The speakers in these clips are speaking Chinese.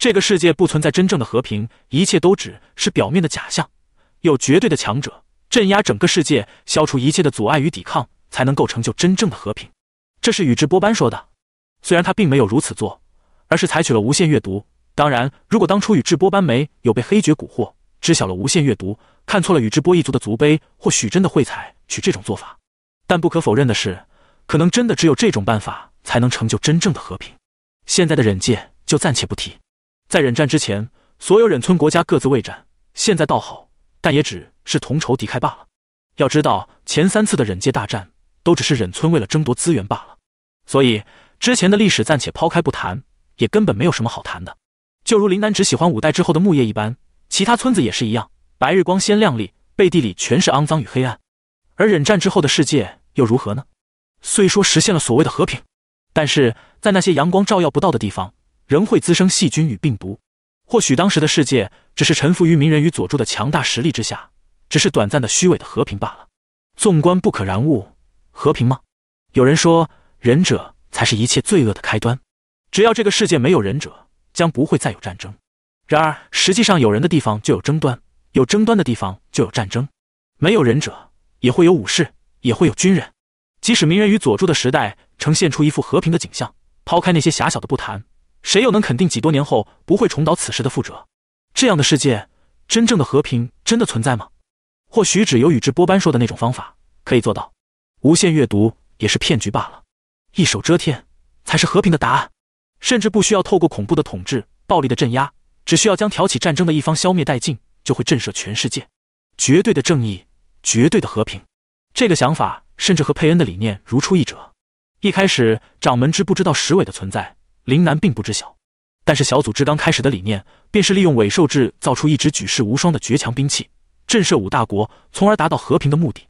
这个世界不存在真正的和平，一切都只是表面的假象。有绝对的强者镇压整个世界，消除一切的阻碍与抵抗，才能够成就真正的和平。这是宇智波斑说的。虽然他并没有如此做，而是采取了无限阅读。当然，如果当初宇智波斑没有被黑绝蛊惑，知晓了无限阅读，看错了宇智波一族的族碑，或许真的会采取这种做法。但不可否认的是，可能真的只有这种办法才能成就真正的和平。现在的忍界就暂且不提。在忍战之前，所有忍村国家各自未战，现在倒好，但也只是同仇敌忾罢了。要知道，前三次的忍界大战都只是忍村为了争夺资源罢了。所以，之前的历史暂且抛开不谈，也根本没有什么好谈的。就如林丹只喜欢五代之后的木叶一般，其他村子也是一样，白日光鲜亮丽，背地里全是肮脏与黑暗。而忍战之后的世界又如何呢？虽说实现了所谓的和平，但是在那些阳光照耀不到的地方。仍会滋生细菌与病毒，或许当时的世界只是臣服于鸣人与佐助的强大实力之下，只是短暂的虚伪的和平罢了。纵观不可燃物，和平吗？有人说，忍者才是一切罪恶的开端。只要这个世界没有忍者，将不会再有战争。然而，实际上有人的地方就有争端，有争端的地方就有战争。没有忍者也会有武士，也会有军人。即使鸣人与佐助的时代呈现出一副和平的景象，抛开那些狭小的不谈。谁又能肯定几多年后不会重蹈此时的覆辙？这样的世界，真正的和平真的存在吗？或许只有宇智波斑说的那种方法可以做到。无限阅读也是骗局罢了。一手遮天才是和平的答案，甚至不需要透过恐怖的统治、暴力的镇压，只需要将挑起战争的一方消灭殆尽，就会震慑全世界。绝对的正义，绝对的和平。这个想法甚至和佩恩的理念如出一辙。一开始，掌门之不知道石伟的存在。林南并不知晓，但是小组织刚开始的理念便是利用伪兽制造出一支举世无双的绝强兵器，震慑五大国，从而达到和平的目的，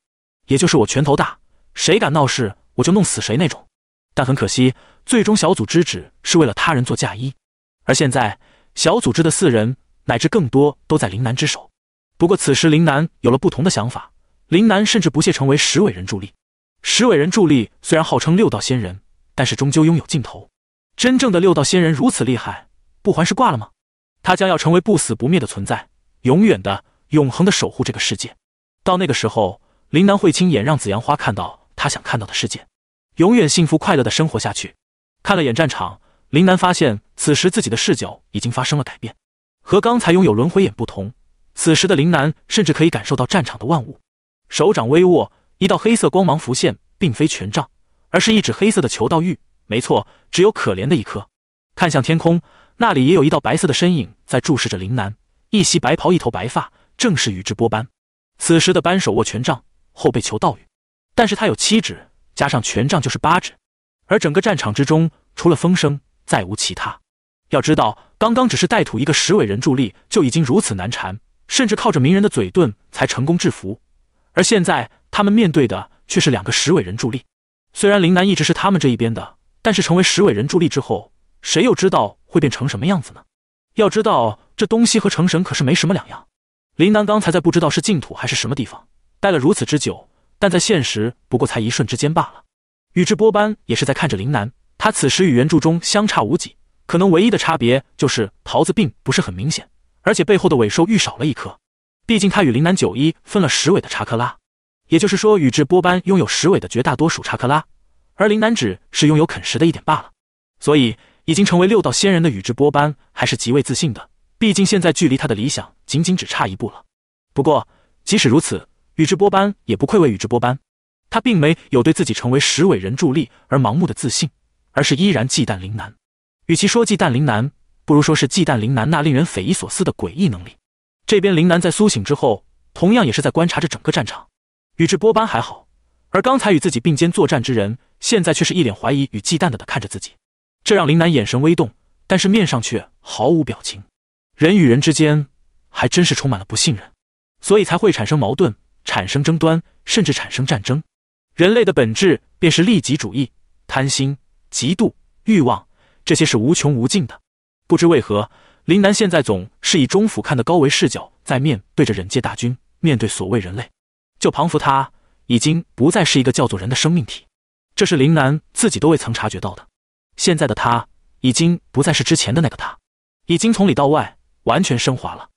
也就是我拳头大，谁敢闹事我就弄死谁那种。但很可惜，最终小组织旨是为了他人做嫁衣，而现在小组织的四人乃至更多都在林南之手。不过此时林南有了不同的想法，林南甚至不屑成为十尾人助力。十尾人助力虽然号称六道仙人，但是终究拥有尽头。真正的六道仙人如此厉害，不还是挂了吗？他将要成为不死不灭的存在，永远的、永恒的守护这个世界。到那个时候，林南会亲眼让紫阳花看到他想看到的世界，永远幸福快乐的生活下去。看了眼战场，林南发现此时自己的视角已经发生了改变。和刚才拥有轮回眼不同，此时的林南甚至可以感受到战场的万物。手掌微握，一道黑色光芒浮现，并非权杖，而是一指黑色的求道玉。没错，只有可怜的一颗。看向天空，那里也有一道白色的身影在注视着林南。一袭白袍，一头白发，正是宇智波斑。此时的斑手握权杖，后背求道语，但是他有七指，加上权杖就是八指。而整个战场之中，除了风声，再无其他。要知道，刚刚只是带土一个十尾人助力就已经如此难缠，甚至靠着鸣人的嘴遁才成功制服。而现在他们面对的却是两个十尾人助力。虽然林南一直是他们这一边的。但是成为十尾人柱力之后，谁又知道会变成什么样子呢？要知道，这东西和成神可是没什么两样。林南刚才在不知道是净土还是什么地方待了如此之久，但在现实不过才一瞬之间罢了。宇智波斑也是在看着林南，他此时与原著中相差无几，可能唯一的差别就是桃子并不是很明显，而且背后的尾兽玉少了一颗。毕竟他与林南九一分了十尾的查克拉，也就是说，宇智波斑拥有十尾的绝大多数查克拉。而林楠只，是拥有啃食的一点罢了，所以已经成为六道仙人的宇智波斑还是极为自信的。毕竟现在距离他的理想仅仅只差一步了。不过即使如此，宇智波斑也不愧为宇智波斑，他并没有对自己成为十尾人助力而盲目的自信，而是依然忌惮林楠。与其说忌惮林楠，不如说是忌惮林楠那令人匪夷所思的诡异能力。这边林楠在苏醒之后，同样也是在观察着整个战场。宇智波斑还好。而刚才与自己并肩作战之人，现在却是一脸怀疑与忌惮的看着自己，这让林南眼神微动，但是面上却毫无表情。人与人之间还真是充满了不信任，所以才会产生矛盾、产生争端，甚至产生战争。人类的本质便是利己主义、贪心、嫉妒、欲望，这些是无穷无尽的。不知为何，林南现在总是以中俯看的高维视角在面对着忍界大军，面对所谓人类，就彷佛他。已经不再是一个叫做人的生命体，这是林楠自己都未曾察觉到的。现在的他已经不再是之前的那个他，已经从里到外完全升华了，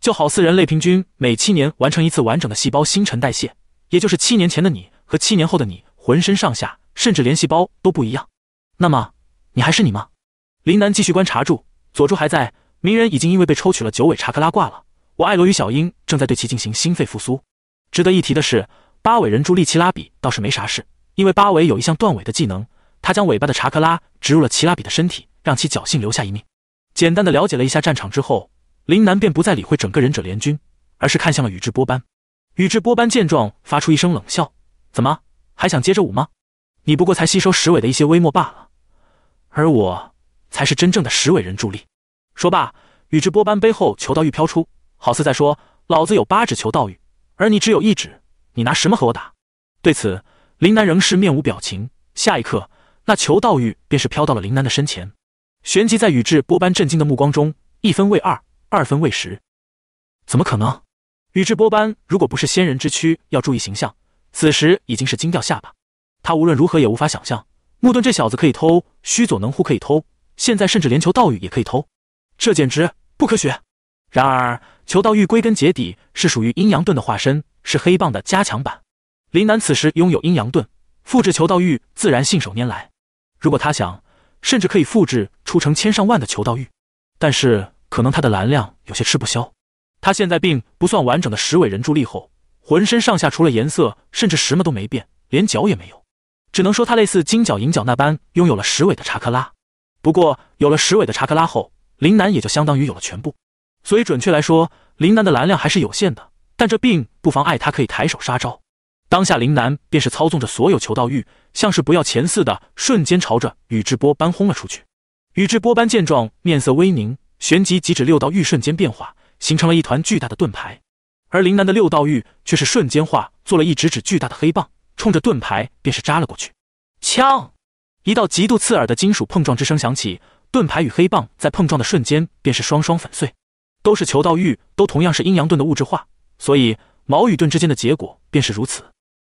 就好似人类平均每七年完成一次完整的细胞新陈代谢，也就是七年前的你和七年后的你，浑身上下甚至连细胞都不一样。那么，你还是你吗？林楠继续观察住佐助还在，鸣人已经因为被抽取了九尾查克拉挂了，我艾罗与小樱正在对其进行心肺复苏。值得一提的是。八尾人柱力奇拉比倒是没啥事，因为八尾有一项断尾的技能，他将尾巴的查克拉植入了奇拉比的身体，让其侥幸留下一命。简单的了解了一下战场之后，林南便不再理会整个忍者联军，而是看向了宇智波斑。宇智波斑见状，发出一声冷笑：“怎么还想接着舞吗？你不过才吸收十尾的一些微末罢了，而我才是真正的十尾人柱力。”说罢，宇智波斑背后求道玉飘出，好似在说：“老子有八指求道玉，而你只有一指。”你拿什么和我打？对此，林南仍是面无表情。下一刻，那球道玉便是飘到了林南的身前，旋即在宇智波斑震惊的目光中，一分为二，二分为十。怎么可能？宇智波斑如果不是仙人之躯，要注意形象。此时已经是惊掉下巴，他无论如何也无法想象，木遁这小子可以偷，须佐能乎可以偷，现在甚至连球道玉也可以偷，这简直不科学。然而。求道玉归根结底是属于阴阳盾的化身，是黑棒的加强版。林南此时拥有阴阳盾，复制求道玉自然信手拈来。如果他想，甚至可以复制出成千上万的求道玉。但是可能他的蓝量有些吃不消。他现在并不算完整的十尾人柱力后，浑身上下除了颜色，甚至什么都没变，连角也没有。只能说他类似金角银角那般拥有了十尾的查克拉。不过有了十尾的查克拉后，林南也就相当于有了全部。所以，准确来说，林南的蓝量还是有限的，但这并不妨碍他可以抬手杀招。当下，林南便是操纵着所有求道玉，像是不要钱似的，瞬间朝着宇智波斑轰了出去。宇智波斑见状，面色微凝，旋即即指六道玉瞬间变化，形成了一团巨大的盾牌。而林南的六道玉却是瞬间化作了一指指巨大的黑棒，冲着盾牌便是扎了过去。枪！一道极度刺耳的金属碰撞之声响起，盾牌与黑棒在碰撞的瞬间便是双双粉碎。都是求道玉，都同样是阴阳盾的物质化，所以矛与盾之间的结果便是如此。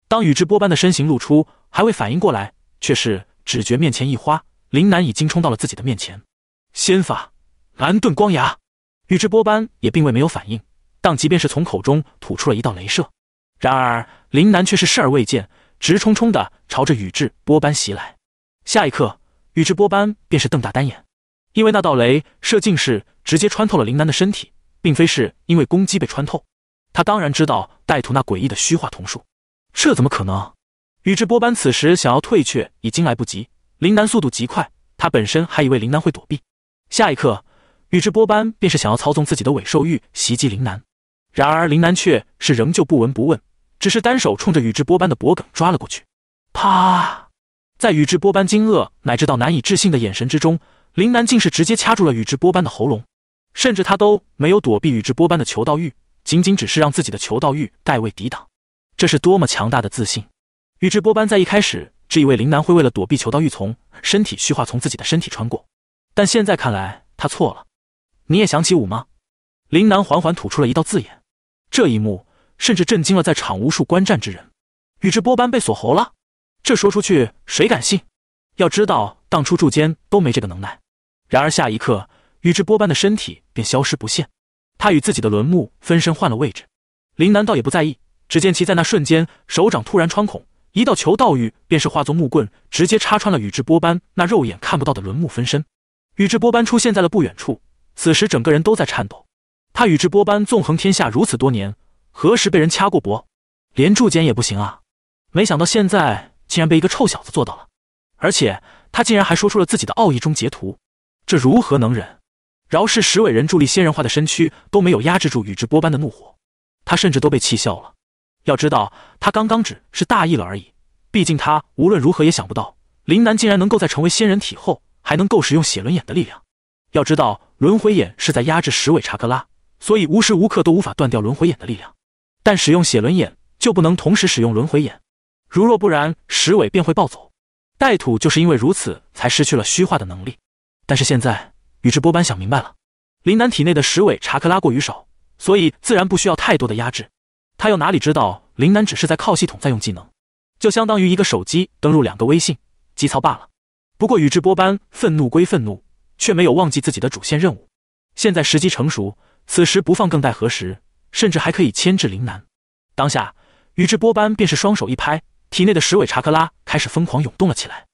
当宇智波斑的身形露出，还未反应过来，却是只觉面前一花，林南已经冲到了自己的面前。仙法蓝盾光牙，宇智波斑也并未没有反应，当即便是从口中吐出了一道镭射。然而林南却是视而未见，直冲冲的朝着宇智波斑袭来。下一刻，宇智波斑便是瞪大单眼，因为那道雷射竟是。直接穿透了林楠的身体，并非是因为攻击被穿透。他当然知道带土那诡异的虚化瞳术，这怎么可能？宇智波斑此时想要退却已经来不及。林楠速度极快，他本身还以为林楠会躲避，下一刻宇智波斑便是想要操纵自己的尾兽玉袭击林楠，然而林楠却是仍旧不闻不问，只是单手冲着宇智波斑的脖梗抓了过去。啪！在宇智波斑惊愕乃至到难以置信的眼神之中，林楠竟是直接掐住了宇智波斑的喉咙。甚至他都没有躲避宇智波斑的求道欲，仅仅只是让自己的求道欲代为抵挡，这是多么强大的自信！宇智波斑在一开始只以为林南会为了躲避求道欲从身体虚化从自己的身体穿过，但现在看来他错了。你也想起舞吗？林南缓缓吐出了一道字眼，这一幕甚至震惊了在场无数观战之人。宇智波斑被锁喉了，这说出去谁敢信？要知道当初柱间都没这个能耐。然而下一刻。宇智波斑的身体便消失不见，他与自己的轮木分身换了位置。林南倒也不在意，只见其在那瞬间，手掌突然穿孔，一道球道玉便是化作木棍，直接插穿了宇智波斑那肉眼看不到的轮木分身。宇智波斑出现在了不远处，此时整个人都在颤抖。他宇智波斑纵横天下如此多年，何时被人掐过脖？连柱间也不行啊！没想到现在竟然被一个臭小子做到了，而且他竟然还说出了自己的奥义中截图，这如何能忍？饶是十尾人助力仙人化的身躯都没有压制住宇智波般的怒火，他甚至都被气笑了。要知道，他刚刚只是大意了而已。毕竟他无论如何也想不到林南竟然能够在成为仙人体后还能够使用写轮眼的力量。要知道，轮回眼是在压制十尾查克拉，所以无时无刻都无法断掉轮回眼的力量。但使用写轮眼就不能同时使用轮回眼，如若不然，十尾便会暴走。带土就是因为如此才失去了虚化的能力。但是现在。宇智波斑想明白了，林南体内的十尾查克拉过于少，所以自然不需要太多的压制。他又哪里知道，林南只是在靠系统在用技能，就相当于一个手机登录两个微信，基操罢了。不过宇智波斑愤怒归愤怒，却没有忘记自己的主线任务。现在时机成熟，此时不放更待何时？甚至还可以牵制林南。当下，宇智波斑便是双手一拍，体内的十尾查克拉开始疯狂涌动了起来。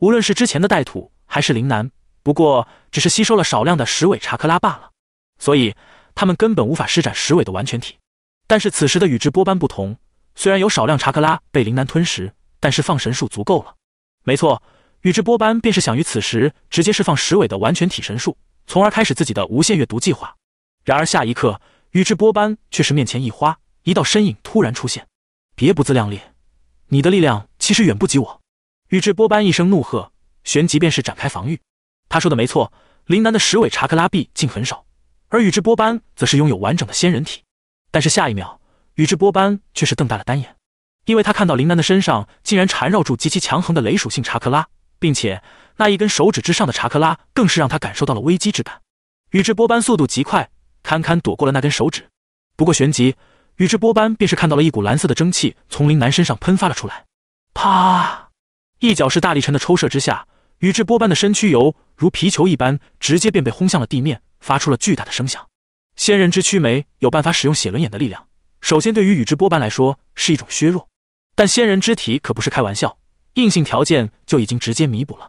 无论是之前的带土，还是林南。不过，只是吸收了少量的十尾查克拉罢了，所以他们根本无法施展十尾的完全体。但是此时的宇智波斑不同，虽然有少量查克拉被铃南吞食，但是放神术足够了。没错，宇智波斑便是想于此时直接释放十尾的完全体神术，从而开始自己的无限阅读计划。然而下一刻，宇智波斑却是面前一花，一道身影突然出现。别不自量力，你的力量其实远不及我！宇智波斑一声怒喝，旋即便是展开防御。他说的没错，林南的十尾查克拉臂竟很少，而宇智波斑则是拥有完整的仙人体。但是下一秒，宇智波斑却是瞪大了单眼，因为他看到林南的身上竟然缠绕住极其强横的雷属性查克拉，并且那一根手指之上的查克拉更是让他感受到了危机之感。宇智波斑速度极快，堪堪躲过了那根手指。不过旋即，宇智波斑便是看到了一股蓝色的蒸汽从林南身上喷发了出来，啪，一脚是大力臣的抽射之下。宇智波斑的身躯犹如皮球一般，直接便被轰向了地面，发出了巨大的声响。仙人之躯没有办法使用写轮眼的力量。首先，对于宇智波斑来说是一种削弱，但仙人之体可不是开玩笑，硬性条件就已经直接弥补了。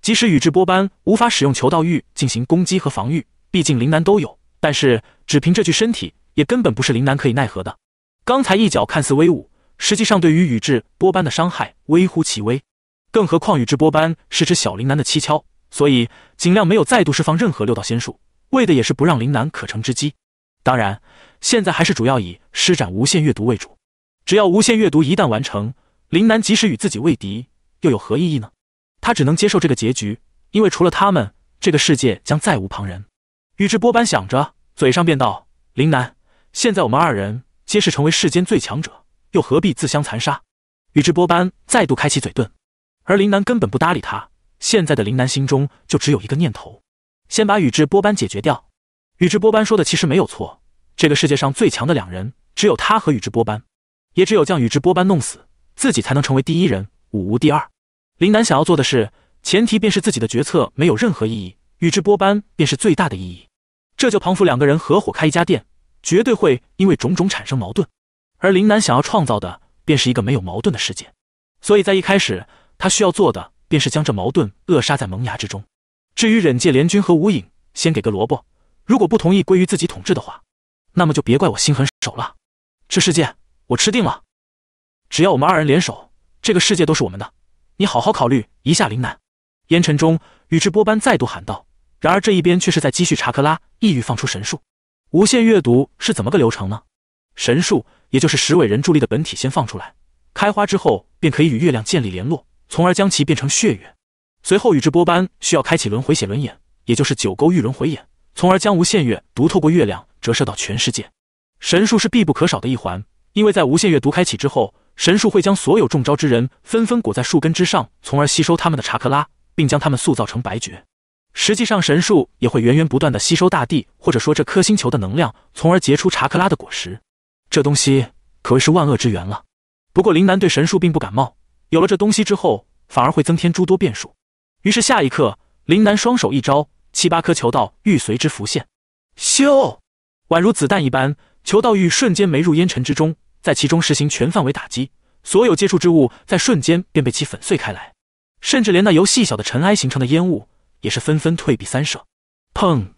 即使宇智波斑无法使用求道玉进行攻击和防御，毕竟林南都有，但是只凭这具身体，也根本不是林南可以奈何的。刚才一脚看似威武，实际上对于宇智波斑的伤害微乎其微。更何况宇智波斑是指小林南的蹊跷，所以尽量没有再度释放任何六道仙术，为的也是不让林南可乘之机。当然，现在还是主要以施展无限阅读为主。只要无限阅读一旦完成，林南即使与自己为敌，又有何意义呢？他只能接受这个结局，因为除了他们，这个世界将再无旁人。宇智波斑想着，嘴上便道：“林南，现在我们二人皆是成为世间最强者，又何必自相残杀？”宇智波斑再度开启嘴遁。而林南根本不搭理他。现在的林南心中就只有一个念头：先把宇智波斑解决掉。宇智波斑说的其实没有错，这个世界上最强的两人只有他和宇智波斑，也只有将宇智波斑弄死，自己才能成为第一人，五无第二。林南想要做的是，前提便是自己的决策没有任何意义。宇智波斑便是最大的意义。这就庞福两个人合伙开一家店，绝对会因为种种产生矛盾。而林南想要创造的，便是一个没有矛盾的世界。所以在一开始。他需要做的便是将这矛盾扼杀在萌芽之中。至于忍界联军和无影，先给个萝卜。如果不同意归于自己统治的话，那么就别怪我心狠手辣。这世界我吃定了。只要我们二人联手，这个世界都是我们的。你好好考虑一下，林南。烟尘中，宇智波斑再度喊道。然而这一边却是在积蓄查克拉，意欲放出神术。无限阅读是怎么个流程呢？神术也就是十尾人柱力的本体先放出来，开花之后便可以与月亮建立联络。从而将其变成血月，随后宇智波斑需要开启轮回血轮眼，也就是九勾玉轮回眼，从而将无限月读透过月亮折射到全世界。神树是必不可少的一环，因为在无限月读开启之后，神树会将所有中招之人纷纷裹在树根之上，从而吸收他们的查克拉，并将他们塑造成白绝。实际上，神树也会源源不断的吸收大地，或者说这颗星球的能量，从而结出查克拉的果实。这东西可谓是万恶之源了。不过林南对神树并不感冒。有了这东西之后，反而会增添诸多变数。于是下一刻，林南双手一招，七八颗球道玉随之浮现。咻，宛如子弹一般，球道玉瞬间没入烟尘之中，在其中实行全范围打击，所有接触之物在瞬间便被其粉碎开来，甚至连那由细小的尘埃形成的烟雾也是纷纷退避三舍。砰，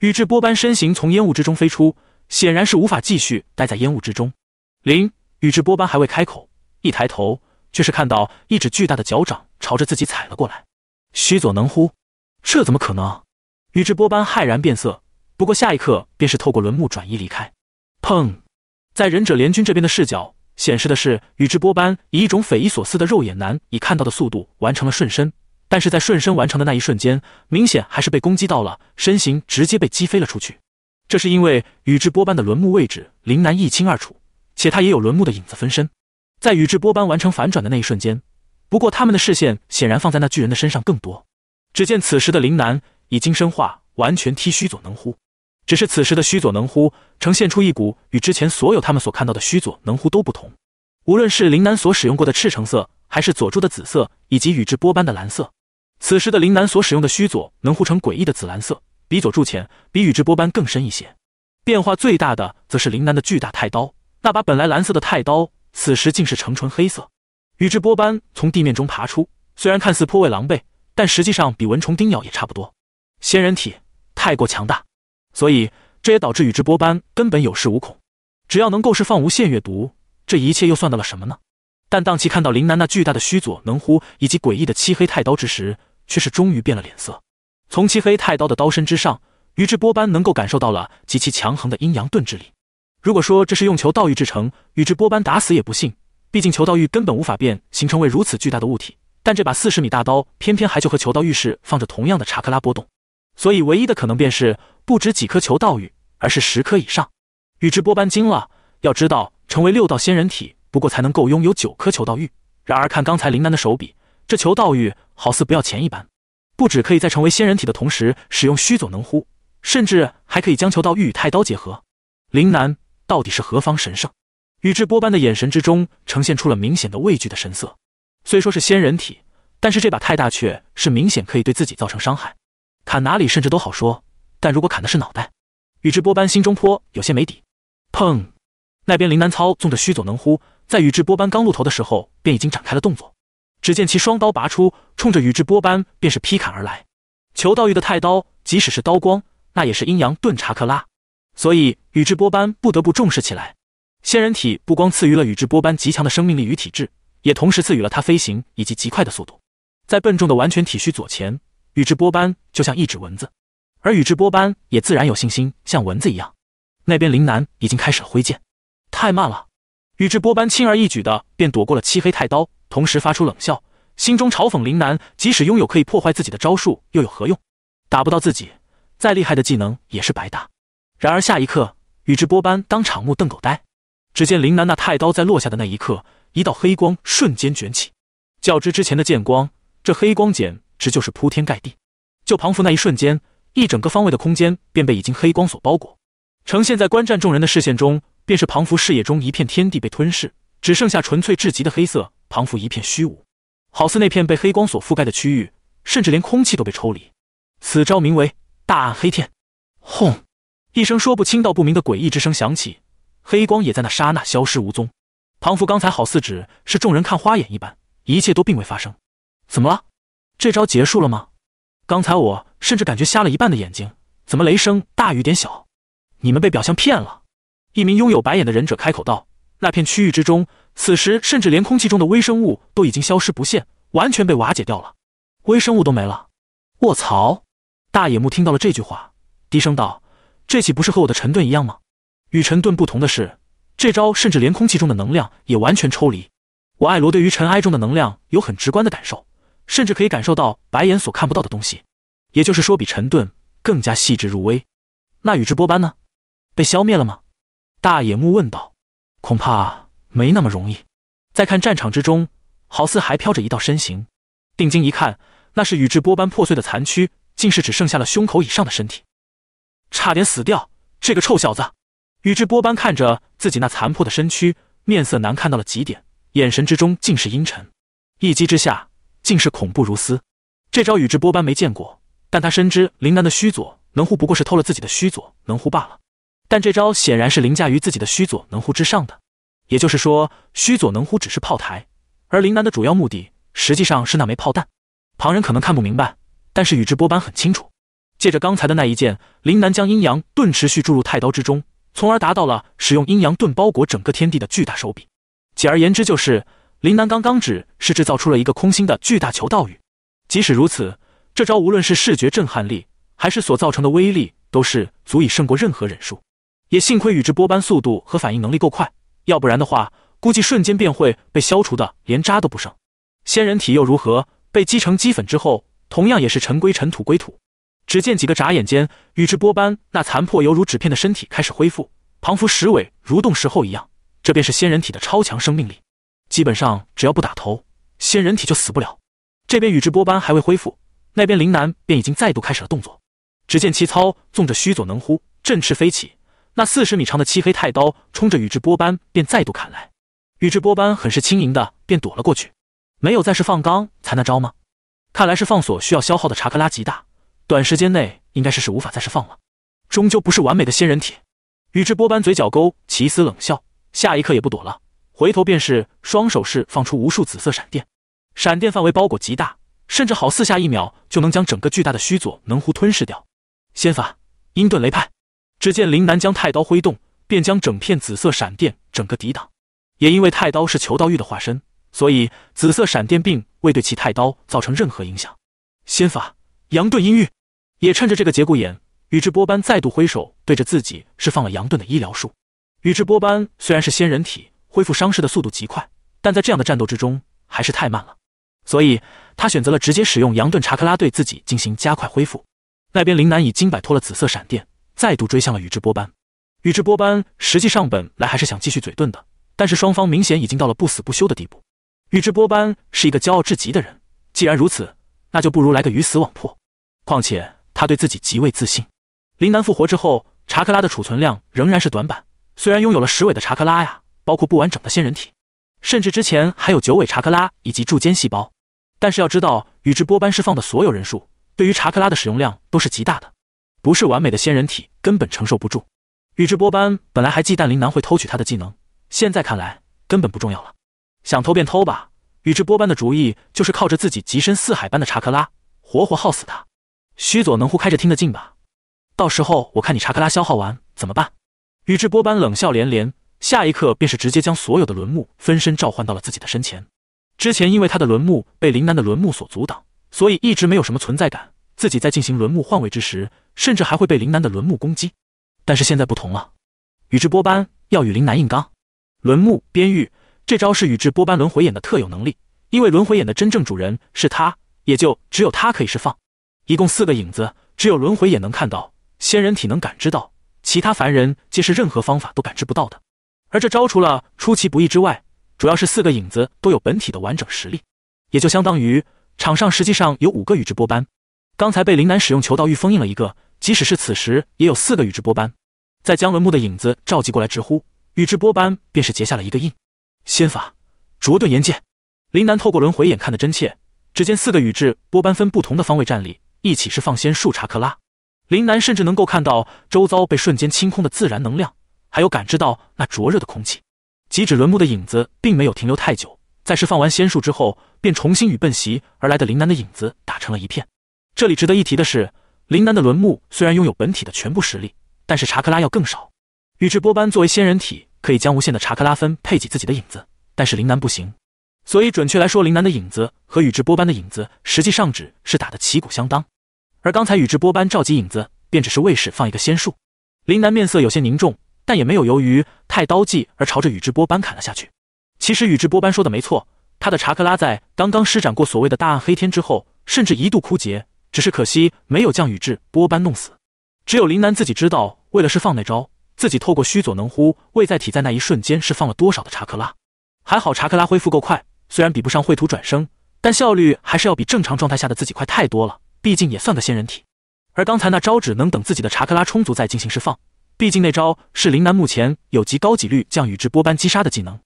宇智波斑身形从烟雾之中飞出，显然是无法继续待在烟雾之中。林宇智波斑还未开口，一抬头。却是看到一指巨大的脚掌朝着自己踩了过来，须佐能乎？这怎么可能？宇智波斑骇然变色，不过下一刻便是透过轮木转移离开。砰！在忍者联军这边的视角显示的是宇智波斑以一种匪夷所思的肉眼难以看到的速度完成了瞬身，但是在瞬身完成的那一瞬间，明显还是被攻击到了，身形直接被击飞了出去。这是因为宇智波斑的轮木位置林南一清二楚，且他也有轮木的影子分身。在宇智波斑完成反转的那一瞬间，不过他们的视线显然放在那巨人的身上更多。只见此时的林南已经身化完全踢须佐能乎，只是此时的须佐能乎呈现出一股与之前所有他们所看到的须佐能乎都不同。无论是林南所使用过的赤橙色，还是佐助的紫色，以及宇智波斑的蓝色，此时的林南所使用的须佐能乎呈诡异的紫蓝色，比佐助浅，比宇智波斑更深一些。变化最大的，则是林南的巨大太刀，那把本来蓝色的太刀。此时竟是成纯黑色，宇智波斑从地面中爬出，虽然看似颇为狼狈，但实际上比蚊虫叮咬也差不多。仙人体太过强大，所以这也导致宇智波斑根本有恃无恐。只要能够释放无限月读，这一切又算得了什么呢？但当其看到林南那巨大的须佐能乎以及诡异的漆黑太刀之时，却是终于变了脸色。从漆黑太刀的刀身之上，宇智波斑能够感受到了极其强横的阴阳遁之力。如果说这是用求道玉制成，宇智波斑打死也不信。毕竟求道玉根本无法变形成为如此巨大的物体，但这把四十米大刀偏偏还就和求道玉是放着同样的查克拉波动，所以唯一的可能便是不止几颗求道玉，而是十颗以上。宇智波斑惊了，要知道成为六道仙人体，不过才能够拥有九颗求道玉。然而看刚才林楠的手笔，这求道玉好似不要钱一般，不止可以在成为仙人体的同时使用须佐能乎，甚至还可以将求道玉与太刀结合。林楠到底是何方神圣？宇智波斑的眼神之中呈现出了明显的畏惧的神色。虽说是仙人体，但是这把太刀却是明显可以对自己造成伤害。砍哪里甚至都好说，但如果砍的是脑袋，宇智波斑心中颇有些没底。砰！那边林南操纵着须佐能乎，在宇智波斑刚露头的时候便已经展开了动作。只见其双刀拔出，冲着宇智波斑便是劈砍而来。求道玉的太刀，即使是刀光，那也是阴阳遁查克拉。所以宇智波斑不得不重视起来。仙人体不光赐予了宇智波斑极强的生命力与体质，也同时赐予了他飞行以及极快的速度。在笨重的完全体须左前，宇智波斑就像一只蚊子，而宇智波斑也自然有信心像蚊子一样。那边林南已经开始了挥剑，太慢了！宇智波斑轻而易举的便躲过了漆黑太刀，同时发出冷笑，心中嘲讽林南：即使拥有可以破坏自己的招数，又有何用？打不到自己，再厉害的技能也是白搭。然而下一刻，宇智波斑当场目瞪狗呆。只见林南那太刀在落下的那一刻，一道黑光瞬间卷起。较之之前的剑光，这黑光简直就是铺天盖地。就庞福那一瞬间，一整个方位的空间便被已经黑光所包裹。呈现在观战众人的视线中，便是庞福视野中一片天地被吞噬，只剩下纯粹至极的黑色。庞福一片虚无，好似那片被黑光所覆盖的区域，甚至连空气都被抽离。此招名为“大暗黑天”，轰！一声说不清道不明的诡异之声响起，黑光也在那刹那消失无踪。庞福刚才好似只是众人看花眼一般，一切都并未发生。怎么了？这招结束了吗？刚才我甚至感觉瞎了一半的眼睛。怎么雷声大雨点小？你们被表象骗了。一名拥有白眼的忍者开口道：“那片区域之中，此时甚至连空气中的微生物都已经消失不见，完全被瓦解掉了。微生物都没了。”卧槽！大野木听到了这句话，低声道。这岂不是和我的尘遁一样吗？与尘遁不同的是，这招甚至连空气中的能量也完全抽离。我爱罗对于尘埃中的能量有很直观的感受，甚至可以感受到白眼所看不到的东西，也就是说比尘遁更加细致入微。那宇智波斑呢？被消灭了吗？大野木问道。恐怕没那么容易。再看战场之中，好似还飘着一道身形。定睛一看，那是宇智波斑破碎的残躯，竟是只剩下了胸口以上的身体。差点死掉！这个臭小子，宇智波斑看着自己那残破的身躯，面色难看到了极点，眼神之中尽是阴沉。一击之下，竟是恐怖如斯。这招宇智波斑没见过，但他深知林楠的虚佐能护不过是偷了自己的虚佐能护罢了。但这招显然是凌驾于自己的虚佐能护之上的，也就是说，虚佐能护只是炮台，而林楠的主要目的实际上是那枚炮弹。旁人可能看不明白，但是宇智波斑很清楚。借着刚才的那一剑，林南将阴阳盾持续注入太刀之中，从而达到了使用阴阳盾包裹整个天地的巨大手笔。简而言之，就是林南刚刚只是制造出了一个空心的巨大球道雨。即使如此，这招无论是视觉震撼力，还是所造成的威力，都是足以胜过任何忍术。也幸亏宇智波斑速度和反应能力够快，要不然的话，估计瞬间便会被消除的连渣都不剩。仙人体又如何？被击成齑粉之后，同样也是尘归尘，土归土。只见几个眨眼间，宇智波斑那残破犹如纸片的身体开始恢复，庞佛石尾蠕动石后一样，这便是仙人体的超强生命力。基本上只要不打头，仙人体就死不了。这边宇智波斑还未恢复，那边林南便已经再度开始了动作。只见其操纵着须佐能乎振翅飞起，那四十米长的漆黑太刀冲着宇智波斑便再度砍来。宇智波斑很是轻盈的便躲了过去，没有再是放刚才那招吗？看来是放所需要消耗的查克拉极大。短时间内应该是是无法再释放了，终究不是完美的仙人体。宇智波斑嘴角勾起一丝冷笑，下一刻也不躲了，回头便是双手释放出无数紫色闪电，闪电范围包裹极大，甚至好似下一秒就能将整个巨大的须佐能乎吞噬掉。仙法阴遁雷派，只见林南将太刀挥动，便将整片紫色闪电整个抵挡。也因为太刀是求道玉的化身，所以紫色闪电并未对其太刀造成任何影响。仙法阳遁阴玉。也趁着这个节骨眼，宇智波斑再度挥手对着自己释放了杨盾的医疗术。宇智波斑虽然是仙人体，恢复伤势的速度极快，但在这样的战斗之中还是太慢了，所以他选择了直接使用杨盾查克拉对自己进行加快恢复。那边林南已经摆脱了紫色闪电，再度追向了宇智波斑。宇智波斑实际上本来还是想继续嘴遁的，但是双方明显已经到了不死不休的地步。宇智波斑是一个骄傲至极的人，既然如此，那就不如来个鱼死网破，况且。他对自己极为自信。林南复活之后，查克拉的储存量仍然是短板。虽然拥有了十尾的查克拉呀，包括不完整的仙人体，甚至之前还有九尾查克拉以及柱间细胞，但是要知道，宇智波斑释放的所有人数，对于查克拉的使用量都是极大的。不是完美的仙人体根本承受不住。宇智波斑本来还忌惮林南会偷取他的技能，现在看来根本不重要了。想偷便偷吧。宇智波斑的主意就是靠着自己极深似海般的查克拉，活活耗死他。须佐能乎开着听得进吧？到时候我看你查克拉消耗完怎么办？宇智波斑冷笑连连，下一刻便是直接将所有的轮木分身召唤到了自己的身前。之前因为他的轮木被林南的轮木所阻挡，所以一直没有什么存在感。自己在进行轮木换位之时，甚至还会被林南的轮木攻击。但是现在不同了，宇智波斑要与林南硬刚。轮木边域这招是宇智波斑轮回眼的特有能力，因为轮回眼的真正主人是他，也就只有他可以释放。一共四个影子，只有轮回眼能看到，仙人体能感知到，其他凡人皆是任何方法都感知不到的。而这招除了出其不意之外，主要是四个影子都有本体的完整实力，也就相当于场上实际上有五个宇智波斑。刚才被林南使用求道玉封印了一个，即使是此时也有四个宇智波斑，在江轮木的影子召集过来，直呼宇智波斑，便是结下了一个印。仙法灼遁炎剑。林南透过轮回眼看得真切，只见四个宇智波斑分不同的方位站立。一起释放仙术查克拉，林南甚至能够看到周遭被瞬间清空的自然能量，还有感知到那灼热的空气。即使轮木的影子并没有停留太久，在释放完仙术之后，便重新与奔袭而来的林南的影子打成了一片。这里值得一提的是，林南的轮木虽然拥有本体的全部实力，但是查克拉要更少。宇智波斑作为仙人体，可以将无限的查克拉分配给自己的影子，但是林南不行。所以，准确来说，林南的影子和宇智波斑的影子实际上只是打得旗鼓相当。而刚才宇智波斑召集影子，便只是为是放一个仙术。林南面色有些凝重，但也没有由于太刀技而朝着宇智波斑砍了下去。其实宇智波斑说的没错，他的查克拉在刚刚施展过所谓的大暗黑天之后，甚至一度枯竭。只是可惜没有将宇智波斑弄死。只有林南自己知道，为了释放那招，自己透过须佐能乎未在体在那一瞬间释放了多少的查克拉。还好查克拉恢复够快。虽然比不上绘图转生，但效率还是要比正常状态下的自己快太多了。毕竟也算个仙人体。而刚才那招只能等自己的查克拉充足再进行释放，毕竟那招是林南目前有极高几率将宇智波斑击杀的技能。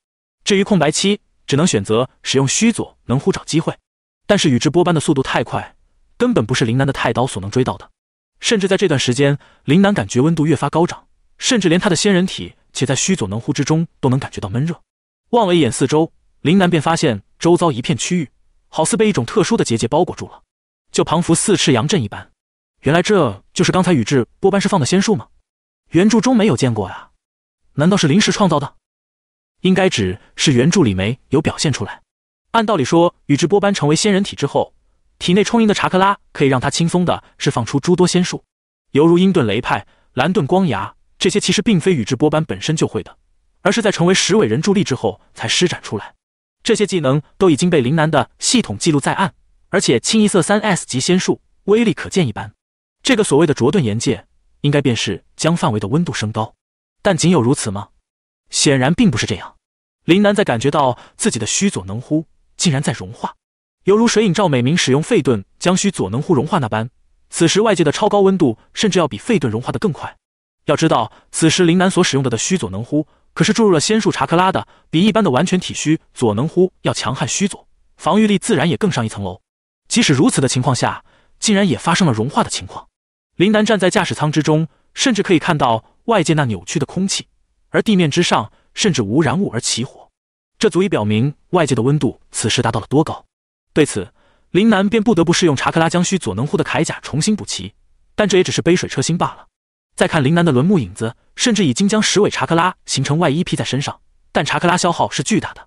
至于空白期，只能选择使用虚左能乎找机会。但是宇智波斑的速度太快，根本不是林南的太刀所能追到的。甚至在这段时间，林南感觉温度越发高涨，甚至连他的仙人体且在虚左能乎之中都能感觉到闷热。望了一眼四周。林南便发现周遭一片区域，好似被一种特殊的结界包裹住了，就彷佛四翅阳阵一般。原来这就是刚才宇智波斑释放的仙术吗？原著中没有见过呀，难道是临时创造的？应该只是原著里没有表现出来。按道理说，宇智波斑成为仙人体之后，体内充盈的查克拉可以让他轻松的释放出诸多仙术，犹如鹰盾雷派、蓝盾光牙这些，其实并非宇智波斑本身就会的，而是在成为十尾人柱力之后才施展出来。这些技能都已经被林楠的系统记录在案，而且清一色三 S 级仙术，威力可见一斑。这个所谓的灼盾岩界，应该便是将范围的温度升高。但仅有如此吗？显然并不是这样。林楠在感觉到自己的虚左能乎竟然在融化，犹如水影照美明使用沸盾将虚左能乎融化那般。此时外界的超高温度，甚至要比沸盾融化的更快。要知道，此时林楠所使用的的虚左能乎。可是注入了仙术查克拉的，比一般的完全体虚佐能乎要强悍，虚佐防御力自然也更上一层楼。即使如此的情况下，竟然也发生了融化的情况。林楠站在驾驶舱之中，甚至可以看到外界那扭曲的空气，而地面之上甚至无燃物而起火，这足以表明外界的温度此时达到了多高。对此，林南便不得不试用查克拉将虚佐能乎的铠甲重新补齐，但这也只是杯水车薪罢了。再看林南的轮木影子，甚至已经将十尾查克拉形成外衣披在身上，但查克拉消耗是巨大的，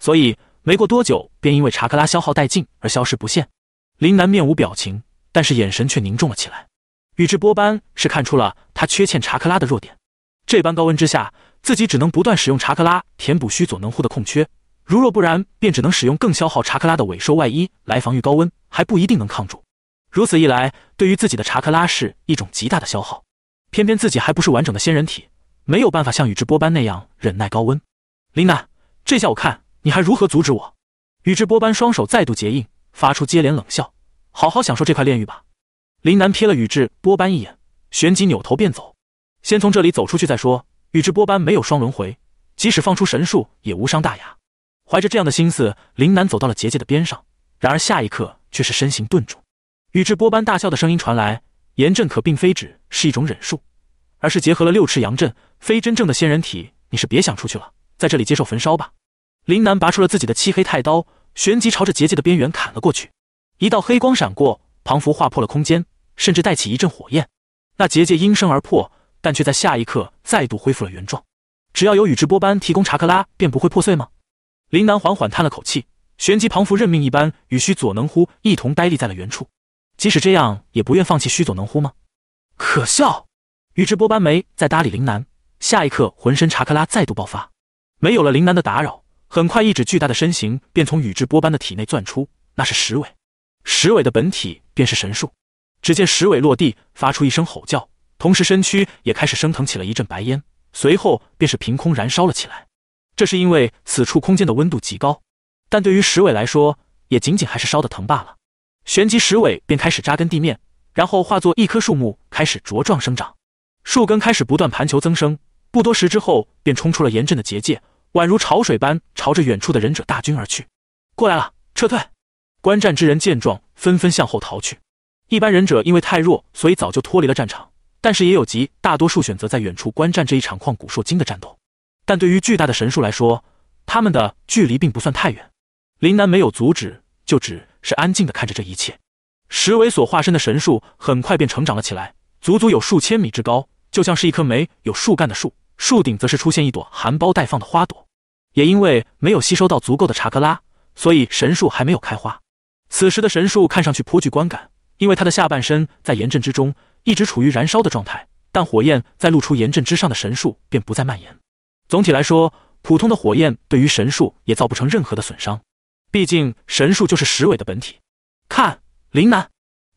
所以没过多久便因为查克拉消耗殆尽而消失不见。林南面无表情，但是眼神却凝重了起来。宇智波斑是看出了他缺欠查克拉的弱点，这般高温之下，自己只能不断使用查克拉填补须佐能乎的空缺，如若不然，便只能使用更消耗查克拉的尾兽外衣来防御高温，还不一定能抗住。如此一来，对于自己的查克拉是一种极大的消耗。偏偏自己还不是完整的仙人体，没有办法像宇智波斑那样忍耐高温。林楠，这下我看你还如何阻止我？宇智波斑双手再度结印，发出接连冷笑：“好好享受这块炼狱吧。”林南瞥了宇智波斑一眼，旋即扭头便走，先从这里走出去再说。宇智波斑没有双轮回，即使放出神术也无伤大雅。怀着这样的心思，林南走到了结界的边上，然而下一刻却是身形顿住。宇智波斑大笑的声音传来：“严阵可并非止。”是一种忍术，而是结合了六尺阳阵。非真正的仙人体，你是别想出去了，在这里接受焚烧吧。林南拔出了自己的漆黑太刀，旋即朝着结界的边缘砍了过去。一道黑光闪过，庞福划破了空间，甚至带起一阵火焰。那结界应声而破，但却在下一刻再度恢复了原状。只要有宇智波斑提供查克拉，便不会破碎吗？林南缓缓叹了口气，旋即庞福认命一般与须佐能乎一同呆立在了原处。即使这样，也不愿放弃须佐能乎吗？可笑，宇智波斑没再搭理林南。下一刻，浑身查克拉再度爆发。没有了林南的打扰，很快一指巨大的身形便从宇智波斑的体内钻出。那是石尾，石尾的本体便是神术。只见石尾落地，发出一声吼叫，同时身躯也开始升腾起了一阵白烟，随后便是凭空燃烧了起来。这是因为此处空间的温度极高，但对于石尾来说，也仅仅还是烧的疼罢了。旋即石尾便开始扎根地面。然后化作一棵树木，开始茁壮生长，树根开始不断盘球增生。不多时之后，便冲出了严阵的结界，宛如潮水般朝着远处的忍者大军而去。过来了，撤退！观战之人见状，纷纷向后逃去。一般忍者因为太弱，所以早就脱离了战场，但是也有极大多数选择在远处观战这一场旷古烁今的战斗。但对于巨大的神树来说，他们的距离并不算太远。林南没有阻止，就只是安静地看着这一切。石尾所化身的神树很快便成长了起来，足足有数千米之高，就像是一棵没有树干的树。树顶则是出现一朵含苞待放的花朵。也因为没有吸收到足够的查克拉，所以神树还没有开花。此时的神树看上去颇具观感，因为它的下半身在岩阵之中一直处于燃烧的状态，但火焰在露出岩阵之上的神树便不再蔓延。总体来说，普通的火焰对于神树也造不成任何的损伤，毕竟神树就是石尾的本体。看。林南，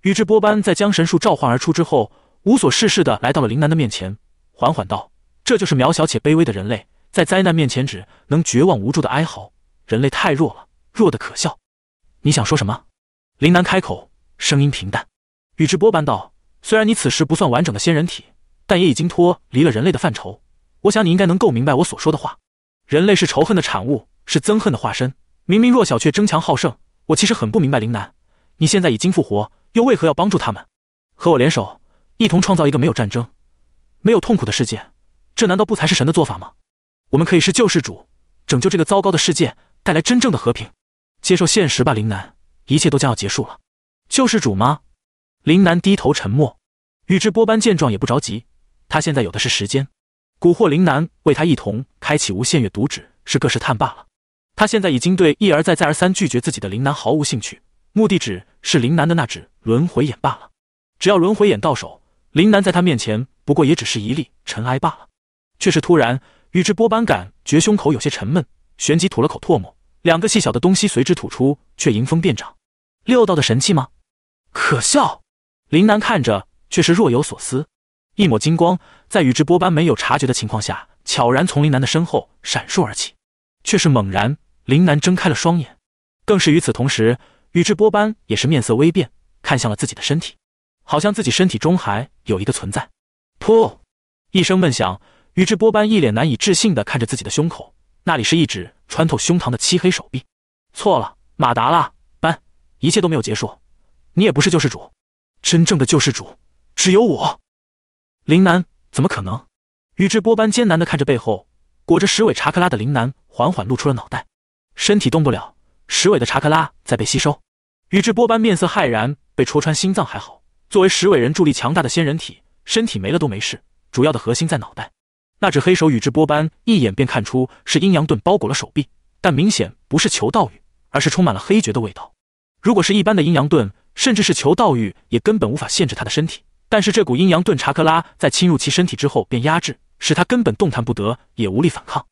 宇智波斑在将神术召唤而出之后，无所事事的来到了林南的面前，缓缓道：“这就是渺小且卑微的人类，在灾难面前只能绝望无助的哀嚎。人类太弱了，弱的可笑。”你想说什么？林南开口，声音平淡。宇智波斑道：“虽然你此时不算完整的仙人体，但也已经脱离了人类的范畴。我想你应该能够明白我所说的话。人类是仇恨的产物，是憎恨的化身。明明弱小却争强好胜，我其实很不明白，林南。”你现在已经复活，又为何要帮助他们？和我联手，一同创造一个没有战争、没有痛苦的世界，这难道不才是神的做法吗？我们可以是救世主，拯救这个糟糕的世界，带来真正的和平。接受现实吧，林南，一切都将要结束了。救世主吗？林南低头沉默。宇智波斑见状也不着急，他现在有的是时间。蛊惑林南为他一同开启无限月读指是各试探罢了。他现在已经对一而再再而三拒绝自己的林南毫无兴趣。目的只是林南的那纸轮回眼罢了，只要轮回眼到手，林南在他面前不过也只是一粒尘埃罢了。却是突然，宇智波斑感觉胸口有些沉闷，旋即吐了口唾沫，两个细小的东西随之吐出，却迎风变长。六道的神器吗？可笑！林南看着，却是若有所思。一抹金光在宇智波斑没有察觉的情况下，悄然从林南的身后闪烁而起，却是猛然，林南睁开了双眼，更是与此同时。宇智波斑也是面色微变，看向了自己的身体，好像自己身体中还有一个存在。噗！一声闷响，宇智波斑一脸难以置信的看着自己的胸口，那里是一指穿透胸膛的漆黑手臂。错了，马达拉斑，一切都没有结束，你也不是救世主，真正的救世主只有我。林南怎么可能？宇智波斑艰难的看着背后裹着十尾查克拉的林南，缓缓露出了脑袋，身体动不了。石尾的查克拉在被吸收，宇智波斑面色骇然，被戳穿心脏还好，作为石尾人助力强大的仙人体，身体没了都没事，主要的核心在脑袋。那只黑手，宇智波斑一眼便看出是阴阳盾包裹了手臂，但明显不是求道玉，而是充满了黑绝的味道。如果是一般的阴阳盾，甚至是求道玉，也根本无法限制他的身体。但是这股阴阳盾查克拉在侵入其身体之后便压制，使他根本动弹不得，也无力反抗。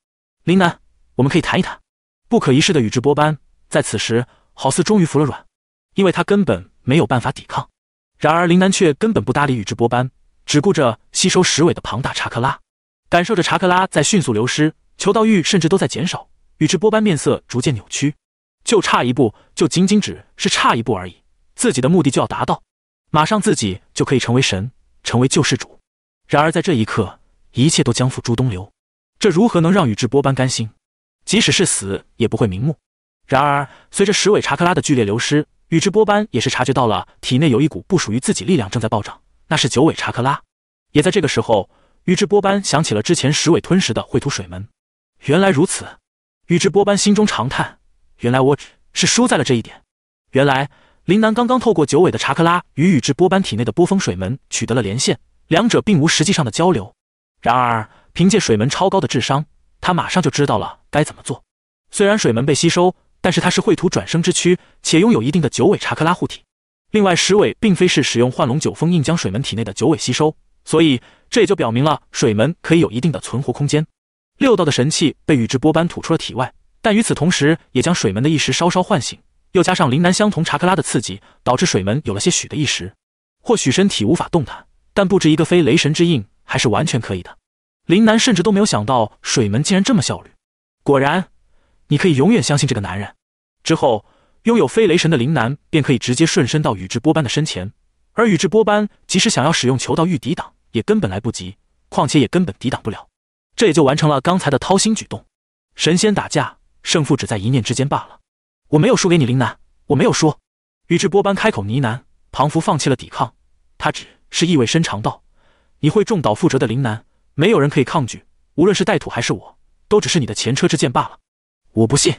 林南，我们可以谈一谈。不可一世的宇智波斑。在此时，好似终于服了软，因为他根本没有办法抵抗。然而，林南却根本不搭理宇智波斑，只顾着吸收十尾的庞大查克拉，感受着查克拉在迅速流失，求道欲甚至都在减少。宇智波斑面色逐渐扭曲，就差一步，就仅仅只是差一步而已，自己的目的就要达到，马上自己就可以成为神，成为救世主。然而，在这一刻，一切都将付诸东流，这如何能让宇智波斑甘心？即使是死，也不会瞑目。然而，随着十尾查克拉的剧烈流失，宇智波斑也是察觉到了体内有一股不属于自己力量正在暴涨，那是九尾查克拉。也在这个时候，宇智波斑想起了之前十尾吞食的秽土水门，原来如此，宇智波斑心中长叹，原来我只是输在了这一点。原来林南刚刚透过九尾的查克拉与宇智波斑体内的波风水门取得了连线，两者并无实际上的交流。然而，凭借水门超高的智商，他马上就知道了该怎么做。虽然水门被吸收，但是它是秽土转生之躯，且拥有一定的九尾查克拉护体。另外，十尾并非是使用幻龙九封印将水门体内的九尾吸收，所以这也就表明了水门可以有一定的存活空间。六道的神器被宇智波斑吐出了体外，但与此同时也将水门的意识稍稍唤醒，又加上林南相同查克拉的刺激，导致水门有了些许的意识。或许身体无法动弹，但布置一个非雷神之印还是完全可以的。林南甚至都没有想到水门竟然这么效率。果然。你可以永远相信这个男人。之后，拥有飞雷神的林南便可以直接瞬身到宇智波斑的身前，而宇智波斑即使想要使用求道玉抵挡，也根本来不及，况且也根本抵挡不了。这也就完成了刚才的掏心举动。神仙打架，胜负只在一念之间罢了。我没有输给你，林南，我没有输。宇智波斑开口呢喃，庞福放弃了抵抗，他只是意味深长道：“你会重蹈覆辙的，林南，没有人可以抗拒，无论是带土还是我，都只是你的前车之鉴罢了。”我不信，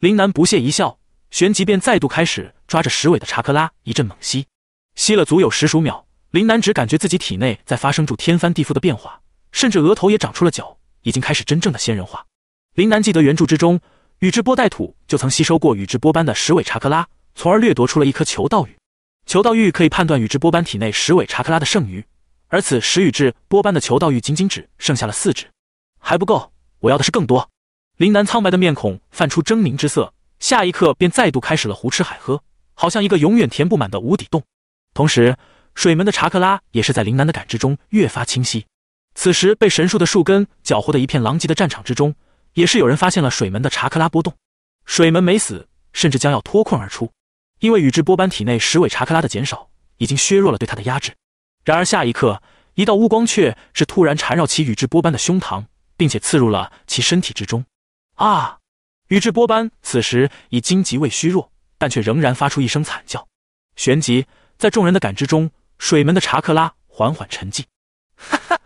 林南不屑一笑，旋即便再度开始抓着石尾的查克拉一阵猛吸，吸了足有十数秒。林南只感觉自己体内在发生住天翻地覆的变化，甚至额头也长出了角，已经开始真正的仙人化。林南记得原著之中，宇智波带土就曾吸收过宇智波斑的石尾查克拉，从而掠夺出了一颗求道玉。求道玉可以判断宇智波斑体内石尾查克拉的剩余，而此时宇智波斑的求道玉仅仅只剩下了四指，还不够。我要的是更多。林南苍白的面孔泛出狰狞之色，下一刻便再度开始了胡吃海喝，好像一个永远填不满的无底洞。同时，水门的查克拉也是在林南的感知中越发清晰。此时，被神树的树根搅和的一片狼藉的战场之中，也是有人发现了水门的查克拉波动。水门没死，甚至将要脱困而出，因为宇智波斑体内十尾查克拉的减少，已经削弱了对他的压制。然而，下一刻，一道乌光却是突然缠绕起宇智波斑的胸膛，并且刺入了其身体之中。啊！宇智波斑此时已经极为虚弱，但却仍然发出一声惨叫。旋即，在众人的感知中，水门的查克拉缓缓沉寂。哈哈！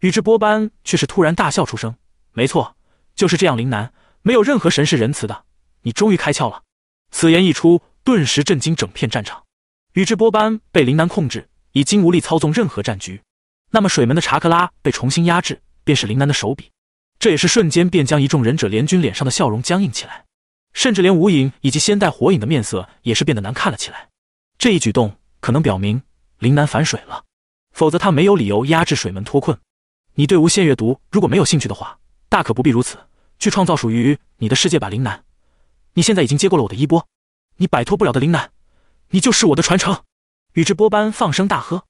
宇智波斑却是突然大笑出声。没错，就是这样。林楠，没有任何神是仁慈的，你终于开窍了。此言一出，顿时震惊整片战场。宇智波斑被林楠控制，已经无力操纵任何战局。那么，水门的查克拉被重新压制，便是林楠的手笔。这也是瞬间便将一众忍者联军脸上的笑容僵硬起来，甚至连无影以及仙代火影的面色也是变得难看了起来。这一举动可能表明林南反水了，否则他没有理由压制水门脱困。你对无限阅读如果没有兴趣的话，大可不必如此去创造属于你的世界吧，林南。你现在已经接过了我的衣钵，你摆脱不了的林南，你就是我的传承。宇智波斑放声大喝，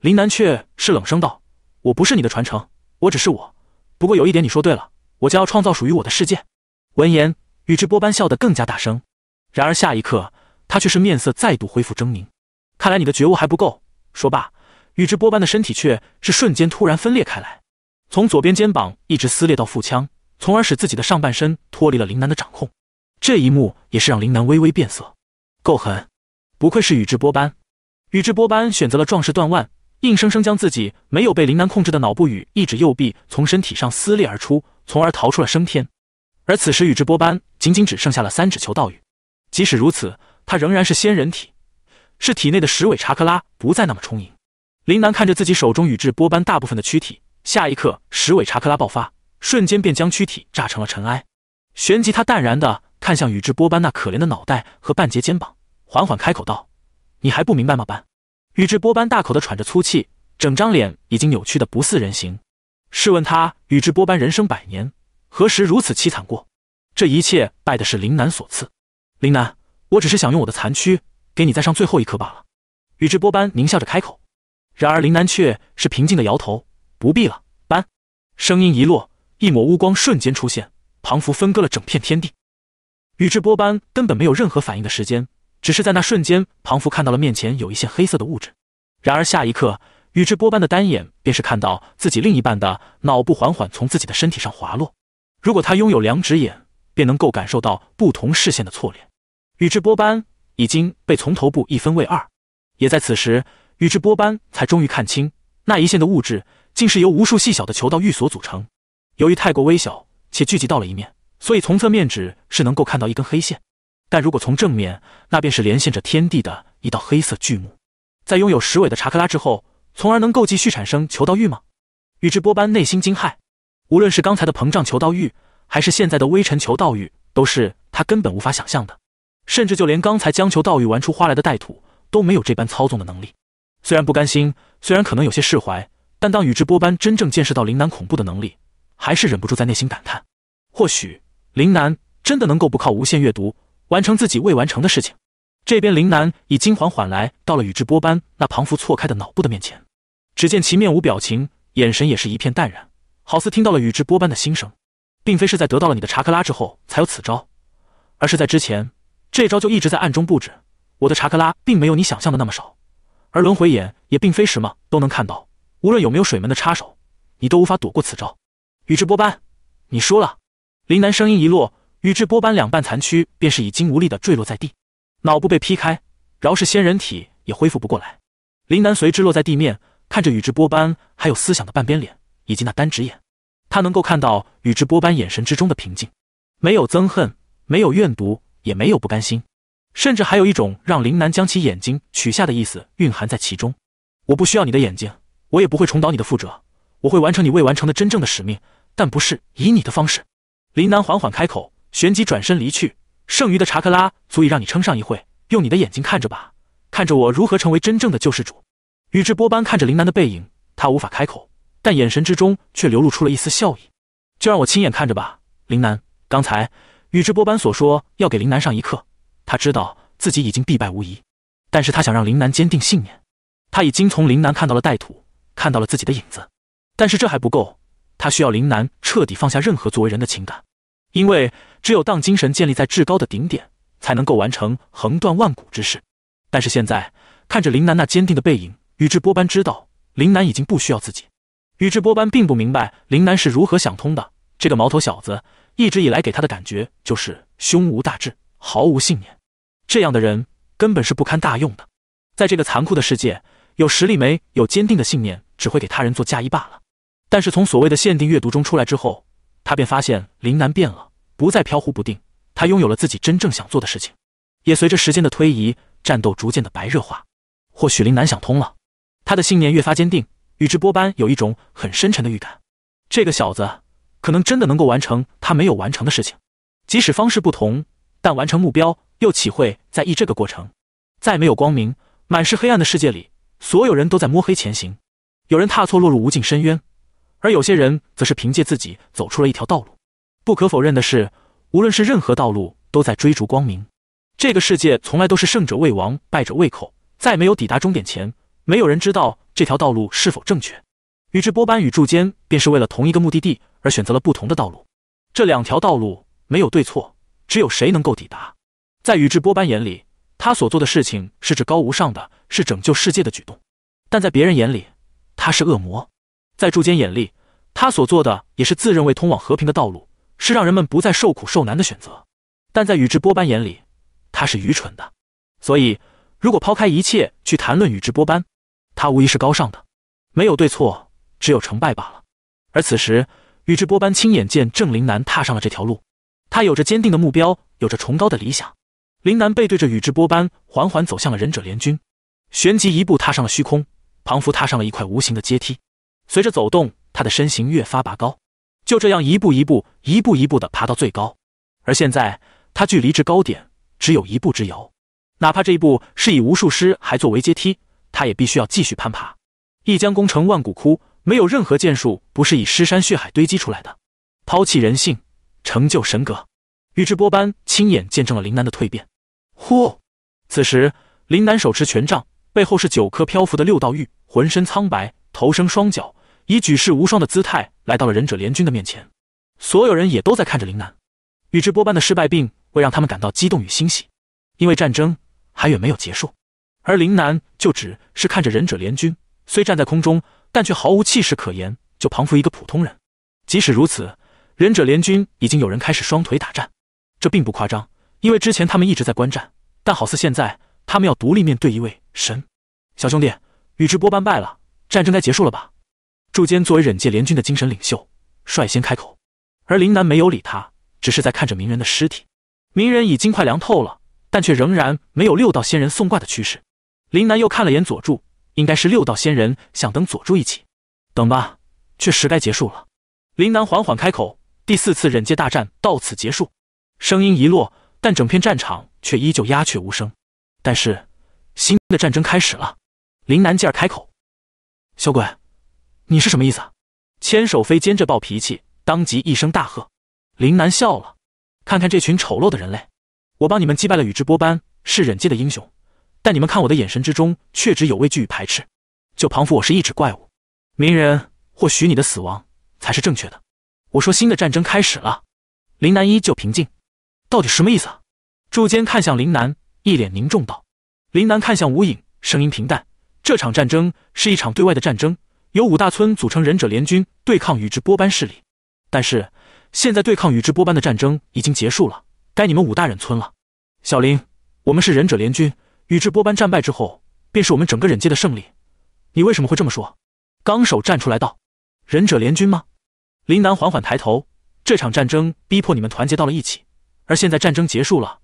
林南却是冷声道：“我不是你的传承，我只是我。”不过有一点你说对了，我将要创造属于我的世界。闻言，宇智波斑笑得更加大声。然而下一刻，他却是面色再度恢复狰狞。看来你的觉悟还不够。说罢，宇智波斑的身体却是瞬间突然分裂开来，从左边肩膀一直撕裂到腹腔，从而使自己的上半身脱离了林南的掌控。这一幕也是让林南微微变色。够狠，不愧是宇智波斑。宇智波斑选择了壮士断腕。硬生生将自己没有被林楠控制的脑部与一指右臂从身体上撕裂而出，从而逃出了升天。而此时宇智波斑仅仅只剩下了三指球道羽，即使如此，他仍然是仙人体，是体内的十尾查克拉不再那么充盈。林楠看着自己手中宇智波斑大部分的躯体，下一刻十尾查克拉爆发，瞬间便将躯体炸成了尘埃。旋即他淡然的看向宇智波斑那可怜的脑袋和半截肩膀，缓缓开口道：“你还不明白吗，斑？”宇智波斑大口的喘着粗气，整张脸已经扭曲的不似人形。试问他，宇智波斑人生百年，何时如此凄惨过？这一切拜的是林南所赐。林南，我只是想用我的残躯给你再上最后一课罢了。宇智波斑狞笑着开口，然而林南却是平静的摇头：“不必了，斑。”声音一落，一抹乌光瞬间出现，庞佛分割了整片天地。宇智波斑根本没有任何反应的时间。只是在那瞬间，庞福看到了面前有一线黑色的物质。然而下一刻，宇智波斑的单眼便是看到自己另一半的脑部缓缓从自己的身体上滑落。如果他拥有两只眼，便能够感受到不同视线的错脸。宇智波斑已经被从头部一分为二。也在此时，宇智波斑才终于看清那一线的物质，竟是由无数细小的球道玉所组成。由于太过微小且聚集到了一面，所以从侧面只是能够看到一根黑线。但如果从正面，那便是连线着天地的一道黑色巨幕。在拥有十尾的查克拉之后，从而能够继续产生求道欲吗？宇智波斑内心惊骇。无论是刚才的膨胀求道欲，还是现在的微尘求道欲，都是他根本无法想象的。甚至就连刚才将求道欲玩出花来的带土，都没有这般操纵的能力。虽然不甘心，虽然可能有些释怀，但当宇智波斑真正见识到林南恐怖的能力，还是忍不住在内心感叹：或许林南真的能够不靠无限阅读。完成自己未完成的事情。这边林南以金环缓来到了宇智波斑那庞幅错开的脑部的面前，只见其面无表情，眼神也是一片淡然，好似听到了宇智波斑的心声，并非是在得到了你的查克拉之后才有此招，而是在之前，这招就一直在暗中布置。我的查克拉并没有你想象的那么少，而轮回眼也并非什么都能看到，无论有没有水门的插手，你都无法躲过此招。宇智波斑，你输了。林南声音一落。宇智波斑两半残躯便是已经无力的坠落在地，脑部被劈开，饶是仙人体也恢复不过来。林楠随之落在地面，看着宇智波斑还有思想的半边脸以及那单只眼，他能够看到宇智波斑眼神之中的平静，没有憎恨，没有怨毒，也没有不甘心，甚至还有一种让林楠将其眼睛取下的意思蕴含在其中。我不需要你的眼睛，我也不会重蹈你的覆辙，我会完成你未完成的真正的使命，但不是以你的方式。林南缓缓开口。旋即转身离去，剩余的查克拉足以让你撑上一会。用你的眼睛看着吧，看着我如何成为真正的救世主。宇智波斑看着林楠的背影，他无法开口，但眼神之中却流露出了一丝笑意。就让我亲眼看着吧，林楠。刚才宇智波斑所说要给林楠上一课，他知道自己已经必败无疑，但是他想让林楠坚定信念。他已经从林楠看到了带土，看到了自己的影子，但是这还不够，他需要林楠彻底放下任何作为人的情感，因为。只有当精神建立在至高的顶点，才能够完成横断万古之事。但是现在看着林南那坚定的背影，宇智波斑知道林南已经不需要自己。宇智波斑并不明白林南是如何想通的。这个毛头小子一直以来给他的感觉就是胸无大志，毫无信念，这样的人根本是不堪大用的。在这个残酷的世界，有实力没有坚定的信念，只会给他人做嫁衣罢了。但是从所谓的限定阅读中出来之后，他便发现林南变了。不再飘忽不定，他拥有了自己真正想做的事情。也随着时间的推移，战斗逐渐的白热化。或许林南想通了，他的信念越发坚定。宇智波斑有一种很深沉的预感，这个小子可能真的能够完成他没有完成的事情。即使方式不同，但完成目标又岂会在意这个过程？在没有光明、满是黑暗的世界里，所有人都在摸黑前行。有人踏错，落入无尽深渊；而有些人则是凭借自己走出了一条道路。不可否认的是，无论是任何道路，都在追逐光明。这个世界从来都是胜者为王，败者为寇。在没有抵达终点前，没有人知道这条道路是否正确。宇智波斑与柱间便是为了同一个目的地而选择了不同的道路。这两条道路没有对错，只有谁能够抵达。在宇智波斑眼里，他所做的事情是至高无上的，是拯救世界的举动；但在别人眼里，他是恶魔。在柱间眼里，他所做的也是自认为通往和平的道路。是让人们不再受苦受难的选择，但在宇智波斑眼里，他是愚蠢的。所以，如果抛开一切去谈论宇智波斑，他无疑是高尚的。没有对错，只有成败罢了。而此时，宇智波斑亲眼见郑林南踏上了这条路，他有着坚定的目标，有着崇高的理想。林南背对着宇智波斑，缓缓走向了忍者联军，旋即一步踏上了虚空，仿佛踏上了一块无形的阶梯。随着走动，他的身形越发拔高。就这样一步一步、一步一步的爬到最高，而现在他距离至高点只有一步之遥，哪怕这一步是以无数尸骸作为阶梯，他也必须要继续攀爬。一将功成万骨枯，没有任何剑术不是以尸山血海堆积出来的。抛弃人性，成就神格。宇智波斑亲眼见证了林南的蜕变。呼，此时林南手持权杖，背后是九颗漂浮的六道玉，浑身苍白，头生双脚。以举世无双的姿态来到了忍者联军的面前，所有人也都在看着林楠，宇智波斑的失败并未让他们感到激动与欣喜，因为战争还远没有结束。而林楠就只是看着忍者联军，虽站在空中，但却毫无气势可言，就彷佛一个普通人。即使如此，忍者联军已经有人开始双腿打颤，这并不夸张，因为之前他们一直在观战，但好似现在他们要独立面对一位神。小兄弟，宇智波斑败了，战争该结束了吧？柱间作为忍界联军的精神领袖，率先开口，而林南没有理他，只是在看着鸣人的尸体。鸣人已经快凉透了，但却仍然没有六道仙人送卦的趋势。林南又看了眼佐助，应该是六道仙人想等佐助一起等吧，确实该结束了。林南缓缓开口：“第四次忍界大战到此结束。”声音一落，但整片战场却依旧鸦雀无声。但是，新的战争开始了。林南继而开口：“小鬼。”你是什么意思？千手飞间这暴脾气，当即一声大喝。林南笑了，看看这群丑陋的人类，我帮你们击败了宇智波斑，是忍界的英雄，但你们看我的眼神之中，却只有畏惧与排斥，就仿佛我是一只怪物。鸣人，或许你的死亡才是正确的。我说，新的战争开始了。林南依旧平静。到底什么意思？啊？柱间看向林南，一脸凝重道。林南看向无影，声音平淡：这场战争是一场对外的战争。由五大村组成忍者联军对抗宇智波斑势力，但是现在对抗宇智波斑的战争已经结束了，该你们五大忍村了。小林，我们是忍者联军。宇智波斑战败之后，便是我们整个忍界的胜利。你为什么会这么说？纲手站出来道：“忍者联军吗？”林南缓缓抬头，这场战争逼迫你们团结到了一起，而现在战争结束了，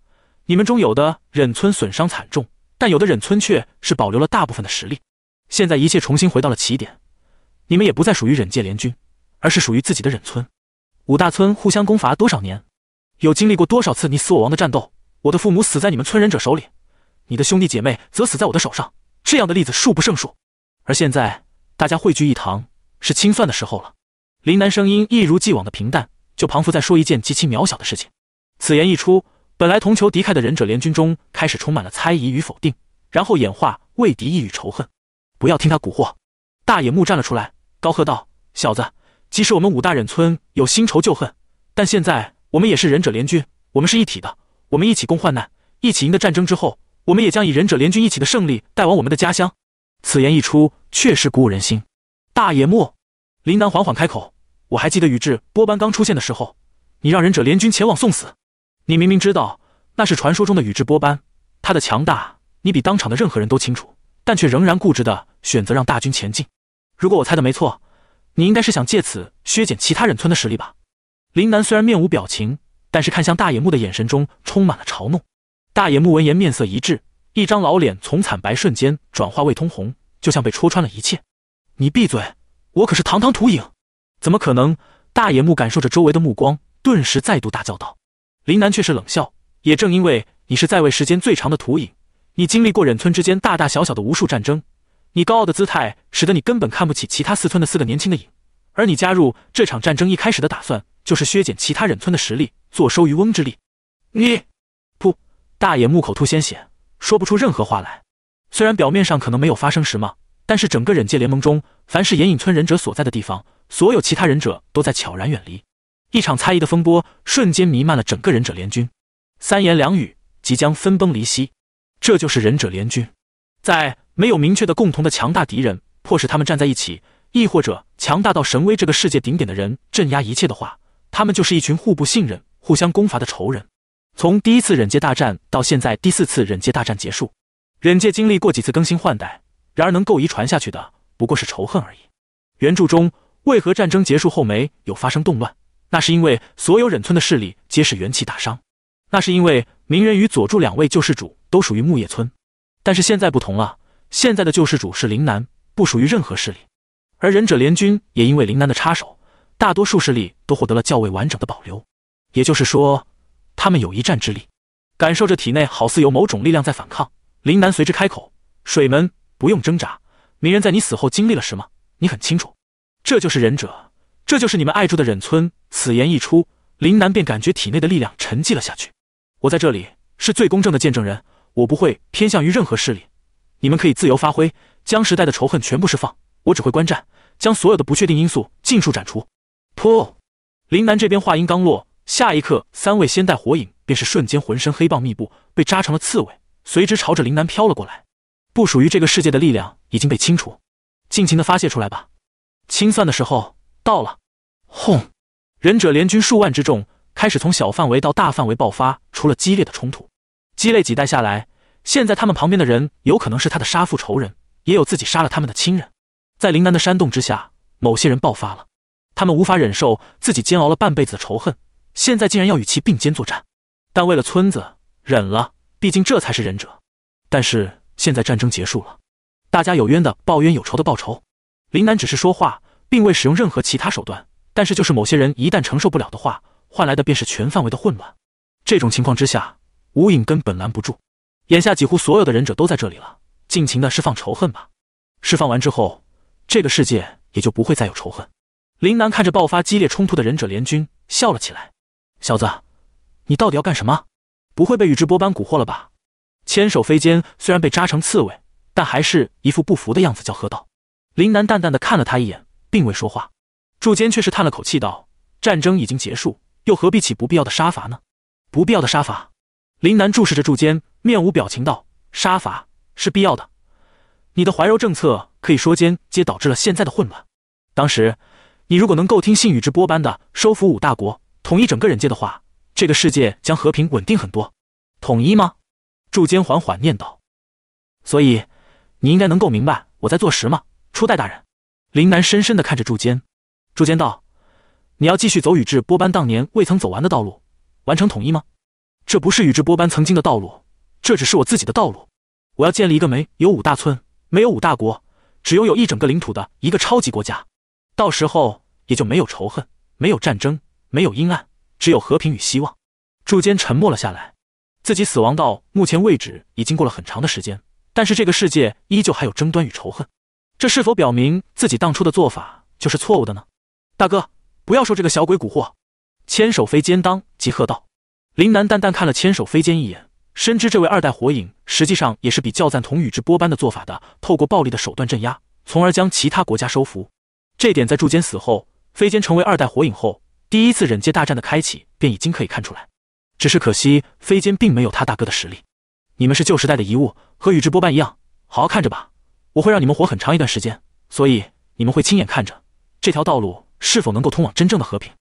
你们中有的忍村损伤惨重，但有的忍村却是保留了大部分的实力。现在一切重新回到了起点。你们也不再属于忍界联军，而是属于自己的忍村。五大村互相攻伐多少年，有经历过多少次你死我亡的战斗？我的父母死在你们村忍者手里，你的兄弟姐妹则死在我的手上，这样的例子数不胜数。而现在，大家汇聚一堂，是清算的时候了。林南声音一如既往的平淡，就仿佛在说一件极其渺小的事情。此言一出，本来同仇敌忾的忍者联军中开始充满了猜疑与否定，然后演化为敌意与仇恨。不要听他蛊惑，大野木站了出来。高喝道：“小子，即使我们五大忍村有新仇旧恨，但现在我们也是忍者联军，我们是一体的，我们一起共患难，一起赢得战争之后，我们也将以忍者联军一起的胜利带往我们的家乡。”此言一出，确实鼓舞人心。大野木，林南缓缓开口：“我还记得宇智波斑刚出现的时候，你让忍者联军前往送死，你明明知道那是传说中的宇智波斑，他的强大你比当场的任何人都清楚，但却仍然固执的选择让大军前进。”如果我猜的没错，你应该是想借此削减其他人村的实力吧？林南虽然面无表情，但是看向大野木的眼神中充满了嘲弄。大野木闻言，面色一滞，一张老脸从惨白瞬间转化为通红，就像被戳穿了一切。你闭嘴！我可是堂堂土影，怎么可能？大野木感受着周围的目光，顿时再度大叫道。林南却是冷笑，也正因为你是在位时间最长的土影，你经历过忍村之间大大小小的无数战争。你高傲的姿态使得你根本看不起其他四村的四个年轻的影，而你加入这场战争一开始的打算就是削减其他忍村的实力，坐收渔翁之利。你，噗！大野木口吐鲜血，说不出任何话来。虽然表面上可能没有发生什么，但是整个忍界联盟中，凡是岩隐村忍者所在的地方，所有其他忍者都在悄然远离。一场猜疑的风波瞬间弥漫了整个忍者联军，三言两语即将分崩离析。这就是忍者联军，在。没有明确的共同的强大敌人迫使他们站在一起，亦或者强大到神威这个世界顶点的人镇压一切的话，他们就是一群互不信任、互相攻伐的仇人。从第一次忍界大战到现在第四次忍界大战结束，忍界经历过几次更新换代，然而能够遗传下去的不过是仇恨而已。原著中为何战争结束后没有发生动乱？那是因为所有忍村的势力皆是元气大伤，那是因为鸣人与佐助两位救世主都属于木叶村，但是现在不同了。现在的救世主是林南，不属于任何势力，而忍者联军也因为林南的插手，大多数势力都获得了较为完整的保留，也就是说，他们有一战之力。感受着体内好似有某种力量在反抗，林南随之开口：“水门，不用挣扎。鸣人在你死后经历了什么，你很清楚。这就是忍者，这就是你们爱住的忍村。”此言一出，林南便感觉体内的力量沉寂了下去。我在这里是最公正的见证人，我不会偏向于任何势力。你们可以自由发挥，将时代的仇恨全部释放。我只会观战，将所有的不确定因素尽数斩除。噗！林南这边话音刚落，下一刻，三位仙代火影便是瞬间浑身黑棒密布，被扎成了刺猬，随之朝着林南飘了过来。不属于这个世界的力量已经被清除，尽情的发泄出来吧！清算的时候到了。轰！忍者联军数万之众开始从小范围到大范围爆发出了激烈的冲突。积累几代下来。现在他们旁边的人有可能是他的杀父仇人，也有自己杀了他们的亲人。在林南的煽动之下，某些人爆发了，他们无法忍受自己煎熬了半辈子的仇恨，现在竟然要与其并肩作战。但为了村子，忍了，毕竟这才是忍者。但是现在战争结束了，大家有冤的报冤，有仇的报仇。林南只是说话，并未使用任何其他手段，但是就是某些人一旦承受不了的话，换来的便是全范围的混乱。这种情况之下，无影根本拦不住。眼下几乎所有的忍者都在这里了，尽情的释放仇恨吧。释放完之后，这个世界也就不会再有仇恨。林南看着爆发激烈冲突的忍者联军笑了起来。小子，你到底要干什么？不会被宇智波斑蛊惑了吧？千手飞间虽然被扎成刺猬，但还是一副不服的样子，叫喝道。林南淡淡的看了他一眼，并未说话。柱间却是叹了口气道：“战争已经结束，又何必起不必要的杀伐呢？不必要的杀伐。”林楠注视着柱间，面无表情道：“杀伐是必要的，你的怀柔政策可以说间接导致了现在的混乱。当时，你如果能够听信宇智波般的收服五大国，统一整个人界的话，这个世界将和平稳定很多。统一吗？”柱间缓缓念道：“所以，你应该能够明白我在做什吗，初代大人？”林楠深深的看着柱间，柱间道：“你要继续走宇智波般当年未曾走完的道路，完成统一吗？”这不是宇智波斑曾经的道路，这只是我自己的道路。我要建立一个没有五大村、没有五大国、只拥有一整个领土的一个超级国家。到时候也就没有仇恨，没有战争，没有阴暗，只有和平与希望。柱间沉默了下来。自己死亡到目前为止已经过了很长的时间，但是这个世界依旧还有争端与仇恨。这是否表明自己当初的做法就是错误的呢？大哥，不要受这个小鬼蛊惑！千手扉间当即喝道。林楠淡淡看了千手飞间一眼，深知这位二代火影实际上也是比较赞同宇智波斑的做法的，透过暴力的手段镇压，从而将其他国家收服。这点在柱间死后，飞间成为二代火影后，第一次忍界大战的开启便已经可以看出来。只是可惜，飞间并没有他大哥的实力。你们是旧时代的遗物，和宇智波斑一样，好好看着吧。我会让你们活很长一段时间，所以你们会亲眼看着这条道路是否能够通往真正的和平。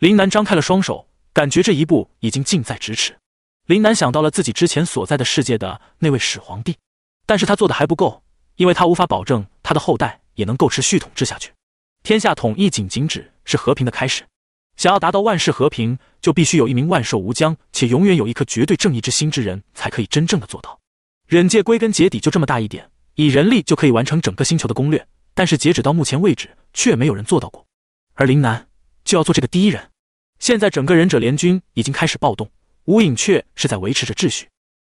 林楠张开了双手。感觉这一步已经近在咫尺，林南想到了自己之前所在的世界的那位始皇帝，但是他做的还不够，因为他无法保证他的后代也能够持续统治下去。天下统一仅仅止是和平的开始，想要达到万世和平，就必须有一名万寿无疆且永远有一颗绝对正义之心之人才可以真正的做到。忍界归根结底就这么大一点，以人力就可以完成整个星球的攻略，但是截止到目前为止却没有人做到过，而林南就要做这个第一人。现在整个忍者联军已经开始暴动，无影却是在维持着秩序。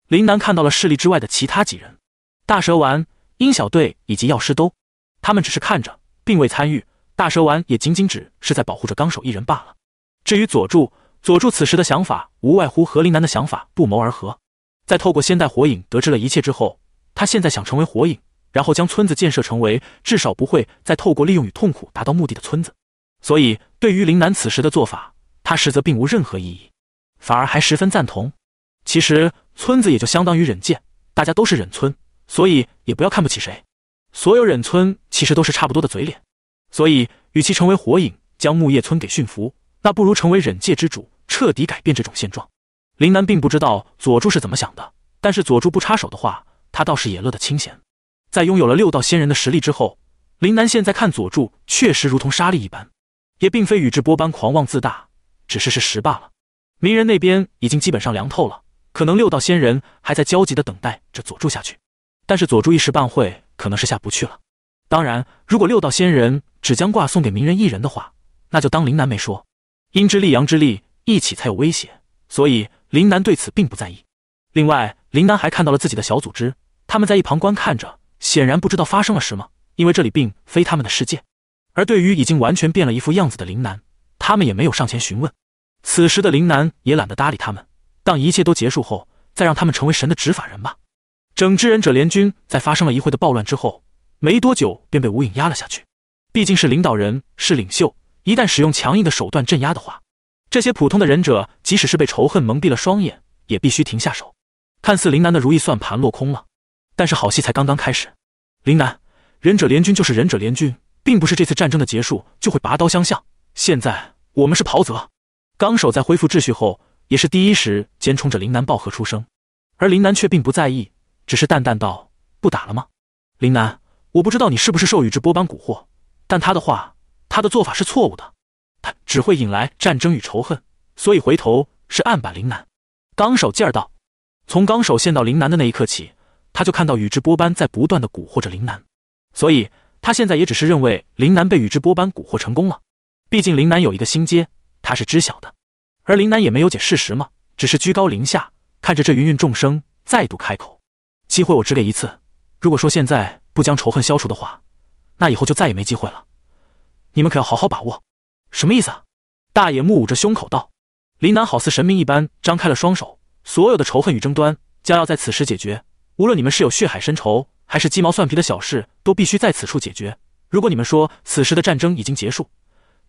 林南看到了势力之外的其他几人，大蛇丸、鹰小队以及药师兜，他们只是看着，并未参与。大蛇丸也仅仅只是在保护着纲手一人罢了。至于佐助，佐助此时的想法无外乎和林南的想法不谋而合。在透过先代火影得知了一切之后，他现在想成为火影，然后将村子建设成为至少不会再透过利用与痛苦达到目的的村子。所以，对于林南此时的做法，他实则并无任何意义，反而还十分赞同。其实村子也就相当于忍界，大家都是忍村，所以也不要看不起谁。所有忍村其实都是差不多的嘴脸，所以与其成为火影将木叶村给驯服，那不如成为忍界之主，彻底改变这种现状。林南并不知道佐助是怎么想的，但是佐助不插手的话，他倒是也乐得清闲。在拥有了六道仙人的实力之后，林南现在看佐助确实如同沙粒一般，也并非宇智波般狂妄自大。只是事实罢了。鸣人那边已经基本上凉透了，可能六道仙人还在焦急的等待着佐助下去，但是佐助一时半会可能是下不去了。当然，如果六道仙人只将卦送给鸣人一人的话，那就当林南没说。阴之力、阳之力一起才有威胁，所以林南对此并不在意。另外，林南还看到了自己的小组织，他们在一旁观看着，显然不知道发生了什么，因为这里并非他们的世界。而对于已经完全变了一副样子的林南。他们也没有上前询问。此时的林南也懒得搭理他们。当一切都结束后，再让他们成为神的执法人吧。整支忍者联军在发生了一会的暴乱之后，没多久便被无影压了下去。毕竟是领导人，是领袖，一旦使用强硬的手段镇压的话，这些普通的忍者，即使是被仇恨蒙蔽了双眼，也必须停下手。看似林南的如意算盘落空了，但是好戏才刚刚开始。林南，忍者联军就是忍者联军，并不是这次战争的结束就会拔刀相向。现在。我们是袍泽，纲手在恢复秩序后也是第一时间冲着林南暴喝出声，而林南却并不在意，只是淡淡道：“不打了吗？”林南，我不知道你是不是受宇智波斑蛊惑，但他的话，他的做法是错误的，他只会引来战争与仇恨，所以回头是暗板。林南，纲手劲儿道，从纲手见到林南的那一刻起，他就看到宇智波斑在不断的蛊惑着林南，所以他现在也只是认为林南被宇智波斑蛊惑成功了。毕竟林南有一个心结，他是知晓的，而林南也没有解事实嘛，只是居高临下看着这芸芸众生，再度开口：“机会我只给一次，如果说现在不将仇恨消除的话，那以后就再也没机会了。你们可要好好把握。”什么意思？啊？大爷目捂着胸口道：“林南好似神明一般，张开了双手，所有的仇恨与争端将要在此时解决。无论你们是有血海深仇，还是鸡毛蒜皮的小事，都必须在此处解决。如果你们说此时的战争已经结束。”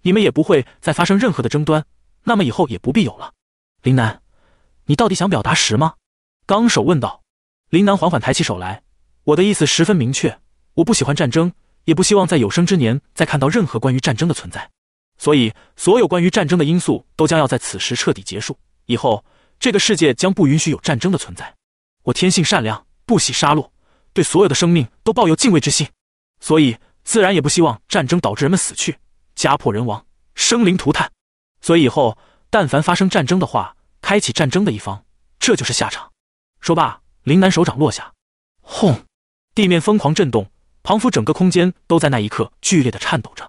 你们也不会再发生任何的争端，那么以后也不必有了。林南，你到底想表达什么？纲手问道。林南缓缓抬起手来，我的意思十分明确，我不喜欢战争，也不希望在有生之年再看到任何关于战争的存在。所以，所有关于战争的因素都将要在此时彻底结束。以后，这个世界将不允许有战争的存在。我天性善良，不喜杀戮，对所有的生命都抱有敬畏之心，所以自然也不希望战争导致人们死去。家破人亡，生灵涂炭，所以以后但凡发生战争的话，开启战争的一方，这就是下场。说罢，林南手掌落下，轰，地面疯狂震动，仿佛整个空间都在那一刻剧烈的颤抖着。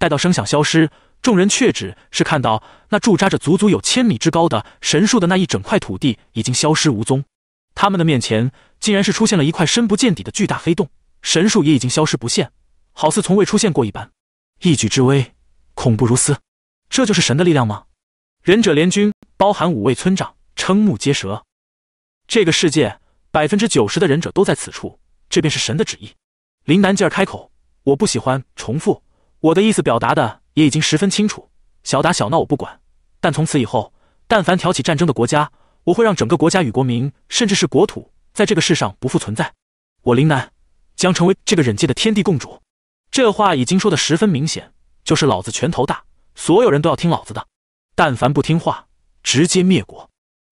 待到声响消失，众人却只是看到那驻扎着足足有千米之高的神树的那一整块土地已经消失无踪，他们的面前竟然是出现了一块深不见底的巨大黑洞，神树也已经消失不见，好似从未出现过一般。一举之威，恐怖如斯，这就是神的力量吗？忍者联军包含五位村长，瞠目结舌。这个世界百分之九十的忍者都在此处，这便是神的旨意。林南继而开口：“我不喜欢重复我的意思，表达的也已经十分清楚。小打小闹我不管，但从此以后，但凡挑起战争的国家，我会让整个国家与国民，甚至是国土，在这个世上不复存在。我林南将成为这个忍界的天地共主。”这话已经说的十分明显，就是老子拳头大，所有人都要听老子的。但凡不听话，直接灭国，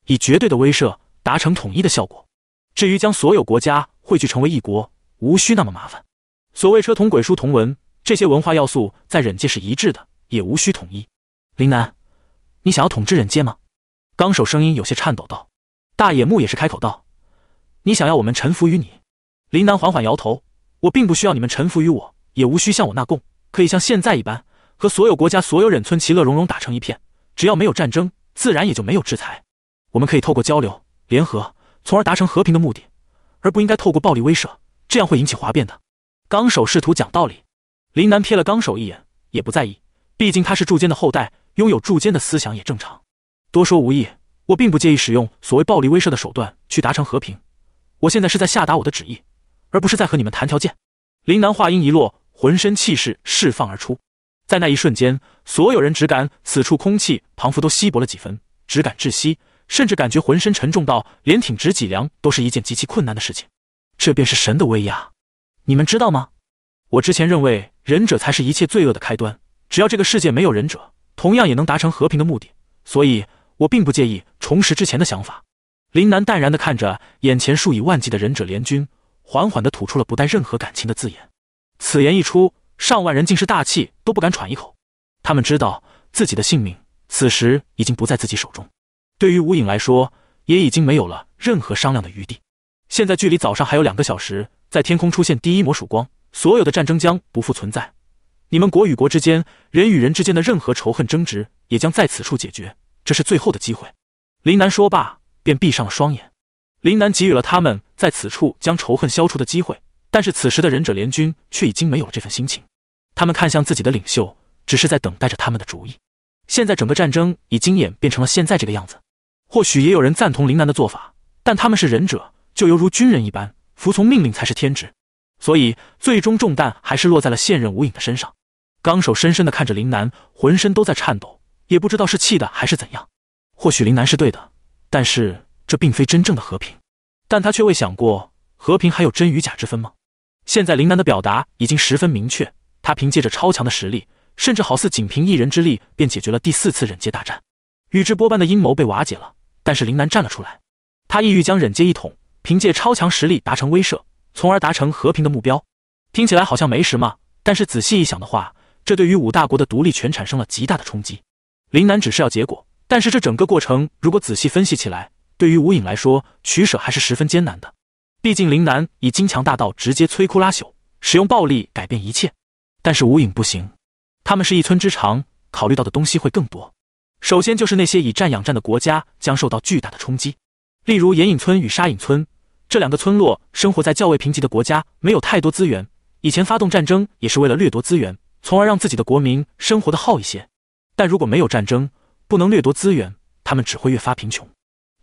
以绝对的威慑达成统一的效果。至于将所有国家汇聚成为一国，无需那么麻烦。所谓车同轨，书同文，这些文化要素在忍界是一致的，也无需统一。林南，你想要统治忍界吗？纲手声音有些颤抖道。大野木也是开口道：“你想要我们臣服于你？”林南缓缓摇头：“我并不需要你们臣服于我。”也无需向我纳贡，可以像现在一般，和所有国家、所有忍村其乐融融，打成一片。只要没有战争，自然也就没有制裁。我们可以透过交流、联合，从而达成和平的目的，而不应该透过暴力威慑，这样会引起哗变的。纲手试图讲道理，林南瞥了纲手一眼，也不在意，毕竟他是柱间的后代，拥有柱间的思想也正常。多说无益，我并不介意使用所谓暴力威慑的手段去达成和平。我现在是在下达我的旨意，而不是在和你们谈条件。林南话音一落。浑身气势释放而出，在那一瞬间，所有人只感此处空气仿佛都稀薄了几分，只感窒息，甚至感觉浑身沉重到连挺直脊梁都是一件极其困难的事情。这便是神的威压，你们知道吗？我之前认为忍者才是一切罪恶的开端，只要这个世界没有忍者，同样也能达成和平的目的。所以，我并不介意重拾之前的想法。林南淡然的看着眼前数以万计的忍者联军，缓缓的吐出了不带任何感情的字眼。此言一出，上万人竟是大气都不敢喘一口。他们知道自己的性命此时已经不在自己手中，对于无影来说，也已经没有了任何商量的余地。现在距离早上还有两个小时，在天空出现第一抹曙光，所有的战争将不复存在。你们国与国之间、人与人之间的任何仇恨争执，也将在此处解决。这是最后的机会。林南说罢，便闭上了双眼。林南给予了他们在此处将仇恨消除的机会。但是此时的忍者联军却已经没有了这份心情，他们看向自己的领袖，只是在等待着他们的主意。现在整个战争已经演变成了现在这个样子，或许也有人赞同林南的做法，但他们是忍者，就犹如军人一般，服从命令才是天职。所以最终重担还是落在了现任无影的身上。纲手深深的看着林南，浑身都在颤抖，也不知道是气的还是怎样。或许林南是对的，但是这并非真正的和平。但他却未想过，和平还有真与假之分吗？现在林楠的表达已经十分明确，他凭借着超强的实力，甚至好似仅凭一人之力便解决了第四次忍界大战，宇智波斑的阴谋被瓦解了。但是林楠站了出来，他意欲将忍界一统，凭借超强实力达成威慑，从而达成和平的目标。听起来好像没什么，但是仔细一想的话，这对于五大国的独立权产生了极大的冲击。林楠只是要结果，但是这整个过程如果仔细分析起来，对于无影来说取舍还是十分艰难的。毕竟，林南以金强大道直接摧枯拉朽，使用暴力改变一切。但是无影不行，他们是一村之长，考虑到的东西会更多。首先就是那些以战养战的国家将受到巨大的冲击，例如岩影村与沙影村这两个村落，生活在较为贫瘠的国家，没有太多资源。以前发动战争也是为了掠夺资源，从而让自己的国民生活的好一些。但如果没有战争，不能掠夺资源，他们只会越发贫穷，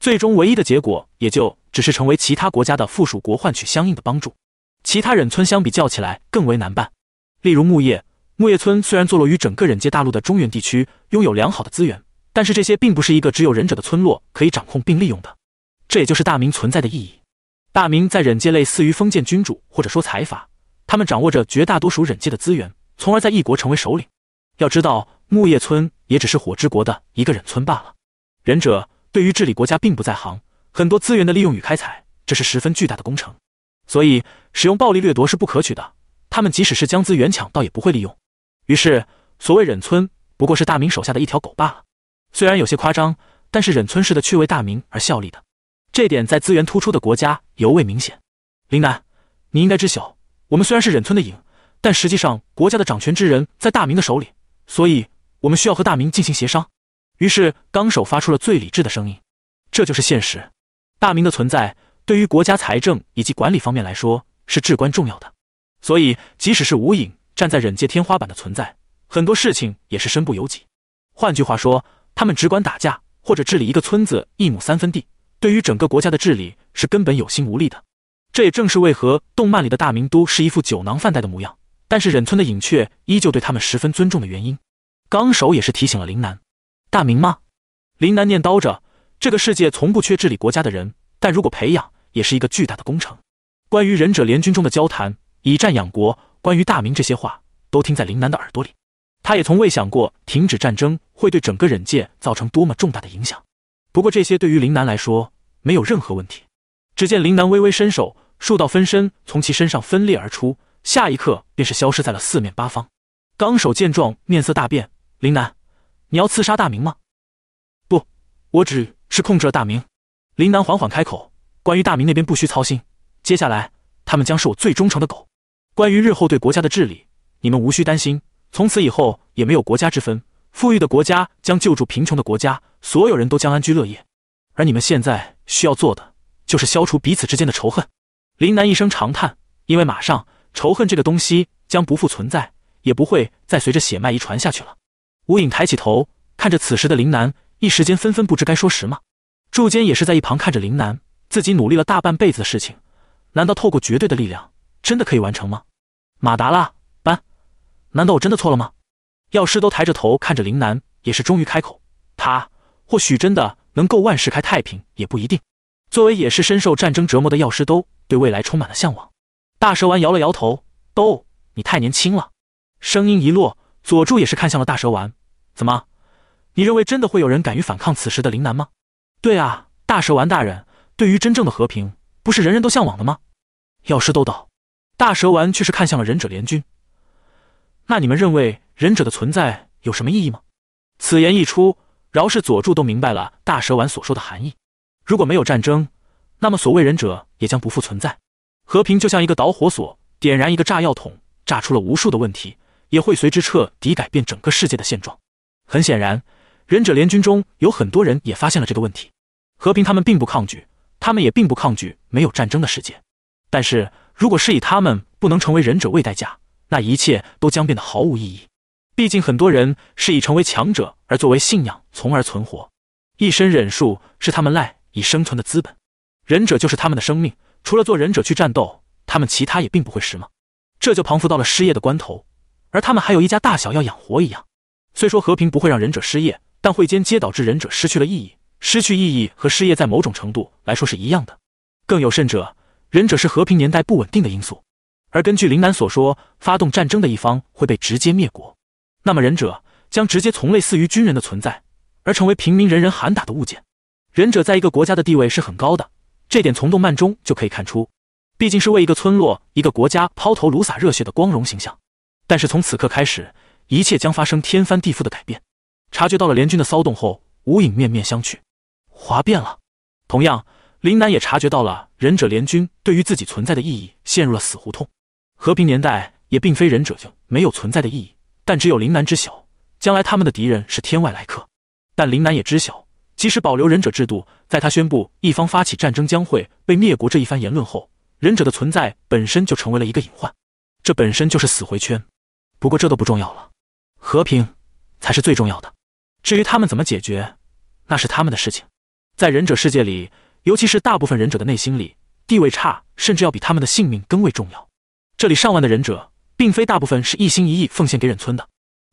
最终唯一的结果也就。只是成为其他国家的附属国，换取相应的帮助。其他忍村相比较起来更为难办。例如木叶，木叶村虽然坐落于整个忍界大陆的中原地区，拥有良好的资源，但是这些并不是一个只有忍者的村落可以掌控并利用的。这也就是大明存在的意义。大明在忍界类似于封建君主或者说财阀，他们掌握着绝大多数忍界的资源，从而在一国成为首领。要知道，木叶村也只是火之国的一个忍村罢了。忍者对于治理国家并不在行。很多资源的利用与开采，这是十分巨大的工程，所以使用暴力掠夺是不可取的。他们即使是将资源抢到，也不会利用。于是，所谓忍村不过是大明手下的一条狗罢了。虽然有些夸张，但是忍村是的却为大明而效力的，这点在资源突出的国家尤为明显。林南，你应该知晓，我们虽然是忍村的影，但实际上国家的掌权之人在大明的手里，所以我们需要和大明进行协商。于是，纲手发出了最理智的声音：这就是现实。大明的存在对于国家财政以及管理方面来说是至关重要的，所以即使是无影站在忍界天花板的存在，很多事情也是身不由己。换句话说，他们只管打架或者治理一个村子一亩三分地，对于整个国家的治理是根本有心无力的。这也正是为何动漫里的大明都是一副酒囊饭袋的模样，但是忍村的影却依旧对他们十分尊重的原因。纲手也是提醒了林南：“大明吗？”林南念叨着。这个世界从不缺治理国家的人，但如果培养，也是一个巨大的工程。关于忍者联军中的交谈，以战养国，关于大明这些话，都听在林南的耳朵里。他也从未想过停止战争会对整个忍界造成多么重大的影响。不过这些对于林南来说没有任何问题。只见林南微微伸手，数道分身从其身上分裂而出，下一刻便是消失在了四面八方。纲手见状，面色大变：“林南，你要刺杀大明吗？”“不，我只……”是控制了大明，林南缓缓开口：“关于大明那边不需操心，接下来他们将是我最忠诚的狗。关于日后对国家的治理，你们无需担心，从此以后也没有国家之分，富裕的国家将救助贫穷的国家，所有人都将安居乐业。而你们现在需要做的，就是消除彼此之间的仇恨。”林南一声长叹，因为马上仇恨这个东西将不复存在，也不会再随着血脉遗传下去了。吴影抬起头，看着此时的林南。一时间，纷纷不知该说什么。柱间也是在一旁看着林楠，自己努力了大半辈子的事情，难道透过绝对的力量，真的可以完成吗？马达拉班，难道我真的错了吗？药师都抬着头看着林楠，也是终于开口：他或许真的能够万事开太平，也不一定。作为也是深受战争折磨的药师，都对未来充满了向往。大蛇丸摇了摇头：都，你太年轻了。声音一落，佐助也是看向了大蛇丸：怎么？你认为真的会有人敢于反抗此时的林南吗？对啊，大蛇丸大人，对于真正的和平，不是人人都向往的吗？药师都道，大蛇丸却是看向了忍者联军。那你们认为忍者的存在有什么意义吗？此言一出，饶是佐助都明白了大蛇丸所说的含义。如果没有战争，那么所谓忍者也将不复存在。和平就像一个导火索，点燃一个炸药桶，炸出了无数的问题，也会随之彻底改变整个世界的现状。很显然。忍者联军中有很多人也发现了这个问题，和平他们并不抗拒，他们也并不抗拒没有战争的世界，但是如果是以他们不能成为忍者为代价，那一切都将变得毫无意义。毕竟很多人是以成为强者而作为信仰，从而存活。一身忍术是他们赖以生存的资本，忍者就是他们的生命。除了做忍者去战斗，他们其他也并不会失望。这就彷佛到了失业的关头，而他们还有一家大小要养活一样。虽说和平不会让忍者失业。但会间接导致忍者失去了意义，失去意义和失业在某种程度来说是一样的。更有甚者，忍者是和平年代不稳定的因素。而根据林南所说，发动战争的一方会被直接灭国，那么忍者将直接从类似于军人的存在，而成为平民人人喊打的物件。忍者在一个国家的地位是很高的，这点从动漫中就可以看出，毕竟是为一个村落、一个国家抛头颅、洒热血的光荣形象。但是从此刻开始，一切将发生天翻地覆的改变。察觉到了联军的骚动后，无影面面相觑，哗变了。同样，林南也察觉到了忍者联军对于自己存在的意义陷入了死胡同。和平年代也并非忍者就没有存在的意义，但只有林南知晓，将来他们的敌人是天外来客。但林南也知晓，即使保留忍者制度，在他宣布一方发起战争将会被灭国这一番言论后，忍者的存在本身就成为了一个隐患，这本身就是死回圈。不过这都不重要了，和平才是最重要的。至于他们怎么解决，那是他们的事情。在忍者世界里，尤其是大部分忍者的内心里，地位差甚至要比他们的性命更为重要。这里上万的忍者，并非大部分是一心一意奉献给忍村的，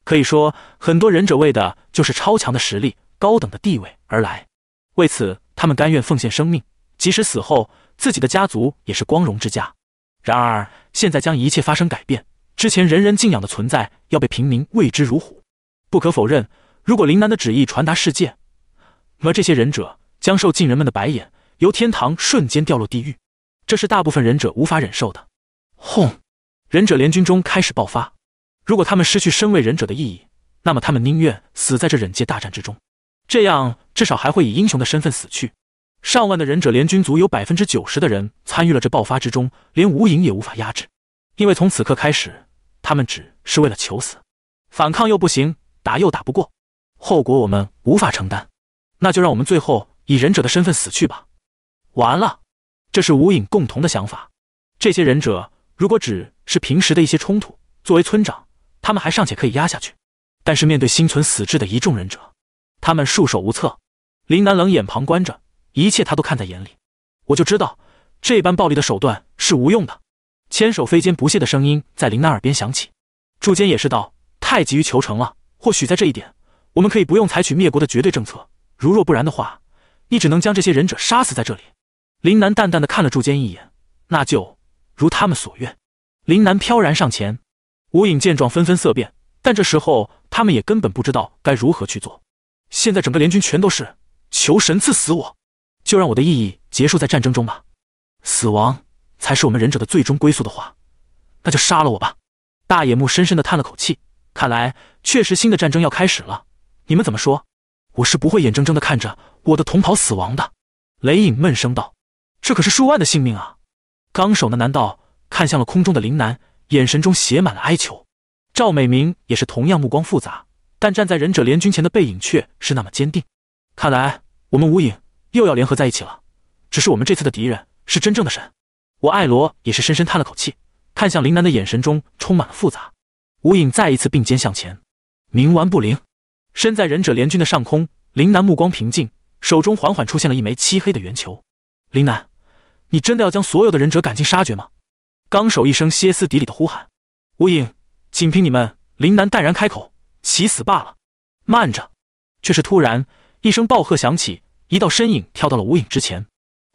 可以说，很多忍者为的就是超强的实力、高等的地位而来。为此，他们甘愿奉献生命，即使死后自己的家族也是光荣之家。然而，现在将一切发生改变，之前人人敬仰的存在要被平民畏之如虎。不可否认。如果林南的旨意传达世界，而这些忍者将受尽人们的白眼，由天堂瞬间掉落地狱，这是大部分忍者无法忍受的。轰！忍者联军中开始爆发。如果他们失去身为忍者的意义，那么他们宁愿死在这忍界大战之中，这样至少还会以英雄的身份死去。上万的忍者联军族有百分之九十的人参与了这爆发之中，连无影也无法压制，因为从此刻开始，他们只是为了求死，反抗又不行，打又打不过。后果我们无法承担，那就让我们最后以忍者的身份死去吧。完了，这是无影共同的想法。这些忍者如果只是平时的一些冲突，作为村长，他们还尚且可以压下去。但是面对心存死志的一众忍者，他们束手无策。林南冷眼旁观着一切，他都看在眼里。我就知道，这般暴力的手段是无用的。千手飞间不屑的声音在林南耳边响起。柱间也是道：“太急于求成了，或许在这一点。”我们可以不用采取灭国的绝对政策，如若不然的话，你只能将这些忍者杀死在这里。林南淡淡的看了柱间一眼，那就如他们所愿。林南飘然上前，无影见状纷纷色变，但这时候他们也根本不知道该如何去做。现在整个联军全都是求神赐死我，就让我的意义结束在战争中吧。死亡才是我们忍者的最终归宿的话，那就杀了我吧。大野木深深的叹了口气，看来确实新的战争要开始了。你们怎么说？我是不会眼睁睁的看着我的同袍死亡的。”雷影闷声道，“这可是数万的性命啊！”纲手呢？难道看向了空中的林南，眼神中写满了哀求。赵美明也是同样目光复杂，但站在忍者联军前的背影却是那么坚定。看来我们无影又要联合在一起了。只是我们这次的敌人是真正的神。我爱罗也是深深叹了口气，看向林南的眼神中充满了复杂。无影再一次并肩向前，冥顽不灵。身在忍者联军的上空，林南目光平静，手中缓缓出现了一枚漆黑的圆球。林南，你真的要将所有的忍者赶尽杀绝吗？纲手一声歇斯底里的呼喊。无影，仅凭你们！林南淡然开口，起死罢了。慢着，却是突然一声暴喝响起，一道身影跳到了无影之前，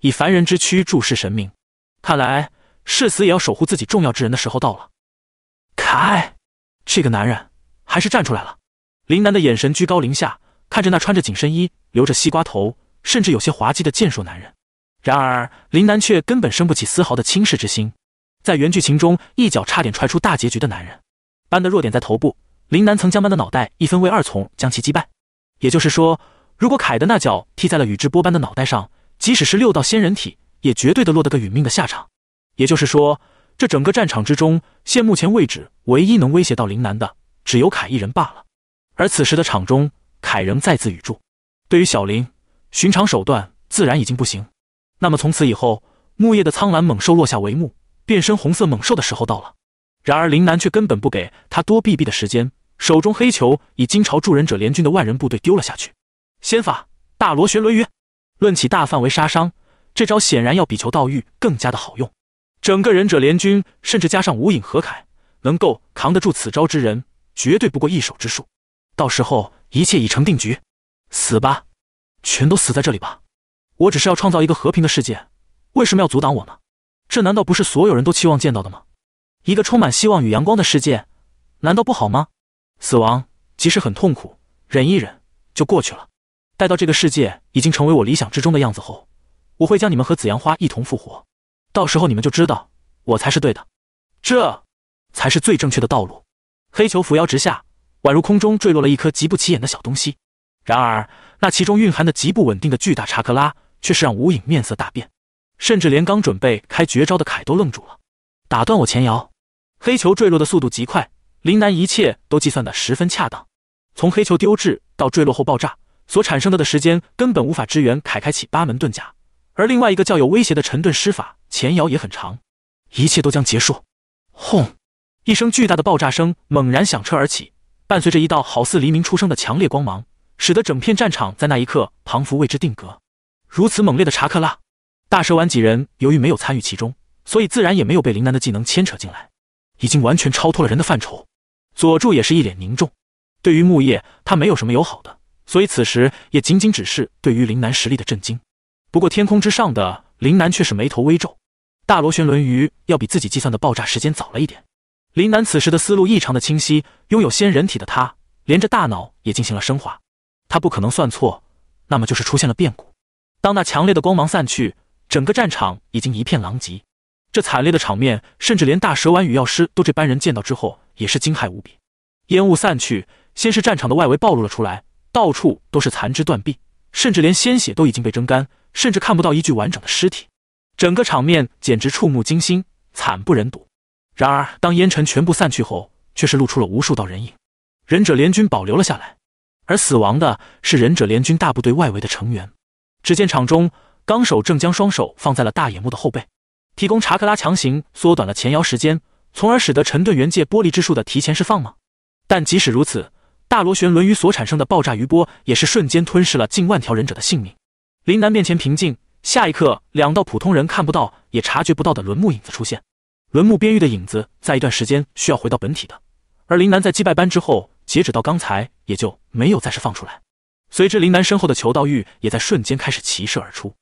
以凡人之躯注视神明。看来誓死也要守护自己重要之人的时候到了。凯，这个男人还是站出来了。林楠的眼神居高临下看着那穿着紧身衣、留着西瓜头，甚至有些滑稽的健硕男人，然而林楠却根本生不起丝毫的轻视之心。在原剧情中，一脚差点踹出大结局的男人斑的弱点在头部，林楠曾将斑的脑袋一分为二，从将其击败。也就是说，如果凯的那脚踢在了宇智波斑的脑袋上，即使是六道仙人体，也绝对的落得个殒命的下场。也就是说，这整个战场之中，现目前为止唯一能威胁到林楠的，只有凯一人罢了。而此时的场中，凯仍再次语助。对于小林，寻常手段自然已经不行。那么从此以后，木叶的苍蓝猛兽落下帷幕，变身红色猛兽的时候到了。然而林南却根本不给他多避避的时间，手中黑球以金朝助忍者联军的万人部队丢了下去。仙法大螺旋轮曰，论起大范围杀伤，这招显然要比求道玉更加的好用。整个忍者联军，甚至加上无影和凯，能够扛得住此招之人，绝对不过一手之数。到时候一切已成定局，死吧，全都死在这里吧！我只是要创造一个和平的世界，为什么要阻挡我呢？这难道不是所有人都期望见到的吗？一个充满希望与阳光的世界，难道不好吗？死亡即使很痛苦，忍一忍就过去了。待到这个世界已经成为我理想之中的样子后，我会将你们和紫阳花一同复活。到时候你们就知道我才是对的，这才是最正确的道路。黑球扶摇直下。宛如空中坠落了一颗极不起眼的小东西，然而那其中蕴含的极不稳定的巨大查克拉，却是让无影面色大变，甚至连刚准备开绝招的凯都愣住了。打断我前摇，黑球坠落的速度极快，林南一切都计算的十分恰当，从黑球丢掷到坠落后爆炸所产生的的时间根本无法支援凯开启八门遁甲，而另外一个较有威胁的沉遁施法前摇也很长，一切都将结束。轰，一声巨大的爆炸声猛然响彻而起。伴随着一道好似黎明出生的强烈光芒，使得整片战场在那一刻彷佛为之定格。如此猛烈的查克拉，大蛇丸几人由于没有参与其中，所以自然也没有被林南的技能牵扯进来，已经完全超脱了人的范畴。佐助也是一脸凝重，对于木叶他没有什么友好的，所以此时也仅仅只是对于林南实力的震惊。不过天空之上的林南却是眉头微皱，大螺旋轮鱼要比自己计算的爆炸时间早了一点。林南此时的思路异常的清晰，拥有仙人体的他，连着大脑也进行了升华。他不可能算错，那么就是出现了变故。当那强烈的光芒散去，整个战场已经一片狼藉。这惨烈的场面，甚至连大蛇丸与药师都这般人见到之后，也是惊骇无比。烟雾散去，先是战场的外围暴露了出来，到处都是残肢断臂，甚至连鲜血都已经被蒸干，甚至看不到一具完整的尸体。整个场面简直触目惊心，惨不忍睹。然而，当烟尘全部散去后，却是露出了无数道人影。忍者联军保留了下来，而死亡的是忍者联军大部队外围的成员。只见场中，纲手正将双手放在了大野木的后背，提供查克拉，强行缩短了前摇时间，从而使得沉顿元界玻璃之术的提前释放吗？但即使如此，大螺旋轮鱼所产生的爆炸余波也是瞬间吞噬了近万条忍者的性命。林南面前平静，下一刻，两道普通人看不到也察觉不到的轮木影子出现。轮木边域的影子在一段时间需要回到本体的，而林楠在击败斑之后，截止到刚才也就没有再释放出来。随之，林楠身后的求道玉也在瞬间开始齐射而出，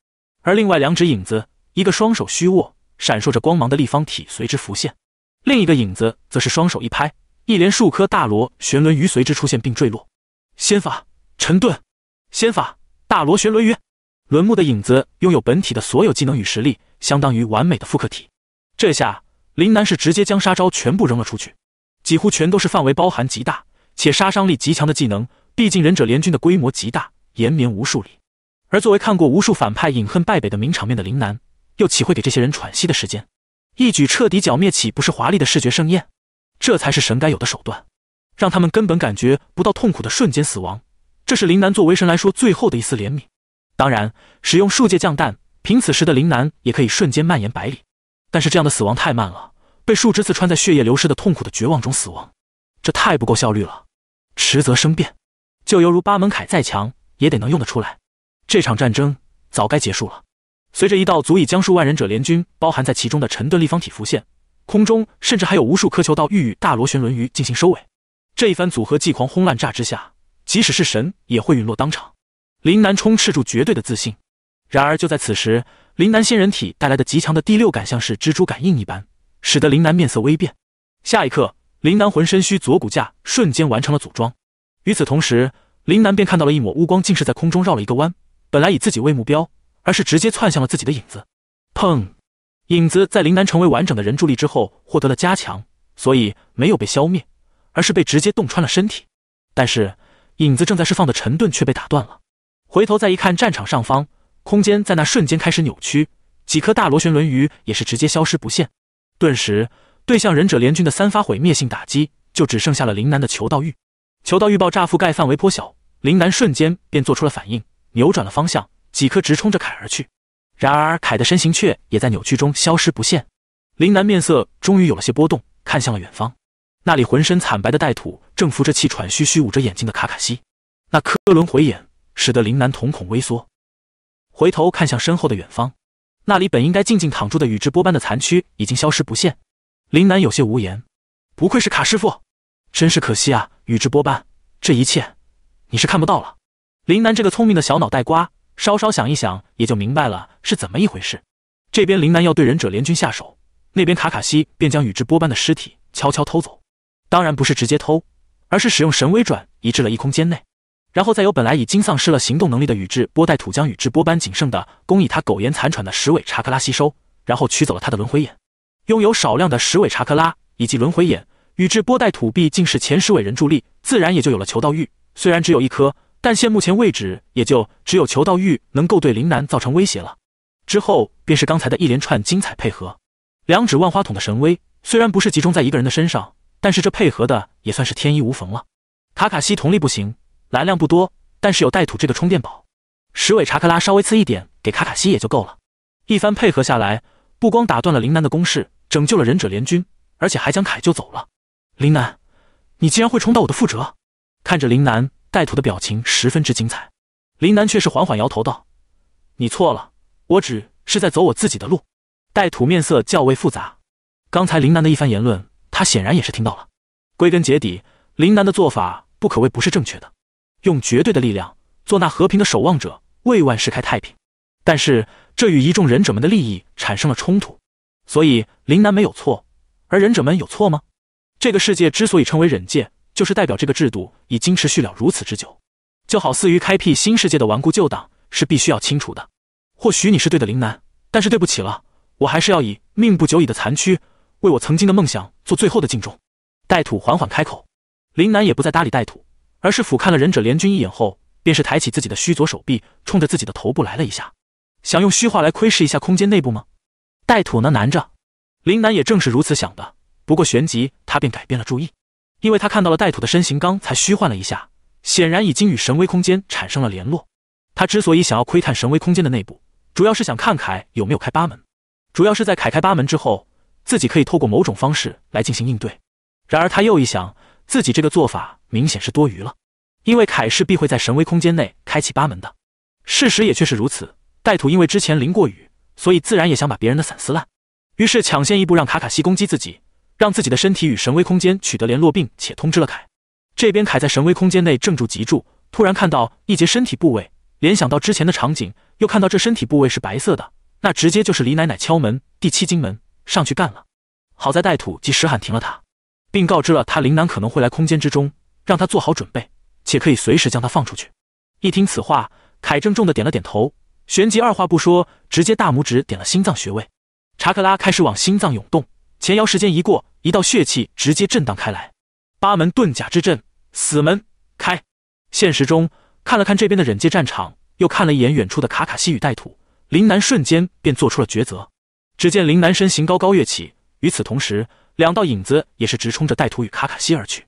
而另外两指影子，一个双手虚握，闪烁着光芒的立方体随之浮现；另一个影子则是双手一拍，一连数颗大罗旋轮鱼随之出现并坠落。仙法沉遁，仙法大罗旋轮鱼。轮木的影子拥有本体的所有技能与实力，相当于完美的复刻体。这下。林南是直接将杀招全部扔了出去，几乎全都是范围包含极大且杀伤力极强的技能。毕竟忍者联军的规模极大，延绵无数里。而作为看过无数反派饮恨败北的名场面的林南，又岂会给这些人喘息的时间？一举彻底剿灭，岂不是华丽的视觉盛宴？这才是神该有的手段，让他们根本感觉不到痛苦的瞬间死亡。这是林南作为神来说最后的一丝怜悯。当然，使用数界降弹，凭此时的林南也可以瞬间蔓延百里。但是这样的死亡太慢了，被树枝刺穿，在血液流失的痛苦的绝望中死亡，这太不够效率了。迟则生变，就犹如八门凯再强，也得能用得出来。这场战争早该结束了。随着一道足以将数万人者联军包含在其中的沉盾立方体浮现，空中甚至还有无数颗求道欲与大螺旋轮鱼进行收尾。这一番组合技狂轰滥炸之下，即使是神也会陨落当场。林南充斥住绝对的自信。然而，就在此时，林南仙人体带来的极强的第六感，像是蜘蛛感应一般，使得林南面色微变。下一刻，林南浑身虚左骨架瞬间完成了组装。与此同时，林南便看到了一抹乌光，竟是在空中绕了一个弯，本来以自己为目标，而是直接窜向了自己的影子。砰！影子在林南成为完整的人柱力之后获得了加强，所以没有被消灭，而是被直接洞穿了身体。但是，影子正在释放的沉盾却被打断了。回头再一看，战场上方。空间在那瞬间开始扭曲，几颗大螺旋轮鱼也是直接消失不见。顿时，对向忍者联军的三发毁灭性打击就只剩下了林南的求道玉。求道玉爆炸覆盖范围颇小，林南瞬间便做出了反应，扭转了方向，几颗直冲着凯而去。然而，凯的身形却也在扭曲中消失不见。林南面色终于有了些波动，看向了远方，那里浑身惨白的带土正扶着气喘吁吁、捂着眼睛的卡卡西。那科轮回眼使得林南瞳孔微缩。回头看向身后的远方，那里本应该静静躺住的宇智波斑的残躯已经消失不见。林南有些无言，不愧是卡师傅，真是可惜啊！宇智波斑，这一切，你是看不到了。林南这个聪明的小脑袋瓜，稍稍想一想也就明白了是怎么一回事。这边林南要对忍者联军下手，那边卡卡西便将宇智波斑的尸体悄悄偷走，当然不是直接偷，而是使用神威转移至了一空间内。然后再由本来已经丧失了行动能力的宇智波带土将宇智波斑仅剩的供以他苟延残喘的十尾查克拉吸收，然后取走了他的轮回眼。拥有少量的十尾查克拉以及轮回眼，宇智波带土毕竟是前十尾人助力，自然也就有了求道玉。虽然只有一颗，但现目前位置也就只有求道玉能够对林南造成威胁了。之后便是刚才的一连串精彩配合，两指万花筒的神威虽然不是集中在一个人的身上，但是这配合的也算是天衣无缝了。卡卡西同力不行。蓝量不多，但是有带土这个充电宝，十尾查克拉稍微呲一点给卡卡西也就够了。一番配合下来，不光打断了林南的攻势，拯救了忍者联军，而且还将凯救走了。林南，你竟然会重蹈我的覆辙！看着林南带土的表情十分之精彩，林南却是缓缓摇头道：“你错了，我只是在走我自己的路。”带土面色较为复杂，刚才林南的一番言论，他显然也是听到了。归根结底，林南的做法不可谓不是正确的。用绝对的力量做那和平的守望者，为万世开太平。但是这与一众忍者们的利益产生了冲突，所以林南没有错，而忍者们有错吗？这个世界之所以称为忍界，就是代表这个制度已经持续了如此之久，就好似于开辟新世界的顽固旧党是必须要清除的。或许你是对的，林南，但是对不起了，我还是要以命不久矣的残躯为我曾经的梦想做最后的敬重。带土缓缓开口，林南也不再搭理带土。而是俯瞰了忍者联军一眼后，便是抬起自己的虚左手臂，冲着自己的头部来了一下，想用虚化来窥视一下空间内部吗？带土呢？难着。林南也正是如此想的。不过旋即他便改变了注意，因为他看到了带土的身形，刚才虚幻了一下，显然已经与神威空间产生了联络。他之所以想要窥探神威空间的内部，主要是想看凯有没有开八门。主要是在凯开八门之后，自己可以透过某种方式来进行应对。然而他又一想，自己这个做法。明显是多余了，因为凯氏必会在神威空间内开启八门的，事实也确是如此。带土因为之前淋过雨，所以自然也想把别人的伞撕烂，于是抢先一步让卡卡西攻击自己，让自己的身体与神威空间取得联络，并且通知了凯。这边凯在神威空间内正住急住，突然看到一节身体部位，联想到之前的场景，又看到这身体部位是白色的，那直接就是李奶奶敲门第七金门上去干了。好在带土及时喊停了他，并告知了他林南可能会来空间之中。让他做好准备，且可以随时将他放出去。一听此话，凯郑重的点了点头，旋即二话不说，直接大拇指点了心脏穴位，查克拉开始往心脏涌动。前摇时间一过，一道血气直接震荡开来。八门遁甲之阵，死门开。现实中看了看这边的忍界战场，又看了一眼远处的卡卡西与带土，林南瞬间便做出了抉择。只见林南身形高高跃起，与此同时，两道影子也是直冲着带土与卡卡西而去。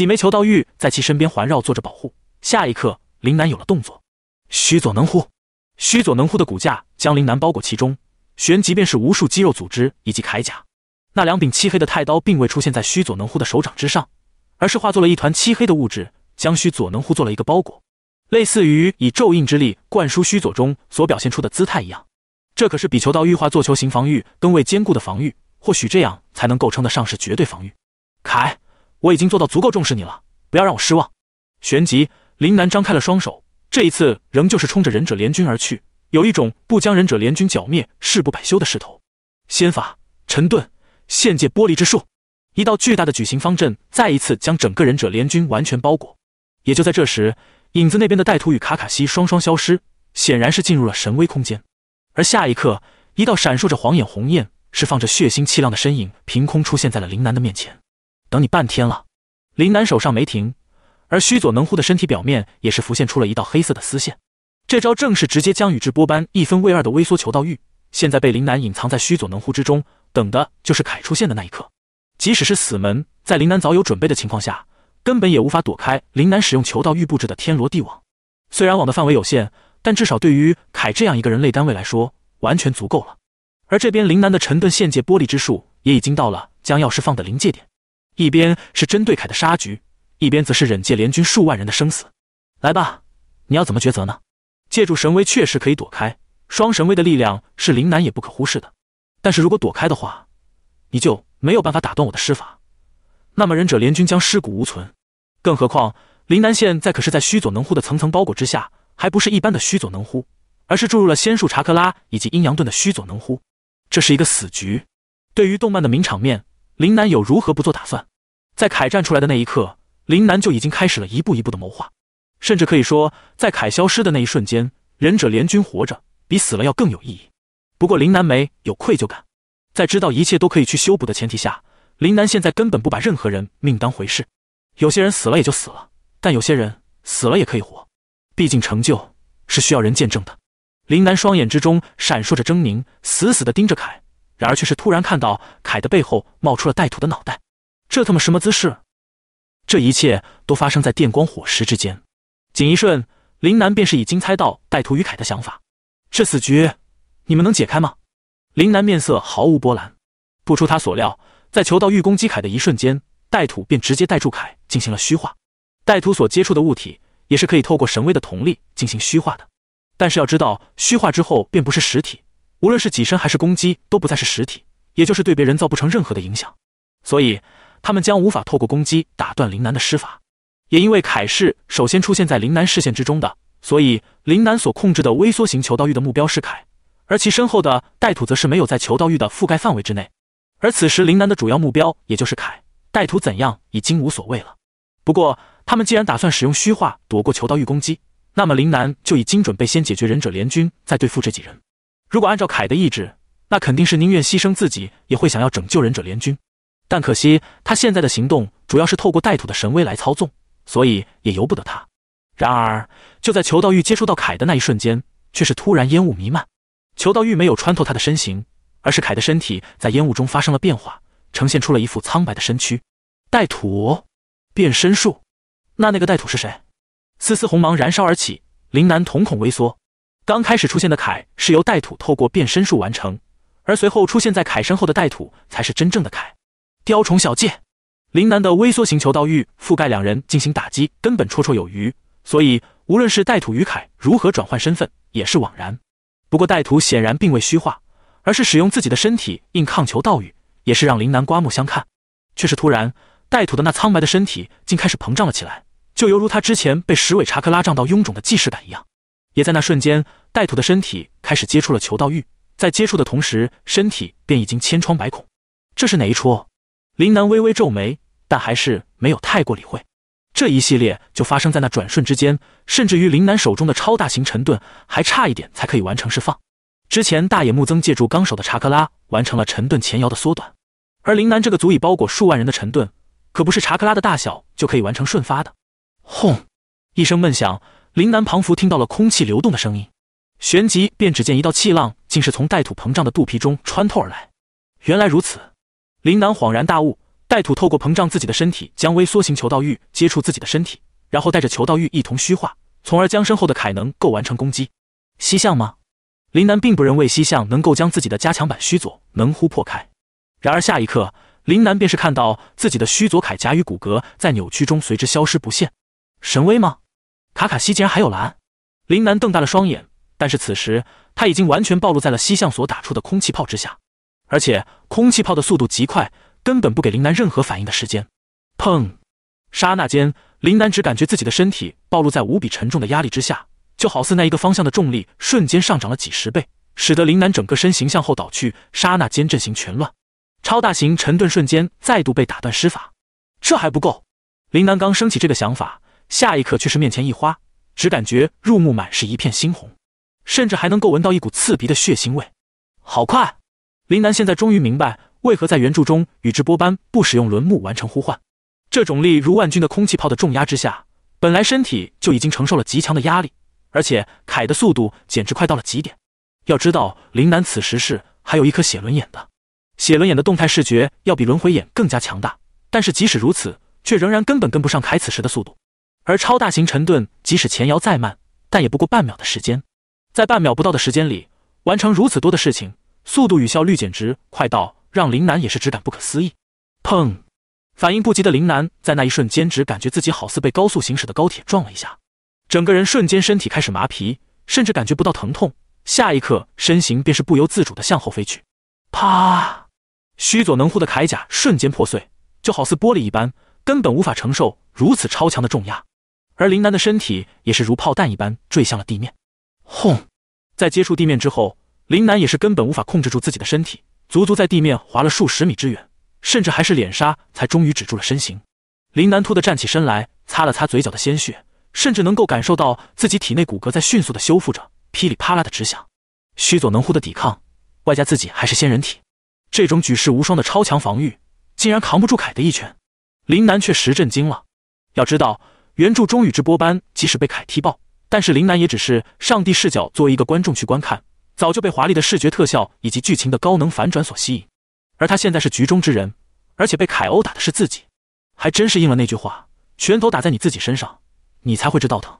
几枚求道玉在其身边环绕，做着保护。下一刻，林南有了动作。虚佐能乎？虚佐能乎的骨架将林南包裹其中，旋即便是无数肌肉组织以及铠甲。那两柄漆黑的太刀并未出现在虚佐能乎的手掌之上，而是化作了一团漆黑的物质，将虚佐能乎做了一个包裹，类似于以咒印之力灌输虚佐中所表现出的姿态一样。这可是比求道玉化作球形防御更为坚固的防御，或许这样才能够称得上是绝对防御。铠。我已经做到足够重视你了，不要让我失望。旋即，林南张开了双手，这一次仍旧是冲着忍者联军而去，有一种不将忍者联军剿灭誓不罢休的势头。仙法沉遁，现界剥离之术，一道巨大的矩形方阵再一次将整个忍者联军完全包裹。也就在这时，影子那边的带土与卡卡西双双消失，显然是进入了神威空间。而下一刻，一道闪烁着黄眼红焰，是放着血腥气浪的身影，凭空出现在了林南的面前。等你半天了，林南手上没停，而须佐能乎的身体表面也是浮现出了一道黑色的丝线，这招正是直接将宇智波斑一分为二的微缩球道玉，现在被林南隐藏在须佐能乎之中，等的就是凯出现的那一刻。即使是死门，在林南早有准备的情况下，根本也无法躲开林南使用球道玉布置的天罗地网。虽然网的范围有限，但至少对于凯这样一个人类单位来说，完全足够了。而这边林南的沉盾现界玻璃之术也已经到了将要释放的临界点。一边是针对凯的杀局，一边则是忍界联军数万人的生死。来吧，你要怎么抉择呢？借助神威确实可以躲开，双神威的力量是林南也不可忽视的。但是如果躲开的话，你就没有办法打断我的施法，那么忍者联军将尸骨无存。更何况林南现在可是在虚佐能乎的层层包裹之下，还不是一般的虚佐能乎，而是注入了仙术查克拉以及阴阳遁的虚佐能乎。这是一个死局。对于动漫的名场面。林南有如何不做打算？在凯站出来的那一刻，林南就已经开始了一步一步的谋划，甚至可以说，在凯消失的那一瞬间，忍者联军活着比死了要更有意义。不过，林南没有愧疚感，在知道一切都可以去修补的前提下，林南现在根本不把任何人命当回事。有些人死了也就死了，但有些人死了也可以活，毕竟成就是需要人见证的。林南双眼之中闪烁着狰狞，死死的盯着凯。然而，却是突然看到凯的背后冒出了带土的脑袋，这他妈什么姿势？这一切都发生在电光火石之间，仅一瞬，林南便是已经猜到带土与凯的想法。这死局，你们能解开吗？林南面色毫无波澜。不出他所料，在求到欲攻击凯的一瞬间，带土便直接带住凯进行了虚化。带土所接触的物体，也是可以透过神威的瞳力进行虚化的，但是要知道，虚化之后便不是实体。无论是己身还是攻击，都不再是实体，也就是对别人造不成任何的影响，所以他们将无法透过攻击打断林南的施法。也因为凯氏首先出现在林南视线之中的，所以林南所控制的微缩型求道玉的目标是凯，而其身后的带土则是没有在求道玉的覆盖范围之内。而此时林南的主要目标也就是凯，带土怎样已经无所谓了。不过他们既然打算使用虚化躲过求道玉攻击，那么林南就已经准备先解决忍者联军，再对付这几人。如果按照凯的意志，那肯定是宁愿牺牲自己也会想要拯救忍者联军。但可惜，他现在的行动主要是透过带土的神威来操纵，所以也由不得他。然而，就在裘道玉接触到凯的那一瞬间，却是突然烟雾弥漫。裘道玉没有穿透他的身形，而是凯的身体在烟雾中发生了变化，呈现出了一副苍白的身躯。带土，变身术？那那个带土是谁？丝丝红芒燃烧而起，林南瞳孔微缩。刚开始出现的凯是由带土透过变身术完成，而随后出现在凯身后的带土才是真正的凯。雕虫小技，林南的微缩型球道域覆盖两人进行打击，根本绰绰有余。所以，无论是带土与凯如何转换身份，也是枉然。不过，带土显然并未虚化，而是使用自己的身体硬抗球道域，也是让林南刮目相看。却是突然，带土的那苍白的身体竟开始膨胀了起来，就犹如他之前被十尾查克拉胀到臃肿的既视感一样。也在那瞬间，带土的身体开始接触了求道玉，在接触的同时，身体便已经千疮百孔。这是哪一出？林南微微皱眉，但还是没有太过理会。这一系列就发生在那转瞬之间，甚至于林南手中的超大型沉盾还差一点才可以完成释放。之前大野木曾借助纲手的查克拉完成了沉盾前摇的缩短，而林南这个足以包裹数万人的沉盾，可不是查克拉的大小就可以完成瞬发的。轰！一声闷响。林南庞佛听到了空气流动的声音，旋即便只见一道气浪竟是从带土膨胀的肚皮中穿透而来。原来如此，林南恍然大悟。带土透过膨胀自己的身体，将微缩型求道玉接触自己的身体，然后带着求道玉一同虚化，从而将身后的凯能够完成攻击。西向吗？林南并不认为西向能够将自己的加强版虚佐能乎破开。然而下一刻，林南便是看到自己的虚佐铠甲与骨骼在扭曲中随之消失不见。神威吗？卡卡西竟然还有蓝！林南瞪大了双眼，但是此时他已经完全暴露在了西向所打出的空气炮之下，而且空气炮的速度极快，根本不给林南任何反应的时间。砰！刹那间，林南只感觉自己的身体暴露在无比沉重的压力之下，就好似那一个方向的重力瞬间上涨了几十倍，使得林南整个身形向后倒去。刹那间，阵型全乱，超大型沉盾瞬间再度被打断施法。这还不够！林南刚升起这个想法。下一刻却是面前一花，只感觉入目满是一片猩红，甚至还能够闻到一股刺鼻的血腥味。好快！林南现在终于明白为何在原著中宇智波斑不使用轮木完成呼唤。这种力如万钧的空气炮的重压之下，本来身体就已经承受了极强的压力，而且凯的速度简直快到了极点。要知道，林南此时是还有一颗写轮眼的，写轮眼的动态视觉要比轮回眼更加强大，但是即使如此，却仍然根本跟不上凯此时的速度。而超大型沉盾即使前摇再慢，但也不过半秒的时间，在半秒不到的时间里完成如此多的事情，速度与效率简直快到让林南也是只感不可思议。砰！反应不及的林南在那一瞬间只感觉自己好似被高速行驶的高铁撞了一下，整个人瞬间身体开始麻皮，甚至感觉不到疼痛。下一刻身形便是不由自主的向后飞去。啪！须佐能乎的铠甲瞬间破碎，就好似玻璃一般，根本无法承受如此超强的重压。而林楠的身体也是如炮弹一般坠向了地面，轰！在接触地面之后，林楠也是根本无法控制住自己的身体，足足在地面滑了数十米之远，甚至还是脸杀才终于止住了身形。林楠突的站起身来，擦了擦嘴角的鲜血，甚至能够感受到自己体内骨骼在迅速的修复着，噼里啪啦的直响。须佐能乎的抵抗，外加自己还是仙人体，这种举世无双的超强防御，竟然扛不住凯的一拳，林楠确实震惊了。要知道。原著中，宇智波斑即使被凯踢爆，但是林楠也只是上帝视角作为一个观众去观看，早就被华丽的视觉特效以及剧情的高能反转所吸引。而他现在是局中之人，而且被凯殴打的是自己，还真是应了那句话：拳头打在你自己身上，你才会知道疼。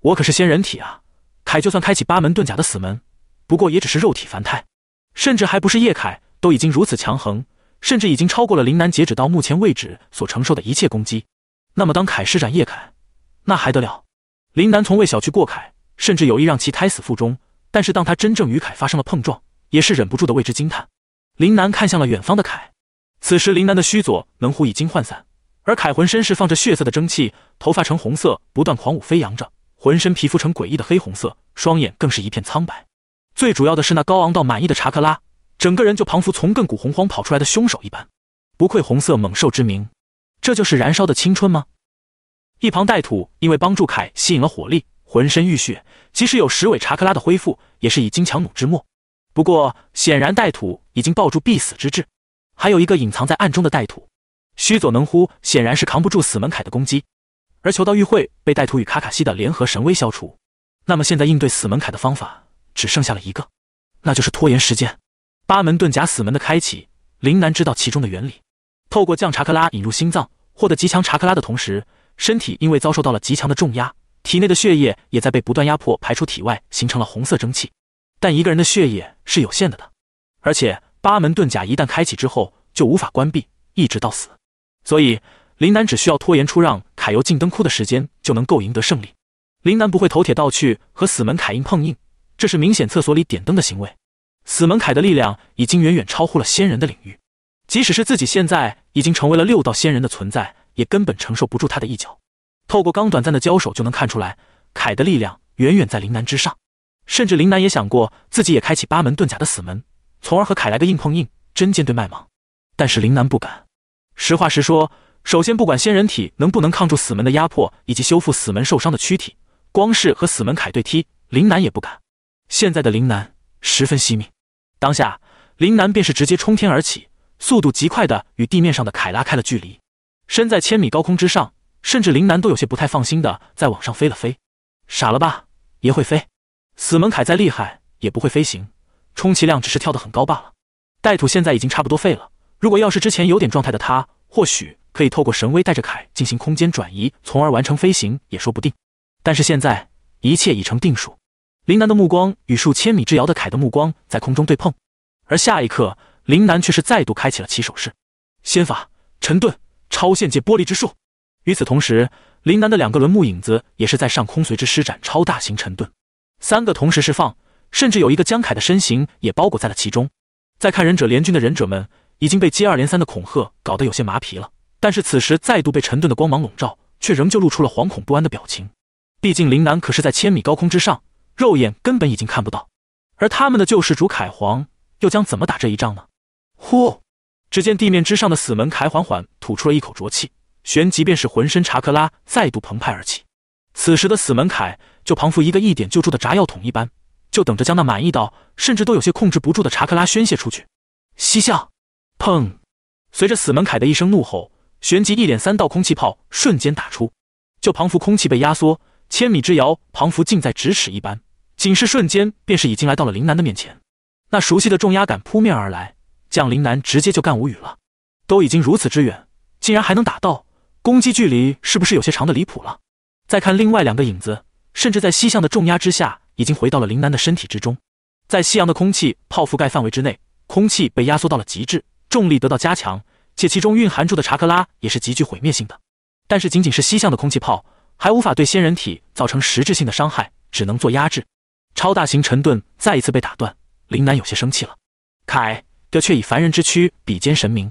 我可是仙人体啊！凯就算开启八门遁甲的死门，不过也只是肉体凡胎，甚至还不是叶凯都已经如此强横，甚至已经超过了林楠截止到目前为止所承受的一切攻击。那么当凯施展叶凯，那还得了！林南从未小觑过凯，甚至有意让其胎死腹中。但是当他真正与凯发生了碰撞，也是忍不住的为之惊叹。林南看向了远方的凯。此时，林南的虚佐能乎已经涣散，而凯浑身是放着血色的蒸汽，头发呈红色，不断狂舞飞扬着，浑身皮肤呈诡异的黑红色，双眼更是一片苍白。最主要的是那高昂到满意的查克拉，整个人就彷佛从亘古洪荒跑出来的凶手一般。不愧红色猛兽之名，这就是燃烧的青春吗？一旁带土因为帮助凯吸引了火力，浑身浴血，即使有十尾查克拉的恢复，也是以金强弩之末。不过显然带土已经抱住必死之志。还有一个隐藏在暗中的带土，须佐能乎显然是扛不住死门凯的攻击。而求道玉会被带土与卡卡西的联合神威消除。那么现在应对死门凯的方法只剩下了一个，那就是拖延时间。八门遁甲死门的开启，林南知道其中的原理，透过将查克拉引入心脏，获得极强查克拉的同时。身体因为遭受到了极强的重压，体内的血液也在被不断压迫排出体外，形成了红色蒸汽。但一个人的血液是有限的的，而且八门遁甲一旦开启之后就无法关闭，一直到死。所以林南只需要拖延出让凯游进灯窟的时间，就能够赢得胜利。林南不会头铁道去和死门凯因碰硬，这是明显厕所里点灯的行为。死门凯的力量已经远远超乎了仙人的领域，即使是自己现在已经成为了六道仙人的存在。也根本承受不住他的一脚。透过刚短暂的交手就能看出来，凯的力量远远在林南之上。甚至林南也想过自己也开启八门遁甲的死门，从而和凯来个硬碰硬、针尖对麦芒。但是林南不敢。实话实说，首先不管仙人体能不能抗住死门的压迫，以及修复死门受伤的躯体，光是和死门凯对踢，林南也不敢。现在的林南十分惜命，当下林南便是直接冲天而起，速度极快的与地面上的凯拉开了距离。身在千米高空之上，甚至林南都有些不太放心的，在往上飞了飞。傻了吧，爷会飞。死门凯再厉害，也不会飞行，充其量只是跳得很高罢了。带土现在已经差不多废了，如果要是之前有点状态的他，或许可以透过神威带着凯进行空间转移，从而完成飞行也说不定。但是现在一切已成定数。林南的目光与数千米之遥的凯的目光在空中对碰，而下一刻，林南却是再度开启了起手式，仙法沉遁。超限界玻璃之术。与此同时，林南的两个轮木影子也是在上空随之施展超大型尘盾，三个同时释放，甚至有一个江凯的身形也包裹在了其中。再看忍者联军的忍者们，已经被接二连三的恐吓搞得有些麻皮了，但是此时再度被尘盾的光芒笼罩，却仍旧露出了惶恐不安的表情。毕竟林南可是在千米高空之上，肉眼根本已经看不到。而他们的救世主凯皇，又将怎么打这一仗呢？呼！只见地面之上的死门凯缓缓吐出了一口浊气，旋即便是浑身查克拉再度澎湃而起。此时的死门凯就仿佛一个一点就住的炸药桶一般，就等着将那满意到甚至都有些控制不住的查克拉宣泄出去。西向，砰！随着死门凯的一声怒吼，旋即一脸三道空气炮瞬间打出，就仿佛空气被压缩，千米之遥仿佛近在咫尺一般，仅是瞬间便是已经来到了林南的面前。那熟悉的重压感扑面而来。将林南直接就干无语了，都已经如此之远，竟然还能打到，攻击距离是不是有些长的离谱了？再看另外两个影子，甚至在西向的重压之下，已经回到了林南的身体之中。在夕阳的空气泡覆盖范围之内，空气被压缩到了极致，重力得到加强，且其中蕴含住的查克拉也是极具毁灭性的。但是，仅仅是西向的空气炮，还无法对仙人体造成实质性的伤害，只能做压制。超大型沉盾再一次被打断，林南有些生气了，凯。的却以凡人之躯比肩神明，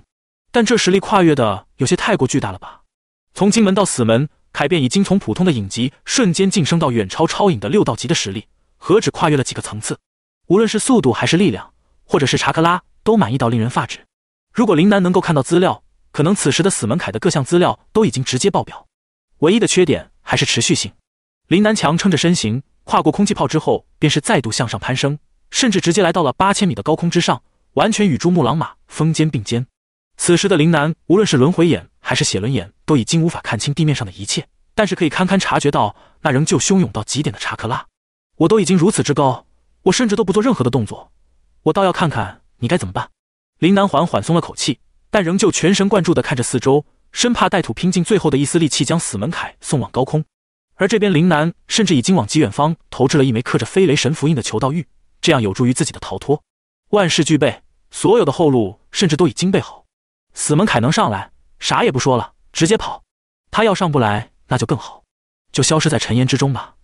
但这实力跨越的有些太过巨大了吧？从金门到死门，凯便已经从普通的影级瞬间晋升到远超超影的六道级的实力，何止跨越了几个层次？无论是速度还是力量，或者是查克拉，都满意到令人发指。如果林南能够看到资料，可能此时的死门凯的各项资料都已经直接爆表。唯一的缺点还是持续性。林南强撑着身形，跨过空气炮之后，便是再度向上攀升，甚至直接来到了八千米的高空之上。完全与珠穆朗玛峰肩并肩。此时的林南，无论是轮回眼还是写轮眼，都已经无法看清地面上的一切，但是可以堪堪察觉到那仍旧汹涌到极点的查克拉。我都已经如此之高，我甚至都不做任何的动作，我倒要看看你该怎么办。林南缓缓松了口气，但仍旧全神贯注的看着四周，生怕带土拼尽最后的一丝力气将死门凯送往高空。而这边林南甚至已经往极远方投掷了一枚刻着飞雷神符印的求道玉，这样有助于自己的逃脱。万事俱备，所有的后路甚至都已经备好。死门凯能上来，啥也不说了，直接跑。他要上不来，那就更好，就消失在尘烟之中吧。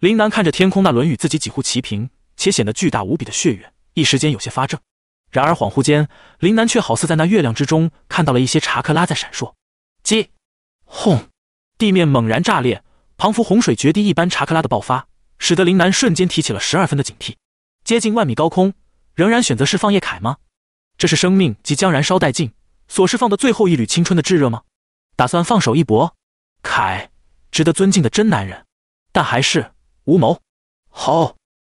林南看着天空那轮与自己几乎齐平且显得巨大无比的血月，一时间有些发怔。然而恍惚间，林南却好似在那月亮之中看到了一些查克拉在闪烁。叽，轰！地面猛然炸裂，磅佛洪水决堤一般查克拉的爆发，使得林南瞬间提起了十二分的警惕。接近万米高空。仍然选择释放叶凯吗？这是生命即将燃烧殆尽所释放的最后一缕青春的炙热吗？打算放手一搏？凯，值得尊敬的真男人，但还是无谋。好，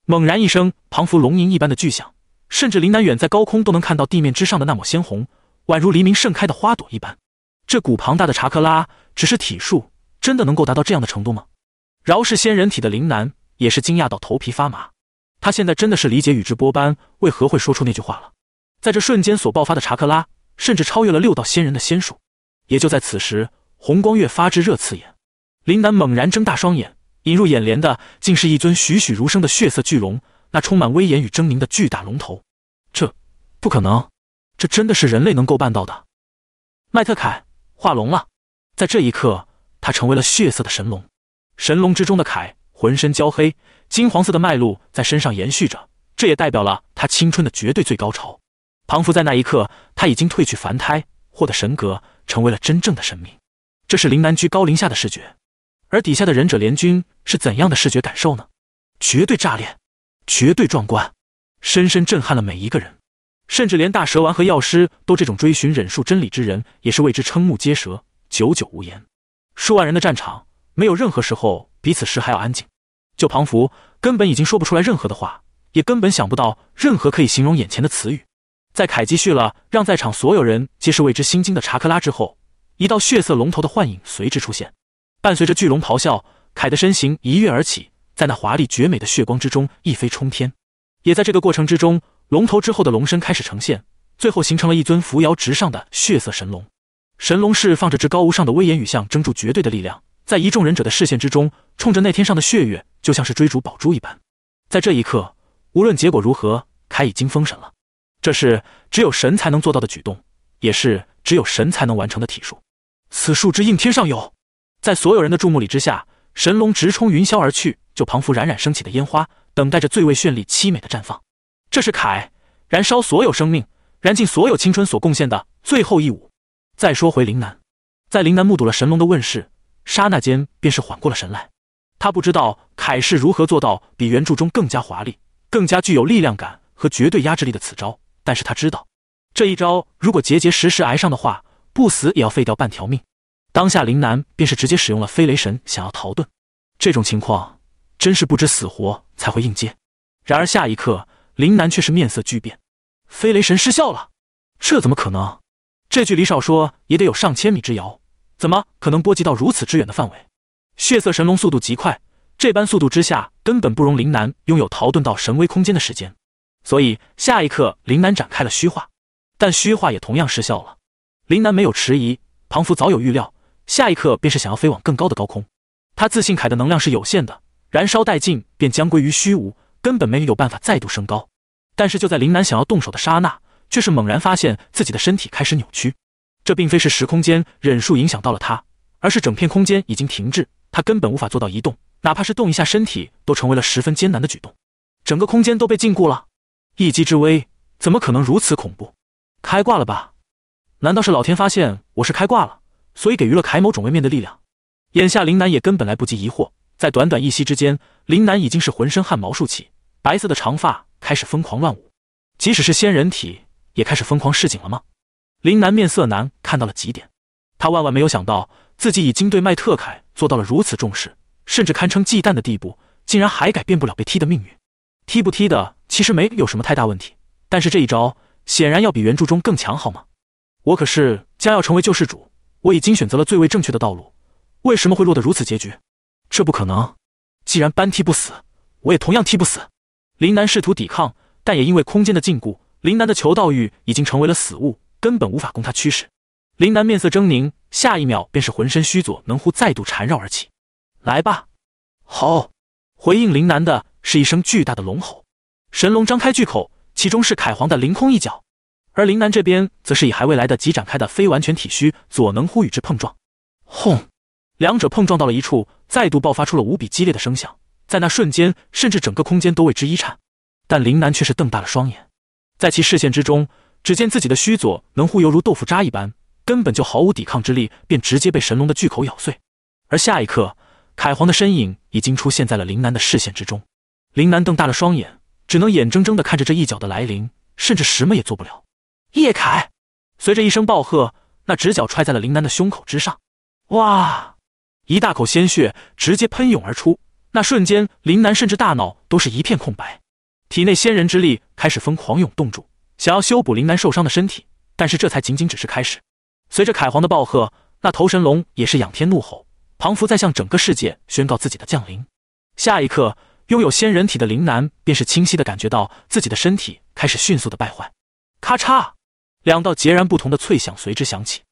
猛然一声庞佛龙吟一般的巨响，甚至林南远在高空都能看到地面之上的那抹鲜红，宛如黎明盛开的花朵一般。这股庞大的查克拉，只是体术，真的能够达到这样的程度吗？饶是仙人体的林南，也是惊讶到头皮发麻。他现在真的是理解宇智波斑为何会说出那句话了，在这瞬间所爆发的查克拉，甚至超越了六道仙人的仙术。也就在此时，红光越发炙热刺眼，林南猛然睁大双眼，引入眼帘的竟是一尊栩栩如生的血色巨龙，那充满威严与狰狞的巨大龙头。这不可能，这真的是人类能够办到的？麦特凯化龙了，在这一刻，他成为了血色的神龙，神龙之中的凯。浑身焦黑，金黄色的脉络在身上延续着，这也代表了他青春的绝对最高潮。庞福在那一刻，他已经褪去凡胎，获得神格，成为了真正的神明。这是林南居高临下的视觉，而底下的忍者联军是怎样的视觉感受呢？绝对炸裂，绝对壮观，深深震撼了每一个人，甚至连大蛇丸和药师都这种追寻忍术真理之人，也是为之瞠目结舌，久久无言。数万人的战场，没有任何时候。比此时还要安静，就庞福根本已经说不出来任何的话，也根本想不到任何可以形容眼前的词语。在凯积蓄了让在场所有人皆是为之心惊的查克拉之后，一道血色龙头的幻影随之出现，伴随着巨龙咆哮，凯的身形一跃而起，在那华丽绝美的血光之中一飞冲天。也在这个过程之中，龙头之后的龙身开始呈现，最后形成了一尊扶摇直上的血色神龙。神龙是放着至高无上的威严与象征住绝对的力量。在一众忍者的视线之中，冲着那天上的血月，就像是追逐宝珠一般。在这一刻，无论结果如何，凯已经封神了。这是只有神才能做到的举动，也是只有神才能完成的体术。此术之应天上有，在所有人的注目礼之下，神龙直冲云霄而去，就彷佛冉冉升起的烟花，等待着最为绚丽凄美的绽放。这是凯燃烧所有生命、燃尽所有青春所贡献的最后一舞。再说回林南，在林南目睹了神龙的问世。刹那间，便是缓过了神来。他不知道凯是如何做到比原著中更加华丽、更加具有力量感和绝对压制力的此招，但是他知道，这一招如果结结实实挨上的话，不死也要废掉半条命。当下，林南便是直接使用了飞雷神想要逃遁。这种情况真是不知死活才会应接。然而下一刻，林南却是面色巨变，飞雷神失效了！这怎么可能？这距离少说也得有上千米之遥。怎么可能波及到如此之远的范围？血色神龙速度极快，这般速度之下，根本不容林南拥有逃遁到神威空间的时间。所以下一刻，林南展开了虚化，但虚化也同样失效了。林南没有迟疑，庞福早有预料，下一刻便是想要飞往更高的高空。他自信凯的能量是有限的，燃烧殆尽便将归于虚无，根本没有办法再度升高。但是就在林南想要动手的刹那，却是猛然发现自己的身体开始扭曲。这并非是时空间忍术影响到了他，而是整片空间已经停滞，他根本无法做到移动，哪怕是动一下身体都成为了十分艰难的举动。整个空间都被禁锢了，一击之威怎么可能如此恐怖？开挂了吧？难道是老天发现我是开挂了，所以给予了凯某种位面的力量？眼下林南也根本来不及疑惑，在短短一息之间，林南已经是浑身汗毛竖起，白色的长发开始疯狂乱舞，即使是仙人体也开始疯狂示警了吗？林南面色难看到了极点，他万万没有想到自己已经对麦特凯做到了如此重视，甚至堪称忌惮的地步，竟然还改变不了被踢的命运。踢不踢的其实没有什么太大问题，但是这一招显然要比原著中更强，好吗？我可是将要成为救世主，我已经选择了最为正确的道路，为什么会落得如此结局？这不可能！既然班踢不死，我也同样踢不死。林南试图抵抗，但也因为空间的禁锢，林南的求道欲已经成为了死物。根本无法供他驱使。林南面色狰狞，下一秒便是浑身虚左能乎再度缠绕而起。来吧，好！回应林南的是一声巨大的龙吼，神龙张开巨口，其中是凯皇的凌空一脚，而林南这边则是以还未来得及展开的非完全体虚左能乎与之碰撞。轰！两者碰撞到了一处，再度爆发出了无比激烈的声响，在那瞬间，甚至整个空间都为之一颤。但林南却是瞪大了双眼，在其视线之中。只见自己的须佐能护犹如豆腐渣一般，根本就毫无抵抗之力，便直接被神龙的巨口咬碎。而下一刻，凯皇的身影已经出现在了林南的视线之中。林南瞪大了双眼，只能眼睁睁的看着这一脚的来临，甚至什么也做不了。叶凯随着一声暴喝，那直角踹在了林南的胸口之上。哇！一大口鲜血直接喷涌而出，那瞬间林南甚至大脑都是一片空白，体内仙人之力开始疯狂涌动住。想要修补林楠受伤的身体，但是这才仅仅只是开始。随着凯皇的暴喝，那头神龙也是仰天怒吼，仿佛在向整个世界宣告自己的降临。下一刻，拥有仙人体的林楠便是清晰的感觉到自己的身体开始迅速的败坏。咔嚓，两道截然不同的脆响随之响起，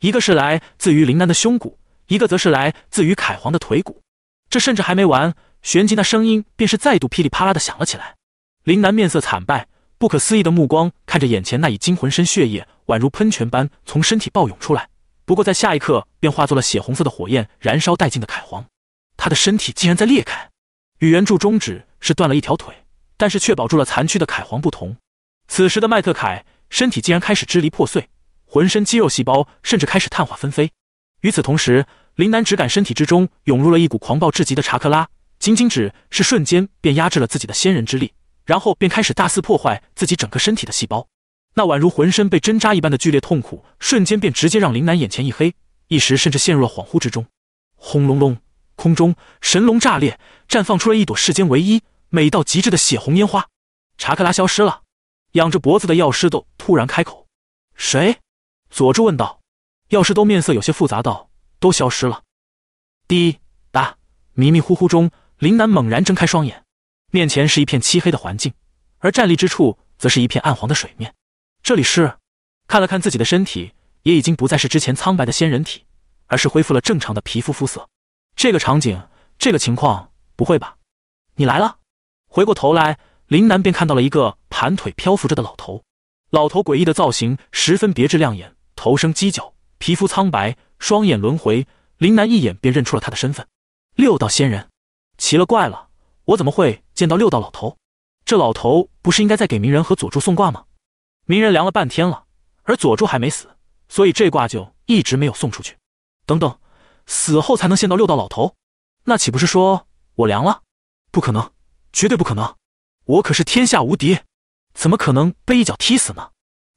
一个是来自于林楠的胸骨，一个则是来自于凯皇的腿骨。这甚至还没完，旋即那声音便是再度噼里啪啦的响了起来。林楠面色惨败。不可思议的目光看着眼前那已经浑身血液宛如喷泉般从身体暴涌出来，不过在下一刻便化作了血红色的火焰燃烧殆尽的凯皇，他的身体竟然在裂开。与原著中指是断了一条腿，但是却保住了残躯的凯皇不同，此时的迈特凯身体竟然开始支离破碎，浑身肌肉细胞甚至开始碳化纷飞。与此同时，林南只感身体之中涌入了一股狂暴至极的查克拉，仅仅只是瞬间便压制了自己的仙人之力。然后便开始大肆破坏自己整个身体的细胞，那宛如浑身被针扎一般的剧烈痛苦，瞬间便直接让林楠眼前一黑，一时甚至陷入了恍惚之中。轰隆隆，空中神龙炸裂，绽放出了一朵世间唯一美到极致的血红烟花。查克拉消失了，仰着脖子的药师都突然开口：“谁？”佐助问道。药师都面色有些复杂道：“都消失了。”滴答，迷迷糊糊中，林楠猛然睁开双眼。面前是一片漆黑的环境，而站立之处则是一片暗黄的水面。这里是，看了看自己的身体，也已经不再是之前苍白的仙人体，而是恢复了正常的皮肤肤色。这个场景，这个情况，不会吧？你来了。回过头来，林南便看到了一个盘腿漂浮着的老头。老头诡异的造型，十分别致亮眼，头生犄角，皮肤苍白，双眼轮回。林南一眼便认出了他的身份——六道仙人。奇了怪了，我怎么会？见到六道老头，这老头不是应该在给鸣人和佐助送卦吗？鸣人凉了半天了，而佐助还没死，所以这卦就一直没有送出去。等等，死后才能见到六道老头，那岂不是说我凉了？不可能，绝对不可能！我可是天下无敌，怎么可能被一脚踢死呢？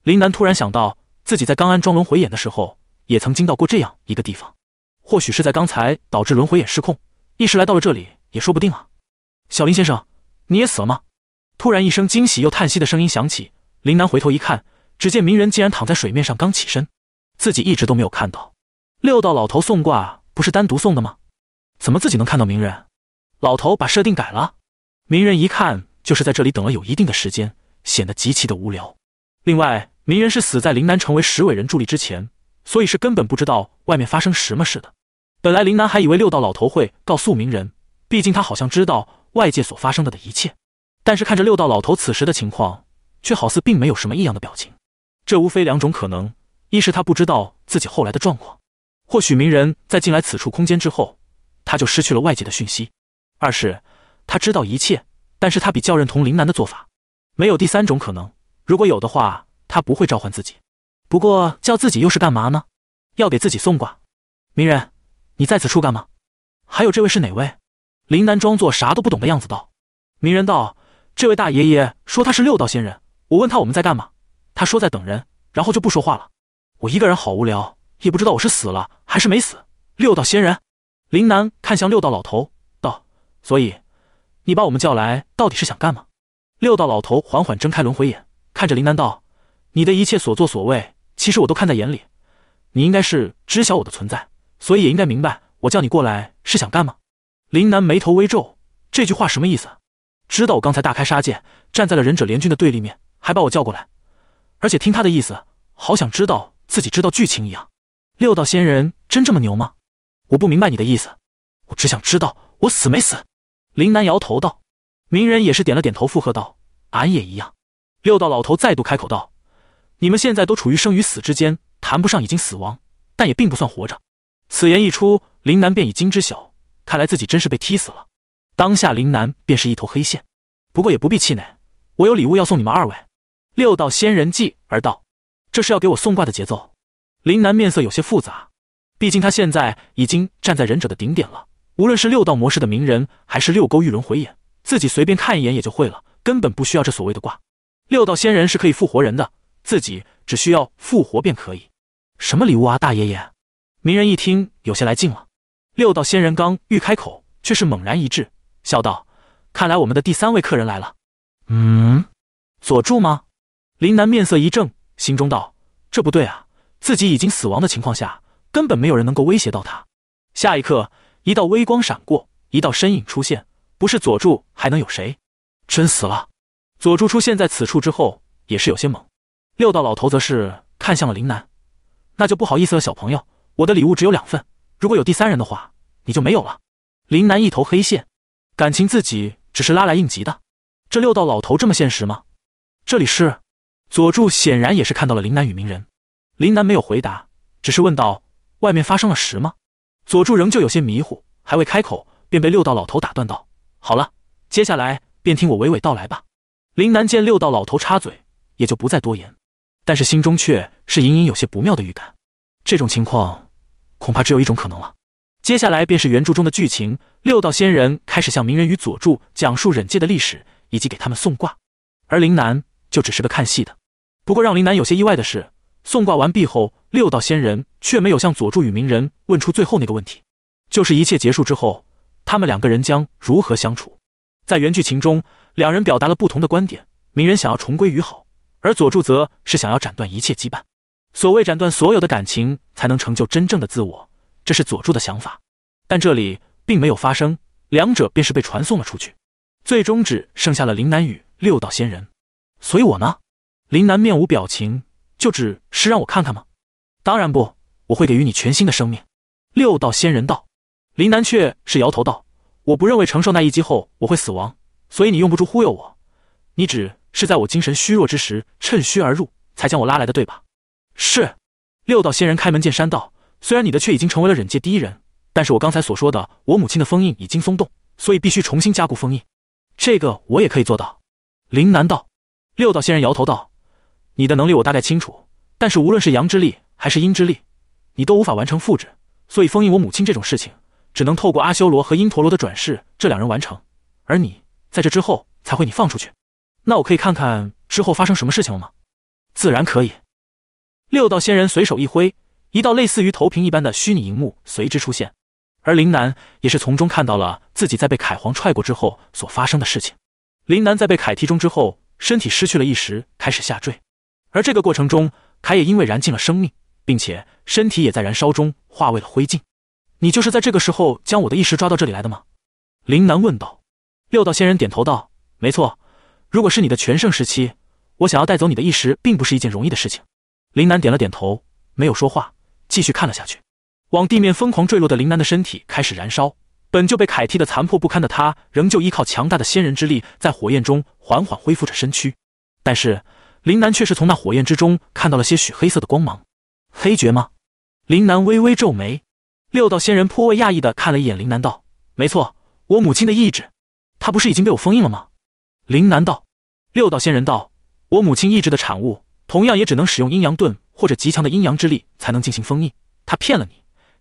林南突然想到，自己在刚安装轮回眼的时候，也曾经到过这样一个地方。或许是在刚才导致轮回眼失控，一时来到了这里也说不定啊，小林先生。你也死了吗？突然一声惊喜又叹息的声音响起，林南回头一看，只见鸣人竟然躺在水面上，刚起身，自己一直都没有看到。六道老头送卦不是单独送的吗？怎么自己能看到鸣人？老头把设定改了？鸣人一看就是在这里等了有一定的时间，显得极其的无聊。另外，鸣人是死在林南成为十尾人柱力之前，所以是根本不知道外面发生什么事的。本来林南还以为六道老头会告诉鸣人，毕竟他好像知道。外界所发生的的一切，但是看着六道老头此时的情况，却好似并没有什么异样的表情。这无非两种可能：一是他不知道自己后来的状况，或许鸣人在进来此处空间之后，他就失去了外界的讯息；二是他知道一切，但是他比较认同林南的做法。没有第三种可能，如果有的话，他不会召唤自己。不过叫自己又是干嘛呢？要给自己送卦？鸣人，你在此处干嘛？还有这位是哪位？林楠装作啥都不懂的样子道：“名人道，这位大爷爷说他是六道仙人。我问他我们在干嘛，他说在等人，然后就不说话了。我一个人好无聊，也不知道我是死了还是没死。六道仙人，林南看向六道老头道：所以，你把我们叫来到底是想干嘛？六道老头缓缓睁开轮回眼，看着林南道：你的一切所作所为，其实我都看在眼里。你应该是知晓我的存在，所以也应该明白我叫你过来是想干嘛。”林南眉头微皱，这句话什么意思？知道我刚才大开杀戒，站在了忍者联军的对立面，还把我叫过来，而且听他的意思，好想知道自己知道剧情一样。六道仙人真这么牛吗？我不明白你的意思，我只想知道我死没死。林南摇头道：“鸣人也是点了点头，附和道：‘俺也一样。’”六道老头再度开口道：“你们现在都处于生与死之间，谈不上已经死亡，但也并不算活着。”此言一出，林南便已经知晓。看来自己真是被踢死了，当下林楠便是一头黑线。不过也不必气馁，我有礼物要送你们二位。六道仙人继而道：“这是要给我送卦的节奏？”林楠面色有些复杂，毕竟他现在已经站在忍者的顶点了，无论是六道模式的鸣人，还是六勾玉轮回眼，自己随便看一眼也就会了，根本不需要这所谓的卦。六道仙人是可以复活人的，自己只需要复活便可以。什么礼物啊，大爷爷？鸣人一听，有些来劲了。六道仙人刚欲开口，却是猛然一滞，笑道：“看来我们的第三位客人来了。”“嗯，佐助吗？”林南面色一正，心中道：“这不对啊，自己已经死亡的情况下，根本没有人能够威胁到他。”下一刻，一道微光闪过，一道身影出现，不是佐助还能有谁？真死了！佐助出现在此处之后，也是有些懵。六道老头则是看向了林南：“那就不好意思了，小朋友，我的礼物只有两份。”如果有第三人的话，你就没有了。林南一头黑线，感情自己只是拉来应急的。这六道老头这么现实吗？这里是，佐助显然也是看到了林南与鸣人。林南没有回答，只是问道：“外面发生了什么？”佐助仍旧有些迷糊，还未开口，便被六道老头打断道：“好了，接下来便听我娓娓道来吧。”林南见六道老头插嘴，也就不再多言，但是心中却是隐隐有些不妙的预感。这种情况。恐怕只有一种可能了，接下来便是原著中的剧情：六道仙人开始向鸣人与佐助讲述忍界的历史，以及给他们送卦，而林南就只是个看戏的。不过让林南有些意外的是，送卦完毕后，六道仙人却没有向佐助与鸣人问出最后那个问题，就是一切结束之后，他们两个人将如何相处？在原剧情中，两人表达了不同的观点：鸣人想要重归于好，而佐助则是想要斩断一切羁绊。所谓斩断所有的感情，才能成就真正的自我，这是佐助的想法。但这里并没有发生，两者便是被传送了出去，最终只剩下了林南与六道仙人。所以我呢？林南面无表情，就只是让我看看吗？当然不，我会给予你全新的生命。六道仙人道，林南却是摇头道：“我不认为承受那一击后我会死亡，所以你用不住忽悠我。你只是在我精神虚弱之时趁虚而入，才将我拉来的，对吧？”是，六道仙人开门见山道：“虽然你的却已经成为了忍界第一人，但是我刚才所说的，我母亲的封印已经松动，所以必须重新加固封印。这个我也可以做到。”林楠道？六道仙人摇头道：“你的能力我大概清楚，但是无论是阳之力还是阴之力，你都无法完成复制，所以封印我母亲这种事情，只能透过阿修罗和阴陀罗的转世这两人完成。而你在这之后才会你放出去。那我可以看看之后发生什么事情了吗？”自然可以。六道仙人随手一挥，一道类似于投屏一般的虚拟荧幕随之出现，而林南也是从中看到了自己在被凯皇踹过之后所发生的事情。林南在被凯踢中之后，身体失去了意识，开始下坠，而这个过程中，凯也因为燃尽了生命，并且身体也在燃烧中化为了灰烬。你就是在这个时候将我的意识抓到这里来的吗？林南问道。六道仙人点头道：“没错，如果是你的全盛时期，我想要带走你的意识，并不是一件容易的事情。”林楠点了点头，没有说话，继续看了下去。往地面疯狂坠落的林楠的身体开始燃烧，本就被凯蒂的残破不堪的他，仍旧依靠强大的仙人之力，在火焰中缓缓恢复着身躯。但是林楠却是从那火焰之中看到了些许黑色的光芒。黑绝吗？林楠微微皱眉。六道仙人颇为讶异的看了一眼林楠，道：“没错，我母亲的意志，她不是已经被我封印了吗？”林楠道。六道仙人道：“我母亲意志的产物。”同样也只能使用阴阳盾或者极强的阴阳之力才能进行封印。他骗了你，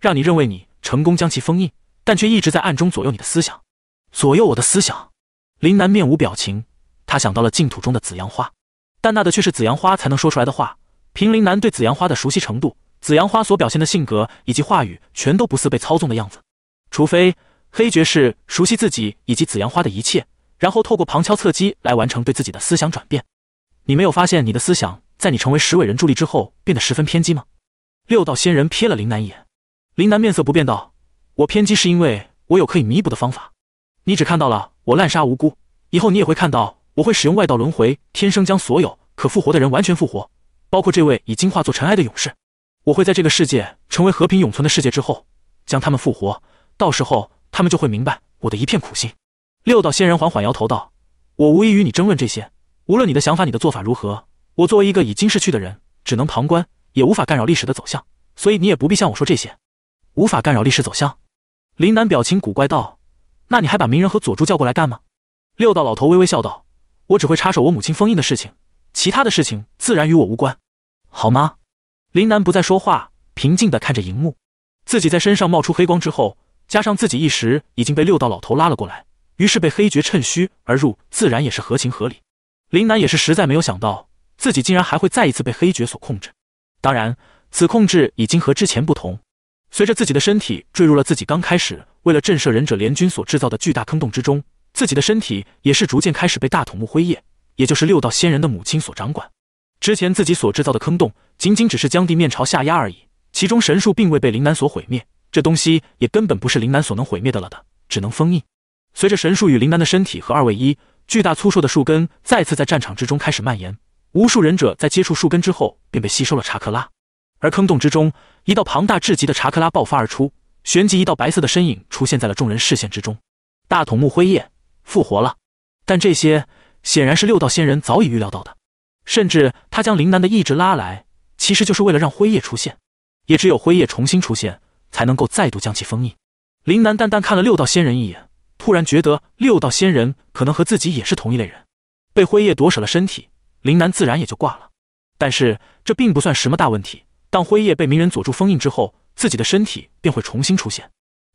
让你认为你成功将其封印，但却一直在暗中左右你的思想，左右我的思想。林南面无表情，他想到了净土中的紫阳花，但那的却是紫阳花才能说出来的话。凭林南对紫阳花的熟悉程度，紫阳花所表现的性格以及话语全都不似被操纵的样子。除非黑爵士熟悉自己以及紫阳花的一切，然后透过旁敲侧击来完成对自己的思想转变。你没有发现你的思想？在你成为十尾人助力之后，变得十分偏激吗？六道仙人瞥了林南一眼，林南面色不变道：“我偏激是因为我有可以弥补的方法。你只看到了我滥杀无辜，以后你也会看到我会使用外道轮回，天生将所有可复活的人完全复活，包括这位已经化作尘埃的勇士。我会在这个世界成为和平永存的世界之后，将他们复活。到时候他们就会明白我的一片苦心。”六道仙人缓缓摇头道：“我无意与你争论这些，无论你的想法、你的做法如何。”我作为一个已经逝去的人，只能旁观，也无法干扰历史的走向，所以你也不必向我说这些。无法干扰历史走向，林南表情古怪道：“那你还把鸣人和佐助叫过来干吗？”六道老头微微笑道：“我只会插手我母亲封印的事情，其他的事情自然与我无关，好吗？”林南不再说话，平静地看着荧幕，自己在身上冒出黑光之后，加上自己一时已经被六道老头拉了过来，于是被黑绝趁虚而入，自然也是合情合理。林南也是实在没有想到。自己竟然还会再一次被黑爵所控制，当然，此控制已经和之前不同。随着自己的身体坠入了自己刚开始为了震慑忍者联军所制造的巨大坑洞之中，自己的身体也是逐渐开始被大土木灰夜，也就是六道仙人的母亲所掌管。之前自己所制造的坑洞，仅仅只是将地面朝下压而已，其中神树并未被林南所毁灭，这东西也根本不是林南所能毁灭的了的，只能封印。随着神树与林南的身体合二为一巨大粗硕的树根再次在战场之中开始蔓延。无数忍者在接触树根之后便被吸收了查克拉，而坑洞之中，一道庞大至极的查克拉爆发而出，旋即一道白色的身影出现在了众人视线之中。大筒木辉夜复活了，但这些显然是六道仙人早已预料到的，甚至他将林南的意志拉来，其实就是为了让辉夜出现，也只有辉夜重新出现，才能够再度将其封印。林南淡淡看了六道仙人一眼，突然觉得六道仙人可能和自己也是同一类人，被辉夜夺舍了身体。林南自然也就挂了，但是这并不算什么大问题。当辉夜被鸣人佐助封印之后，自己的身体便会重新出现，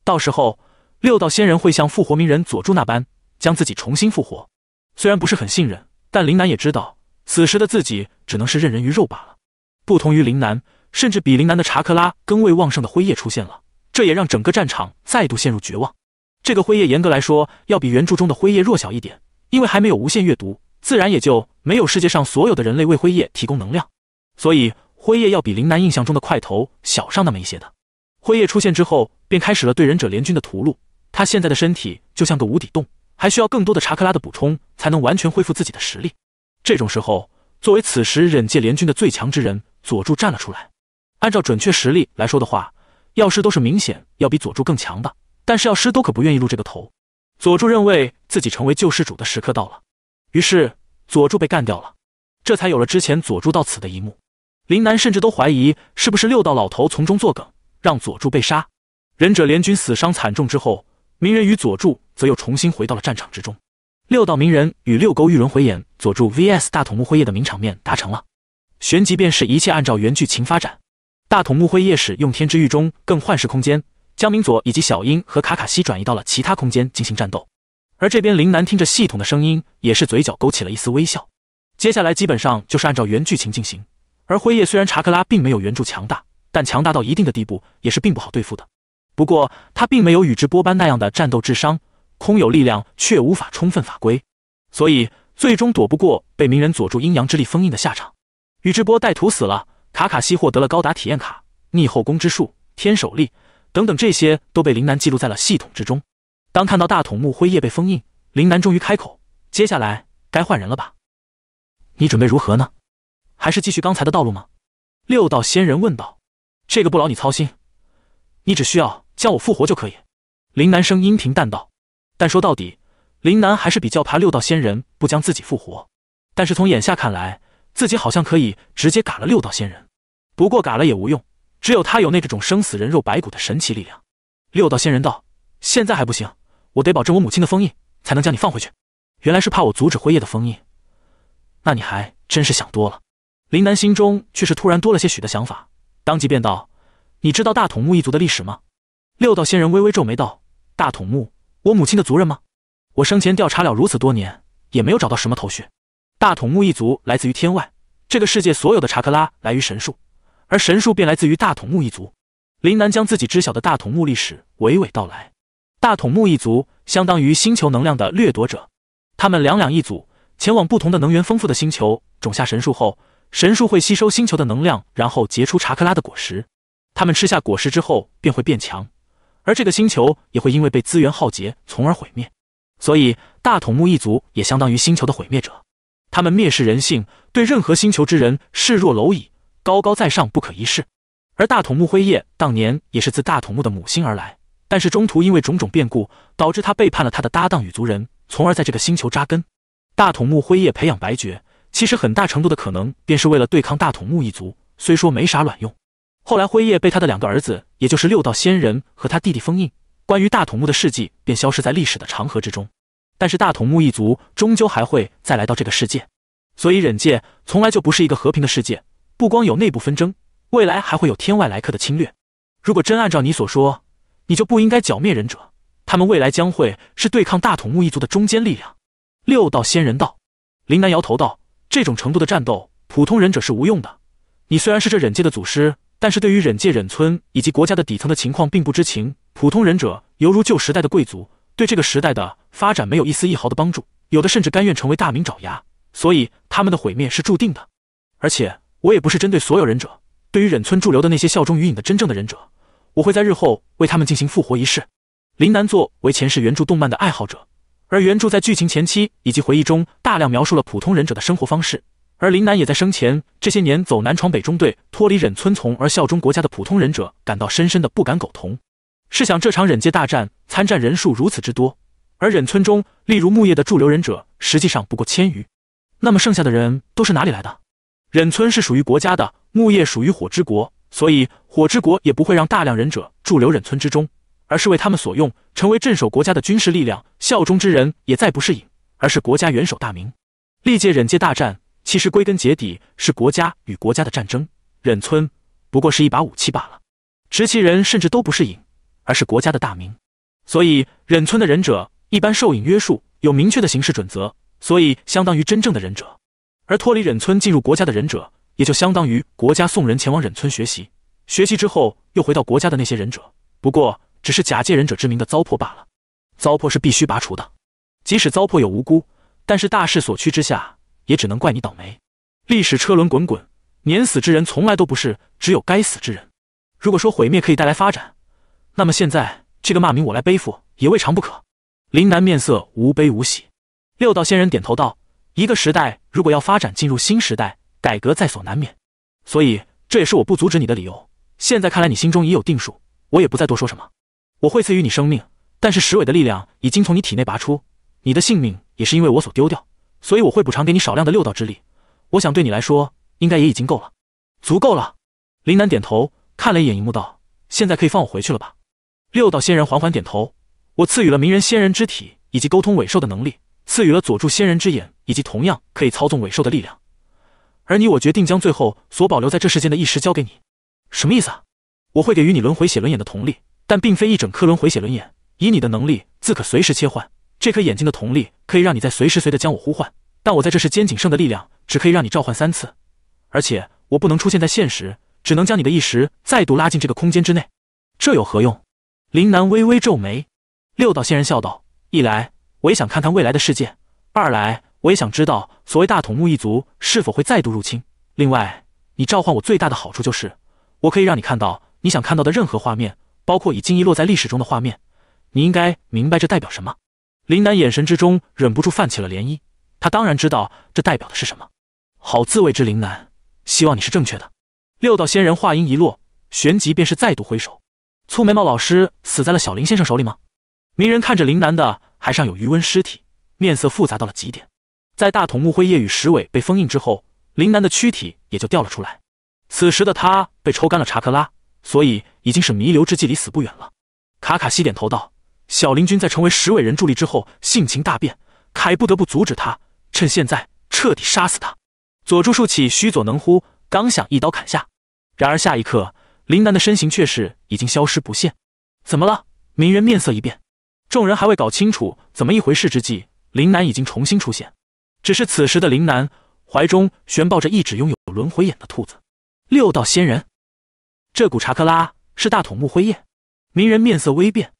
到时候六道仙人会像复活鸣人佐助那般，将自己重新复活。虽然不是很信任，但林南也知道，此时的自己只能是任人鱼肉罢了。不同于林南，甚至比林南的查克拉更为旺盛的辉夜出现了，这也让整个战场再度陷入绝望。这个辉夜严格来说要比原著中的辉夜弱小一点，因为还没有无限阅读。自然也就没有世界上所有的人类为辉夜提供能量，所以辉夜要比林南印象中的块头小上那么一些的。辉夜出现之后，便开始了对忍者联军的屠戮。他现在的身体就像个无底洞，还需要更多的查克拉的补充才能完全恢复自己的实力。这种时候，作为此时忍界联军的最强之人，佐助站了出来。按照准确实力来说的话，药师都是明显要比佐助更强的，但是药师都可不愿意露这个头。佐助认为自己成为救世主的时刻到了。于是，佐助被干掉了，这才有了之前佐助到此的一幕。林南甚至都怀疑是不是六道老头从中作梗，让佐助被杀。忍者联军死伤惨重之后，鸣人与佐助则又重新回到了战场之中。六道鸣人与六勾玉轮回眼佐助 V S 大筒木辉夜的名场面达成了，旋即便是一切按照原剧情发展。大筒木辉夜使用天之玉中更幻视空间，将鸣佐以及小樱和卡卡西转移到了其他空间进行战斗。而这边林南听着系统的声音，也是嘴角勾起了一丝微笑。接下来基本上就是按照原剧情进行。而辉夜虽然查克拉并没有原著强大，但强大到一定的地步也是并不好对付的。不过他并没有宇智波斑那样的战斗智商，空有力量却无法充分法规，所以最终躲不过被鸣人佐助阴阳之力封印的下场。宇智波带土死了，卡卡西获得了高达体验卡、逆后宫之术、天手力等等，这些都被林南记录在了系统之中。当看到大筒木灰叶被封印，林楠终于开口：“接下来该换人了吧？你准备如何呢？还是继续刚才的道路吗？”六道仙人问道。“这个不劳你操心，你只需要将我复活就可以。”林楠声音平淡道。但说到底，林楠还是比较怕六道仙人不将自己复活。但是从眼下看来，自己好像可以直接嘎了六道仙人。不过嘎了也无用，只有他有那种生死人肉白骨的神奇力量。六道仙人道：“现在还不行。”我得保证我母亲的封印，才能将你放回去。原来是怕我阻止辉夜的封印，那你还真是想多了。林南心中却是突然多了些许的想法，当即便道：“你知道大筒木一族的历史吗？”六道仙人微微皱眉道：“大筒木，我母亲的族人吗？我生前调查了如此多年，也没有找到什么头绪。大筒木一族来自于天外，这个世界所有的查克拉来于神树，而神树便来自于大筒木一族。”林南将自己知晓的大筒木历史娓娓道来。大筒木一族相当于星球能量的掠夺者，他们两两一组，前往不同的能源丰富的星球，种下神树后，神树会吸收星球的能量，然后结出查克拉的果实。他们吃下果实之后便会变强，而这个星球也会因为被资源耗竭，从而毁灭。所以大筒木一族也相当于星球的毁灭者。他们蔑视人性，对任何星球之人视若蝼蚁，高高在上，不可一世。而大筒木辉夜当年也是自大筒木的母星而来。但是中途因为种种变故，导致他背叛了他的搭档与族人，从而在这个星球扎根。大筒木辉夜培养白绝，其实很大程度的可能便是为了对抗大筒木一族。虽说没啥卵用，后来辉夜被他的两个儿子，也就是六道仙人和他弟弟封印。关于大筒木的事迹便消失在历史的长河之中。但是大筒木一族终究还会再来到这个世界，所以忍界从来就不是一个和平的世界。不光有内部纷争，未来还会有天外来客的侵略。如果真按照你所说，你就不应该剿灭忍者，他们未来将会是对抗大统木一族的中坚力量。六道仙人道，林南摇头道：“这种程度的战斗，普通忍者是无用的。你虽然是这忍界的祖师，但是对于忍界、忍村以及国家的底层的情况并不知情。普通忍者犹如旧时代的贵族，对这个时代的发展没有一丝一毫的帮助。有的甚至甘愿成为大明爪牙，所以他们的毁灭是注定的。而且，我也不是针对所有忍者，对于忍村驻留的那些效忠于影的真正的忍者。”我会在日后为他们进行复活仪式。林南作为前世原著动漫的爱好者，而原著在剧情前期以及回忆中大量描述了普通忍者的生活方式，而林南也在生前这些年走南闯北中，队，脱离忍村从而效忠国家的普通忍者感到深深的不敢苟同。试想，这场忍界大战参战人数如此之多，而忍村中例如木叶的驻留忍者实际上不过千余，那么剩下的人都是哪里来的？忍村是属于国家的，木叶属于火之国。所以，火之国也不会让大量忍者驻留忍村之中，而是为他们所用，成为镇守国家的军事力量。效忠之人也再不是影，而是国家元首大名。历届忍界大战，其实归根结底是国家与国家的战争，忍村不过是一把武器罢了。执旗人甚至都不是影，而是国家的大名。所以，忍村的忍者一般受影约束，有明确的行事准则，所以相当于真正的忍者。而脱离忍村进入国家的忍者。也就相当于国家送人前往忍村学习，学习之后又回到国家的那些忍者，不过只是假借忍者之名的糟粕罢了。糟粕是必须拔除的，即使糟粕有无辜，但是大势所趋之下，也只能怪你倒霉。历史车轮滚滚，碾死之人从来都不是只有该死之人。如果说毁灭可以带来发展，那么现在这个骂名我来背负也未尝不可。林南面色无悲无喜，六道仙人点头道：“一个时代如果要发展进入新时代。”改革在所难免，所以这也是我不阻止你的理由。现在看来，你心中已有定数，我也不再多说什么。我会赐予你生命，但是石尾的力量已经从你体内拔出，你的性命也是因为我所丢掉，所以我会补偿给你少量的六道之力。我想对你来说，应该也已经够了，足够了。林南点头，看了一眼荧幕，道：“现在可以放我回去了吧？”六道仙人缓缓点头：“我赐予了鸣人仙人之体，以及沟通尾兽的能力；赐予了佐助仙人之眼，以及同样可以操纵尾兽的力量。”而你我决定将最后所保留在这世间的意识交给你，什么意思？啊？我会给予你轮回血轮眼的瞳力，但并非一整颗轮回血轮眼。以你的能力，自可随时切换这颗眼睛的瞳力，可以让你在随时随地将我呼唤。但我在这世间仅剩的力量，只可以让你召唤三次，而且我不能出现在现实，只能将你的意识再度拉进这个空间之内。这有何用？林南微微皱眉。六道仙人笑道：“一来，我也想看看未来的世界；二来。”我也想知道，所谓大统木一族是否会再度入侵。另外，你召唤我最大的好处就是，我可以让你看到你想看到的任何画面，包括已经遗落在历史中的画面。你应该明白这代表什么。林南眼神之中忍不住泛起了涟漪，他当然知道这代表的是什么。好自为之，林南。希望你是正确的。六道仙人话音一落，旋即便是再度挥手。粗眉毛老师死在了小林先生手里吗？名人看着林南的海上有余温尸体，面色复杂到了极点。在大筒木辉夜与石尾被封印之后，林南的躯体也就掉了出来。此时的他被抽干了查克拉，所以已经是弥留之际，离死不远了。卡卡西点头道：“小林君在成为石尾人助力之后，性情大变，凯不得不阻止他，趁现在彻底杀死他。”佐助竖起须佐能乎，刚想一刀砍下，然而下一刻，林南的身形却是已经消失不见。怎么了？鸣人面色一变，众人还未搞清楚怎么一回事之际，林南已经重新出现。只是此时的林南怀中悬抱着一只拥有轮回眼的兔子，六道仙人，这股查克拉是大筒木辉夜。鸣人面色微变，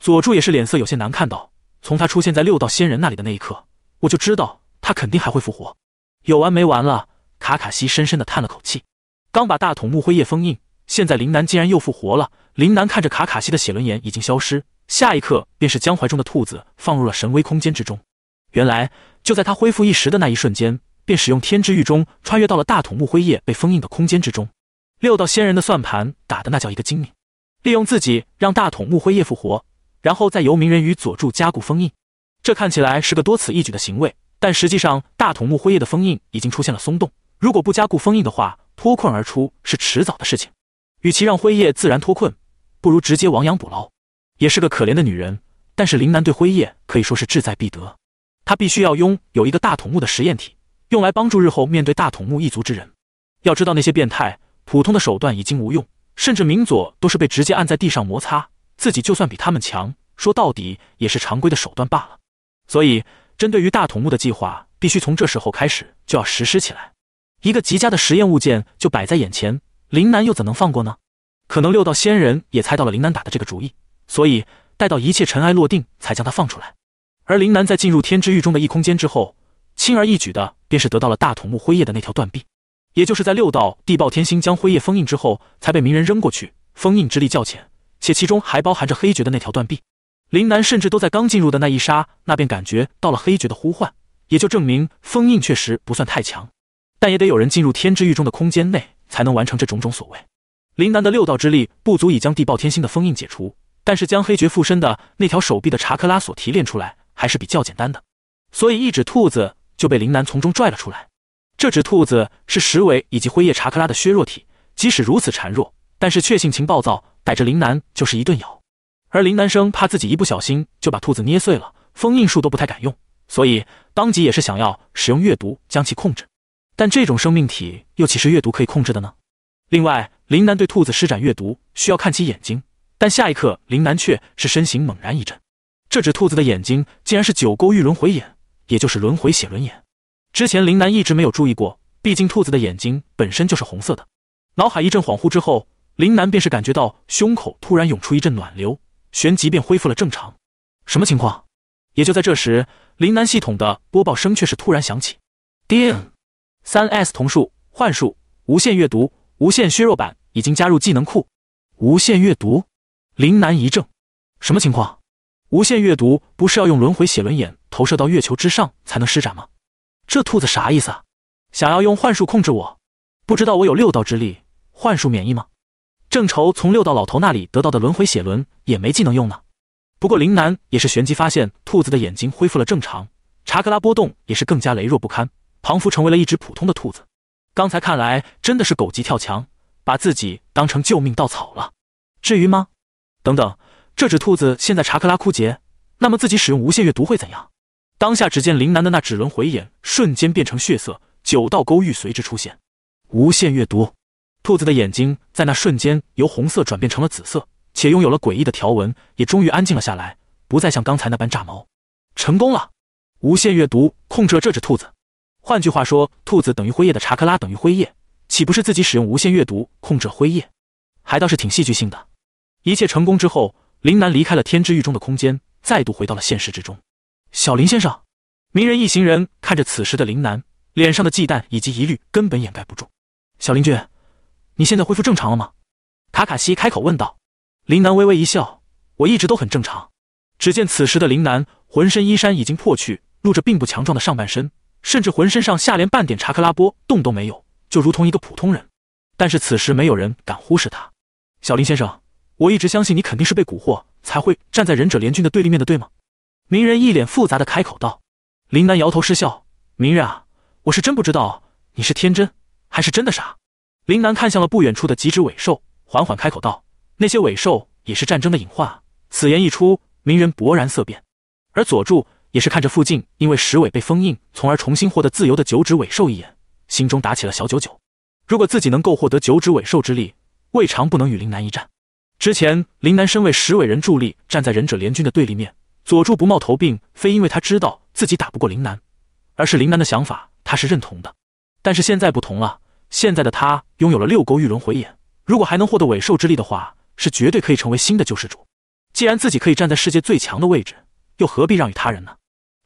佐助也是脸色有些难看。到从他出现在六道仙人那里的那一刻，我就知道他肯定还会复活。有完没完了？卡卡西深深的叹了口气，刚把大筒木辉夜封印，现在林南竟然又复活了。林南看着卡卡西的写轮眼已经消失，下一刻便是将怀中的兔子放入了神威空间之中。原来。就在他恢复意识的那一瞬间，便使用天之玉中穿越到了大筒木辉夜被封印的空间之中。六道仙人的算盘打的那叫一个精明，利用自己让大筒木辉夜复活，然后再由鸣人与佐助加固封印。这看起来是个多此一举的行为，但实际上，大筒木辉夜的封印已经出现了松动。如果不加固封印的话，脱困而出是迟早的事情。与其让辉夜自然脱困，不如直接亡羊补牢。也是个可怜的女人，但是林南对辉夜可以说是志在必得。他必须要拥有一个大筒木的实验体，用来帮助日后面对大筒木一族之人。要知道那些变态，普通的手段已经无用，甚至明佐都是被直接按在地上摩擦。自己就算比他们强，说到底也是常规的手段罢了。所以，针对于大筒木的计划，必须从这时候开始就要实施起来。一个极佳的实验物件就摆在眼前，林南又怎能放过呢？可能六道仙人也猜到了林南打的这个主意，所以待到一切尘埃落定，才将他放出来。而林南在进入天之域中的异空间之后，轻而易举的便是得到了大筒木辉夜的那条断臂，也就是在六道地爆天星将辉夜封印之后，才被鸣人扔过去。封印之力较浅，且其中还包含着黑绝的那条断臂。林南甚至都在刚进入的那一刹那便感觉到了黑绝的呼唤，也就证明封印确实不算太强。但也得有人进入天之域中的空间内，才能完成这种种所谓。林南的六道之力不足以将地爆天星的封印解除，但是将黑绝附身的那条手臂的查克拉所提炼出来。还是比较简单的，所以一只兔子就被林南从中拽了出来。这只兔子是石尾以及辉夜查克拉的削弱体，即使如此孱弱，但是却性情暴躁，逮着林南就是一顿咬。而林南生怕自己一不小心就把兔子捏碎了，封印术都不太敢用，所以当即也是想要使用阅读将其控制。但这种生命体又岂是阅读可以控制的呢？另外，林南对兔子施展阅读需要看其眼睛，但下一刻林南却是身形猛然一震。这只兔子的眼睛竟然是九勾玉轮回眼，也就是轮回血轮眼。之前林南一直没有注意过，毕竟兔子的眼睛本身就是红色的。脑海一阵恍惚之后，林南便是感觉到胸口突然涌出一阵暖流，旋即便恢复了正常。什么情况？也就在这时，林南系统的播报声却是突然响起：叮，三 S 同术幻术无限阅读无限削弱版已经加入技能库。无限阅读？林南一怔，什么情况？无限阅读不是要用轮回写轮眼投射到月球之上才能施展吗？这兔子啥意思啊？想要用幻术控制我？不知道我有六道之力，幻术免疫吗？正愁从六道老头那里得到的轮回写轮也没技能用呢。不过林南也是旋即发现，兔子的眼睛恢复了正常，查克拉波动也是更加羸弱不堪，庞福成为了一只普通的兔子。刚才看来真的是狗急跳墙，把自己当成救命稻草了。至于吗？等等。这只兔子现在查克拉枯竭，那么自己使用无限月读会怎样？当下，只见林楠的那指轮回眼瞬间变成血色，九道勾玉随之出现。无限月读，兔子的眼睛在那瞬间由红色转变成了紫色，且拥有了诡异的条纹，也终于安静了下来，不再像刚才那般炸毛。成功了，无限月读控制了这只兔子。换句话说，兔子等于辉夜的查克拉等于辉夜，岂不是自己使用无限月读控制辉夜？还倒是挺戏剧性的。一切成功之后。林南离开了天之狱中的空间，再度回到了现实之中。小林先生，鸣人一行人看着此时的林南，脸上的忌惮以及疑虑根本掩盖不住。小林君，你现在恢复正常了吗？卡卡西开口问道。林南微微一笑：“我一直都很正常。”只见此时的林南浑身衣衫已经破去，露着并不强壮的上半身，甚至浑身上下连半点查克拉波动都没有，就如同一个普通人。但是此时没有人敢忽视他。小林先生。我一直相信你肯定是被蛊惑才会站在忍者联军的对立面的，对吗？鸣人一脸复杂的开口道。林楠摇头失笑：“鸣人啊，我是真不知道你是天真还是真的傻。”林南看向了不远处的几只尾兽，缓缓开口道：“那些尾兽也是战争的隐患。”此言一出，鸣人勃然色变。而佐助也是看着附近因为石尾被封印从而重新获得自由的九指尾兽一眼，心中打起了小九九。如果自己能够获得九指尾兽之力，未尝不能与林南一战。之前，林南身为十尾人助力，站在忍者联军的对立面。佐助不冒头，并非因为他知道自己打不过林南，而是林南的想法，他是认同的。但是现在不同了，现在的他拥有了六勾玉轮回眼，如果还能获得尾兽之力的话，是绝对可以成为新的救世主。既然自己可以站在世界最强的位置，又何必让与他人呢？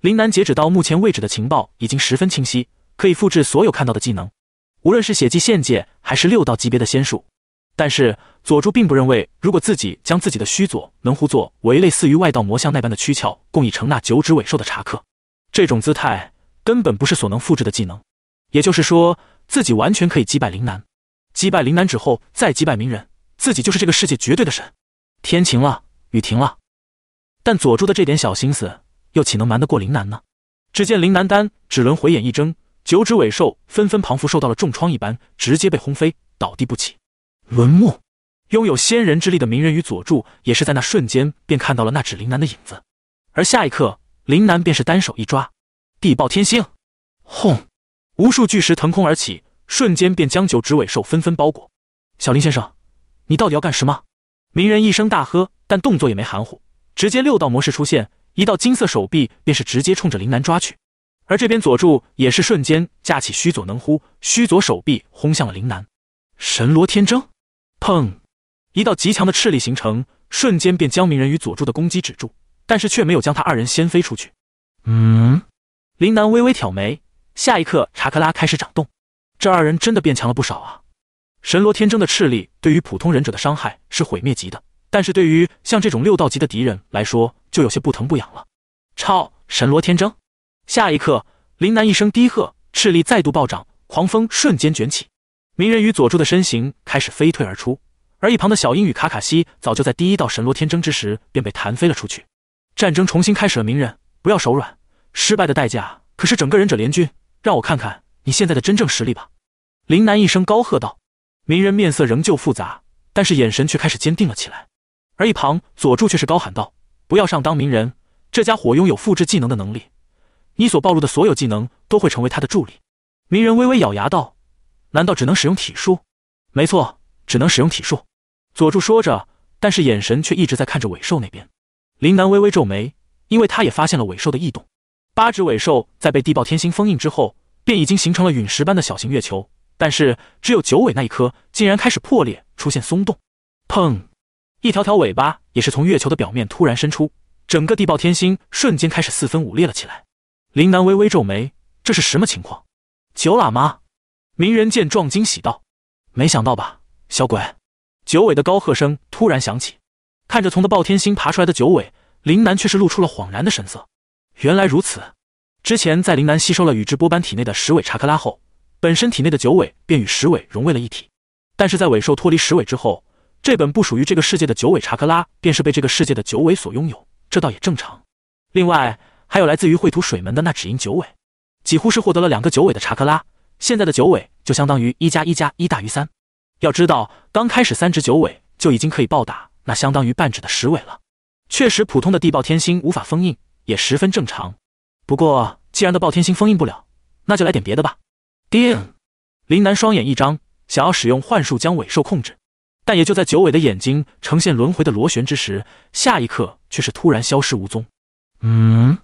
林南截止到目前为止的情报已经十分清晰，可以复制所有看到的技能，无论是血祭献界还是六道级别的仙术。但是佐助并不认为，如果自己将自己的须佐能乎作为类似于外道魔像那般的躯壳，共以成那九指尾兽的查克这种姿态根本不是所能复制的技能。也就是说，自己完全可以击败林南，击败林南之后再击败鸣人，自己就是这个世界绝对的神。天晴了，雨停了，但佐助的这点小心思又岂能瞒得过林南呢？只见林南丹指轮回眼一睁，九指尾兽纷纷彷佛受到了重创一般，直接被轰飞，倒地不起。轮木，拥有仙人之力的鸣人与佐助也是在那瞬间便看到了那指灵男的影子，而下一刻，林南便是单手一抓，地爆天星，轰，无数巨石腾空而起，瞬间便将九指尾兽纷纷包裹。小林先生，你到底要干什么？鸣人一声大喝，但动作也没含糊，直接六道模式出现，一道金色手臂便是直接冲着林南抓去，而这边佐助也是瞬间架起虚佐能乎，虚佐手臂轰向了林南，神罗天征。砰！一道极强的斥力形成，瞬间便将鸣人与佐助的攻击止住，但是却没有将他二人掀飞出去。嗯，林南微微挑眉，下一刻查克拉开始涨动。这二人真的变强了不少啊！神罗天征的斥力对于普通忍者的伤害是毁灭级的，但是对于像这种六道级的敌人来说，就有些不疼不痒了。操！神罗天征！下一刻，林南一声低喝，斥力再度暴涨，狂风瞬间卷起。鸣人与佐助的身形开始飞退而出，而一旁的小樱与卡卡西早就在第一道神罗天征之时便被弹飞了出去。战争重新开始了。鸣人，不要手软，失败的代价可是整个忍者联军。让我看看你现在的真正实力吧！林南一声高喝道。鸣人面色仍旧复杂，但是眼神却开始坚定了起来。而一旁佐助却是高喊道：“不要上当，鸣人，这家伙拥有复制技能的能力，你所暴露的所有技能都会成为他的助力。”鸣人微微咬牙道。难道只能使用体术？没错，只能使用体术。佐助说着，但是眼神却一直在看着尾兽那边。林南微微皱眉，因为他也发现了尾兽的异动。八只尾兽在被地爆天星封印之后，便已经形成了陨石般的小型月球，但是只有九尾那一颗竟然开始破裂，出现松动。砰！一条条尾巴也是从月球的表面突然伸出，整个地爆天星瞬间开始四分五裂了起来。林南微微皱眉，这是什么情况？九喇嘛。鸣人见状惊喜道：“没想到吧，小鬼！”九尾的高喝声突然响起，看着从的暴天星爬出来的九尾，林南却是露出了恍然的神色。原来如此，之前在林南吸收了宇智波斑体内的十尾查克拉后，本身体内的九尾便与十尾融为了一体。但是在尾兽脱离十尾之后，这本不属于这个世界的九尾查克拉便是被这个世界的九尾所拥有，这倒也正常。另外，还有来自于秽土水门的那只因九尾，几乎是获得了两个九尾的查克拉。现在的九尾就相当于一加一加一大于三，要知道刚开始三只九尾就已经可以暴打那相当于半指的十尾了。确实普通的地爆天星无法封印，也十分正常。不过既然的爆天星封印不了，那就来点别的吧。叮！林南双眼一张，想要使用幻术将尾兽控制，但也就在九尾的眼睛呈现轮回的螺旋之时，下一刻却是突然消失无踪。嗯，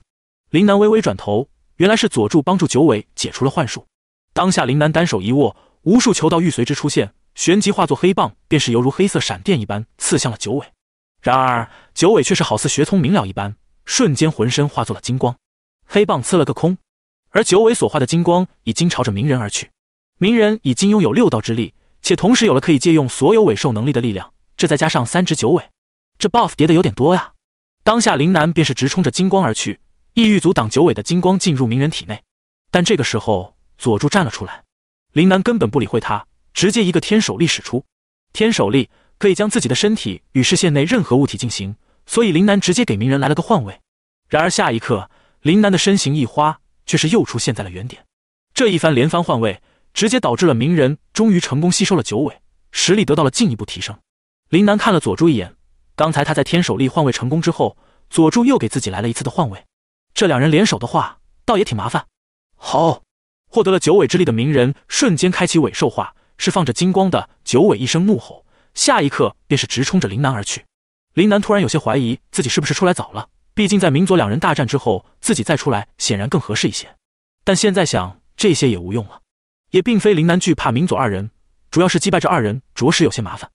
林南微微转头，原来是佐助帮助九尾解除了幻术。当下，林楠单手一握，无数球道玉随之出现，旋即化作黑棒，便是犹如黑色闪电一般刺向了九尾。然而，九尾却是好似学聪明了一般，瞬间浑身化作了金光，黑棒刺了个空。而九尾所化的金光已经朝着鸣人而去，鸣人已经拥有六道之力，且同时有了可以借用所有尾兽能力的力量，这再加上三只九尾，这 buff 叠的有点多呀。当下，林楠便是直冲着金光而去，意欲阻挡九尾的金光进入鸣人体内，但这个时候。佐助站了出来，林南根本不理会他，直接一个天手力使出。天手力可以将自己的身体与视线内任何物体进行，所以林南直接给鸣人来了个换位。然而下一刻，林南的身形一花，却是又出现在了原点。这一番连番换位，直接导致了鸣人终于成功吸收了九尾，实力得到了进一步提升。林南看了佐助一眼，刚才他在天手力换位成功之后，佐助又给自己来了一次的换位。这两人联手的话，倒也挺麻烦。好。获得了九尾之力的鸣人瞬间开启尾兽化，释放着金光的九尾一声怒吼，下一刻便是直冲着林南而去。林南突然有些怀疑自己是不是出来早了，毕竟在明佐两人大战之后，自己再出来显然更合适一些。但现在想这些也无用了。也并非林南惧怕明佐二人，主要是击败这二人着实有些麻烦。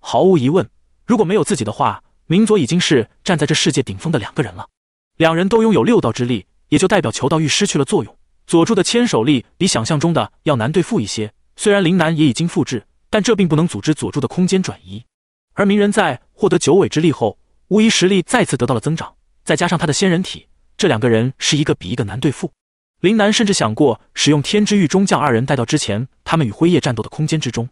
毫无疑问，如果没有自己的话，明佐已经是站在这世界顶峰的两个人了。两人都拥有六道之力，也就代表求道欲失去了作用。佐助的千手力比想象中的要难对付一些，虽然林南也已经复制，但这并不能阻止佐助的空间转移。而鸣人在获得九尾之力后，无疑实力再次得到了增长，再加上他的仙人体，这两个人是一个比一个难对付。林南甚至想过使用天之玉中将二人带到之前他们与辉夜战斗的空间之中，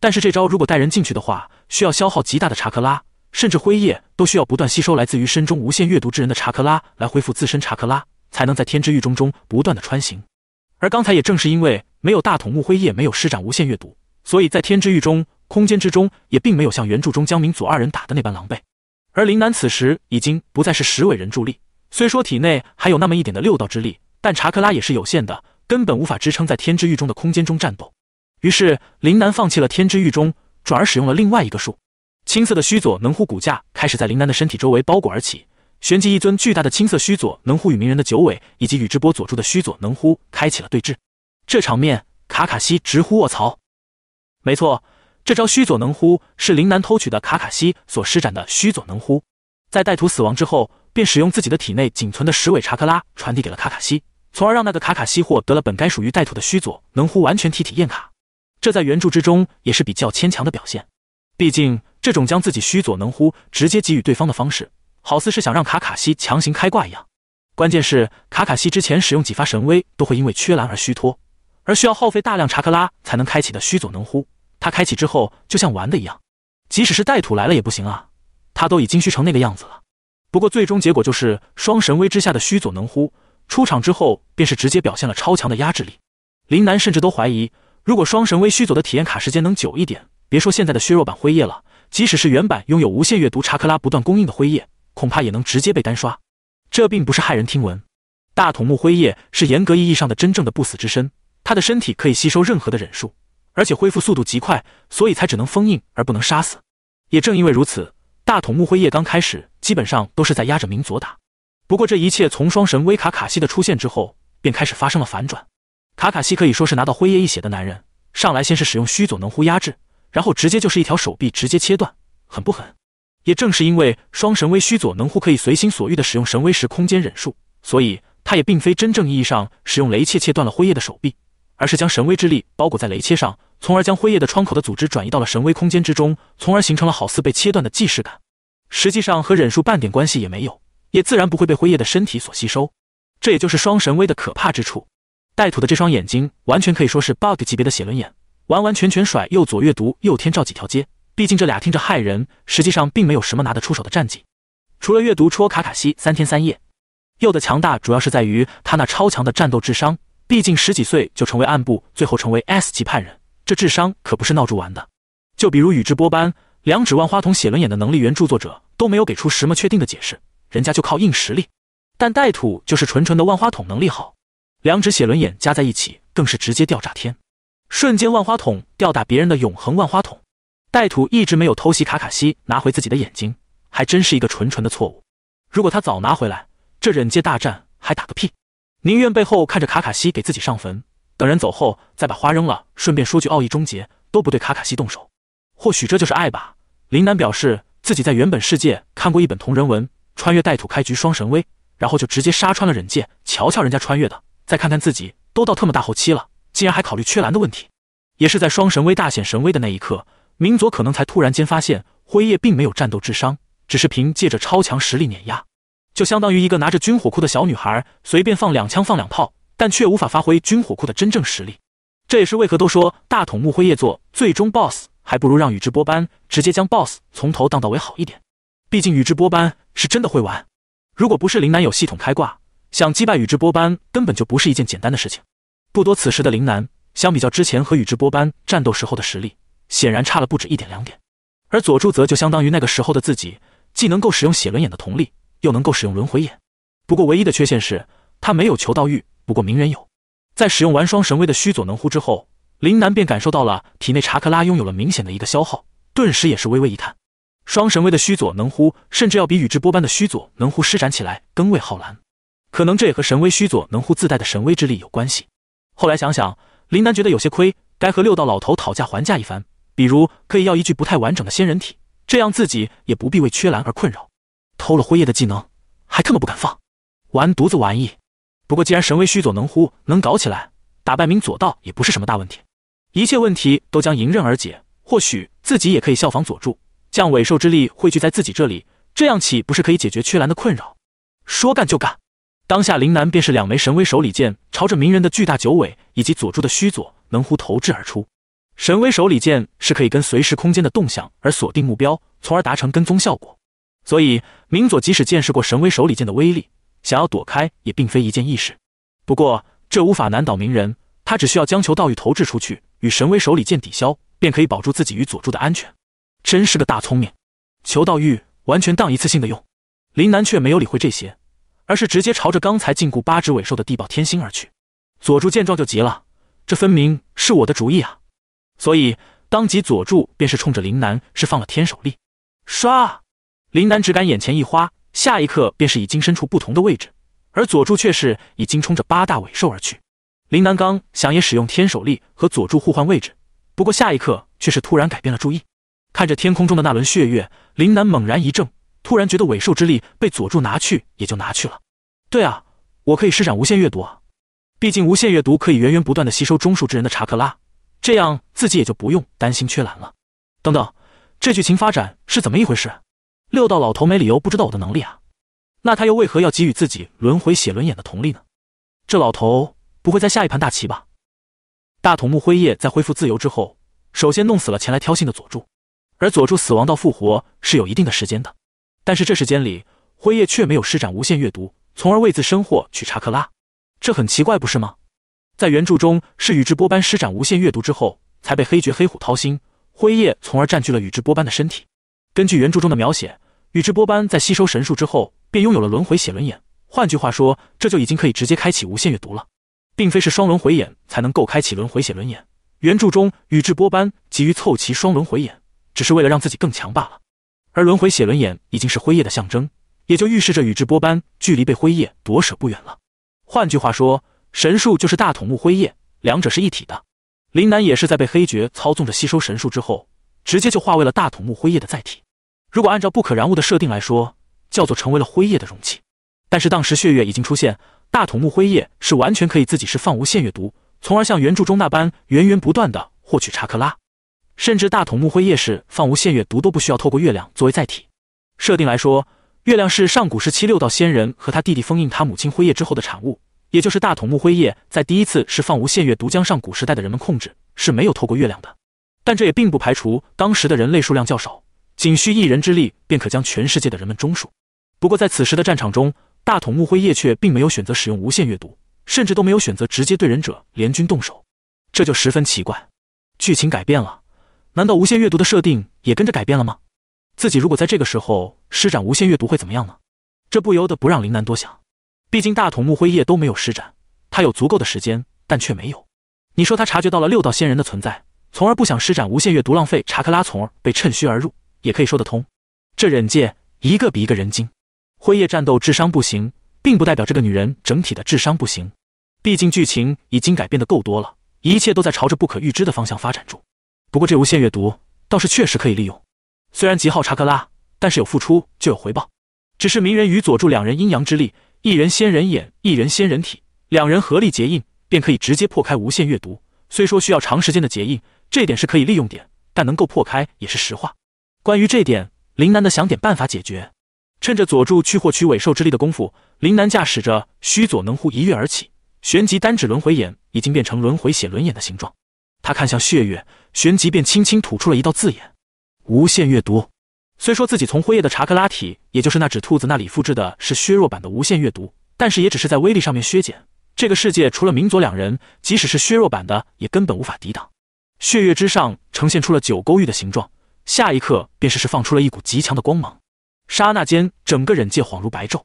但是这招如果带人进去的话，需要消耗极大的查克拉，甚至辉夜都需要不断吸收来自于身中无限月读之人的查克拉来恢复自身查克拉。才能在天之狱中中不断的穿行，而刚才也正是因为没有大筒木辉夜没有施展无限阅读，所以在天之狱中空间之中也并没有像原著中江明祖二人打的那般狼狈。而林南此时已经不再是十尾人助力，虽说体内还有那么一点的六道之力，但查克拉也是有限的，根本无法支撑在天之狱中的空间中战斗。于是林南放弃了天之狱中，转而使用了另外一个术，青色的须佐能乎骨架开始在林南的身体周围包裹而起。旋即，一尊巨大的青色虚佐能乎与鸣人的九尾，以及宇智波佐助的虚佐能乎开启了对峙。这场面，卡卡西直呼卧槽！没错，这招虚佐能乎是林南偷取的，卡卡西所施展的虚佐能乎，在带土死亡之后，便使用自己的体内仅存的十尾查克拉传递给了卡卡西，从而让那个卡卡西获得了本该属于带土的虚佐能乎完全体体验卡。这在原著之中也是比较牵强的表现，毕竟这种将自己虚佐能乎直接给予对方的方式。好似是想让卡卡西强行开挂一样，关键是卡卡西之前使用几发神威都会因为缺蓝而虚脱，而需要耗费大量查克拉才能开启的须佐能乎，他开启之后就像玩的一样，即使是带土来了也不行啊，他都已经虚成那个样子了。不过最终结果就是双神威之下的须佐能乎出场之后，便是直接表现了超强的压制力。林南甚至都怀疑，如果双神威须佐的体验卡时间能久一点，别说现在的削弱版辉夜了，即使是原版拥有无限阅读查克拉不断供应的辉夜。恐怕也能直接被单刷，这并不是骇人听闻。大筒木辉夜是严格意义上的真正的不死之身，他的身体可以吸收任何的忍术，而且恢复速度极快，所以才只能封印而不能杀死。也正因为如此，大筒木辉夜刚开始基本上都是在压着鸣佐打。不过这一切从双神威卡卡西的出现之后，便开始发生了反转。卡卡西可以说是拿到辉夜一血的男人，上来先是使用须佐能乎压制，然后直接就是一条手臂直接切断，狠不狠？也正是因为双神威须佐能乎可以随心所欲的使用神威时空间忍术，所以他也并非真正意义上使用雷切切断了辉夜的手臂，而是将神威之力包裹在雷切上，从而将辉夜的窗口的组织转移到了神威空间之中，从而形成了好似被切断的既视感。实际上和忍术半点关系也没有，也自然不会被辉夜的身体所吸收。这也就是双神威的可怕之处。带土的这双眼睛完全可以说是 BUG 级别的写轮眼，完完全全甩右左阅读右天照几条街。毕竟这俩听着骇人，实际上并没有什么拿得出手的战绩。除了阅读戳卡卡西三天三夜，鼬的强大主要是在于他那超强的战斗智商。毕竟十几岁就成为暗部，最后成为 S 级叛人，这智商可不是闹着玩的。就比如宇智波斑，两指万花筒写轮眼的能力，原著作者都没有给出什么确定的解释，人家就靠硬实力。但带土就是纯纯的万花筒能力好，两指写轮眼加在一起，更是直接吊炸天，瞬间万花筒吊打别人的永恒万花筒。带土一直没有偷袭卡卡西拿回自己的眼睛，还真是一个纯纯的错误。如果他早拿回来，这忍界大战还打个屁？宁愿背后看着卡卡西给自己上坟，等人走后再把花扔了，顺便说句奥义终结，都不对卡卡西动手。或许这就是爱吧。林南表示自己在原本世界看过一本同人文，穿越带土开局双神威，然后就直接杀穿了忍界。瞧瞧人家穿越的，再看看自己，都到特么大后期了，竟然还考虑缺蓝的问题。也是在双神威大显神威的那一刻。明佐可能才突然间发现，辉夜并没有战斗智商，只是凭借着超强实力碾压，就相当于一个拿着军火库的小女孩，随便放两枪放两炮，但却无法发挥军火库的真正实力。这也是为何都说大筒木辉夜做最终 BOSS，还不如让宇智波斑直接将 BOSS 从头荡到尾好一点。毕竟宇智波斑是真的会玩。如果不是林南有系统开挂，想击败宇智波斑根本就不是一件简单的事情。不多，此时的林南，相比较之前和宇智波斑战斗时候的实力。显然差了不止一点两点，而佐助则就相当于那个时候的自己，既能够使用写轮眼的瞳力，又能够使用轮回眼。不过唯一的缺陷是他没有求道玉，不过鸣人有。在使用完双神威的须佐能乎之后，林南便感受到了体内查克拉拥有了明显的一个消耗，顿时也是微微一叹。双神威的须佐能乎甚至要比宇智波般的须佐能乎施展起来更为浩然，可能这也和神威须佐能乎自带的神威之力有关系。后来想想，林南觉得有些亏，该和六道老头讨价还价一番。比如可以要一具不太完整的仙人体，这样自己也不必为缺蓝而困扰。偷了辉夜的技能，还特么不敢放，完犊子玩意！不过既然神威虚佐能乎能搞起来，打败明佐道也不是什么大问题，一切问题都将迎刃而解。或许自己也可以效仿佐助，将尾兽之力汇聚在自己这里，这样岂不是可以解决缺蓝的困扰？说干就干，当下林南便是两枚神威手里剑朝着鸣人的巨大九尾以及佐助的虚佐能乎投掷而出。神威手里剑是可以跟随时空间的动向而锁定目标，从而达成跟踪效果。所以，明佐即使见识过神威手里剑的威力，想要躲开也并非一件易事。不过，这无法难倒鸣人，他只需要将球道玉投掷出去，与神威手里剑抵消，便可以保住自己与佐助的安全。真是个大聪明，球道玉完全当一次性的用。林南却没有理会这些，而是直接朝着刚才禁锢八只尾兽的地爆天心而去。佐助见状就急了，这分明是我的主意啊！所以，当即佐助便是冲着林南释放了天手力，唰！林南只感眼前一花，下一刻便是已经身处不同的位置，而佐助却是已经冲着八大尾兽而去。林南刚想也使用天手力和佐助互换位置，不过下一刻却是突然改变了注意，看着天空中的那轮血月，林南猛然一怔，突然觉得尾兽之力被佐助拿去也就拿去了。对啊，我可以施展无限阅读啊，毕竟无限阅读可以源源不断的吸收中术之人的查克拉。这样自己也就不用担心缺蓝了。等等，这剧情发展是怎么一回事？六道老头没理由不知道我的能力啊，那他又为何要给予自己轮回写轮眼的同力呢？这老头不会在下一盘大棋吧？大筒木辉夜在恢复自由之后，首先弄死了前来挑衅的佐助，而佐助死亡到复活是有一定的时间的，但是这时间里，辉夜却没有施展无限阅读，从而为自身获取查克拉，这很奇怪，不是吗？在原著中，是宇智波斑施展无限阅读之后，才被黑绝、黑虎掏心、辉夜，从而占据了宇智波斑的身体。根据原著中的描写，宇智波斑在吸收神术之后，便拥有了轮回写轮眼。换句话说，这就已经可以直接开启无限阅读了，并非是双轮回眼才能够开启轮回写轮眼。原著中，宇智波斑急于凑齐双轮回眼，只是为了让自己更强罢了。而轮回写轮眼已经是辉夜的象征，也就预示着宇智波斑距离被辉夜夺舍不远了。换句话说。神树就是大筒木辉夜，两者是一体的。林南也是在被黑爵操纵着吸收神树之后，直接就化为了大筒木辉夜的载体。如果按照不可燃物的设定来说，叫做成为了辉夜的容器。但是当时血月已经出现，大筒木辉夜是完全可以自己释放无限月读，从而像原著中那般源源不断的获取查克拉，甚至大筒木辉夜是放无限月读都不需要透过月亮作为载体。设定来说，月亮是上古时期六道仙人和他弟弟封印他母亲辉夜之后的产物。也就是大筒木辉夜在第一次释放无限月读将上古时代的人们控制，是没有透过月亮的。但这也并不排除当时的人类数量较少，仅需一人之力便可将全世界的人们中暑。不过在此时的战场中，大筒木辉夜却并没有选择使用无限月读，甚至都没有选择直接对忍者联军动手，这就十分奇怪。剧情改变了，难道无限月读的设定也跟着改变了吗？自己如果在这个时候施展无限月读会怎么样呢？这不由得不让林楠多想。毕竟大筒木辉夜都没有施展，他有足够的时间，但却没有。你说他察觉到了六道仙人的存在，从而不想施展无限月读浪费查克拉，从而被趁虚而入，也可以说得通。这忍界一个比一个人精，辉夜战斗智商不行，并不代表这个女人整体的智商不行。毕竟剧情已经改变的够多了，一切都在朝着不可预知的方向发展中。不过这无限月读倒是确实可以利用，虽然极耗查克拉，但是有付出就有回报。只是鸣人与佐助两人阴阳之力。一人仙人眼，一人仙人体，两人合力结印，便可以直接破开无限阅读。虽说需要长时间的结印，这点是可以利用点，但能够破开也是实话。关于这点，林南的想点办法解决。趁着佐助去获取尾兽之力的功夫，林南驾驶着虚佐能乎一跃而起，旋即单指轮回眼已经变成轮回写轮眼的形状。他看向血月，旋即便轻轻吐出了一道字眼：无限阅读。虽说自己从辉夜的查克拉体，也就是那只兔子那里复制的是削弱版的无限月读，但是也只是在威力上面削减。这个世界除了明佐两人，即使是削弱版的，也根本无法抵挡。血月之上呈现出了九勾玉的形状，下一刻便是释放出了一股极强的光芒。刹那间，整个忍界恍如白昼。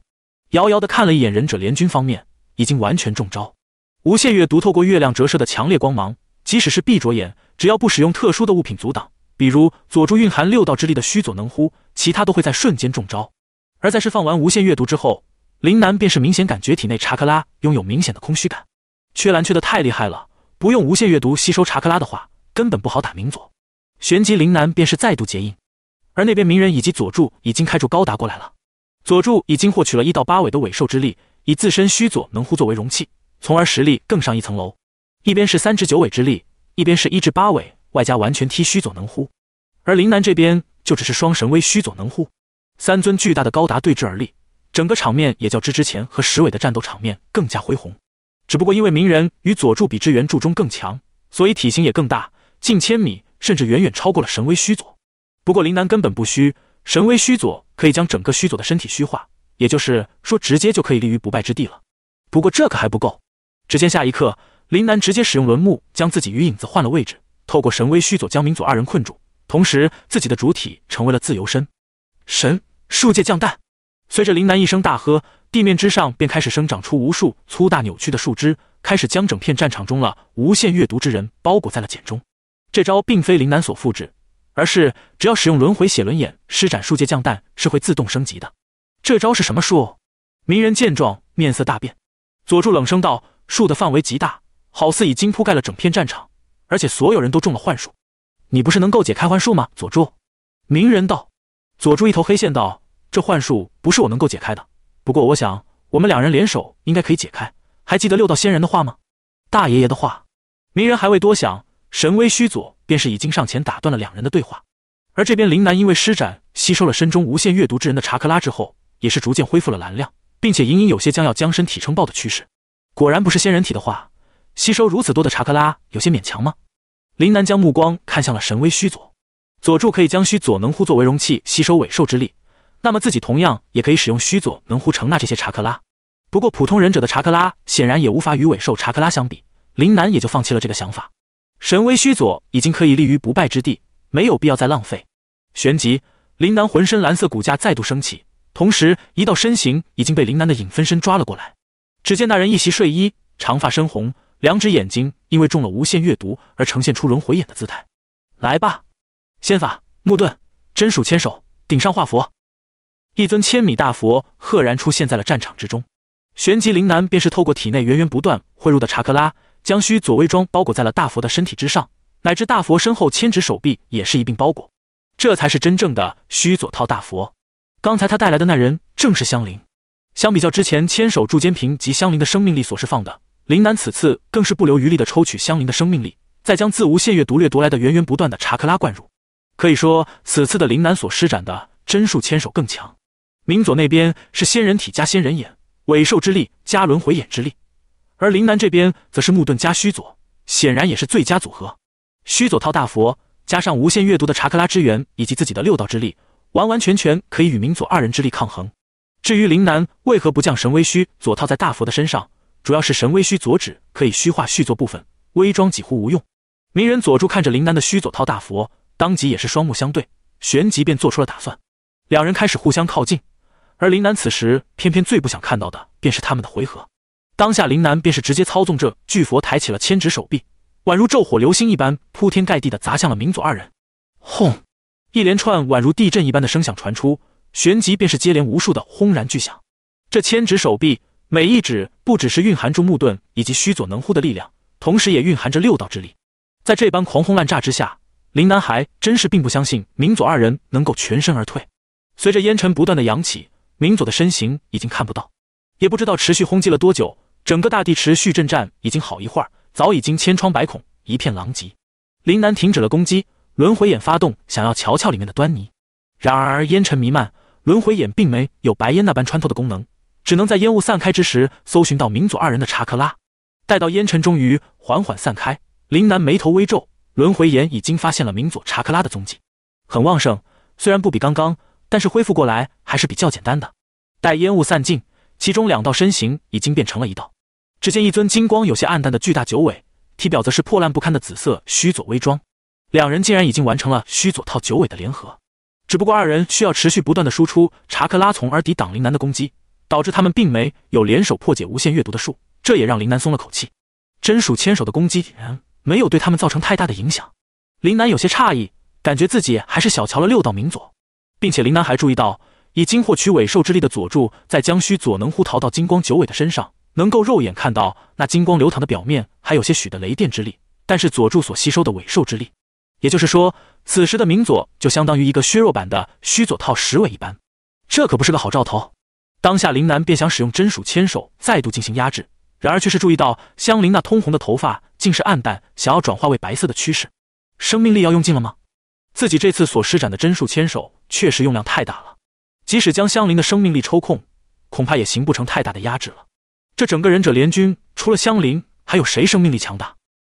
遥遥的看了一眼忍者联军方面，已经完全中招。无限月读透过月亮折射的强烈光芒，即使是闭着眼，只要不使用特殊的物品阻挡。比如佐助蕴含六道之力的须佐能乎，其他都会在瞬间中招。而在释放完无限阅读之后，林南便是明显感觉体内查克拉拥有明显的空虚感，缺蓝缺的太厉害了。不用无限阅读吸收查克拉的话，根本不好打明佐。旋即林南便是再度结印，而那边鸣人以及佐助已经开出高达过来了。佐助已经获取了一到八尾的尾兽之力，以自身须佐能乎作为容器，从而实力更上一层楼。一边是三至九尾之力，一边是一至八尾。外加完全踢虚佐能乎，而林南这边就只是双神威虚佐能乎，三尊巨大的高达对峙而立，整个场面也较之之前和石伟的战斗场面更加恢宏。只不过因为鸣人与佐助比之原著中更强，所以体型也更大，近千米，甚至远远超过了神威虚佐。不过林南根本不虚，神威虚佐可以将整个虚佐的身体虚化，也就是说直接就可以立于不败之地了。不过这可还不够。只见下一刻，林南直接使用轮木将自己与影子换了位置。透过神威，虚佐将明佐二人困住，同时自己的主体成为了自由身。神树界降蛋！随着林南一声大喝，地面之上便开始生长出无数粗大扭曲的树枝，开始将整片战场中了无限阅读之人包裹在了茧中。这招并非林南所复制，而是只要使用轮回写轮眼施展树界降蛋，是会自动升级的。这招是什么树？鸣人见状，面色大变。佐助冷声道：“树的范围极大，好似已经铺盖了整片战场。”而且所有人都中了幻术，你不是能够解开幻术吗？佐助，鸣人道。佐助一头黑线道：“这幻术不是我能够解开的，不过我想我们两人联手应该可以解开。还记得六道仙人的话吗？大爷爷的话。”鸣人还未多想，神威虚佐便是已经上前打断了两人的对话。而这边林南因为施展吸收了身中无限月读之人的查克拉之后，也是逐渐恢复了蓝量，并且隐隐有些将要将身体撑爆的趋势。果然不是仙人体的话。吸收如此多的查克拉，有些勉强吗？林南将目光看向了神威虚佐，佐助可以将虚佐能乎作为容器吸收尾兽之力，那么自己同样也可以使用虚佐能乎承纳这些查克拉。不过普通忍者的查克拉显然也无法与尾兽查克拉相比，林南也就放弃了这个想法。神威虚佐已经可以立于不败之地，没有必要再浪费。旋即，林南浑身蓝色骨架再度升起，同时一道身形已经被林南的影分身抓了过来。只见那人一袭睡衣，长发深红。两只眼睛因为中了无限月读而呈现出轮回眼的姿态。来吧，仙法木遁，真属千手顶上画佛。一尊千米大佛赫然出现在了战场之中。旋即，林南便是透过体内源源不断汇入的查克拉，将须佐卫装包裹在了大佛的身体之上，乃至大佛身后千只手臂也是一并包裹。这才是真正的须佐套大佛。刚才他带来的那人正是香菱。相比较之前千手柱间平及香菱的生命力所释放的。林南此次更是不留余力的抽取相邻的生命力，再将自无限月毒掠夺来的源源不断的查克拉灌入。可以说，此次的林南所施展的真术千手更强。明佐那边是仙人体加仙人眼、尾兽之力加轮回眼之力，而林南这边则是木遁加虚佐，显然也是最佳组合。虚佐套大佛，加上无限月读的查克拉之源以及自己的六道之力，完完全全可以与明佐二人之力抗衡。至于林南为何不将神威虚佐套在大佛的身上？主要是神威虚左指可以虚化续作部分，微装几乎无用。鸣人佐助看着林南的虚左套大佛，当即也是双目相对，旋即便做出了打算。两人开始互相靠近，而林南此时偏偏最不想看到的便是他们的回合。当下林南便是直接操纵这巨佛抬起了千指手臂，宛如昼火流星一般铺天盖地的砸向了鸣佐二人。轰！一连串宛如地震一般的声响传出，旋即便是接连无数的轰然巨响。这千指手臂。每一指不只是蕴含住木遁以及须佐能乎的力量，同时也蕴含着六道之力。在这般狂轰滥炸之下，林南还真是并不相信明佐二人能够全身而退。随着烟尘不断的扬起，明佐的身形已经看不到，也不知道持续轰击了多久。整个大地持续震颤，已经好一会儿，早已经千疮百孔，一片狼藉。林南停止了攻击，轮回眼发动，想要瞧瞧里面的端倪。然而烟尘弥漫，轮回眼并没有白烟那般穿透的功能。只能在烟雾散开之时搜寻到明佐二人的查克拉。待到烟尘终于缓缓散开，林南眉头微皱，轮回眼已经发现了明佐查克拉的踪迹，很旺盛，虽然不比刚刚，但是恢复过来还是比较简单的。待烟雾散尽，其中两道身形已经变成了一道。只见一尊金光有些暗淡的巨大九尾，体表则是破烂不堪的紫色虚佐微装。两人竟然已经完成了虚佐套九尾的联合，只不过二人需要持续不断的输出查克拉，从而抵挡林南的攻击。导致他们并没有联手破解无限阅读的术，这也让林南松了口气。真属千手的攻击没有对他们造成太大的影响，林南有些诧异，感觉自己还是小瞧了六道明佐。并且林南还注意到，已经获取尾兽之力的佐助，在将须佐能乎逃到金光九尾的身上，能够肉眼看到那金光流淌的表面还有些许的雷电之力。但是佐助所吸收的尾兽之力，也就是说，此时的明佐就相当于一个削弱版的须佐套十尾一般，这可不是个好兆头。当下，林南便想使用真属牵手再度进行压制，然而却是注意到香菱那通红的头发竟是暗淡，想要转化为白色的趋势。生命力要用尽了吗？自己这次所施展的真术牵手确实用量太大了，即使将香菱的生命力抽空，恐怕也形不成太大的压制了。这整个忍者联军除了香菱，还有谁生命力强大？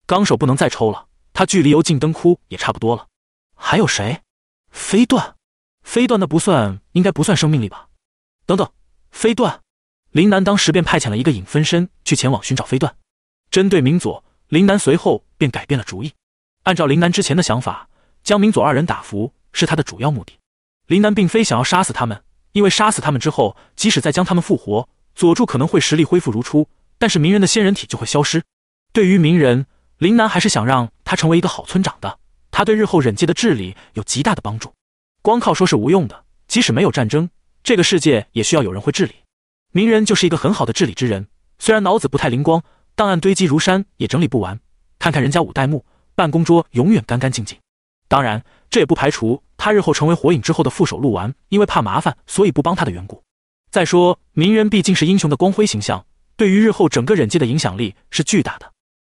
纲手不能再抽了，他距离油尽灯枯也差不多了。还有谁？飞段？飞段那不算，应该不算生命力吧？等等。飞段，林南当时便派遣了一个影分身去前往寻找飞段。针对明佐，林南随后便改变了主意。按照林南之前的想法，将明佐二人打服是他的主要目的。林南并非想要杀死他们，因为杀死他们之后，即使再将他们复活，佐助可能会实力恢复如初，但是鸣人的仙人体就会消失。对于鸣人，林南还是想让他成为一个好村长的，他对日后忍界的治理有极大的帮助。光靠说是无用的，即使没有战争。这个世界也需要有人会治理，鸣人就是一个很好的治理之人。虽然脑子不太灵光，档案堆积如山也整理不完。看看人家五代目，办公桌永远干干净净。当然，这也不排除他日后成为火影之后的副手鹿丸，因为怕麻烦，所以不帮他的缘故。再说，鸣人毕竟是英雄的光辉形象，对于日后整个忍界的影响力是巨大的。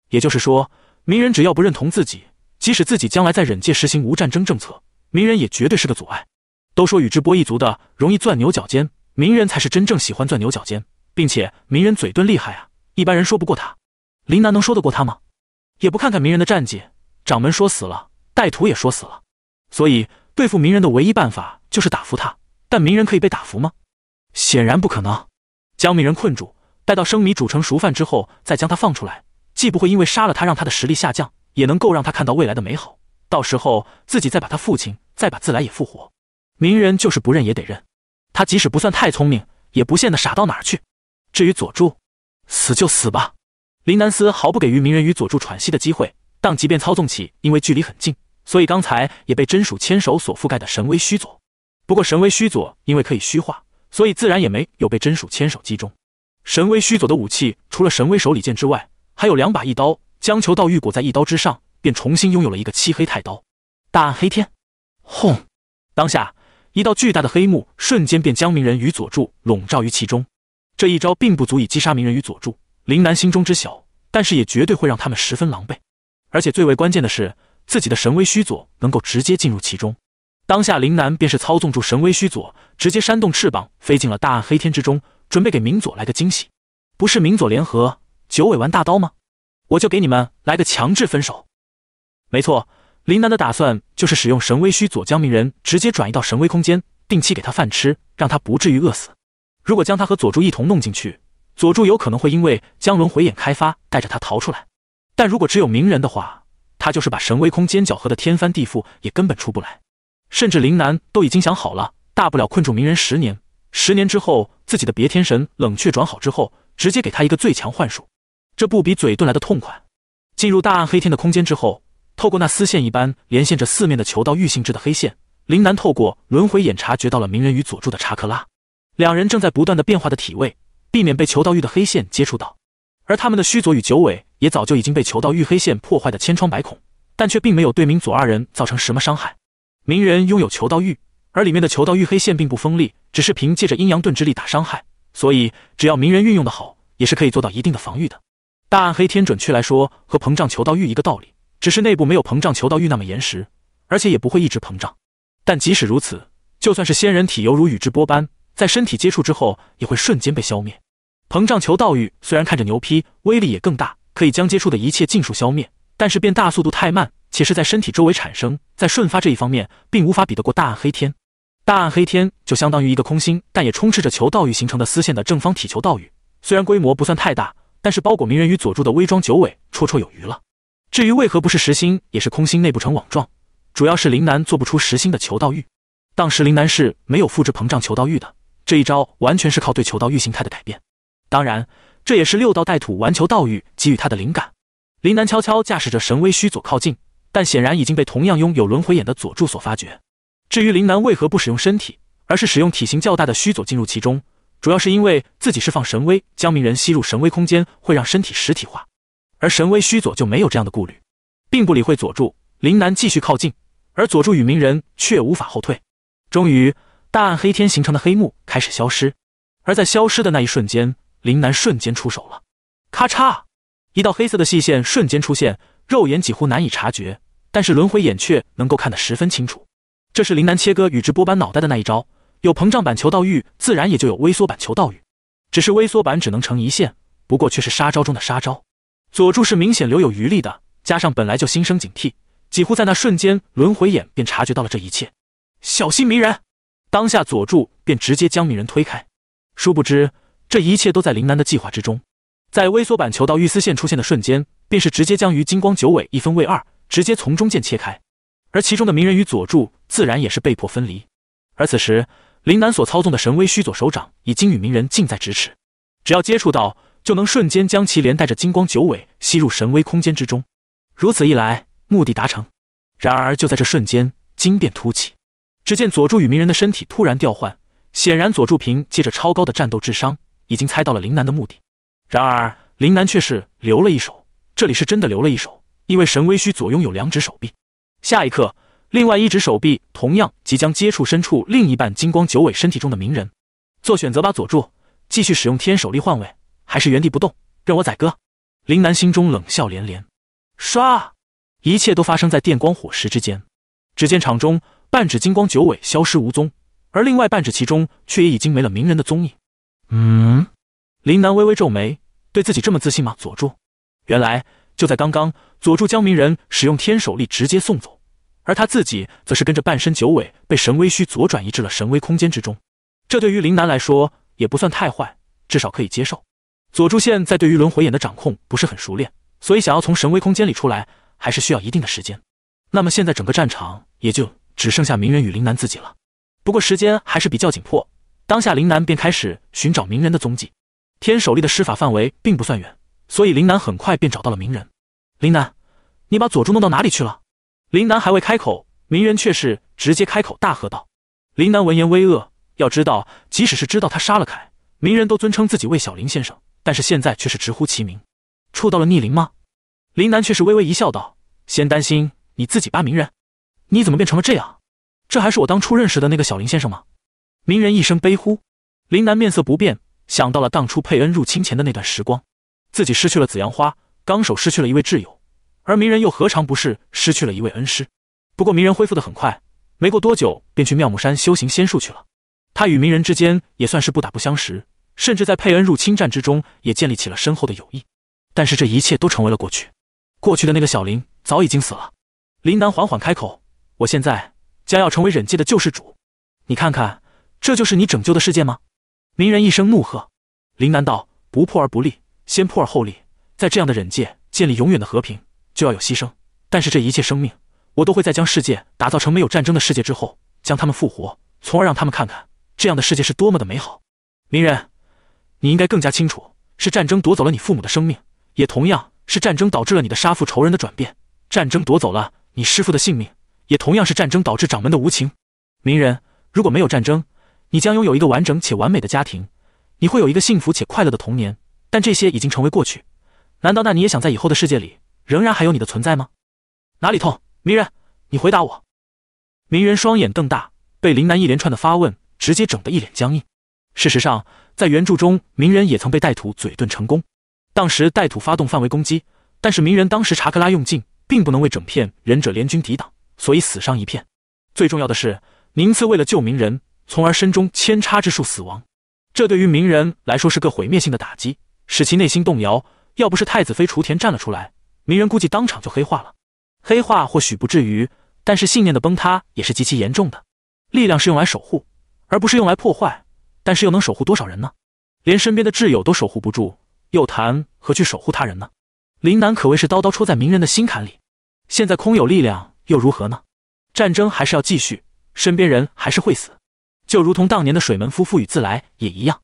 也就是说，鸣人只要不认同自己，即使自己将来在忍界实行无战争政策，鸣人也绝对是个阻碍。都说宇智波一族的容易钻牛角尖，鸣人才是真正喜欢钻牛角尖，并且鸣人嘴遁厉害啊，一般人说不过他。林南能说得过他吗？也不看看鸣人的战绩，掌门说死了，带土也说死了，所以对付鸣人的唯一办法就是打服他。但鸣人可以被打服吗？显然不可能。将鸣人困住，待到生米煮成熟饭之后再将他放出来，既不会因为杀了他让他的实力下降，也能够让他看到未来的美好。到时候自己再把他父亲，再把自来也复活。鸣人就是不认也得认，他即使不算太聪明，也不见得傻到哪儿去。至于佐助，死就死吧。林南斯毫不给予鸣人与佐助喘息的机会，当即便操纵起因为距离很近，所以刚才也被真鼠千手所覆盖的神威虚佐。不过神威虚佐因为可以虚化，所以自然也没有被真鼠千手击中。神威虚佐的武器除了神威手里剑之外，还有两把一刀，将球道玉裹在一刀之上，便重新拥有了一个漆黑太刀。大暗黑天，轰！当下。一道巨大的黑幕瞬间便将鸣人与佐助笼罩于其中，这一招并不足以击杀鸣人与佐助，林南心中知晓，但是也绝对会让他们十分狼狈。而且最为关键的是，自己的神威虚佐能够直接进入其中。当下林南便是操纵住神威虚佐，直接扇动翅膀飞进了大暗黑天之中，准备给明佐来个惊喜。不是明佐联合九尾玩大刀吗？我就给你们来个强制分手。没错。林楠的打算就是使用神威虚佐将鸣人直接转移到神威空间，定期给他饭吃，让他不至于饿死。如果将他和佐助一同弄进去，佐助有可能会因为将轮回眼开发带着他逃出来。但如果只有鸣人的话，他就是把神威空间搅和的天翻地覆，也根本出不来。甚至林楠都已经想好了，大不了困住鸣人十年，十年之后自己的别天神冷却转好之后，直接给他一个最强幻术，这不比嘴遁来的痛快。进入大暗黑天的空间之后。透过那丝线一般连线着四面的球道玉性质的黑线，林南透过轮回眼察觉到了鸣人与佐助的查克拉，两人正在不断的变化的体位，避免被球道玉的黑线接触到。而他们的须佐与九尾也早就已经被球道玉黑线破坏的千疮百孔，但却并没有对鸣佐二人造成什么伤害。鸣人拥有球道玉，而里面的球道玉黑线并不锋利，只是凭借着阴阳遁之力打伤害，所以只要鸣人运用的好，也是可以做到一定的防御的。大暗黑天，准确来说和膨胀球道玉一个道理。只是内部没有膨胀球道域那么严实，而且也不会一直膨胀。但即使如此，就算是仙人体犹如宇智波般，在身体接触之后，也会瞬间被消灭。膨胀球道域虽然看着牛批，威力也更大，可以将接触的一切尽数消灭，但是变大速度太慢，且是在身体周围产生，在瞬发这一方面，并无法比得过大暗黑天。大暗黑天就相当于一个空心，但也充斥着球道域形成的丝线的正方体球道域，虽然规模不算太大，但是包裹鸣人与佐助的微装九尾绰绰有余了。至于为何不是实心，也是空心内部成网状，主要是林南做不出实心的求道玉。当时林南是没有复制膨胀求道玉的，这一招完全是靠对求道玉形态的改变。当然，这也是六道带土玩求道玉给予他的灵感。林南悄悄驾驶着神威虚左靠近，但显然已经被同样拥有轮回眼的佐助所发觉。至于林南为何不使用身体，而是使用体型较大的虚左进入其中，主要是因为自己释放神威将鸣人吸入神威空间会让身体实体化。而神威虚佐就没有这样的顾虑，并不理会佐助，林南继续靠近，而佐助与鸣人却无法后退。终于，大暗黑天形成的黑幕开始消失，而在消失的那一瞬间，林南瞬间出手了，咔嚓，一道黑色的细线瞬间出现，肉眼几乎难以察觉，但是轮回眼却能够看得十分清楚。这是林南切割宇智波斑脑袋的那一招，有膨胀版求道玉，自然也就有微缩版求道玉，只是微缩版只能成一线，不过却是杀招中的杀招。佐助是明显留有余力的，加上本来就心生警惕，几乎在那瞬间，轮回眼便察觉到了这一切。小心鸣人！当下，佐助便直接将鸣人推开。殊不知，这一切都在林南的计划之中。在微缩版球道玉丝线出现的瞬间，便是直接将于金光九尾一分为二，直接从中间切开。而其中的鸣人与佐助自然也是被迫分离。而此时，林南所操纵的神威虚佐手掌已经与鸣人近在咫尺，只要接触到。就能瞬间将其连带着金光九尾吸入神威空间之中，如此一来，目的达成。然而，就在这瞬间，惊变突起，只见佐助与鸣人的身体突然调换。显然，佐助凭借着超高的战斗智商，已经猜到了林南的目的。然而，林南却是留了一手，这里是真的留了一手，因为神威须左拥有两指手臂。下一刻，另外一只手臂同样即将接触深处另一半金光九尾身体中的鸣人。做选择吧，佐助，继续使用天手力换位。还是原地不动，任我宰割。林南心中冷笑连连。唰，一切都发生在电光火石之间。只见场中半指金光九尾消失无踪，而另外半指其中却也已经没了鸣人的踪影。嗯，林南微微皱眉，对自己这么自信吗？佐助，原来就在刚刚，佐助将鸣人使用天手力直接送走，而他自己则是跟着半身九尾被神威虚左转移至了神威空间之中。这对于林南来说也不算太坏，至少可以接受。佐助现在对于轮回眼的掌控不是很熟练，所以想要从神威空间里出来，还是需要一定的时间。那么现在整个战场也就只剩下鸣人与林南自己了。不过时间还是比较紧迫，当下林南便开始寻找鸣人的踪迹。天手力的施法范围并不算远，所以林南很快便找到了鸣人。林南，你把佐助弄到哪里去了？林南还未开口，鸣人却是直接开口大喝道：“林南，闻言微愕。要知道，即使是知道他杀了凯，鸣人都尊称自己为小林先生。”但是现在却是直呼其名，触到了逆鳞吗？林南却是微微一笑，道：“先担心你自己吧，鸣人，你怎么变成了这样？这还是我当初认识的那个小林先生吗？”鸣人一声悲呼，林南面色不变，想到了当初佩恩入侵前的那段时光，自己失去了紫阳花，纲手失去了一位挚友，而鸣人又何尝不是失去了一位恩师？不过鸣人恢复的很快，没过多久便去妙木山修行仙术去了。他与鸣人之间也算是不打不相识。甚至在佩恩入侵战之中，也建立起了深厚的友谊。但是这一切都成为了过去，过去的那个小林早已经死了。林楠缓缓开口：“我现在将要成为忍界的救世主，你看看，这就是你拯救的世界吗？”鸣人一声怒喝。林楠道：“不破而不立，先破而后立。在这样的忍界建立永远的和平，就要有牺牲。但是这一切生命，我都会在将世界打造成没有战争的世界之后，将他们复活，从而让他们看看这样的世界是多么的美好。”鸣人。你应该更加清楚，是战争夺走了你父母的生命，也同样是战争导致了你的杀父仇人的转变。战争夺走了你师父的性命，也同样是战争导致掌门的无情。鸣人，如果没有战争，你将拥有一个完整且完美的家庭，你会有一个幸福且快乐的童年。但这些已经成为过去。难道那你也想在以后的世界里仍然还有你的存在吗？哪里痛，鸣人？你回答我。鸣人双眼瞪大，被林南一连串的发问直接整得一脸僵硬。事实上，在原著中，鸣人也曾被带土嘴遁成功。当时带土发动范围攻击，但是鸣人当时查克拉用尽，并不能为整片忍者联军抵挡，所以死伤一片。最重要的是，宁次为了救鸣人，从而身中千差之术死亡。这对于鸣人来说是个毁灭性的打击，使其内心动摇。要不是太子妃雏田站了出来，鸣人估计当场就黑化了。黑化或许不至于，但是信念的崩塌也是极其严重的。力量是用来守护，而不是用来破坏。但是又能守护多少人呢？连身边的挚友都守护不住，又谈何去守护他人呢？林南可谓是刀刀戳在鸣人的心坎里。现在空有力量又如何呢？战争还是要继续，身边人还是会死，就如同当年的水门夫妇与自来也一样。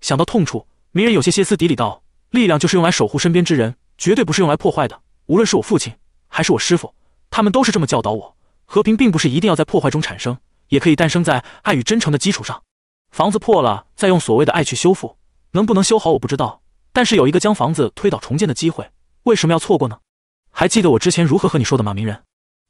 想到痛处，鸣人有些歇斯底里道：“力量就是用来守护身边之人，绝对不是用来破坏的。无论是我父亲还是我师傅，他们都是这么教导我。和平并不是一定要在破坏中产生，也可以诞生在爱与真诚的基础上。”房子破了，再用所谓的爱去修复，能不能修好我不知道。但是有一个将房子推倒重建的机会，为什么要错过呢？还记得我之前如何和你说的吗？鸣人，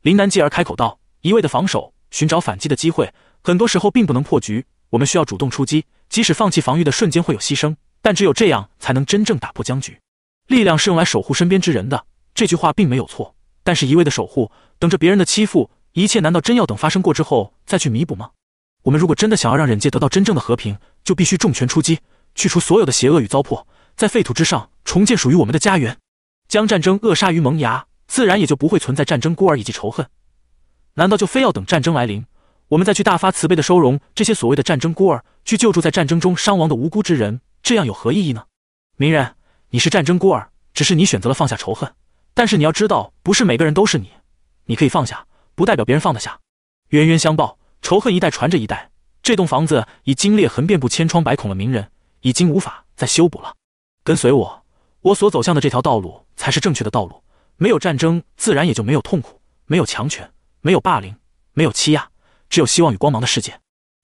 林南继而开口道：“一味的防守，寻找反击的机会，很多时候并不能破局。我们需要主动出击，即使放弃防御的瞬间会有牺牲，但只有这样才能真正打破僵局。力量是用来守护身边之人的，这句话并没有错。但是一味的守护，等着别人的欺负，一切难道真要等发生过之后再去弥补吗？”我们如果真的想要让忍界得到真正的和平，就必须重拳出击，去除所有的邪恶与糟粕，在废土之上重建属于我们的家园，将战争扼杀于萌芽，自然也就不会存在战争孤儿以及仇恨。难道就非要等战争来临，我们再去大发慈悲的收容这些所谓的战争孤儿，去救助在战争中伤亡的无辜之人？这样有何意义呢？鸣人，你是战争孤儿，只是你选择了放下仇恨，但是你要知道，不是每个人都是你，你可以放下，不代表别人放得下。冤冤相报。仇恨一代传着一代，这栋房子已经裂痕遍布、千疮百孔了。鸣人已经无法再修补了。跟随我，我所走向的这条道路才是正确的道路。没有战争，自然也就没有痛苦，没有强权，没有霸凌，没有欺压，只有希望与光芒的世界。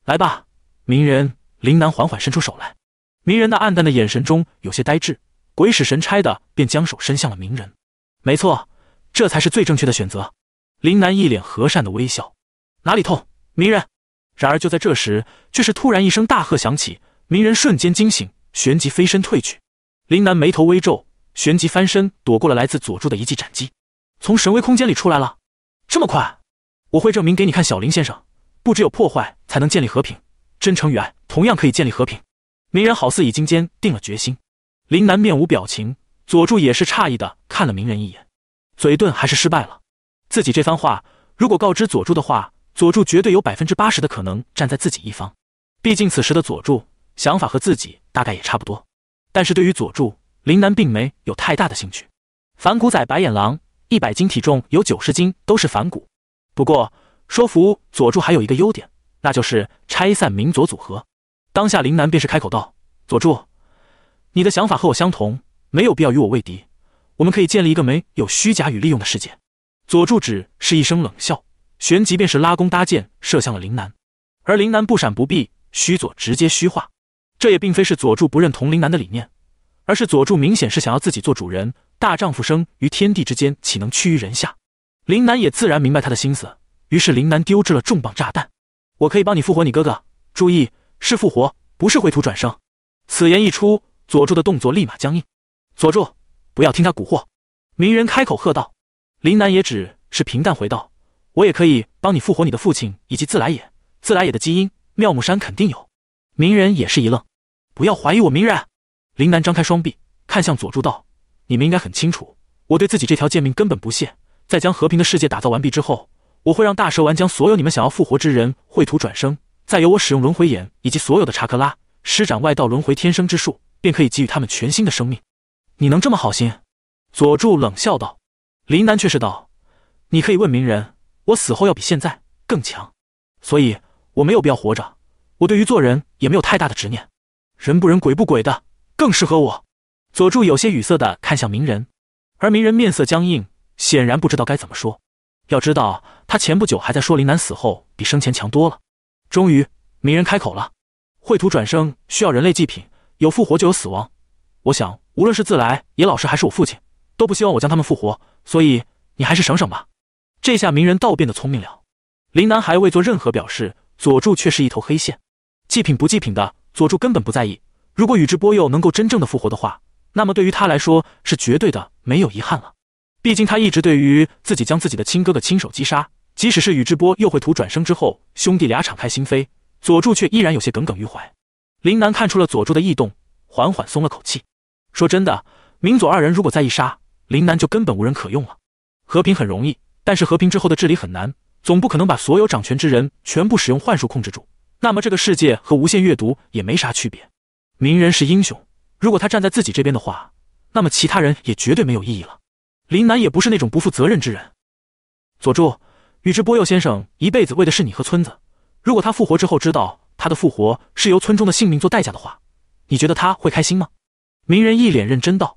来吧，鸣人。林南缓缓伸出手来，鸣人那黯淡的眼神中有些呆滞，鬼使神差的便将手伸向了鸣人。没错，这才是最正确的选择。林南一脸和善的微笑，哪里痛？鸣人，然而就在这时，却是突然一声大喝响起，鸣人瞬间惊醒，旋即飞身退去。林南眉头微皱，旋即翻身躲过了来自佐助的一记斩击。从神威空间里出来了，这么快？我会证明给你看，小林先生，不只有破坏才能建立和平，真诚与爱同样可以建立和平。鸣人好似已经坚定了决心。林南面无表情，佐助也是诧异的看了鸣人一眼，嘴遁还是失败了。自己这番话，如果告知佐助的话。佐助绝对有百分之八十的可能站在自己一方，毕竟此时的佐助想法和自己大概也差不多。但是，对于佐助，林南并没有太大的兴趣。反骨仔、白眼狼，一百斤体重有九十斤都是反骨。不过，说服佐助还有一个优点，那就是拆散明佐组合。当下，林南便是开口道：“佐助，你的想法和我相同，没有必要与我为敌，我们可以建立一个没有虚假与利用的世界。”佐助只是一声冷笑。旋即便是拉弓搭箭射向了林南，而林南不闪不避，虚左直接虚化。这也并非是佐助不认同林南的理念，而是佐助明显是想要自己做主人。大丈夫生于天地之间，岂能屈于人下？林南也自然明白他的心思，于是林南丢掷了重磅炸弹：“我可以帮你复活你哥哥，注意是复活，不是回土转生。”此言一出，佐助的动作立马僵硬。佐助，不要听他蛊惑！”鸣人开口喝道。林南也只是平淡回道。我也可以帮你复活你的父亲以及自来也，自来也的基因，妙木山肯定有。鸣人也是一愣，不要怀疑我，鸣人。林南张开双臂，看向佐助道：“你们应该很清楚，我对自己这条贱命根本不屑。在将和平的世界打造完毕之后，我会让大蛇丸将所有你们想要复活之人绘图转生，再由我使用轮回眼以及所有的查克拉施展外道轮回天生之术，便可以给予他们全新的生命。”你能这么好心？佐助冷笑道。林南却是道：“你可以问鸣人。”我死后要比现在更强，所以我没有必要活着。我对于做人也没有太大的执念，人不人鬼不鬼的更适合我。佐助有些语塞的看向鸣人，而鸣人面色僵硬，显然不知道该怎么说。要知道，他前不久还在说林南死后比生前强多了。终于，鸣人开口了：“秽土转生需要人类祭品，有复活就有死亡。我想，无论是自来也老师还是我父亲，都不希望我将他们复活，所以你还是省省吧。”这下鸣人倒变得聪明了，林南还未做任何表示，佐助却是一头黑线。祭品不祭品的，佐助根本不在意。如果宇智波鼬能够真正的复活的话，那么对于他来说是绝对的没有遗憾了。毕竟他一直对于自己将自己的亲哥哥亲手击杀，即使是宇智波鼬会图转生之后，兄弟俩敞开心扉，佐助却依然有些耿耿于怀。林南看出了佐助的异动，缓缓松了口气。说真的，鸣佐二人如果再一杀，林南就根本无人可用了。和平很容易。但是和平之后的治理很难，总不可能把所有掌权之人全部使用幻术控制住。那么这个世界和无限阅读也没啥区别。鸣人是英雄，如果他站在自己这边的话，那么其他人也绝对没有意义了。林南也不是那种不负责任之人。佐助，宇智波鼬先生一辈子为的是你和村子。如果他复活之后知道他的复活是由村中的性命做代价的话，你觉得他会开心吗？鸣人一脸认真道。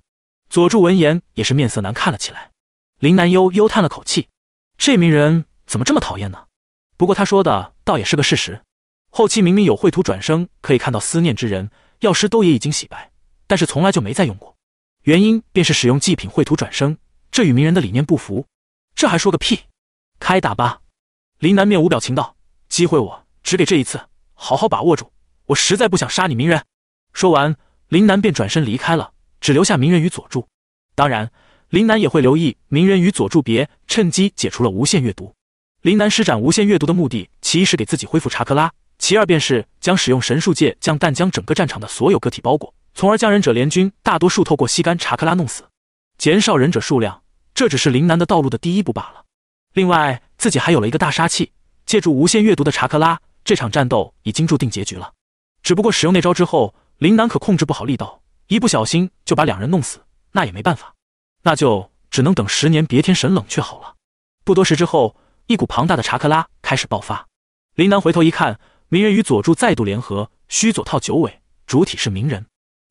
佐助闻言也是面色难看了起来。林南悠悠叹了口气。这名人怎么这么讨厌呢？不过他说的倒也是个事实。后期明明有秽土转生可以看到思念之人，药师兜也已经洗白，但是从来就没再用过。原因便是使用祭品秽土转生，这与鸣人的理念不符。这还说个屁！开打吧！林南面无表情道：“机会我只给这一次，好好把握住。我实在不想杀你，鸣人。”说完，林南便转身离开了，只留下鸣人与佐助。当然。林南也会留意鸣人与佐助别，趁机解除了无限阅读。林南施展无限阅读的目的，其一是给自己恢复查克拉，其二便是将使用神术界将淡将整个战场的所有个体包裹，从而将忍者联军大多数透过吸干查克拉弄死，减少忍者数量。这只是林南的道路的第一步罢了。另外，自己还有了一个大杀器，借助无限阅读的查克拉，这场战斗已经注定结局了。只不过使用那招之后，林南可控制不好力道，一不小心就把两人弄死，那也没办法。那就只能等十年别天神冷却好了。不多时之后，一股庞大的查克拉开始爆发。林南回头一看，鸣人与佐助再度联合，须佐套九尾，主体是鸣人。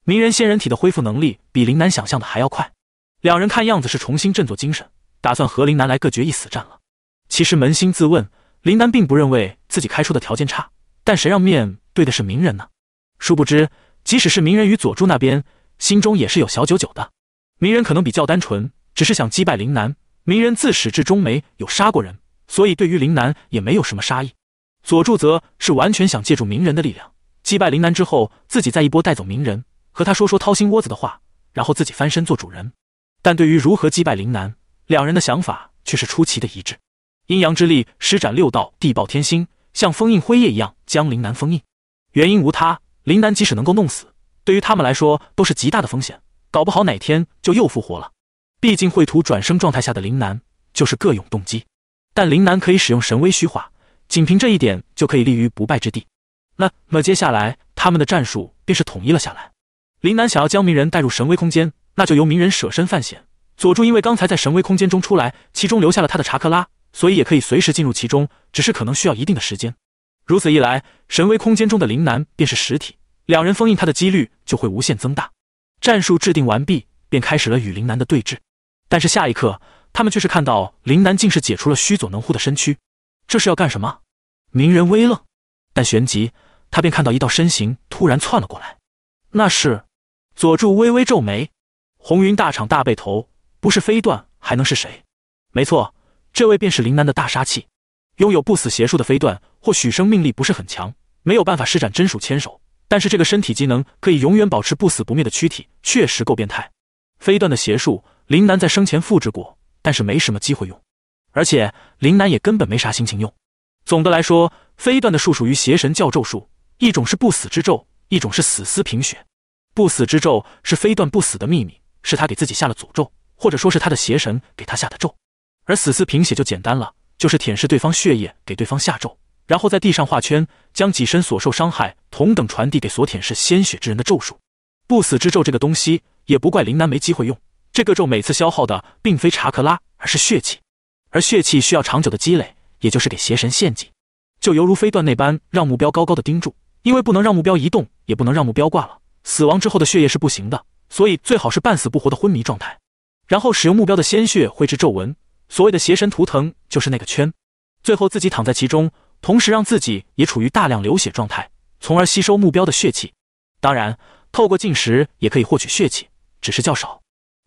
鸣人仙人体的恢复能力比林南想象的还要快。两人看样子是重新振作精神，打算和林南来个决一死战了。其实扪心自问，林南并不认为自己开出的条件差，但谁让面对的是鸣人呢？殊不知，即使是鸣人与佐助那边，心中也是有小九九的。鸣人可能比较单纯，只是想击败林南。鸣人自始至终没有杀过人，所以对于林南也没有什么杀意。佐助则是完全想借助鸣人的力量击败林南，之后自己再一波带走鸣人，和他说说掏心窝子的话，然后自己翻身做主人。但对于如何击败林南，两人的想法却是出奇的一致。阴阳之力施展六道地爆天心，像封印辉夜一样将林南封印。原因无他，林南即使能够弄死，对于他们来说都是极大的风险。搞不好哪天就又复活了。毕竟绘图转生状态下的林楠就是各有动机，但林楠可以使用神威虚化，仅凭这一点就可以立于不败之地。那么接下来他们的战术便是统一了下来。林楠想要将鸣人带入神威空间，那就由鸣人舍身犯险。佐助因为刚才在神威空间中出来，其中留下了他的查克拉，所以也可以随时进入其中，只是可能需要一定的时间。如此一来，神威空间中的林楠便是实体，两人封印他的几率就会无限增大。战术制定完毕，便开始了与林南的对峙。但是下一刻，他们却是看到林南竟是解除了虚佐能乎的身躯，这是要干什么？鸣人微愣，但旋即他便看到一道身形突然窜了过来。那是？佐助微微皱眉，红云大场大背头，不是飞段还能是谁？没错，这位便是林南的大杀器，拥有不死邪术的飞段，或许生命力不是很强，没有办法施展真属牵手。但是这个身体机能可以永远保持不死不灭的躯体，确实够变态。飞段的邪术，林南在生前复制过，但是没什么机会用，而且林南也根本没啥心情用。总的来说，飞段的术属于邪神教咒术，一种是不死之咒，一种是死丝贫血。不死之咒是飞段不死的秘密，是他给自己下了诅咒，或者说是他的邪神给他下的咒。而死丝贫血就简单了，就是舔舐对方血液给对方下咒。然后在地上画圈，将己身所受伤害同等传递给所舔舐鲜血之人的咒术——不死之咒。这个东西也不怪林南没机会用。这个咒每次消耗的并非查克拉，而是血气，而血气需要长久的积累，也就是给邪神献祭。就犹如飞段那般，让目标高高的盯住，因为不能让目标移动，也不能让目标挂了。死亡之后的血液是不行的，所以最好是半死不活的昏迷状态。然后使用目标的鲜血绘制咒文，所谓的邪神图腾就是那个圈。最后自己躺在其中。同时让自己也处于大量流血状态，从而吸收目标的血气。当然，透过进食也可以获取血气，只是较少。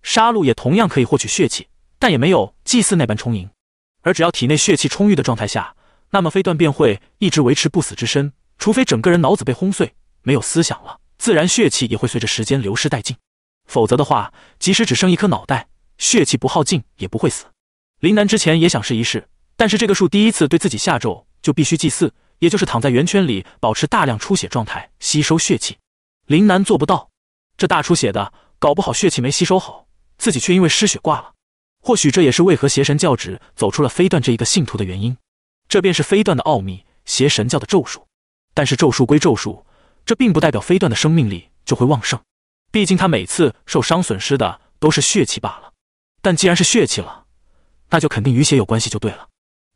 杀戮也同样可以获取血气，但也没有祭祀那般充盈。而只要体内血气充裕的状态下，那么飞段便会一直维持不死之身。除非整个人脑子被轰碎，没有思想了，自然血气也会随着时间流失殆尽。否则的话，即使只剩一颗脑袋，血气不耗尽也不会死。林南之前也想试一试，但是这个术第一次对自己下咒。就必须祭祀，也就是躺在圆圈里保持大量出血状态，吸收血气。林南做不到，这大出血的，搞不好血气没吸收好，自己却因为失血挂了。或许这也是为何邪神教旨走出了飞段这一个信徒的原因。这便是飞段的奥秘，邪神教的咒术。但是咒术归咒术，这并不代表飞段的生命力就会旺盛。毕竟他每次受伤损失的都是血气罢了。但既然是血气了，那就肯定与血有关系就对了。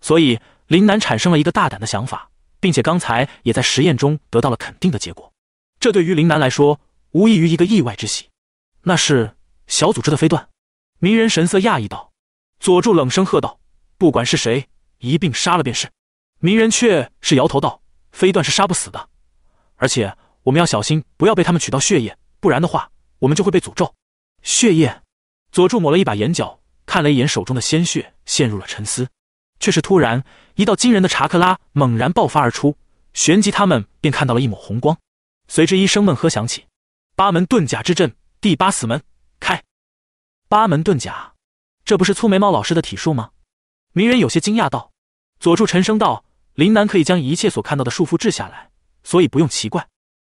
所以。林南产生了一个大胆的想法，并且刚才也在实验中得到了肯定的结果，这对于林南来说无异于一个意外之喜。那是小组织的飞段，鸣人神色讶异道。佐助冷声喝道：“不管是谁，一并杀了便是。”鸣人却是摇头道：“飞段是杀不死的，而且我们要小心，不要被他们取到血液，不然的话，我们就会被诅咒。”血液。佐助抹了一把眼角，看了一眼手中的鲜血，陷入了沉思。却是突然，一道惊人的查克拉猛然爆发而出，旋即他们便看到了一抹红光，随之一声闷喝响起：“八门遁甲之阵，第八死门，开！”八门遁甲，这不是粗眉毛老师的体术吗？”鸣人有些惊讶道。佐助沉声道：“林南可以将一切所看到的束缚治下来，所以不用奇怪。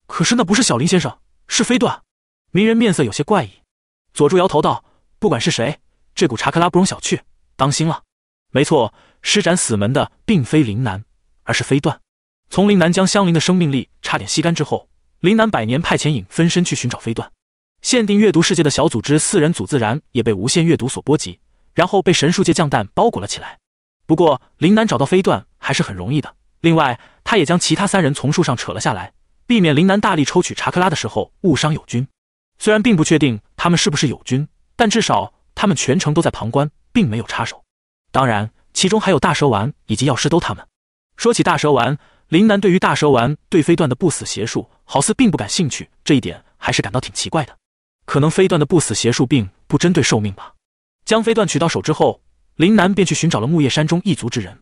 可是那不是小林先生，是飞段。”鸣人面色有些怪异。佐助摇头道：“不管是谁，这股查克拉不容小觑，当心了。”没错，施展死门的并非林南，而是飞段。从林南将香菱的生命力差点吸干之后，林南百年派遣影分身去寻找飞段。限定阅读世界的小组织四人组自然也被无限阅读所波及，然后被神树界降蛋包裹了起来。不过林南找到飞段还是很容易的。另外，他也将其他三人从树上扯了下来，避免林南大力抽取查克拉的时候误伤友军。虽然并不确定他们是不是友军，但至少他们全程都在旁观，并没有插手。当然，其中还有大蛇丸以及药师兜他们。说起大蛇丸，林南对于大蛇丸对飞段的不死邪术好似并不感兴趣，这一点还是感到挺奇怪的。可能飞段的不死邪术并不针对寿命吧。将飞段取到手之后，林南便去寻找了木叶山中一族之人。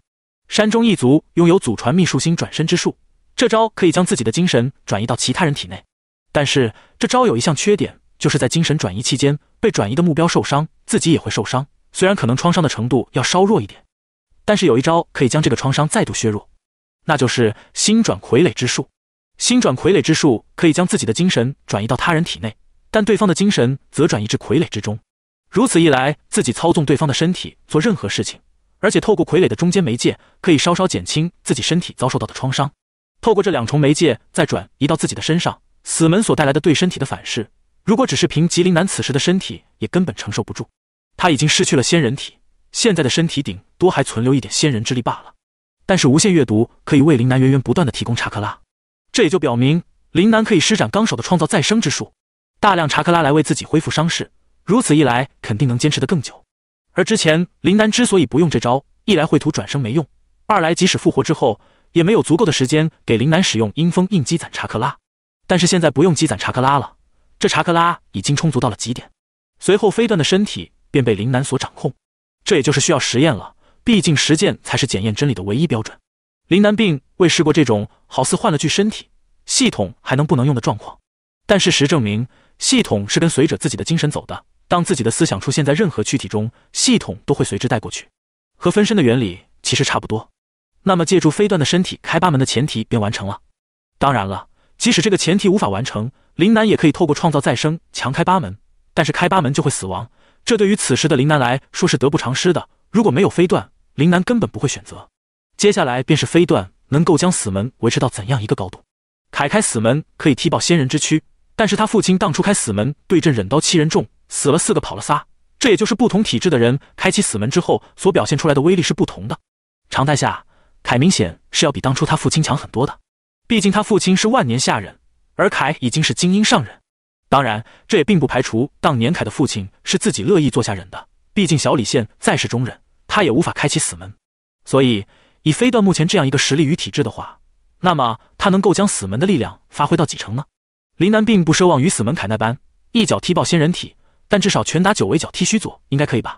山中一族拥有祖传秘术心转身之术，这招可以将自己的精神转移到其他人体内，但是这招有一项缺点，就是在精神转移期间，被转移的目标受伤，自己也会受伤。虽然可能创伤的程度要稍弱一点，但是有一招可以将这个创伤再度削弱，那就是心转傀儡之术。心转傀儡之术可以将自己的精神转移到他人体内，但对方的精神则转移至傀儡之中。如此一来，自己操纵对方的身体做任何事情，而且透过傀儡的中间媒介，可以稍稍减轻自己身体遭受到的创伤。透过这两重媒介再转移到自己的身上，死门所带来的对身体的反噬，如果只是凭吉林男此时的身体，也根本承受不住。他已经失去了仙人体，现在的身体顶多还存留一点仙人之力罢了。但是无限阅读可以为林南源源不断的提供查克拉，这也就表明林南可以施展纲手的创造再生之术，大量查克拉来为自己恢复伤势。如此一来，肯定能坚持得更久。而之前林南之所以不用这招，一来秽土转生没用，二来即使复活之后也没有足够的时间给林南使用阴风印积攒查克拉。但是现在不用积攒查克拉了，这查克拉已经充足到了极点。随后飞段的身体。便被林南所掌控，这也就是需要实验了。毕竟实践才是检验真理的唯一标准。林南并未试过这种好似换了具身体，系统还能不能用的状况。但事实证明，系统是跟随者自己的精神走的。当自己的思想出现在任何躯体中，系统都会随之带过去，和分身的原理其实差不多。那么借助飞段的身体开八门的前提便完成了。当然了，即使这个前提无法完成，林南也可以透过创造再生强开八门，但是开八门就会死亡。这对于此时的林南来说是得不偿失的。如果没有飞段，林南根本不会选择。接下来便是飞段能够将死门维持到怎样一个高度。凯开死门可以踢爆仙人之躯，但是他父亲当初开死门对阵忍刀七人众，死了四个跑了仨。这也就是不同体质的人开启死门之后所表现出来的威力是不同的。常态下，凯明显是要比当初他父亲强很多的。毕竟他父亲是万年下忍，而凯已经是精英上忍。当然，这也并不排除当年凯的父亲是自己乐意做下人的。毕竟小李现再是中人，他也无法开启死门。所以，以飞段目前这样一个实力与体质的话，那么他能够将死门的力量发挥到几成呢？林南并不奢望与死门凯那般一脚踢爆仙人体，但至少拳打九尾脚踢须佐应该可以吧？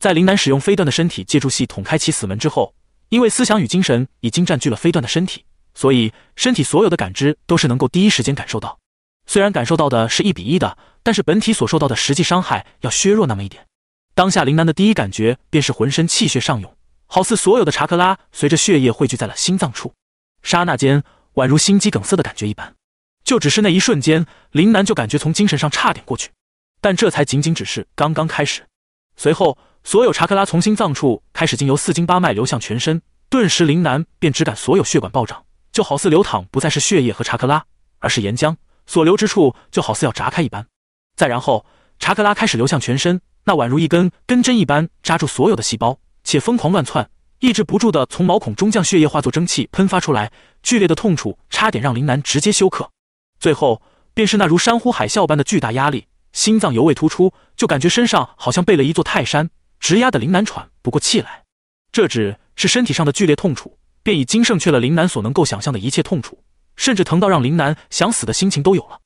在林南使用飞段的身体借助系统开启死门之后，因为思想与精神已经占据了飞段的身体，所以身体所有的感知都是能够第一时间感受到。虽然感受到的是一比一的，但是本体所受到的实际伤害要削弱那么一点。当下林楠的第一感觉便是浑身气血上涌，好似所有的查克拉随着血液汇聚在了心脏处，刹那间宛如心肌梗塞的感觉一般。就只是那一瞬间，林楠就感觉从精神上差点过去。但这才仅仅只是刚刚开始，随后所有查克拉从心脏处开始经由四经八脉流向全身，顿时林楠便只感所有血管暴涨，就好似流淌不再是血液和查克拉，而是岩浆。所留之处就好似要炸开一般，再然后查克拉开始流向全身，那宛如一根根针一般扎住所有的细胞，且疯狂乱窜，抑制不住的从毛孔中将血液化作蒸汽喷发出来，剧烈的痛楚差点让林楠直接休克。最后便是那如山呼海啸般的巨大压力，心脏尤为突出，就感觉身上好像背了一座泰山，直压的林楠喘不过气来。这只是身体上的剧烈痛楚，便已经胜却了林楠所能够想象的一切痛楚。甚至疼到让林楠想死的心情都有了，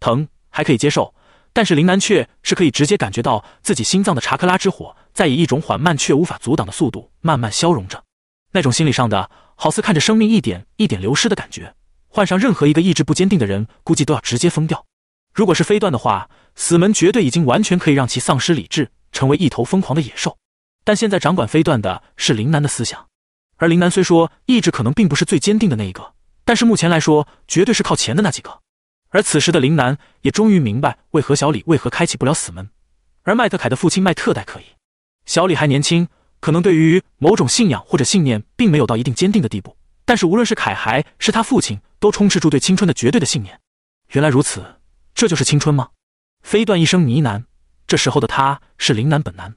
疼还可以接受，但是林楠却是可以直接感觉到自己心脏的查克拉之火在以一种缓慢却无法阻挡的速度慢慢消融着，那种心理上的好似看着生命一点一点流失的感觉，换上任何一个意志不坚定的人，估计都要直接疯掉。如果是飞段的话，死门绝对已经完全可以让其丧失理智，成为一头疯狂的野兽。但现在掌管飞段的是林楠的思想，而林楠虽说意志可能并不是最坚定的那一个。但是目前来说，绝对是靠前的那几个。而此时的林南也终于明白，为何小李为何开启不了死门，而麦特凯的父亲麦特戴可以。小李还年轻，可能对于某种信仰或者信念，并没有到一定坚定的地步。但是无论是凯还是他父亲，都充斥住对青春的绝对的信念。原来如此，这就是青春吗？飞段一声呢喃。这时候的他是林南本男，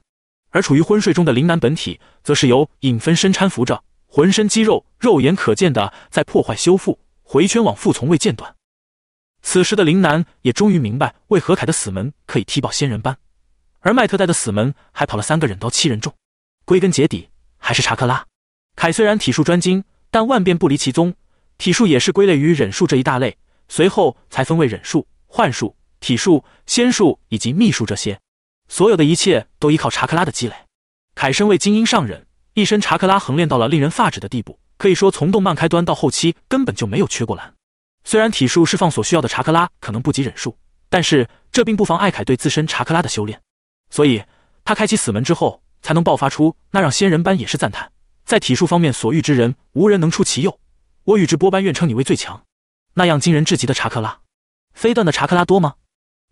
而处于昏睡中的林南本体，则是由影分身搀扶着。浑身肌肉，肉眼可见的在破坏修复，回圈往复从未间断。此时的林南也终于明白，为何凯的死门可以踢爆仙人斑，而迈特带的死门还跑了三个忍刀七人众。归根结底，还是查克拉。凯虽然体术专精，但万变不离其宗，体术也是归类于忍术这一大类，随后才分为忍术、幻术、体术、仙术以及秘术这些。所有的一切都依靠查克拉的积累。凯身为精英上忍。一身查克拉横练到了令人发指的地步，可以说从动漫开端到后期根本就没有缺过蓝。虽然体术释放所需要的查克拉可能不及忍术，但是这并不妨艾凯对自身查克拉的修炼。所以他开启死门之后，才能爆发出那让仙人般也是赞叹，在体术方面所遇之人无人能出其右。我宇智波斑愿称你为最强，那样惊人至极的查克拉。飞段的查克拉多吗？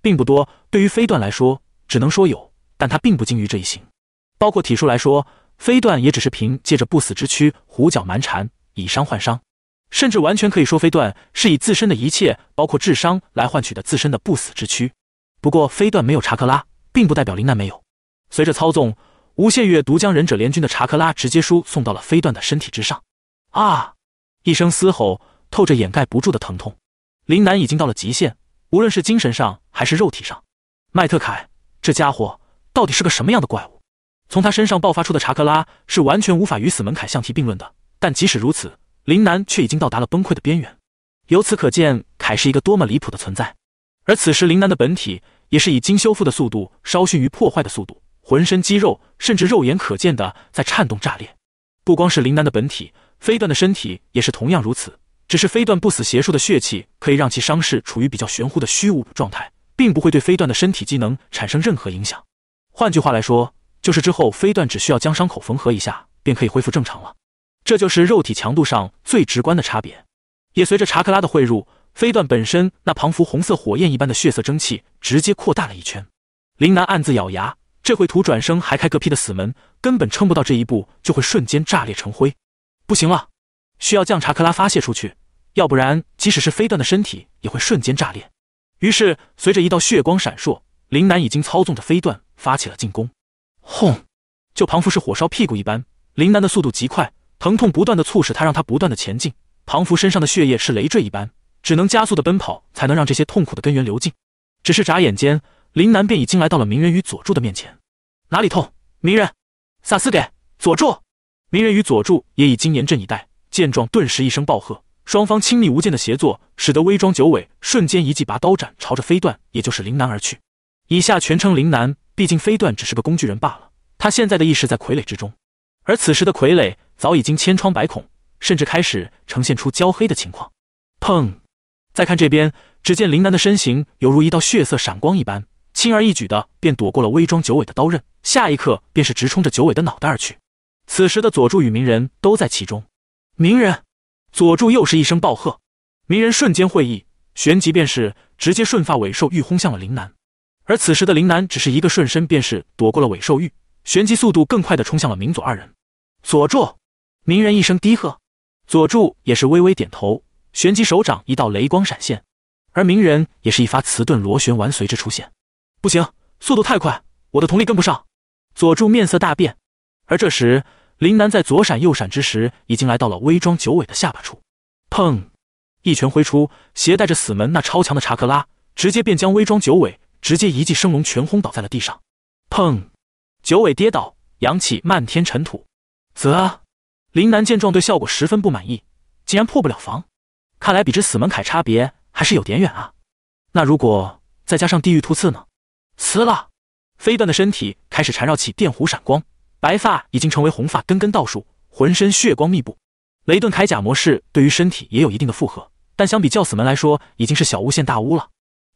并不多。对于飞段来说，只能说有，但他并不精于这一行，包括体术来说。飞段也只是凭借着不死之躯胡搅蛮缠，以伤换伤，甚至完全可以说飞段是以自身的一切，包括智商，来换取的自身的不死之躯。不过，飞段没有查克拉，并不代表林奈没有。随着操纵无限月独将忍者联军的查克拉直接输送到了飞段的身体之上。啊！一声嘶吼，透着掩盖不住的疼痛。林南已经到了极限，无论是精神上还是肉体上。麦特凯这家伙到底是个什么样的怪物？从他身上爆发出的查克拉是完全无法与死门凯相提并论的，但即使如此，林南却已经到达了崩溃的边缘。由此可见，凯是一个多么离谱的存在。而此时，林南的本体也是以精修复的速度，稍逊于破坏的速度，浑身肌肉甚至肉眼可见的在颤动炸裂。不光是林南的本体，飞段的身体也是同样如此。只是飞段不死邪术的血气可以让其伤势处于比较玄乎的虚无状态，并不会对飞段的身体机能产生任何影响。换句话来说。就是之后飞段只需要将伤口缝合一下，便可以恢复正常了。这就是肉体强度上最直观的差别。也随着查克拉的汇入，飞段本身那彷佛红色火焰一般的血色蒸汽直接扩大了一圈。林南暗自咬牙，这会图转生还开个屁的死门，根本撑不到这一步就会瞬间炸裂成灰。不行了，需要将查克拉发泄出去，要不然即使是飞段的身体也会瞬间炸裂。于是随着一道血光闪烁，林南已经操纵着飞段发起了进攻。轰！就庞福是火烧屁股一般，林楠的速度极快，疼痛不断的促使他让他不断的前进。庞福身上的血液是累赘一般，只能加速的奔跑才能让这些痛苦的根源流尽。只是眨眼间，林楠便已经来到了鸣人与佐助的面前。哪里痛？鸣人，萨斯给佐助。鸣人与佐助也已经严阵以待，见状顿时一声暴喝。双方亲密无间的协作，使得威装九尾瞬间一记拔刀斩朝着飞段，也就是林楠而去。以下全称林楠，毕竟飞段只是个工具人罢了，他现在的意识在傀儡之中，而此时的傀儡早已经千疮百孔，甚至开始呈现出焦黑的情况。砰！再看这边，只见林楠的身形犹如一道血色闪光一般，轻而易举的便躲过了微装九尾的刀刃，下一刻便是直冲着九尾的脑袋而去。此时的佐助与鸣人都在其中。鸣人，佐助又是一声暴喝，鸣人瞬间会意，旋即便是直接瞬发尾兽欲轰向了林楠。而此时的林南只是一个瞬身，便是躲过了尾兽玉，旋即速度更快的冲向了明佐二人。佐助，鸣人一声低喝，佐助也是微微点头，旋即手掌一道雷光闪现，而鸣人也是一发磁盾螺旋丸随之出现。不行，速度太快，我的瞳力跟不上。佐助面色大变，而这时林南在左闪右闪之时，已经来到了微装九尾的下巴处，砰，一拳挥出，携带着死门那超强的查克拉，直接便将微装九尾。直接一记升龙拳轰倒在了地上，砰！九尾跌倒，扬起漫天尘土。啧，林南见状对效果十分不满意，竟然破不了防，看来比之死门坎差别还是有点远啊。那如果再加上地狱突刺呢？呲了！飞段的身体开始缠绕起电弧闪光，白发已经成为红发，根根倒竖，浑身血光密布。雷遁铠甲模式对于身体也有一定的负荷，但相比较死门来说，已经是小巫见大巫了。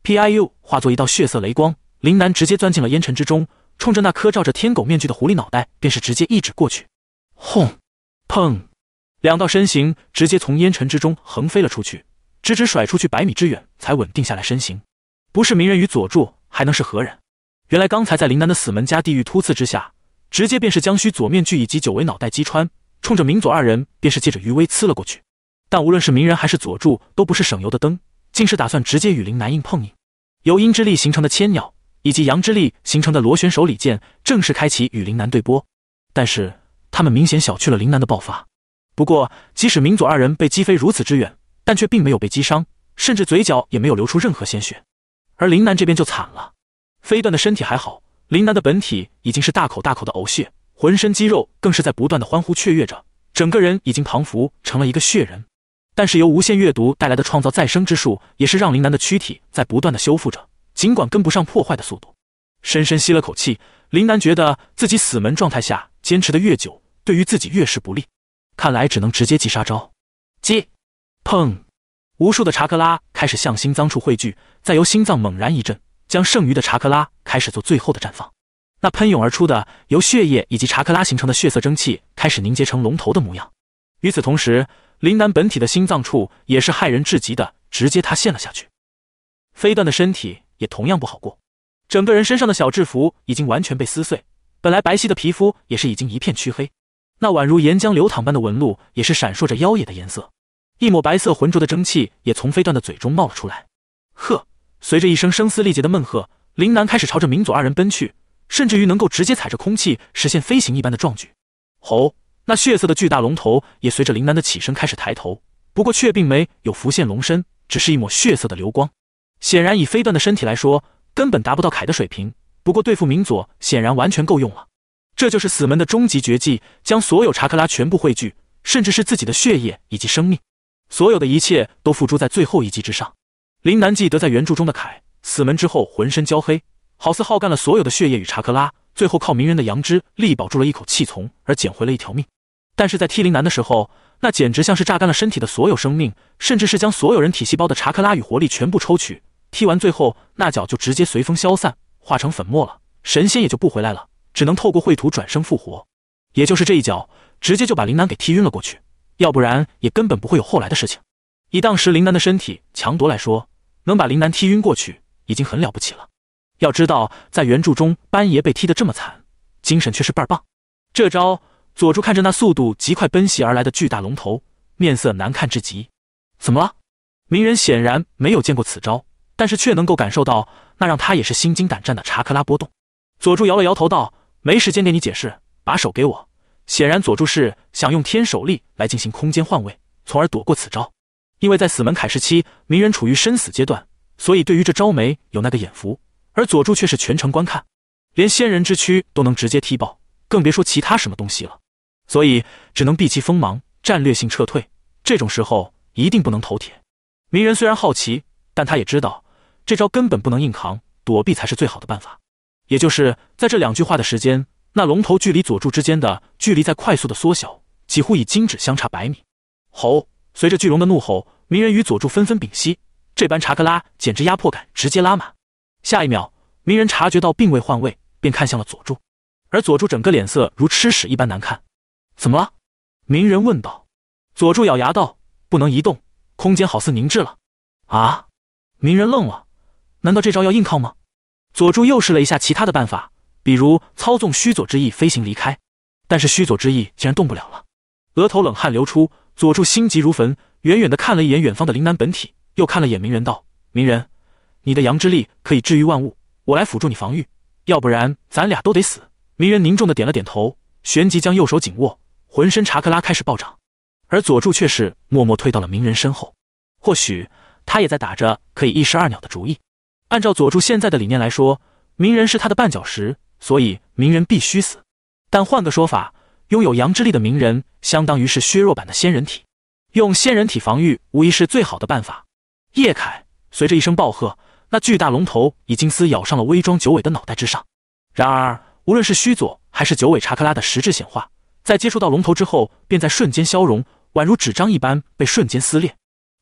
Piu 化作一道血色雷光，林南直接钻进了烟尘之中，冲着那颗罩着天狗面具的狐狸脑袋，便是直接一指过去。轰！砰！两道身形直接从烟尘之中横飞了出去，直直甩出去百米之远才稳定下来身形。不是鸣人与佐助，还能是何人？原来刚才在林南的死门加地狱突刺之下，直接便是将须佐面具以及九尾脑袋击穿，冲着鸣佐二人便是借着余威刺了过去。但无论是鸣人还是佐助，都不是省油的灯。竟是打算直接与林南硬碰硬，由阴之力形成的千鸟，以及阳之力形成的螺旋手里剑，正式开启与林南对波。但是他们明显小觑了林南的爆发。不过，即使明佐二人被击飞如此之远，但却并没有被击伤，甚至嘴角也没有流出任何鲜血。而林南这边就惨了，飞段的身体还好，林南的本体已经是大口大口的呕血，浑身肌肉更是在不断的欢呼雀跃着，整个人已经庞佛成了一个血人。但是由无限阅读带来的创造再生之术，也是让林楠的躯体在不断的修复着，尽管跟不上破坏的速度。深深吸了口气，林楠觉得自己死门状态下坚持的越久，对于自己越是不利。看来只能直接击杀招。击，砰！无数的查克拉开始向心脏处汇聚，再由心脏猛然一震，将剩余的查克拉开始做最后的绽放。那喷涌而出的由血液以及查克拉形成的血色蒸汽，开始凝结成龙头的模样。与此同时。林楠本体的心脏处也是骇人至极的，直接塌陷了下去。飞段的身体也同样不好过，整个人身上的小制服已经完全被撕碎，本来白皙的皮肤也是已经一片黢黑，那宛如岩浆流淌般的纹路也是闪烁着妖冶的颜色，一抹白色浑浊的蒸汽也从飞段的嘴中冒了出来。呵，随着一声声嘶力竭的闷喝，林楠开始朝着明祖二人奔去，甚至于能够直接踩着空气实现飞行一般的壮举。吼！那血色的巨大龙头也随着林楠的起身开始抬头，不过却并没有浮现龙身，只是一抹血色的流光。显然以飞段的身体来说，根本达不到凯的水平。不过对付明佐，显然完全够用了。这就是死门的终极绝技，将所有查克拉全部汇聚，甚至是自己的血液以及生命，所有的一切都付诸在最后一击之上。林楠记得在原著中的凯，死门之后浑身焦黑，好似耗干了所有的血液与查克拉。最后靠鸣人的羊之力保住了一口气，从而捡回了一条命。但是在踢林南的时候，那简直像是榨干了身体的所有生命，甚至是将所有人体细胞的查克拉与活力全部抽取。踢完最后那脚，就直接随风消散，化成粉末了。神仙也就不回来了，只能透过秽土转生复活。也就是这一脚，直接就把林楠给踢晕了过去。要不然，也根本不会有后来的事情。以当时林楠的身体强夺来说，能把林楠踢晕过去，已经很了不起了。要知道，在原著中，斑爷被踢得这么惨，精神却是倍儿棒。这招，佐助看着那速度极快奔袭而来的巨大龙头，面色难看至极。怎么了？鸣人显然没有见过此招，但是却能够感受到那让他也是心惊胆战的查克拉波动。佐助摇了摇头道：“没时间给你解释，把手给我。”显然，佐助是想用天手力来进行空间换位，从而躲过此招。因为在死门凯时期，鸣人处于生死阶段，所以对于这招没有那个眼福。而佐助却是全程观看，连仙人之躯都能直接踢爆，更别说其他什么东西了。所以只能避其锋芒，战略性撤退。这种时候一定不能头铁。鸣人虽然好奇，但他也知道这招根本不能硬扛，躲避才是最好的办法。也就是在这两句话的时间，那龙头距离佐助之间的距离在快速的缩小，几乎已金指相差百米。吼！随着巨龙的怒吼，鸣人与佐助纷纷屏息。这般查克拉简直压迫感直接拉满。下一秒，鸣人察觉到并未换位，便看向了佐助，而佐助整个脸色如吃屎一般难看。怎么了？鸣人问道。佐助咬牙道：“不能移动，空间好似凝滞了。”啊！鸣人愣了，难道这招要硬抗吗？佐助又试了一下其他的办法，比如操纵虚佐之翼飞行离开，但是虚佐之翼竟然动不了了。额头冷汗流出，佐助心急如焚，远远的看了一眼远方的铃南本体，又看了眼鸣人，道：“鸣人。”你的阳之力可以治愈万物，我来辅助你防御，要不然咱俩都得死。鸣人凝重的点了点头，旋即将右手紧握，浑身查克拉开始暴涨。而佐助却是默默退到了鸣人身后，或许他也在打着可以一石二鸟的主意。按照佐助现在的理念来说，鸣人是他的绊脚石，所以鸣人必须死。但换个说法，拥有阳之力的鸣人相当于是削弱版的仙人体，用仙人体防御无疑是最好的办法。叶凯随着一声暴喝。那巨大龙头已经撕咬上了威装九尾的脑袋之上，然而无论是虚佐还是九尾查克拉的实质显化，在接触到龙头之后，便在瞬间消融，宛如纸张一般被瞬间撕裂。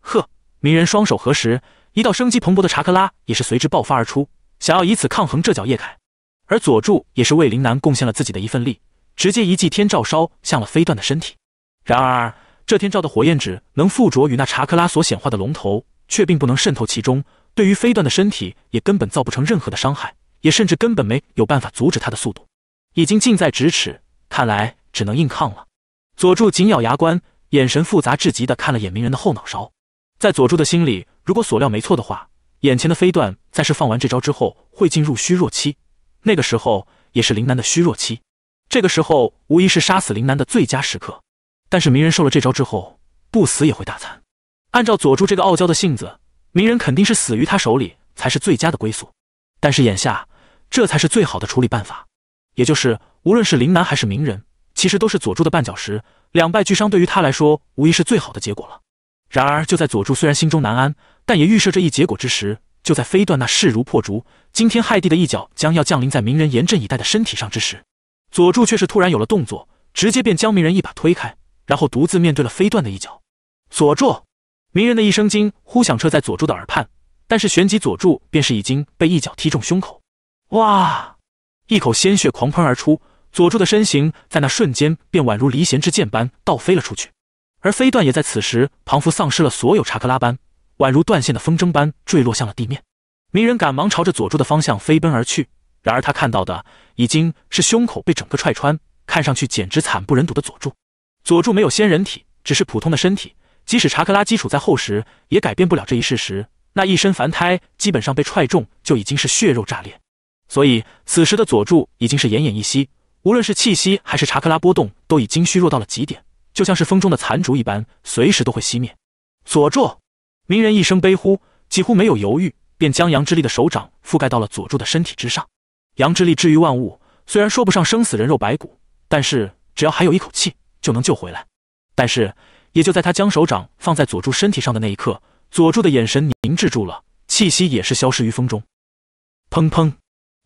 呵，鸣人双手合十，一道生机蓬勃的查克拉也是随之爆发而出，想要以此抗衡这脚叶凯。而佐助也是为林南贡献了自己的一份力，直接一记天照烧向了飞段的身体。然而这天照的火焰纸能附着与那查克拉所显化的龙头，却并不能渗透其中。对于飞段的身体也根本造不成任何的伤害，也甚至根本没有办法阻止他的速度，已经近在咫尺，看来只能硬抗了。佐助紧咬牙关，眼神复杂至极的看了眼鸣人的后脑勺，在佐助的心里，如果所料没错的话，眼前的飞段在是放完这招之后会进入虚弱期，那个时候也是林南的虚弱期，这个时候无疑是杀死林南的最佳时刻。但是鸣人受了这招之后，不死也会大残。按照佐助这个傲娇的性子。鸣人肯定是死于他手里才是最佳的归宿，但是眼下，这才是最好的处理办法，也就是无论是林南还是鸣人，其实都是佐助的绊脚石，两败俱伤对于他来说无疑是最好的结果了。然而就在佐助虽然心中难安，但也预设这一结果之时，就在飞段那势如破竹、惊天骇地的一脚将要降临在鸣人严阵以待的身体上之时，佐助却是突然有了动作，直接便将鸣人一把推开，然后独自面对了飞段的一脚。佐助。鸣人的一声惊呼响彻在佐助的耳畔，但是旋即佐助便是已经被一脚踢中胸口，哇！一口鲜血狂喷而出，佐助的身形在那瞬间便宛如离弦之箭般倒飞了出去，而飞段也在此时仿佛丧失了所有查克拉般，宛如断线的风筝般坠落向了地面。鸣人赶忙朝着佐助的方向飞奔而去，然而他看到的已经是胸口被整个踹穿，看上去简直惨不忍睹的佐助。佐助没有仙人体，只是普通的身体。即使查克拉基础再厚实，也改变不了这一事实。那一身凡胎基本上被踹中，就已经是血肉炸裂。所以此时的佐助已经是奄奄一息，无论是气息还是查克拉波动，都已经虚弱到了极点，就像是风中的残烛一般，随时都会熄灭。佐助，鸣人一声悲呼，几乎没有犹豫，便将杨之力的手掌覆盖到了佐助的身体之上。杨之力治愈万物，虽然说不上生死人肉白骨，但是只要还有一口气，就能救回来。但是。也就在他将手掌放在佐助身体上的那一刻，佐助的眼神凝滞住了，气息也是消失于风中。砰砰！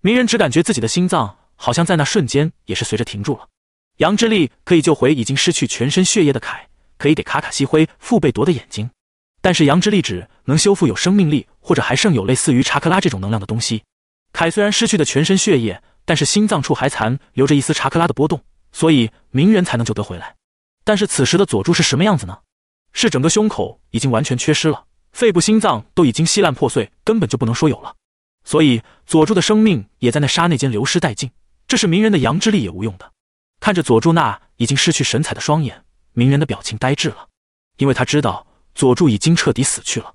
鸣人只感觉自己的心脏好像在那瞬间也是随着停住了。羊之力可以救回已经失去全身血液的凯，可以给卡卡西恢父辈夺的眼睛，但是羊之力只能修复有生命力或者还剩有类似于查克拉这种能量的东西。凯虽然失去的全身血液，但是心脏处还残留着一丝查克拉的波动，所以鸣人才能救得回来。但是此时的佐助是什么样子呢？是整个胸口已经完全缺失了，肺部、心脏都已经稀烂破碎，根本就不能说有了。所以，佐助的生命也在那刹那间流失殆尽。这是鸣人的阳之力也无用的。看着佐助那已经失去神采的双眼，鸣人的表情呆滞了，因为他知道佐助已经彻底死去了。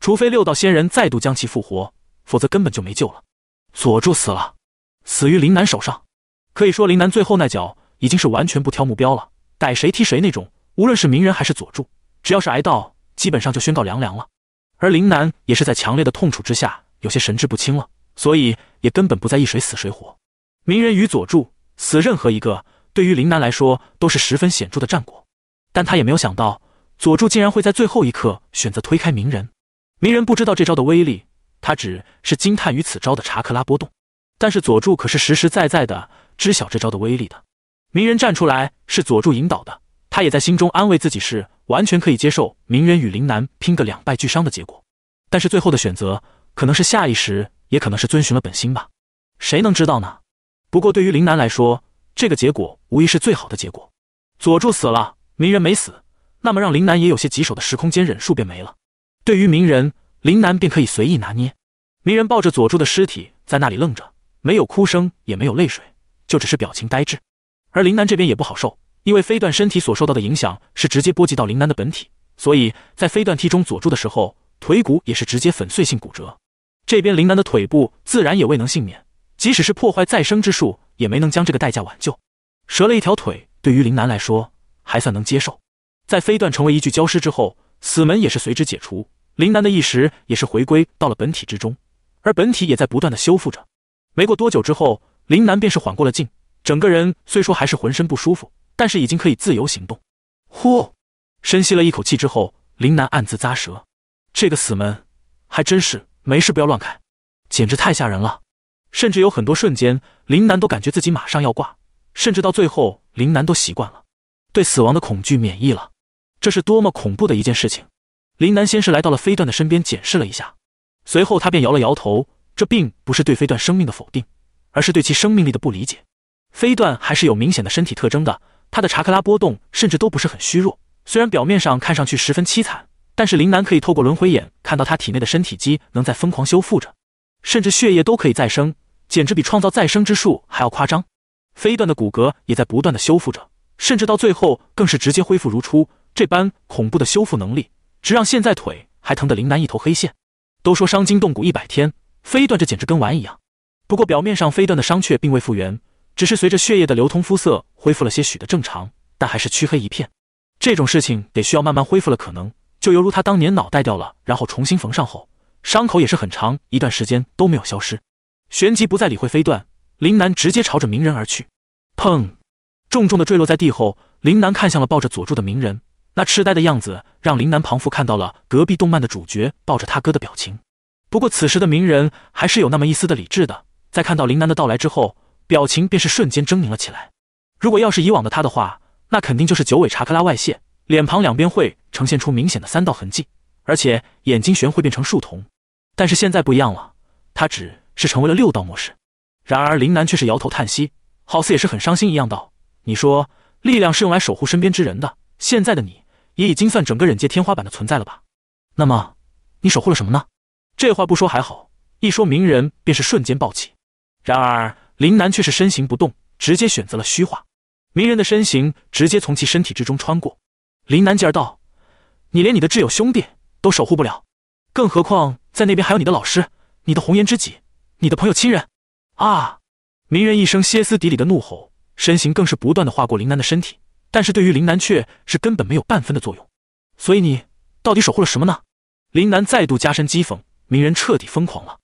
除非六道仙人再度将其复活，否则根本就没救了。佐助死了，死于林南手上。可以说，林南最后那脚已经是完全不挑目标了。逮谁踢谁那种，无论是鸣人还是佐助，只要是挨到，基本上就宣告凉凉了。而林南也是在强烈的痛楚之下，有些神志不清了，所以也根本不在意谁死谁活。鸣人与佐助死任何一个，对于林南来说都是十分显著的战果。但他也没有想到，佐助竟然会在最后一刻选择推开鸣人。鸣人不知道这招的威力，他只是惊叹于此招的查克拉波动。但是佐助可是实实在在的知晓这招的威力的。鸣人站出来是佐助引导的，他也在心中安慰自己是完全可以接受鸣人与林南拼个两败俱伤的结果，但是最后的选择可能是下意识，也可能是遵循了本心吧，谁能知道呢？不过对于林南来说，这个结果无疑是最好的结果。佐助死了，鸣人没死，那么让林南也有些棘手的时空间忍术便没了，对于鸣人，林南便可以随意拿捏。鸣人抱着佐助的尸体在那里愣着，没有哭声，也没有泪水，就只是表情呆滞。而林楠这边也不好受，因为飞段身体所受到的影响是直接波及到林楠的本体，所以在飞段踢中佐助的时候，腿骨也是直接粉碎性骨折。这边林楠的腿部自然也未能幸免，即使是破坏再生之术，也没能将这个代价挽救。折了一条腿，对于林楠来说还算能接受。在飞段成为一具焦尸之后，死门也是随之解除，林楠的意识也是回归到了本体之中，而本体也在不断的修复着。没过多久之后，林南便是缓过了劲。整个人虽说还是浑身不舒服，但是已经可以自由行动。呼，深吸了一口气之后，林南暗自咂舌：“这个死门还真是没事不要乱开，简直太吓人了。”甚至有很多瞬间，林南都感觉自己马上要挂。甚至到最后，林南都习惯了，对死亡的恐惧免疫了。这是多么恐怖的一件事情！林南先是来到了飞段的身边检视了一下，随后他便摇了摇头：“这并不是对飞段生命的否定，而是对其生命力的不理解。”飞段还是有明显的身体特征的，他的查克拉波动甚至都不是很虚弱。虽然表面上看上去十分凄惨，但是林南可以透过轮回眼看到他体内的身体机能在疯狂修复着，甚至血液都可以再生，简直比创造再生之术还要夸张。飞段的骨骼也在不断的修复着，甚至到最后更是直接恢复如初。这般恐怖的修复能力，直让现在腿还疼的林南一头黑线。都说伤筋动骨一百天，飞段这简直跟玩一样。不过表面上飞段的伤却并未复原。只是随着血液的流通，肤色恢复了些许的正常，但还是黢黑一片。这种事情得需要慢慢恢复了，可能就犹如他当年脑袋掉了，然后重新缝上后，伤口也是很长，一段时间都没有消失。旋即不再理会飞段，林南直接朝着鸣人而去。砰！重重的坠落在地后，林南看向了抱着佐助的鸣人，那痴呆的样子让林南旁附看到了隔壁动漫的主角抱着他哥的表情。不过此时的鸣人还是有那么一丝的理智的，在看到林南的到来之后。表情便是瞬间狰狞了起来。如果要是以往的他的话，那肯定就是九尾查克拉外泄，脸庞两边会呈现出明显的三道痕迹，而且眼睛旋会变成树瞳。但是现在不一样了，他只是成为了六道模式。然而林南却是摇头叹息，好似也是很伤心一样道：“你说，力量是用来守护身边之人的。现在的你也已经算整个忍界天花板的存在了吧？那么，你守护了什么呢？”这话不说还好，一说鸣人便是瞬间暴起。然而。林南却是身形不动，直接选择了虚化，鸣人的身形直接从其身体之中穿过。林南继而道：“你连你的挚友兄弟都守护不了，更何况在那边还有你的老师、你的红颜知己、你的朋友亲人啊！”鸣人一声歇斯底里的怒吼，身形更是不断的划过林南的身体，但是对于林南却是根本没有半分的作用。所以你到底守护了什么呢？林南再度加深讥讽，鸣人彻底疯狂了。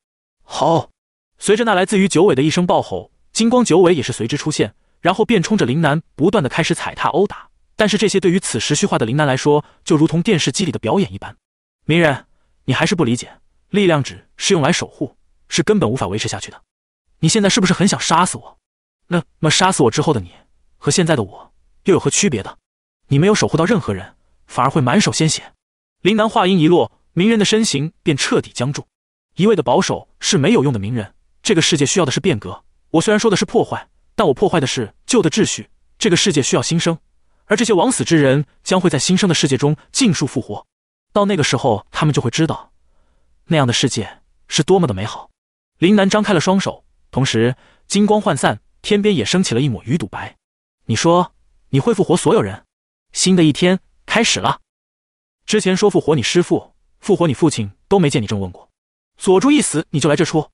好。随着那来自于九尾的一声暴吼，金光九尾也是随之出现，然后便冲着林楠不断的开始踩踏殴打。但是这些对于此时虚化的林楠来说，就如同电视机里的表演一般。鸣人，你还是不理解，力量值是用来守护，是根本无法维持下去的。你现在是不是很想杀死我？那么杀死我之后的你，和现在的我又有何区别？的你没有守护到任何人，反而会满手鲜血。林楠话音一落，鸣人的身形便彻底僵住。一味的保守是没有用的，鸣人。这个世界需要的是变革。我虽然说的是破坏，但我破坏的是旧的秩序。这个世界需要新生，而这些枉死之人将会在新生的世界中尽数复活。到那个时候，他们就会知道，那样的世界是多么的美好。林南张开了双手，同时金光涣散，天边也升起了一抹鱼肚白。你说你会复活所有人？新的一天开始了。之前说复活你师父、复活你父亲都没见你这么问过。佐助一死你就来这出？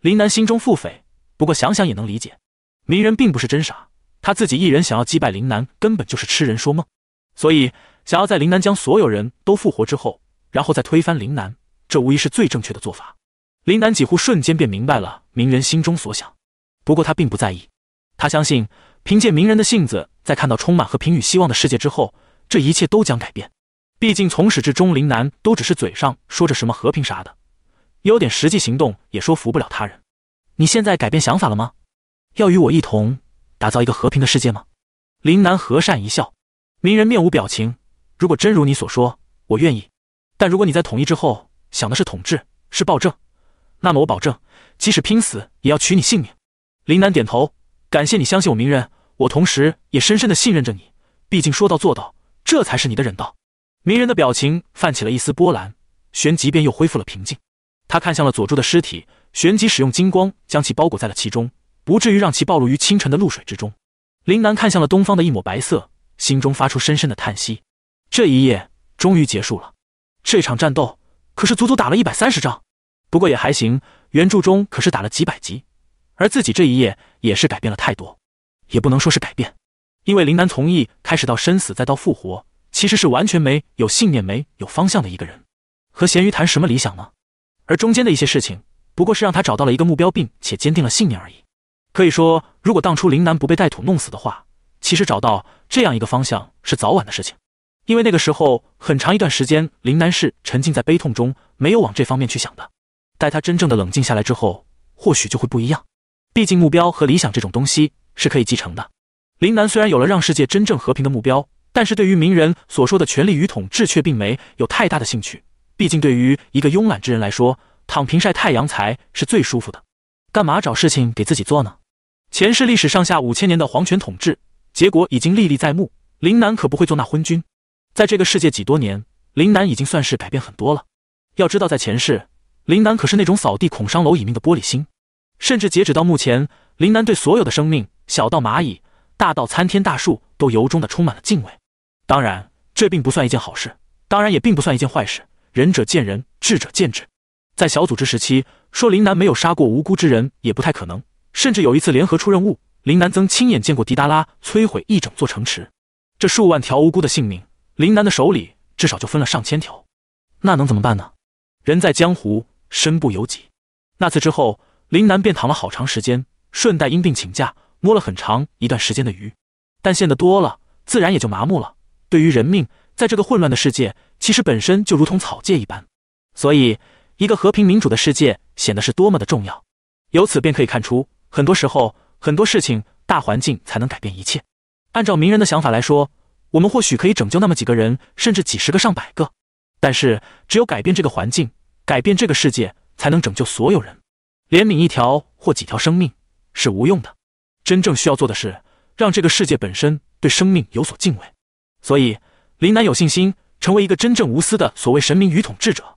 林南心中腹诽，不过想想也能理解，鸣人并不是真傻，他自己一人想要击败林南，根本就是痴人说梦。所以，想要在林南将所有人都复活之后，然后再推翻林南，这无疑是最正确的做法。林南几乎瞬间便明白了鸣人心中所想，不过他并不在意，他相信凭借鸣人的性子，在看到充满和平与希望的世界之后，这一切都将改变。毕竟从始至终，林南都只是嘴上说着什么和平啥的。有点实际行动也说服不了他人。你现在改变想法了吗？要与我一同打造一个和平的世界吗？林南和善一笑。鸣人面无表情。如果真如你所说，我愿意。但如果你在统一之后想的是统治，是暴政，那么我保证，即使拼死也要取你性命。林南点头，感谢你相信我。鸣人，我同时也深深的信任着你。毕竟说到做到，这才是你的忍道。鸣人的表情泛起了一丝波澜，旋即便又恢复了平静。他看向了佐助的尸体，旋即使用金光将其包裹在了其中，不至于让其暴露于清晨的露水之中。林南看向了东方的一抹白色，心中发出深深的叹息。这一夜终于结束了，这场战斗可是足足打了一百三十仗，不过也还行。原著中可是打了几百集，而自己这一夜也是改变了太多，也不能说是改变，因为林南从一开始到生死再到复活，其实是完全没有信念、没有方向的一个人，和咸鱼谈什么理想呢？而中间的一些事情，不过是让他找到了一个目标，并且坚定了信念而已。可以说，如果当初林南不被带土弄死的话，其实找到这样一个方向是早晚的事情。因为那个时候很长一段时间，林南是沉浸在悲痛中，没有往这方面去想的。待他真正的冷静下来之后，或许就会不一样。毕竟，目标和理想这种东西是可以继承的。林南虽然有了让世界真正和平的目标，但是对于鸣人所说的权力与统治，却并没有太大的兴趣。毕竟，对于一个慵懒之人来说，躺平晒太阳才是最舒服的。干嘛找事情给自己做呢？前世历史上下五千年的皇权统治结果已经历历在目，林南可不会做那昏君。在这个世界几多年，林南已经算是改变很多了。要知道，在前世，林南可是那种扫地恐伤蝼蚁命的玻璃心，甚至截止到目前，林南对所有的生命，小到蚂蚁，大到参天大树，都由衷的充满了敬畏。当然，这并不算一件好事，当然也并不算一件坏事。仁者见仁，智者见智。在小组织时期，说林南没有杀过无辜之人也不太可能。甚至有一次联合出任务，林南曾亲眼见过迪达拉摧毁一整座城池，这数万条无辜的性命，林南的手里至少就分了上千条。那能怎么办呢？人在江湖，身不由己。那次之后，林南便躺了好长时间，顺带因病请假，摸了很长一段时间的鱼。但陷的多了，自然也就麻木了。对于人命，在这个混乱的世界。其实本身就如同草芥一般，所以一个和平民主的世界显得是多么的重要。由此便可以看出，很多时候很多事情，大环境才能改变一切。按照名人的想法来说，我们或许可以拯救那么几个人，甚至几十个、上百个，但是只有改变这个环境，改变这个世界，才能拯救所有人。怜悯一条或几条生命是无用的，真正需要做的是让这个世界本身对生命有所敬畏。所以，林南有信心。成为一个真正无私的所谓神明与统治者，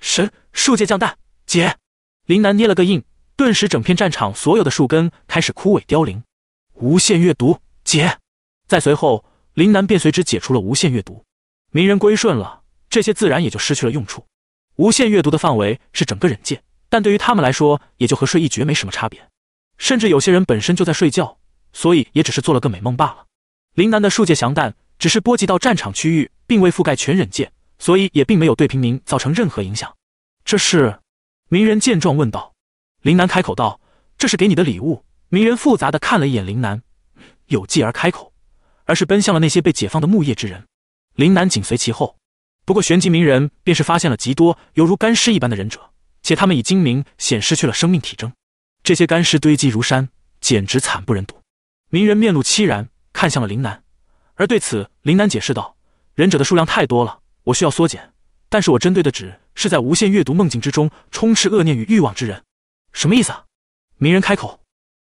神树界降蛋，姐林南捏了个印，顿时整片战场所有的树根开始枯萎凋零。无限阅读，姐。在随后，林南便随之解除了无限阅读。名人归顺了，这些自然也就失去了用处。无限阅读的范围是整个忍界，但对于他们来说，也就和睡一觉没什么差别。甚至有些人本身就在睡觉，所以也只是做了个美梦罢了。林南的树界降弹只是波及到战场区域。并未覆盖全忍界，所以也并没有对平民造成任何影响。这是，鸣人见状问道。林南开口道：“这是给你的礼物。”鸣人复杂的看了一眼林南，有继而开口，而是奔向了那些被解放的木叶之人。林南紧随其后，不过旋即鸣人便是发现了极多犹如干尸一般的忍者，且他们已精明显失去了生命体征。这些干尸堆积如山，简直惨不忍睹。鸣人面露凄然，看向了林南，而对此林南解释道。忍者的数量太多了，我需要缩减。但是我针对的只是在无限阅读梦境之中充斥恶念与欲望之人，什么意思啊？鸣人开口。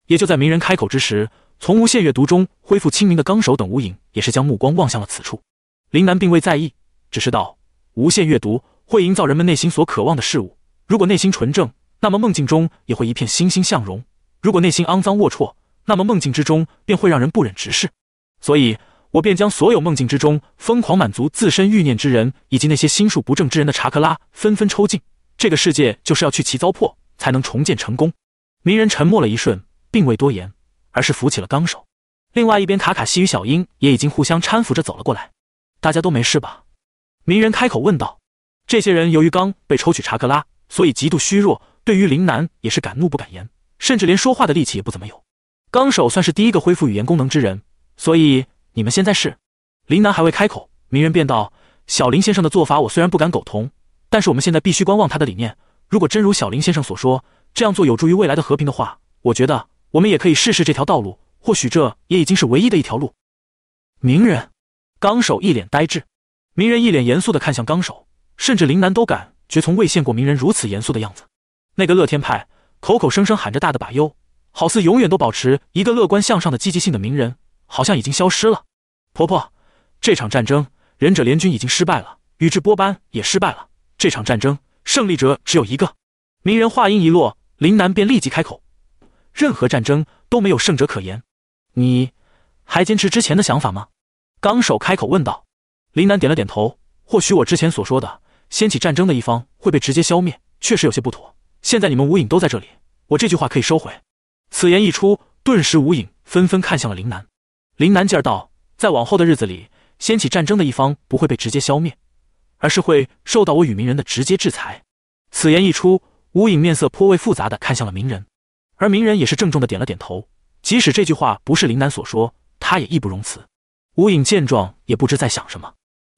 也就在鸣人开口之时，从无限阅读中恢复清明的纲手等无影也是将目光望向了此处。林南并未在意，只是道：“无限阅读会营造人们内心所渴望的事物。如果内心纯正，那么梦境中也会一片欣欣向荣；如果内心肮脏龌龊，那么梦境之中便会让人不忍直视。所以。”我便将所有梦境之中疯狂满足自身欲念之人，以及那些心术不正之人的查克拉纷纷抽尽。这个世界就是要去其糟粕，才能重建成功。鸣人沉默了一瞬，并未多言，而是扶起了纲手。另外一边，卡卡西与小樱也已经互相搀扶着走了过来。大家都没事吧？鸣人开口问道。这些人由于刚被抽取查克拉，所以极度虚弱，对于林南也是敢怒不敢言，甚至连说话的力气也不怎么有。纲手算是第一个恢复语言功能之人，所以。你们现在是，林南还未开口，名人便道：“小林先生的做法，我虽然不敢苟同，但是我们现在必须观望他的理念。如果真如小林先生所说，这样做有助于未来的和平的话，我觉得我们也可以试试这条道路。或许这也已经是唯一的一条路。”名人，纲手一脸呆滞，名人一脸严肃的看向纲手，甚至林南都感觉从未见过名人如此严肃的样子。那个乐天派，口口声声喊着大的把优，好似永远都保持一个乐观向上的积极性的名人。好像已经消失了，婆婆。这场战争，忍者联军已经失败了，宇智波斑也失败了。这场战争，胜利者只有一个。鸣人话音一落，林南便立即开口：“任何战争都没有胜者可言。”你，还坚持之前的想法吗？”纲手开口问道。林南点了点头：“或许我之前所说的，掀起战争的一方会被直接消灭，确实有些不妥。现在你们无影都在这里，我这句话可以收回。”此言一出，顿时无影纷纷看向了林南。林南劲儿道：“在往后的日子里，掀起战争的一方不会被直接消灭，而是会受到我与鸣人的直接制裁。”此言一出，无影面色颇为复杂的看向了鸣人，而鸣人也是郑重的点了点头。即使这句话不是林南所说，他也义不容辞。无影见状，也不知在想什么。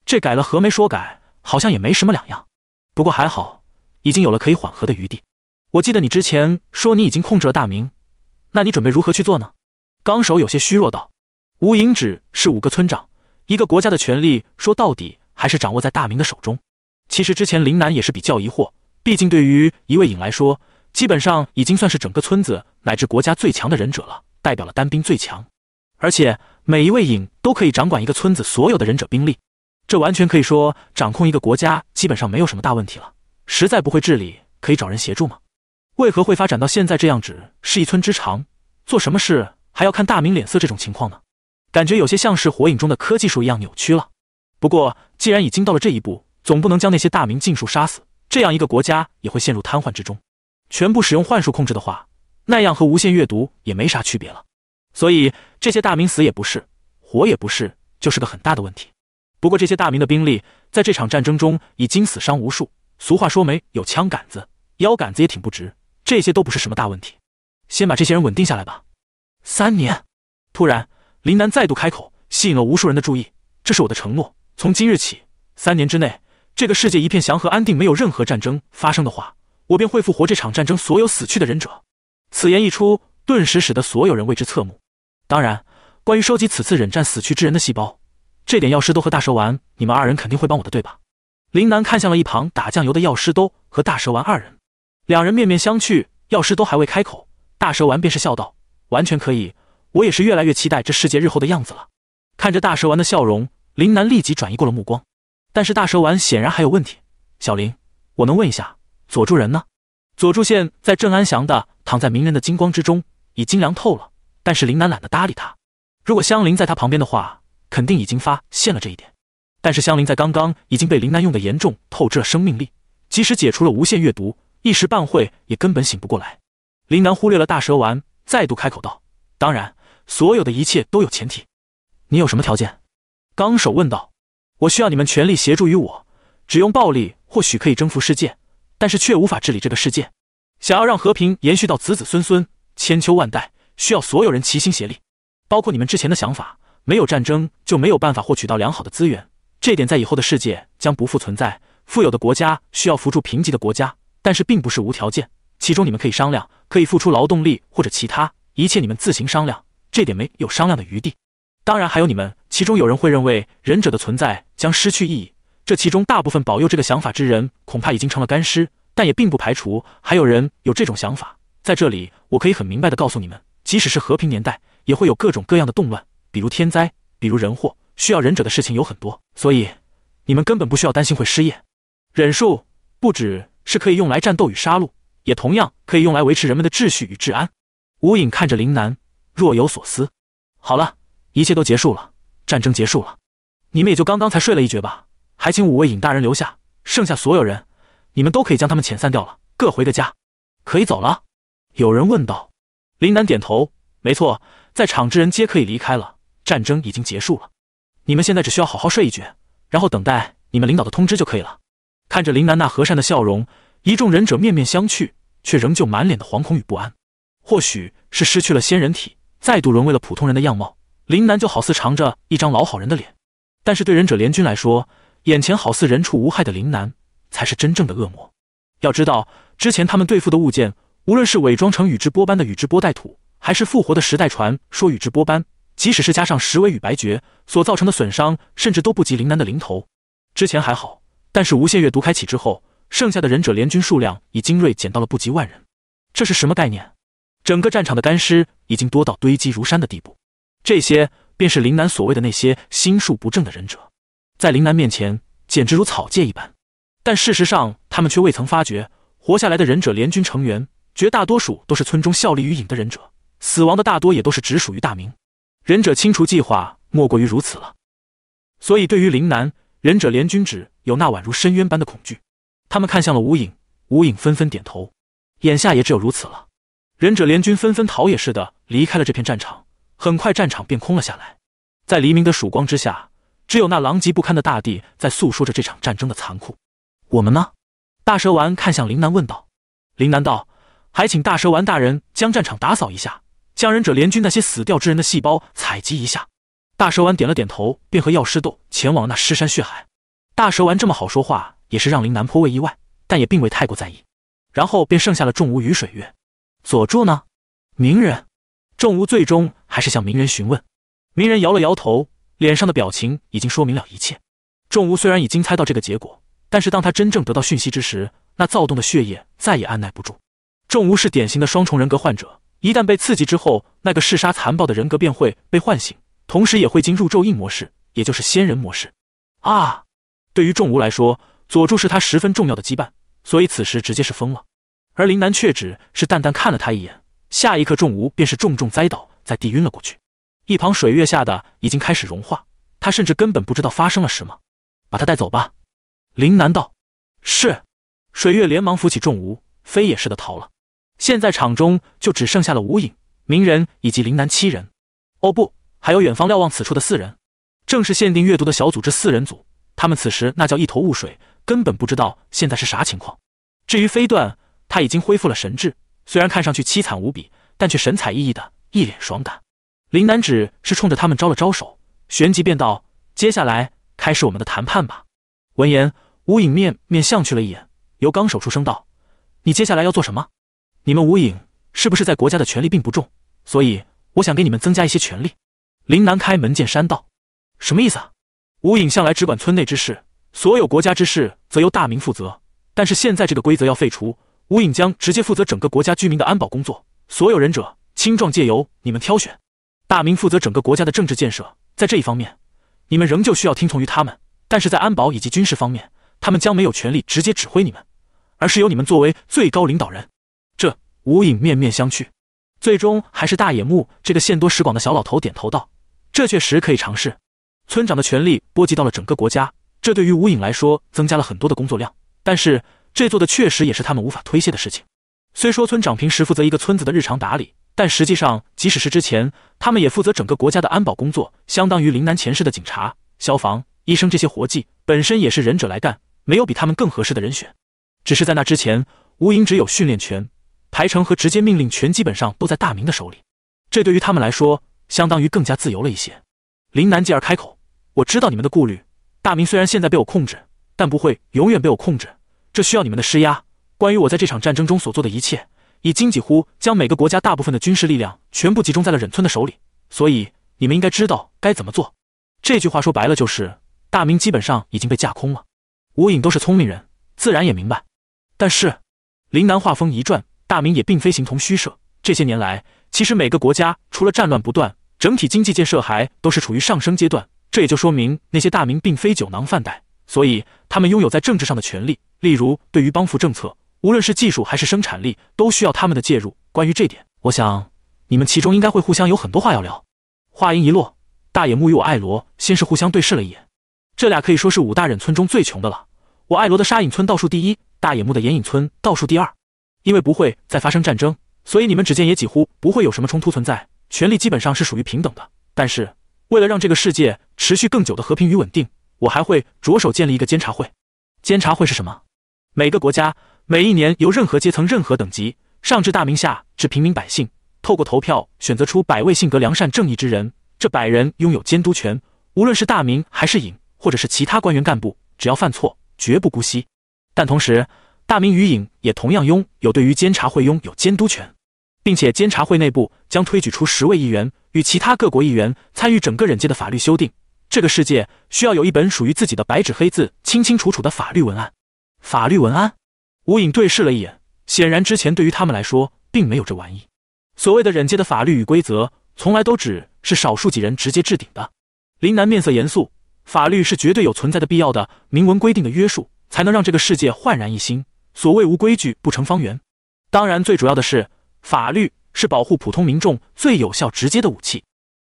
这改了和没说改，好像也没什么两样。不过还好，已经有了可以缓和的余地。我记得你之前说你已经控制了大明，那你准备如何去做呢？”纲手有些虚弱道。无影指是五个村长，一个国家的权力说到底还是掌握在大明的手中。其实之前林南也是比较疑惑，毕竟对于一位影来说，基本上已经算是整个村子乃至国家最强的忍者了，代表了单兵最强。而且每一位影都可以掌管一个村子所有的忍者兵力，这完全可以说掌控一个国家基本上没有什么大问题了。实在不会治理，可以找人协助吗？为何会发展到现在这样，只是一村之长，做什么事还要看大明脸色这种情况呢？感觉有些像是火影中的科技术一样扭曲了。不过，既然已经到了这一步，总不能将那些大明尽数杀死，这样一个国家也会陷入瘫痪之中。全部使用幻术控制的话，那样和无限阅读也没啥区别了。所以，这些大明死也不是，活也不是，就是个很大的问题。不过，这些大明的兵力在这场战争中已经死伤无数。俗话说，没有枪杆子，腰杆子也挺不直。这些都不是什么大问题。先把这些人稳定下来吧。三年，突然。林南再度开口，吸引了无数人的注意。这是我的承诺，从今日起，三年之内，这个世界一片祥和安定，没有任何战争发生的话，我便会复活这场战争所有死去的忍者。此言一出，顿时使得所有人为之侧目。当然，关于收集此次忍战死去之人的细胞，这点药师兜和大蛇丸，你们二人肯定会帮我的，对吧？林南看向了一旁打酱油的药师兜和大蛇丸二人，两人面面相觑。药师兜还未开口，大蛇丸便是笑道：“完全可以。”我也是越来越期待这世界日后的样子了。看着大蛇丸的笑容，林楠立即转移过了目光。但是大蛇丸显然还有问题。小林，我能问一下，佐助人呢？佐助现在正安详的躺在鸣人的金光之中，已经凉透了。但是林楠懒得搭理他。如果香菱在他旁边的话，肯定已经发现了这一点。但是香菱在刚刚已经被林楠用的严重透支了生命力，即使解除了无限阅读，一时半会也根本醒不过来。林楠忽略了大蛇丸，再度开口道：“当然。”所有的一切都有前提，你有什么条件？纲手问道。我需要你们全力协助于我。只用暴力或许可以征服世界，但是却无法治理这个世界。想要让和平延续到子子孙孙、千秋万代，需要所有人齐心协力。包括你们之前的想法，没有战争就没有办法获取到良好的资源。这点在以后的世界将不复存在。富有的国家需要扶助贫瘠的国家，但是并不是无条件。其中你们可以商量，可以付出劳动力或者其他一切，你们自行商量。这点没有商量的余地，当然还有你们，其中有人会认为忍者的存在将失去意义。这其中大部分保佑这个想法之人，恐怕已经成了干尸，但也并不排除还有人有这种想法。在这里，我可以很明白的告诉你们，即使是和平年代，也会有各种各样的动乱，比如天灾，比如人祸，需要忍者的事情有很多，所以你们根本不需要担心会失业。忍术不只是可以用来战斗与杀戮，也同样可以用来维持人们的秩序与治安。无影看着林南。若有所思，好了，一切都结束了，战争结束了，你们也就刚刚才睡了一觉吧。还请五位尹大人留下，剩下所有人，你们都可以将他们遣散掉了，各回各家，可以走了。有人问道。林南点头，没错，在场之人皆可以离开了，战争已经结束了，你们现在只需要好好睡一觉，然后等待你们领导的通知就可以了。看着林南那和善的笑容，一众忍者面面相觑，却仍旧满脸的惶恐与不安，或许是失去了仙人体。再度沦为了普通人的样貌，林南就好似长着一张老好人的脸，但是对忍者联军来说，眼前好似人畜无害的林南才是真正的恶魔。要知道，之前他们对付的物件，无论是伪装成宇智波斑的宇智波带土，还是复活的时代传说宇智波斑，即使是加上十尾与白绝所造成的损伤，甚至都不及林南的零头。之前还好，但是无限月读开启之后，剩下的忍者联军数量已精锐减到了不及万人，这是什么概念？整个战场的干尸已经多到堆积如山的地步，这些便是林南所谓的那些心术不正的忍者，在林南面前简直如草芥一般。但事实上，他们却未曾发觉，活下来的忍者联军成员绝大多数都是村中效力于影的忍者，死亡的大多也都是直属于大明。忍者清除计划莫过于如此了。所以，对于林南，忍者联军只有那宛如深渊般的恐惧。他们看向了无影，无影纷纷点头。眼下也只有如此了。忍者联军纷纷逃也似的离开了这片战场，很快战场便空了下来。在黎明的曙光之下，只有那狼藉不堪的大地在诉说着这场战争的残酷。我们呢？大蛇丸看向林南问道。林南道：“还请大蛇丸大人将战场打扫一下，将忍者联军那些死掉之人的细胞采集一下。”大蛇丸点了点头，便和药师斗前往了那尸山血海。大蛇丸这么好说话，也是让林南颇为意外，但也并未太过在意。然后便剩下了重无与水月。佐助呢？鸣人，众无最终还是向鸣人询问。鸣人摇了摇头，脸上的表情已经说明了一切。众无虽然已经猜到这个结果，但是当他真正得到讯息之时，那躁动的血液再也按耐不住。众无是典型的双重人格患者，一旦被刺激之后，那个嗜杀残暴的人格便会被唤醒，同时也会进入咒印模式，也就是仙人模式。啊！对于众无来说，佐助是他十分重要的羁绊，所以此时直接是疯了。而林南却只是淡淡看了他一眼，下一刻，仲吴便是重重栽倒在地，晕了过去。一旁水月吓得已经开始融化，他甚至根本不知道发生了什么。把他带走吧，林南道。是，水月连忙扶起重吴，飞也似的逃了。现在场中就只剩下了无影、鸣人以及林南七人，哦不，还有远方瞭望此处的四人，正是限定阅读的小组之四人组。他们此时那叫一头雾水，根本不知道现在是啥情况。至于飞段。他已经恢复了神智，虽然看上去凄惨无比，但却神采奕奕的一脸爽感。林南只是冲着他们招了招手，旋即便道：“接下来开始我们的谈判吧。”闻言，无影面面相觑了一眼，由纲手出声道：“你接下来要做什么？你们无影是不是在国家的权力并不重？所以我想给你们增加一些权力。”林南开门见山道：“什么意思啊？无影向来只管村内之事，所有国家之事则由大明负责。但是现在这个规则要废除。”吴影将直接负责整个国家居民的安保工作，所有忍者青壮皆由你们挑选。大明负责整个国家的政治建设，在这一方面，你们仍旧需要听从于他们。但是在安保以及军事方面，他们将没有权利直接指挥你们，而是由你们作为最高领导人。这，吴影面面相觑，最终还是大野木这个见多识广的小老头点头道：“这确实可以尝试。”村长的权力波及到了整个国家，这对于吴影来说增加了很多的工作量，但是。这做的确实也是他们无法推卸的事情。虽说村长平时负责一个村子的日常打理，但实际上，即使是之前，他们也负责整个国家的安保工作，相当于林南前世的警察、消防、医生这些活计，本身也是忍者来干，没有比他们更合适的人选。只是在那之前，无影只有训练权、排成和直接命令权，基本上都在大明的手里。这对于他们来说，相当于更加自由了一些。林南继而开口：“我知道你们的顾虑。大明虽然现在被我控制，但不会永远被我控制。”这需要你们的施压。关于我在这场战争中所做的一切，已经几乎将每个国家大部分的军事力量全部集中在了忍村的手里，所以你们应该知道该怎么做。这句话说白了就是，大明基本上已经被架空了。无影都是聪明人，自然也明白。但是，林南话锋一转，大明也并非形同虚设。这些年来，其实每个国家除了战乱不断，整体经济建设还都是处于上升阶段，这也就说明那些大明并非酒囊饭袋。所以，他们拥有在政治上的权利，例如对于帮扶政策，无论是技术还是生产力，都需要他们的介入。关于这点，我想你们其中应该会互相有很多话要聊。话音一落，大野木与我爱罗先是互相对视了一眼，这俩可以说是五大忍村中最穷的了。我爱罗的沙隐村倒数第一，大野木的眼影村倒数第二。因为不会再发生战争，所以你们之间也几乎不会有什么冲突存在，权力基本上是属于平等的。但是，为了让这个世界持续更久的和平与稳定。我还会着手建立一个监察会。监察会是什么？每个国家每一年由任何阶层、任何等级，上至大名，下至平民百姓，透过投票选择出百位性格良善、正义之人。这百人拥有监督权，无论是大名还是尹，或者是其他官员干部，只要犯错，绝不姑息。但同时，大名与尹也同样拥有对于监察会拥有监督权，并且监察会内部将推举出十位议员，与其他各国议员参与整个忍界的法律修订。这个世界需要有一本属于自己的白纸黑字、清清楚楚的法律文案。法律文案，无影对视了一眼，显然之前对于他们来说，并没有这玩意。所谓的忍界的法律与规则，从来都只是少数几人直接置顶的。林南面色严肃，法律是绝对有存在的必要的，明文规定的约束，才能让这个世界焕然一新。所谓无规矩不成方圆，当然，最主要的是，法律是保护普通民众最有效、直接的武器。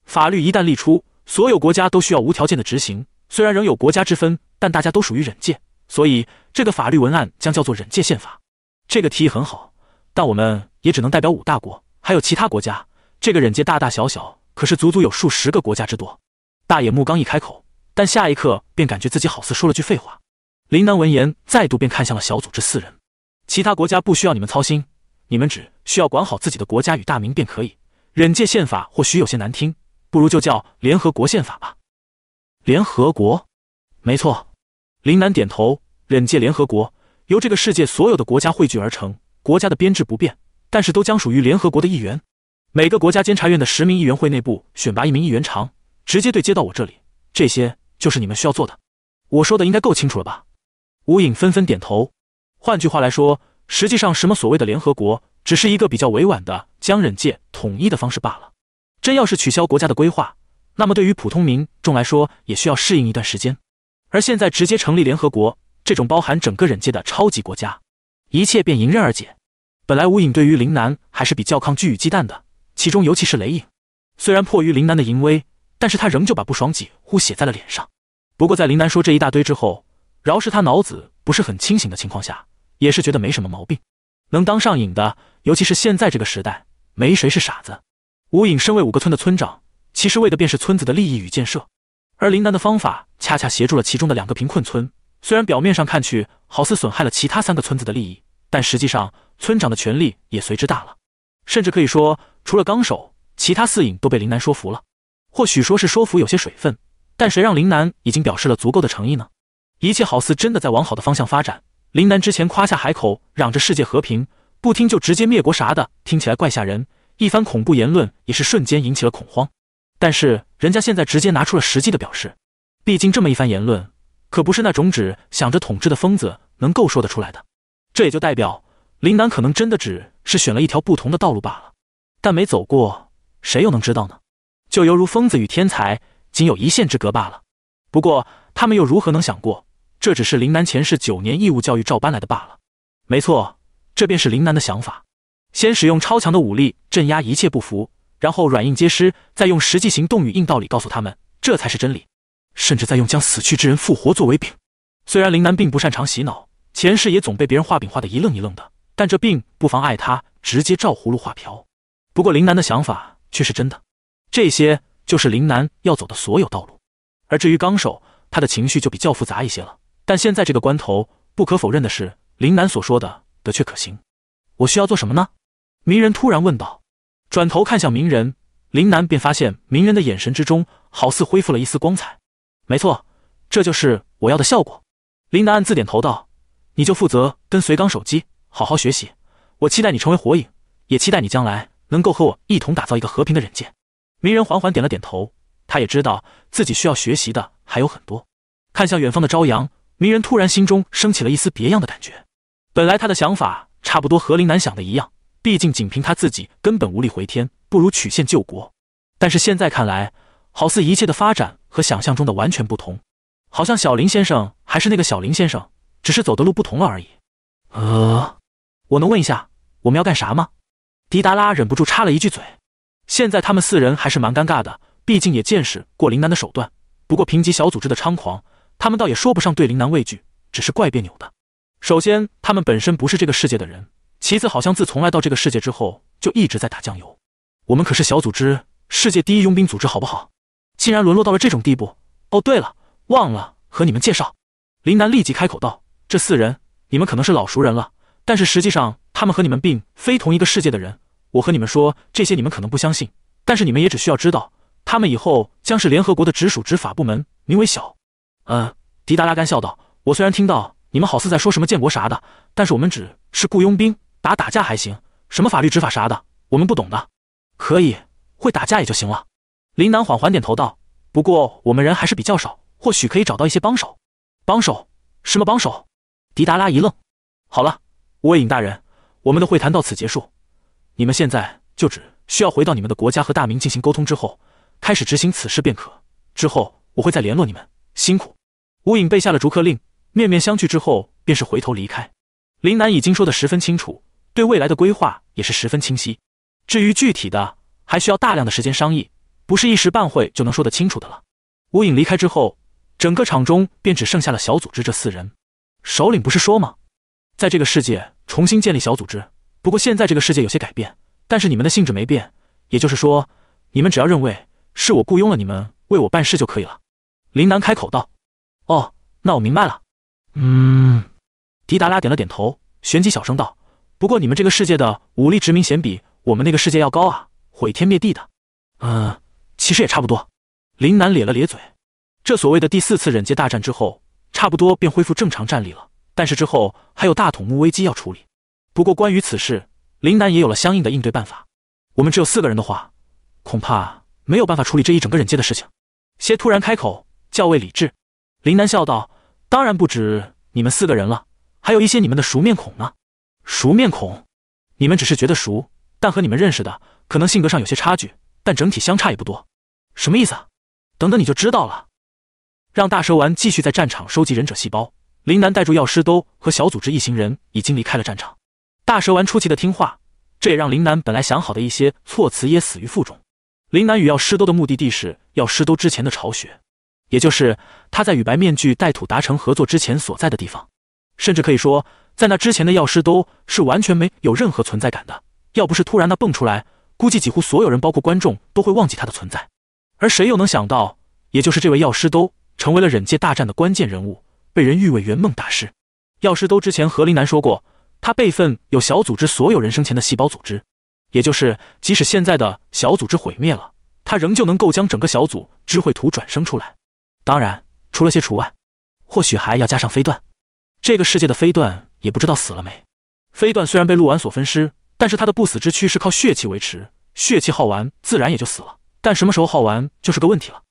法律一旦立出。所有国家都需要无条件的执行，虽然仍有国家之分，但大家都属于忍界，所以这个法律文案将叫做忍界宪法。这个提议很好，但我们也只能代表五大国，还有其他国家。这个忍界大大小小可是足足有数十个国家之多。大野木刚一开口，但下一刻便感觉自己好似说了句废话。林南闻言，再度便看向了小组织四人。其他国家不需要你们操心，你们只需要管好自己的国家与大名便可以。忍界宪法或许有些难听。不如就叫联合国宪法吧。联合国，没错。林南点头。忍界联合国由这个世界所有的国家汇聚而成，国家的编制不变，但是都将属于联合国的议员。每个国家监察院的十名议员会内部选拔一名议员长，直接对接到我这里。这些就是你们需要做的。我说的应该够清楚了吧？吴影纷纷点头。换句话来说，实际上什么所谓的联合国，只是一个比较委婉的将忍界统一的方式罢了。真要是取消国家的规划，那么对于普通民众来说，也需要适应一段时间。而现在直接成立联合国这种包含整个忍界的超级国家，一切便迎刃而解。本来无影对于林南还是比较抗拒与忌惮的，其中尤其是雷影，虽然迫于林南的淫威，但是他仍旧把不爽几乎写在了脸上。不过在林南说这一大堆之后，饶是他脑子不是很清醒的情况下，也是觉得没什么毛病。能当上影的，尤其是现在这个时代，没谁是傻子。吴影身为五个村的村长，其实为的便是村子的利益与建设，而林楠的方法恰恰协助了其中的两个贫困村。虽然表面上看去好似损害了其他三个村子的利益，但实际上村长的权力也随之大了，甚至可以说，除了纲手，其他四影都被林楠说服了。或许说是说服有些水分，但谁让林楠已经表示了足够的诚意呢？一切好似真的在往好的方向发展。林楠之前夸下海口，嚷着世界和平，不听就直接灭国啥的，听起来怪吓人。一番恐怖言论也是瞬间引起了恐慌，但是人家现在直接拿出了实际的表示，毕竟这么一番言论可不是那种只想着统治的疯子能够说得出来的。这也就代表林南可能真的只是选了一条不同的道路罢了，但没走过，谁又能知道呢？就犹如疯子与天才仅有一线之隔罢了。不过他们又如何能想过，这只是林南前世九年义务教育照搬来的罢了？没错，这便是林南的想法。先使用超强的武力镇压一切不服，然后软硬皆施，再用实际行动与硬道理告诉他们，这才是真理。甚至再用将死去之人复活作为饼。虽然林南并不擅长洗脑，前世也总被别人画饼画得一愣一愣的，但这并不妨碍他直接照葫芦画瓢。不过林南的想法却是真的，这些就是林南要走的所有道路。而至于纲手，他的情绪就比较复杂一些了。但现在这个关头，不可否认的是，林南所说的的确可行。我需要做什么呢？鸣人突然问道：“转头看向鸣人，林南便发现鸣人的眼神之中好似恢复了一丝光彩。没错，这就是我要的效果。”林南暗自点头道：“你就负责跟随刚手机好好学习，我期待你成为火影，也期待你将来能够和我一同打造一个和平的忍界。”鸣人缓缓点了点头，他也知道自己需要学习的还有很多。看向远方的朝阳，鸣人突然心中升起了一丝别样的感觉。本来他的想法差不多和林南想的一样。毕竟，仅凭他自己根本无力回天，不如曲线救国。但是现在看来，好似一切的发展和想象中的完全不同，好像小林先生还是那个小林先生，只是走的路不同了而已。呃，我能问一下，我们要干啥吗？迪达拉忍不住插了一句嘴。现在他们四人还是蛮尴尬的，毕竟也见识过林南的手段。不过评级小组织的猖狂，他们倒也说不上对林南畏惧，只是怪别扭的。首先，他们本身不是这个世界的人。其次，好像自从来到这个世界之后，就一直在打酱油。我们可是小组织，世界第一佣兵组织，好不好？竟然沦落到了这种地步！哦，对了，忘了和你们介绍。林楠立即开口道：“这四人，你们可能是老熟人了，但是实际上，他们和你们并非同一个世界的人。我和你们说这些，你们可能不相信，但是你们也只需要知道，他们以后将是联合国的直属执法部门，名为小……嗯。”迪达拉干笑道：“我虽然听到你们好似在说什么建国啥的，但是我们只是雇佣兵。”打打架还行，什么法律执法啥的，我们不懂的。可以会打架也就行了。林南缓缓点头道：“不过我们人还是比较少，或许可以找到一些帮手。”“帮手？什么帮手？”迪达拉一愣。好了，无影大人，我们的会谈到此结束。你们现在就只需要回到你们的国家和大明进行沟通之后，开始执行此事便可。之后我会再联络你们。辛苦。吴影被下了逐客令，面面相觑之后，便是回头离开。林南已经说的十分清楚。对未来的规划也是十分清晰，至于具体的，还需要大量的时间商议，不是一时半会就能说得清楚的了。吴影离开之后，整个场中便只剩下了小组织这四人。首领不是说吗？在这个世界重新建立小组织，不过现在这个世界有些改变，但是你们的性质没变，也就是说，你们只要认为是我雇佣了你们为我办事就可以了。林南开口道：“哦，那我明白了。”嗯，迪达拉点了点头，旋即小声道。不过你们这个世界的武力值明显比我们那个世界要高啊，毁天灭地的。嗯，其实也差不多。林南咧了咧嘴，这所谓的第四次忍界大战之后，差不多便恢复正常战力了。但是之后还有大筒木危机要处理。不过关于此事，林南也有了相应的应对办法。我们只有四个人的话，恐怕没有办法处理这一整个忍界的事情。蝎突然开口，教位理智。林南笑道：“当然不止你们四个人了，还有一些你们的熟面孔呢。”熟面孔，你们只是觉得熟，但和你们认识的可能性格上有些差距，但整体相差也不多。什么意思？等等你就知道了。让大蛇丸继续在战场收集忍者细胞。林楠带住药师兜和小组织一行人已经离开了战场。大蛇丸出奇的听话，这也让林楠本来想好的一些措辞也死于腹中。林楠与药师兜的目的地是药师兜之前的巢穴，也就是他在与白面具带土达成合作之前所在的地方。甚至可以说，在那之前的药师兜是完全没有任何存在感的。要不是突然那蹦出来，估计几乎所有人，包括观众，都会忘记他的存在。而谁又能想到，也就是这位药师兜成为了忍界大战的关键人物，被人誉为圆梦大师。药师兜之前和林南说过，他备份有小组织所有人生前的细胞组织，也就是即使现在的小组织毁灭了，他仍旧能够将整个小组织绘图转生出来。当然，除了些除外，或许还要加上飞段。这个世界的飞段也不知道死了没。飞段虽然被陆丸所分尸，但是他的不死之躯是靠血气维持，血气耗完自然也就死了。但什么时候耗完就是个问题了。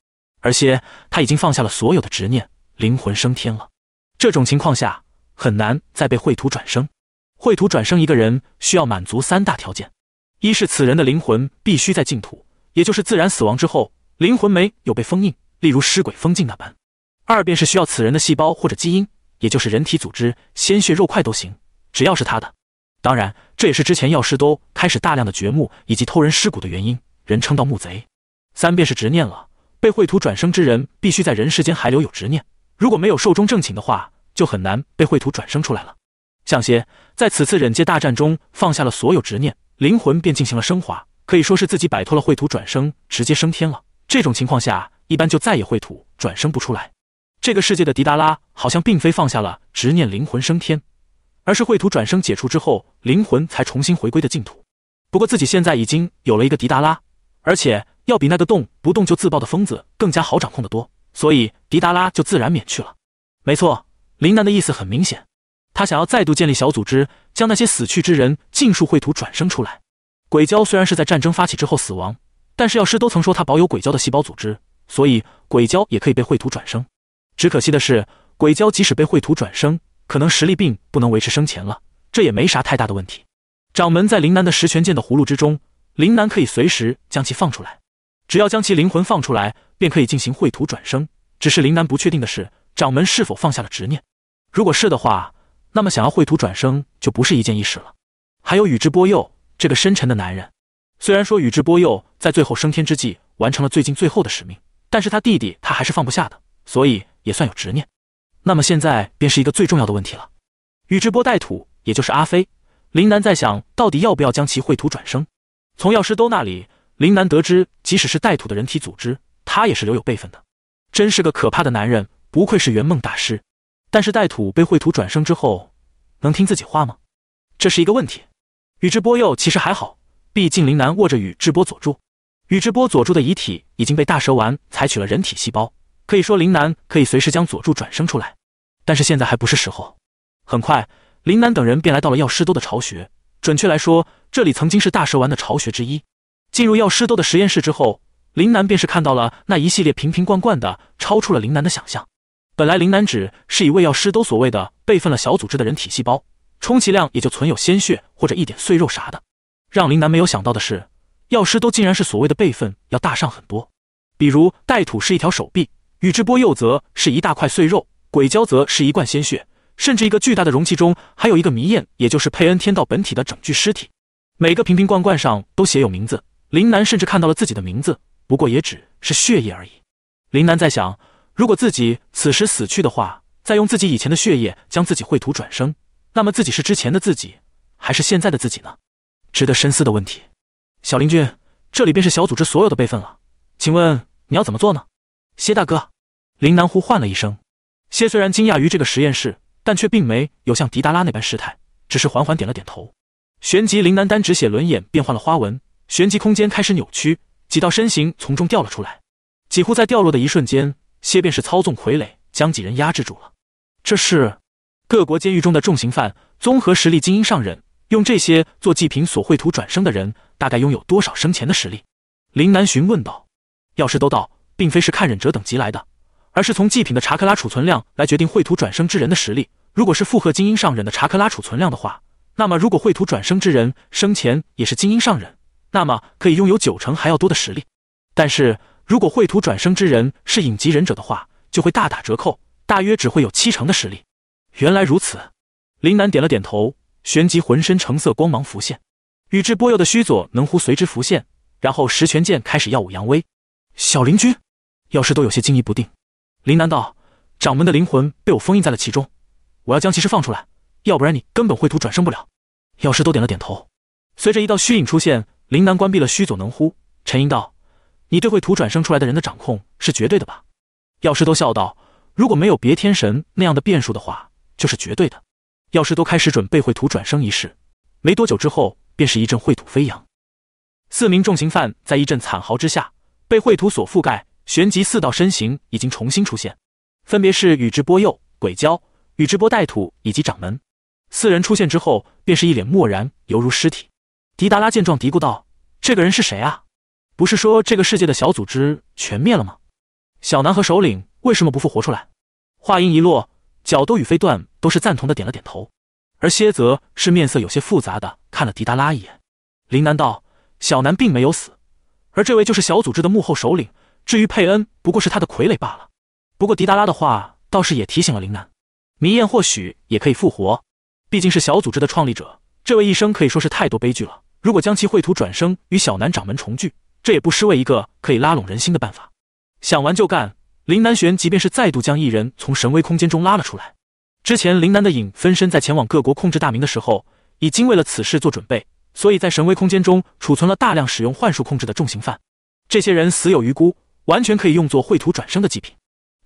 而且他已经放下了所有的执念，灵魂升天了。这种情况下很难再被秽土转生。秽土转生一个人需要满足三大条件：一是此人的灵魂必须在净土，也就是自然死亡之后，灵魂没有被封印，例如尸鬼封禁那般；二便是需要此人的细胞或者基因。也就是人体组织、鲜血、肉块都行，只要是他的。当然，这也是之前药师兜开始大量的掘墓以及偷人尸骨的原因，人称盗墓贼。三便是执念了，被秽土转生之人必须在人世间还留有执念，如果没有寿终正寝的话，就很难被秽土转生出来了。像些在此次忍界大战中放下了所有执念，灵魂便进行了升华，可以说是自己摆脱了秽土转生，直接升天了。这种情况下，一般就再也秽土转生不出来。这个世界的迪达拉好像并非放下了执念，灵魂升天，而是秽土转生解除之后，灵魂才重新回归的净土。不过自己现在已经有了一个迪达拉，而且要比那个动不动就自爆的疯子更加好掌控的多，所以迪达拉就自然免去了。没错，林南的意思很明显，他想要再度建立小组织，将那些死去之人尽数秽土转生出来。鬼鲛虽然是在战争发起之后死亡，但是药师都曾说他保有鬼鲛的细胞组织，所以鬼鲛也可以被秽土转生。只可惜的是，鬼鲛即使被秽土转生，可能实力并不能维持生前了。这也没啥太大的问题。掌门在林南的十全剑的葫芦之中，林南可以随时将其放出来。只要将其灵魂放出来，便可以进行秽土转生。只是林南不确定的是，掌门是否放下了执念。如果是的话，那么想要秽土转生就不是一件易事了。还有宇智波鼬这个深沉的男人，虽然说宇智波鼬在最后升天之际完成了最近最后的使命，但是他弟弟他还是放不下的，所以。也算有执念，那么现在便是一个最重要的问题了。宇智波带土，也就是阿飞，林南在想到底要不要将其秽土转生。从药师兜那里，林南得知，即使是带土的人体组织，他也是留有备份的。真是个可怕的男人，不愧是圆梦大师。但是带土被秽土转生之后，能听自己话吗？这是一个问题。宇智波鼬其实还好，毕竟林南握着宇智波佐助，宇智波佐助的遗体已经被大蛇丸采取了人体细胞。可以说，林南可以随时将佐助转生出来，但是现在还不是时候。很快，林南等人便来到了药师兜的巢穴，准确来说，这里曾经是大蛇丸的巢穴之一。进入药师兜的实验室之后，林南便是看到了那一系列瓶瓶罐罐的，超出了林南的想象。本来，林南只是以为药师兜所谓的备份了小组织的人体细胞，充其量也就存有鲜血或者一点碎肉啥的。让林南没有想到的是，药师兜竟然是所谓的备份要大上很多，比如带土是一条手臂。宇智波鼬则是一大块碎肉，鬼鲛则是一罐鲜血，甚至一个巨大的容器中还有一个迷焰，也就是佩恩天道本体的整具尸体。每个瓶瓶罐罐上都写有名字，林南甚至看到了自己的名字，不过也只是血液而已。林南在想，如果自己此时死去的话，再用自己以前的血液将自己绘图转生，那么自己是之前的自己，还是现在的自己呢？值得深思的问题。小林君，这里便是小组织所有的备份了，请问你要怎么做呢？谢大哥。林南呼唤了一声，蝎虽然惊讶于这个实验室，但却并没有像迪达拉那般失态，只是缓缓点了点头。旋即，林南单只血轮眼变换了花纹，旋即空间开始扭曲，几道身形从中掉了出来。几乎在掉落的一瞬间，蝎便是操纵傀儡将几人压制住了。这是各国监狱中的重刑犯，综合实力精英上忍，用这些做祭品所绘图转生的人，大概拥有多少生前的实力？林南询问道：“要是都到，并非是看忍者等级来的。”而是从祭品的查克拉储存量来决定秽土转生之人的实力。如果是复荷精英上忍的查克拉储存量的话，那么如果秽土转生之人生前也是精英上忍，那么可以拥有九成还要多的实力。但是如果秽土转生之人是影级忍者的话，就会大打折扣，大约只会有七成的实力。原来如此，林南点了点头，旋即浑身橙色光芒浮现，宇智波鼬的须佐能乎随之浮现，然后十全剑开始耀武扬威。小林君，药师都有些惊疑不定。林南道：“掌门的灵魂被我封印在了其中，我要将其释放出来，要不然你根本绘土转生不了。”药师都点了点头。随着一道虚影出现，林南关闭了虚佐能乎，沉吟道：“你对绘土转生出来的人的掌控是绝对的吧？”药师都笑道：“如果没有别天神那样的变数的话，就是绝对的。”药师都开始准备绘土转生仪式。没多久之后，便是一阵绘土飞扬，四名重刑犯在一阵惨嚎之下，被绘土所覆盖。旋即，四道身形已经重新出现，分别是宇智波鼬、鬼鲛、宇智波带土以及掌门。四人出现之后，便是一脸漠然，犹如尸体。迪达拉见状，嘀咕道：“这个人是谁啊？不是说这个世界的小组织全灭了吗？小南和首领为什么不复活出来？”话音一落，角都与飞段都是赞同的点了点头，而蝎则是面色有些复杂的看了迪达拉一眼。林南道：“小南并没有死，而这位就是小组织的幕后首领。”至于佩恩不过是他的傀儡罢了，不过迪达拉的话倒是也提醒了林南，迷艳或许也可以复活，毕竟是小组织的创立者，这位一生可以说是太多悲剧了。如果将其绘图转生与小南掌门重聚，这也不失为一个可以拉拢人心的办法。想完就干，林南玄即便是再度将一人从神威空间中拉了出来。之前林南的影分身在前往各国控制大明的时候，已经为了此事做准备，所以在神威空间中储存了大量使用幻术控制的重刑犯，这些人死有余辜。完全可以用作绘图转生的祭品。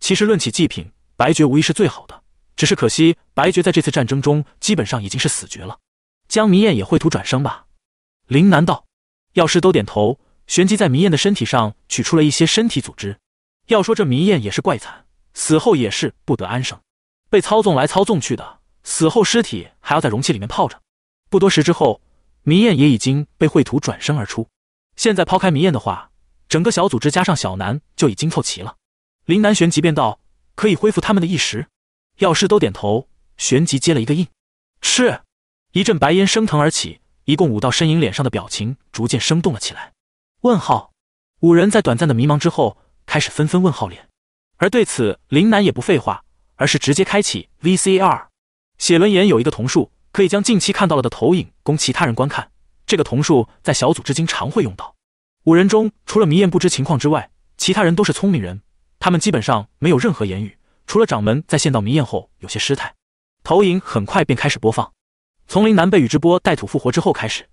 其实论起祭品，白绝无疑是最好的。只是可惜，白绝在这次战争中基本上已经是死绝了。江迷燕也绘图转生吧？林南道，药师都点头。旋即在迷燕的身体上取出了一些身体组织。要说这迷燕也是怪惨，死后也是不得安生，被操纵来操纵去的，死后尸体还要在容器里面泡着。不多时之后，迷燕也已经被绘图转生而出。现在抛开迷燕的话。整个小组织加上小南就已经凑齐了。林南玄即便道：“可以恢复他们的意识。”药师都点头，旋即接了一个印。是，一阵白烟升腾而起，一共五道身影脸上的表情逐渐生动了起来。问号，五人在短暂的迷茫之后，开始纷纷问号脸。而对此，林南也不废话，而是直接开启 VCR。写轮眼有一个瞳术，可以将近期看到了的投影供其他人观看。这个瞳术在小组至今常会用到。五人中，除了迷彦不知情况之外，其他人都是聪明人。他们基本上没有任何言语，除了掌门在见到迷彦后有些失态。投影很快便开始播放，从林南被宇智波带土复活之后开始。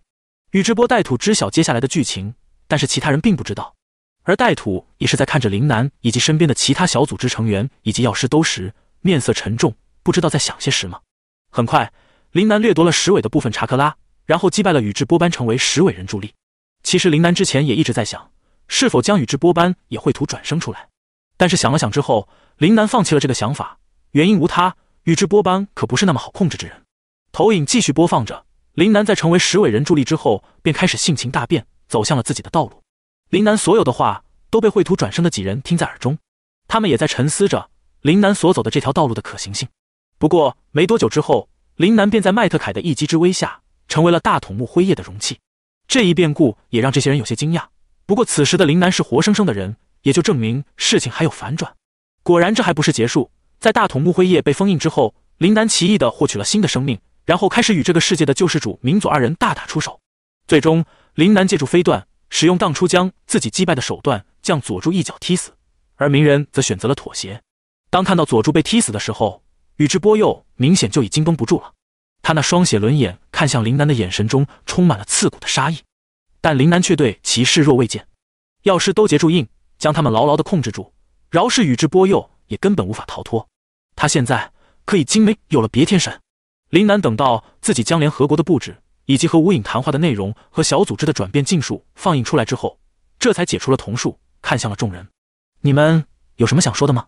宇智波带土知晓接下来的剧情，但是其他人并不知道。而带土也是在看着林南以及身边的其他小组织成员以及药师兜时，面色沉重，不知道在想些什么。很快，林南掠夺了十尾的部分查克拉，然后击败了宇智波斑，成为十尾人助力。其实林南之前也一直在想，是否将宇智波斑也秽土转生出来，但是想了想之后，林南放弃了这个想法。原因无他，宇智波斑可不是那么好控制之人。投影继续播放着，林南在成为十尾人柱力之后，便开始性情大变，走向了自己的道路。林南所有的话都被秽土转生的几人听在耳中，他们也在沉思着林南所走的这条道路的可行性。不过没多久之后，林南便在迈特凯的一击之威下，成为了大筒木辉夜的容器。这一变故也让这些人有些惊讶，不过此时的林南是活生生的人，也就证明事情还有反转。果然，这还不是结束。在大筒木辉夜被封印之后，林南奇异的获取了新的生命，然后开始与这个世界的救世主明佐二人大打出手。最终，林南借助飞段使用当初将自己击败的手段，将佐助一脚踢死。而鸣人则选择了妥协。当看到佐助被踢死的时候，宇智波鼬明显就已经绷不住了。他那双血轮眼看向林南的眼神中充满了刺骨的杀意，但林南却对其视若未见。药师兜结住印，将他们牢牢的控制住，饶是宇智波鼬也根本无法逃脱。他现在可以精没有了别天神。林南等到自己将联合国的布置，以及和无影谈话的内容和小组织的转变禁术放映出来之后，这才解除了瞳术，看向了众人：“你们有什么想说的吗？”“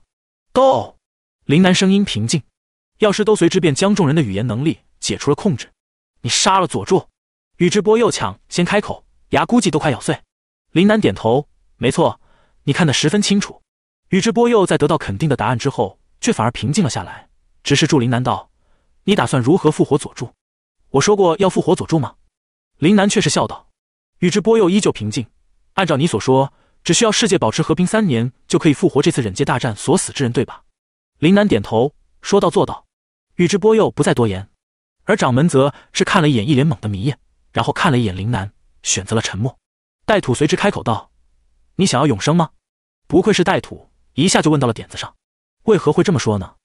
go 林南声音平静。药师兜随之便将众人的语言能力。解除了控制，你杀了佐助，宇智波鼬抢先开口，牙估计都快咬碎。林南点头，没错，你看得十分清楚。宇智波鼬在得到肯定的答案之后，却反而平静了下来，只是祝林南道：“你打算如何复活佐助？”我说过要复活佐助吗？林南却是笑道。宇智波鼬依旧平静，按照你所说，只需要世界保持和平三年，就可以复活这次忍界大战所死之人，对吧？林南点头，说到做到。宇智波鼬不再多言。而掌门则是看了一眼一脸懵的迷叶，然后看了一眼林南，选择了沉默。带土随之开口道：“你想要永生吗？”不愧是带土，一下就问到了点子上。为何会这么说呢？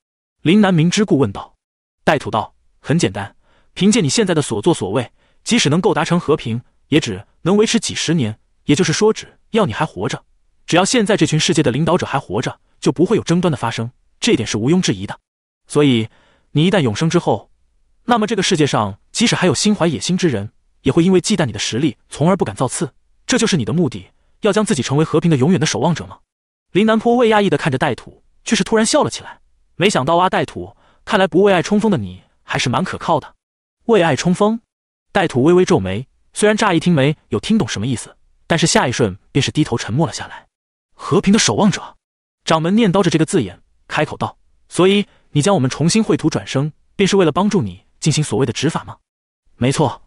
林南明知故问道。带土道：“很简单，凭借你现在的所作所为，即使能够达成和平，也只能维持几十年。也就是说，只要你还活着，只要现在这群世界的领导者还活着，就不会有争端的发生。这点是毋庸置疑的。所以，你一旦永生之后。”那么这个世界上，即使还有心怀野心之人，也会因为忌惮你的实力，从而不敢造次。这就是你的目的，要将自己成为和平的永远的守望者吗？林南坡未压抑的看着带土，却是突然笑了起来。没想到啊，带土，看来不为爱冲锋的你还是蛮可靠的。为爱冲锋，带土微微皱眉，虽然乍一听没有听懂什么意思，但是下一瞬便是低头沉默了下来。和平的守望者，掌门念叨着这个字眼，开口道：“所以你将我们重新绘图转生，便是为了帮助你。”进行所谓的执法吗？没错，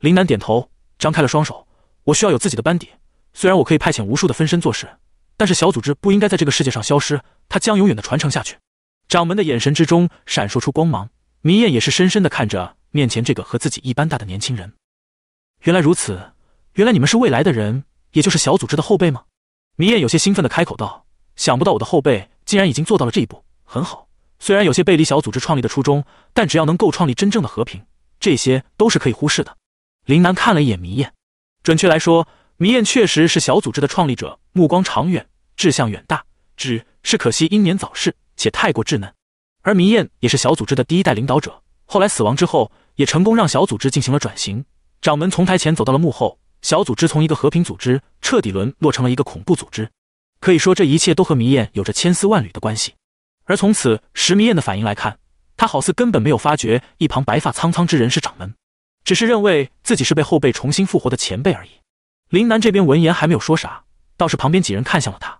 林南点头，张开了双手。我需要有自己的班底，虽然我可以派遣无数的分身做事，但是小组织不应该在这个世界上消失，它将永远的传承下去。掌门的眼神之中闪烁出光芒，迷艳也是深深的看着面前这个和自己一般大的年轻人。原来如此，原来你们是未来的人，也就是小组织的后辈吗？迷艳有些兴奋的开口道：“想不到我的后辈竟然已经做到了这一步，很好。”虽然有些背离小组织创立的初衷，但只要能够创立真正的和平，这些都是可以忽视的。林楠看了一眼迷燕，准确来说，迷燕确实是小组织的创立者，目光长远，志向远大，只是可惜英年早逝，且太过稚嫩。而迷燕也是小组织的第一代领导者，后来死亡之后，也成功让小组织进行了转型，掌门从台前走到了幕后，小组织从一个和平组织彻底沦落成了一个恐怖组织，可以说这一切都和迷燕有着千丝万缕的关系。而从此石迷彦的反应来看，他好似根本没有发觉一旁白发苍苍之人是掌门，只是认为自己是被后辈重新复活的前辈而已。林南这边闻言还没有说啥，倒是旁边几人看向了他，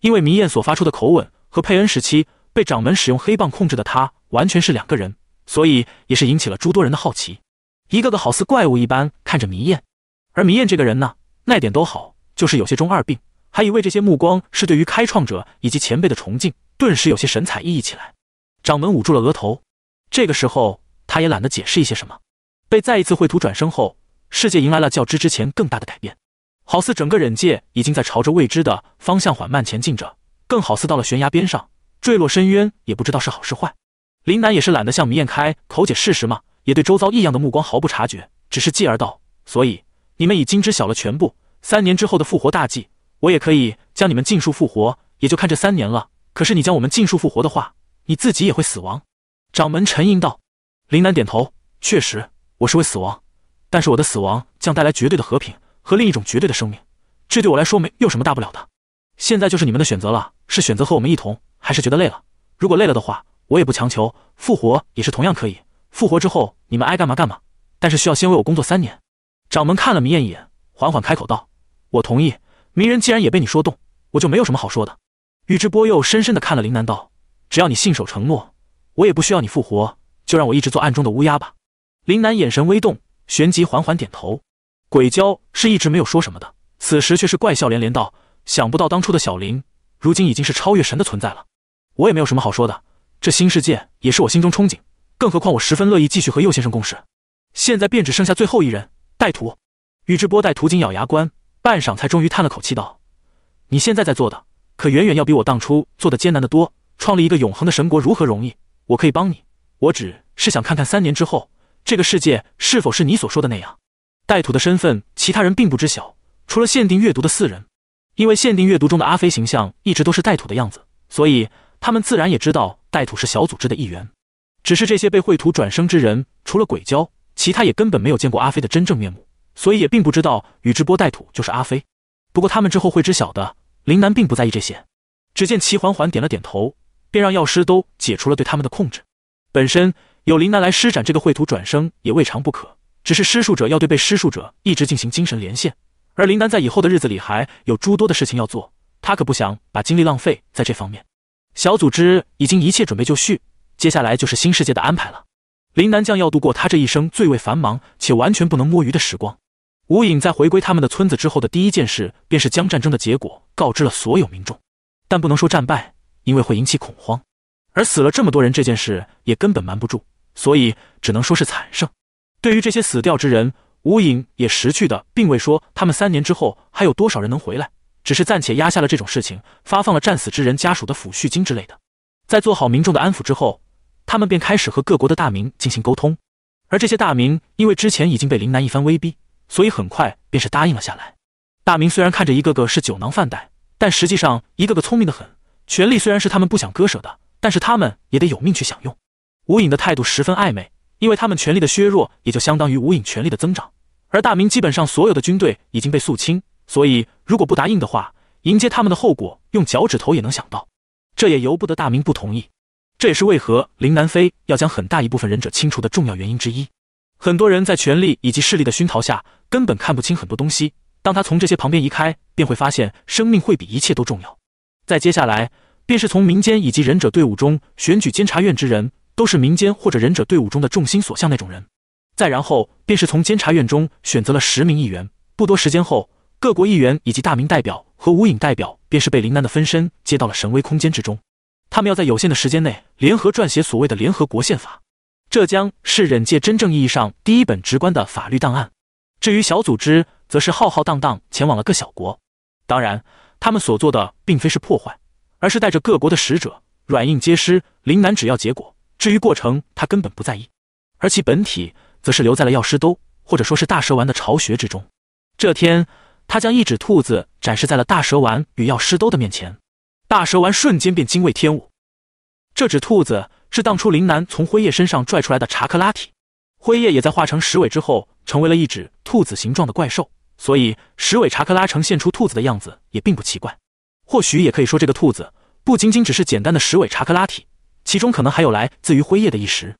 因为迷彦所发出的口吻和佩恩时期被掌门使用黑棒控制的他完全是两个人，所以也是引起了诸多人的好奇，一个个好似怪物一般看着迷彦，而迷彦这个人呢，那点都好，就是有些中二病。还以为这些目光是对于开创者以及前辈的崇敬，顿时有些神采奕奕起来。掌门捂住了额头，这个时候他也懒得解释一些什么。被再一次绘图转生后，世界迎来了较之之前更大的改变，好似整个忍界已经在朝着未知的方向缓慢前进着，更好似到了悬崖边上，坠落深渊也不知道是好是坏。林楠也是懒得向迷彦开口解事实嘛，也对周遭异样的目光毫不察觉，只是继而道：“所以你们已经知晓了全部，三年之后的复活大计。”我也可以将你们尽数复活，也就看这三年了。可是你将我们尽数复活的话，你自己也会死亡。掌门沉吟道：“林南点头，确实，我是会死亡，但是我的死亡将带来绝对的和平和另一种绝对的生命，这对我来说没有什么大不了的。现在就是你们的选择了，是选择和我们一同，还是觉得累了？如果累了的话，我也不强求，复活也是同样可以。复活之后，你们爱干嘛干嘛，但是需要先为我工作三年。”掌门看了迷艳一眼，缓缓开口道：“我同意。”鸣人既然也被你说动，我就没有什么好说的。宇智波鼬深深的看了林南道：“只要你信守承诺，我也不需要你复活，就让我一直做暗中的乌鸦吧。”林南眼神微动，旋即缓缓点头。鬼鲛是一直没有说什么的，此时却是怪笑连连道：“想不到当初的小林，如今已经是超越神的存在了。”我也没有什么好说的，这新世界也是我心中憧憬，更何况我十分乐意继续和右先生共事。现在便只剩下最后一人，带土。宇智波带土紧咬牙关。半晌，才终于叹了口气道：“你现在在做的，可远远要比我当初做的艰难的多。创立一个永恒的神国，如何容易？我可以帮你，我只是想看看三年之后，这个世界是否是你所说的那样。”带土的身份，其他人并不知晓，除了限定阅读的四人。因为限定阅读中的阿飞形象一直都是带土的样子，所以他们自然也知道带土是小组织的一员。只是这些被秽土转生之人，除了鬼鲛，其他也根本没有见过阿飞的真正面目。所以也并不知道宇智波带土就是阿飞，不过他们之后会知晓的。林南并不在意这些，只见齐缓缓点了点头，便让药师都解除了对他们的控制。本身有林南来施展这个绘图转生也未尝不可，只是施术者要对被施术者一直进行精神连线，而林南在以后的日子里还有诸多的事情要做，他可不想把精力浪费在这方面。小组织已经一切准备就绪，接下来就是新世界的安排了。林南将要度过他这一生最为繁忙且完全不能摸鱼的时光。吴影在回归他们的村子之后的第一件事，便是将战争的结果告知了所有民众。但不能说战败，因为会引起恐慌；而死了这么多人这件事也根本瞒不住，所以只能说是惨胜。对于这些死掉之人，吴影也识趣的并未说他们三年之后还有多少人能回来，只是暂且压下了这种事情，发放了战死之人家属的抚恤金之类的。在做好民众的安抚之后。他们便开始和各国的大明进行沟通，而这些大明因为之前已经被林南一番威逼，所以很快便是答应了下来。大明虽然看着一个个是酒囊饭袋，但实际上一个个聪明的很。权力虽然是他们不想割舍的，但是他们也得有命去享用。无影的态度十分暧昧，因为他们权力的削弱也就相当于无影权力的增长。而大明基本上所有的军队已经被肃清，所以如果不答应的话，迎接他们的后果用脚趾头也能想到。这也由不得大明不同意。这也是为何林南飞要将很大一部分忍者清除的重要原因之一。很多人在权力以及势力的熏陶下，根本看不清很多东西。当他从这些旁边移开，便会发现生命会比一切都重要。再接下来，便是从民间以及忍者队伍中选举监察院之人，都是民间或者忍者队伍中的众心所向那种人。再然后，便是从监察院中选择了十名议员。不多时间后，各国议员以及大名代表和无影代表，便是被林南的分身接到了神威空间之中。他们要在有限的时间内联合撰写所谓的联合国宪法，这将是忍界真正意义上第一本直观的法律档案。至于小组织，则是浩浩荡荡前往了各小国。当然，他们所做的并非是破坏，而是带着各国的使者，软硬皆施。林南只要结果，至于过程，他根本不在意。而其本体，则是留在了药师兜，或者说是大蛇丸的巢穴之中。这天，他将一只兔子展示在了大蛇丸与药师兜的面前。大蛇丸瞬间便惊为天物，这只兔子是当初林南从辉夜身上拽出来的查克拉体，辉夜也在化成石尾之后成为了一只兔子形状的怪兽，所以石尾查克拉呈现出兔子的样子也并不奇怪。或许也可以说，这个兔子不仅仅只是简单的石尾查克拉体，其中可能还有来自于辉夜的一识。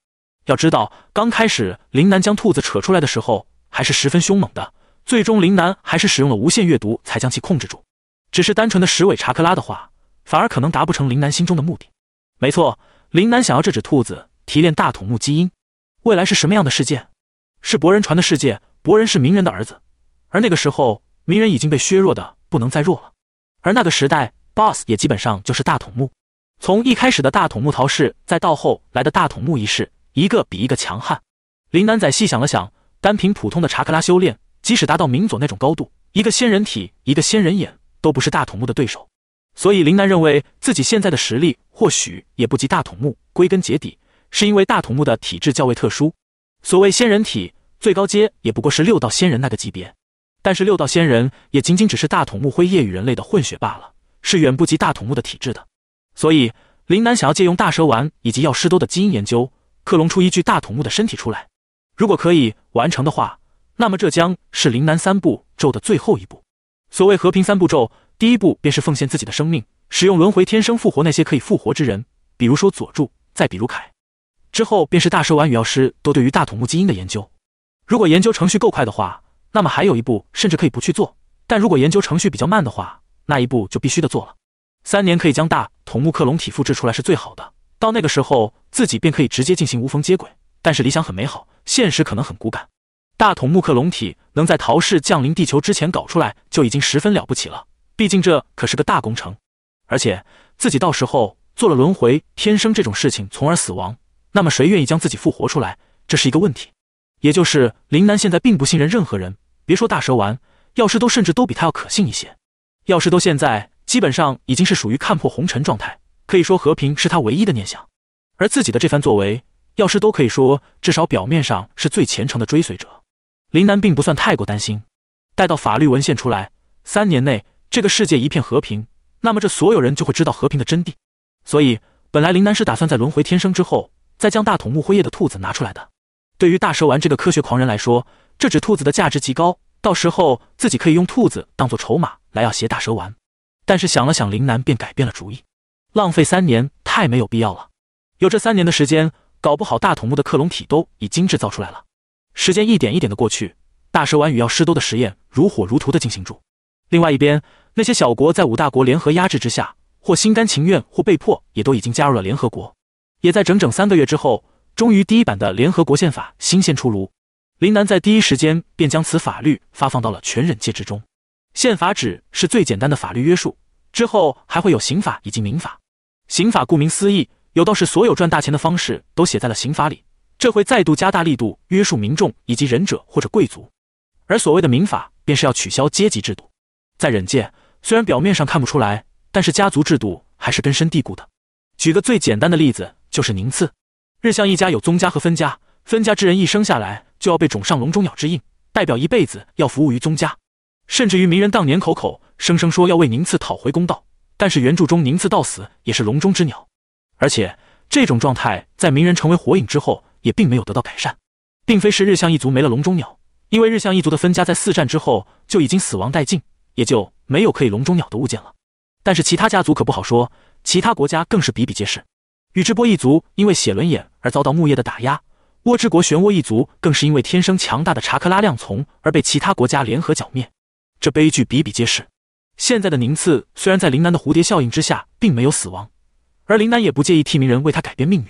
要知道，刚开始林南将兔子扯出来的时候还是十分凶猛的，最终林南还是使用了无限阅读才将其控制住。只是单纯的石尾查克拉的话，反而可能达不成林楠心中的目的。没错，林楠想要这只兔子提炼大筒木基因。未来是什么样的世界？是博人传的世界。博人是鸣人的儿子，而那个时候鸣人已经被削弱的不能再弱了。而那个时代，BOSS 也基本上就是大筒木。从一开始的大筒木桃式，再到后来的大筒木一式，一个比一个强悍。林南仔细想了想，单凭普通的查克拉修炼，即使达到冥佐那种高度，一个仙人体，一个仙人眼，都不是大筒木的对手。所以，林南认为自己现在的实力或许也不及大筒木。归根结底，是因为大筒木的体质较为特殊。所谓仙人体，最高阶也不过是六道仙人那个级别。但是，六道仙人也仅仅只是大筒木辉夜与人类的混血罢了，是远不及大筒木的体质的。所以，林南想要借用大蛇丸以及药师兜的基因研究，克隆出一具大筒木的身体出来。如果可以完成的话，那么这将是林南三步骤的最后一步。所谓和平三步骤。第一步便是奉献自己的生命，使用轮回天生复活那些可以复活之人，比如说佐助，再比如凯。之后便是大蛇丸与药师都对于大筒木基因的研究。如果研究程序够快的话，那么还有一步甚至可以不去做；但如果研究程序比较慢的话，那一步就必须得做了。三年可以将大筒木克隆体复制出来是最好的，到那个时候自己便可以直接进行无缝接轨。但是理想很美好，现实可能很骨感。大筒木克隆体能在桃式降临地球之前搞出来，就已经十分了不起了。毕竟这可是个大工程，而且自己到时候做了轮回、天生这种事情，从而死亡，那么谁愿意将自己复活出来？这是一个问题。也就是林南现在并不信任任何人，别说大蛇丸，药师都甚至都比他要可信一些。药师都现在基本上已经是属于看破红尘状态，可以说和平是他唯一的念想。而自己的这番作为，药师都可以说至少表面上是最虔诚的追随者。林南并不算太过担心，待到法律文献出来，三年内。这个世界一片和平，那么这所有人就会知道和平的真谛。所以，本来林南是打算在轮回天生之后，再将大筒木辉夜的兔子拿出来的。对于大蛇丸这个科学狂人来说，这只兔子的价值极高，到时候自己可以用兔子当做筹码来要挟大蛇丸。但是想了想，林南便改变了主意，浪费三年太没有必要了。有这三年的时间，搞不好大筒木的克隆体都已经制造出来了。时间一点一点的过去，大蛇丸与药师兜的实验如火如荼的进行住。另外一边。那些小国在五大国联合压制之下，或心甘情愿，或被迫，也都已经加入了联合国。也在整整三个月之后，终于第一版的联合国宪法新鲜出炉。林南在第一时间便将此法律发放到了全忍界之中。宪法只是最简单的法律约束，之后还会有刑法以及民法。刑法顾名思义，有道是所有赚大钱的方式都写在了刑法里。这会再度加大力度约束民众以及忍者或者贵族。而所谓的民法，便是要取消阶级制度，在忍界。虽然表面上看不出来，但是家族制度还是根深蒂固的。举个最简单的例子，就是宁次，日向一家有宗家和分家，分家之人一生下来就要被种上笼中鸟之印，代表一辈子要服务于宗家。甚至于鸣人当年口口声声说要为宁次讨回公道，但是原著中宁次到死也是笼中之鸟，而且这种状态在鸣人成为火影之后也并没有得到改善，并非是日向一族没了笼中鸟，因为日向一族的分家在四战之后就已经死亡殆尽。也就没有可以笼中鸟的物件了，但是其他家族可不好说，其他国家更是比比皆是。宇智波一族因为写轮眼而遭到木叶的打压，涡之国漩涡一族更是因为天生强大的查克拉量从而被其他国家联合剿灭，这悲剧比比皆是。现在的宁次虽然在林南的蝴蝶效应之下并没有死亡，而林南也不介意替鸣人为他改变命运，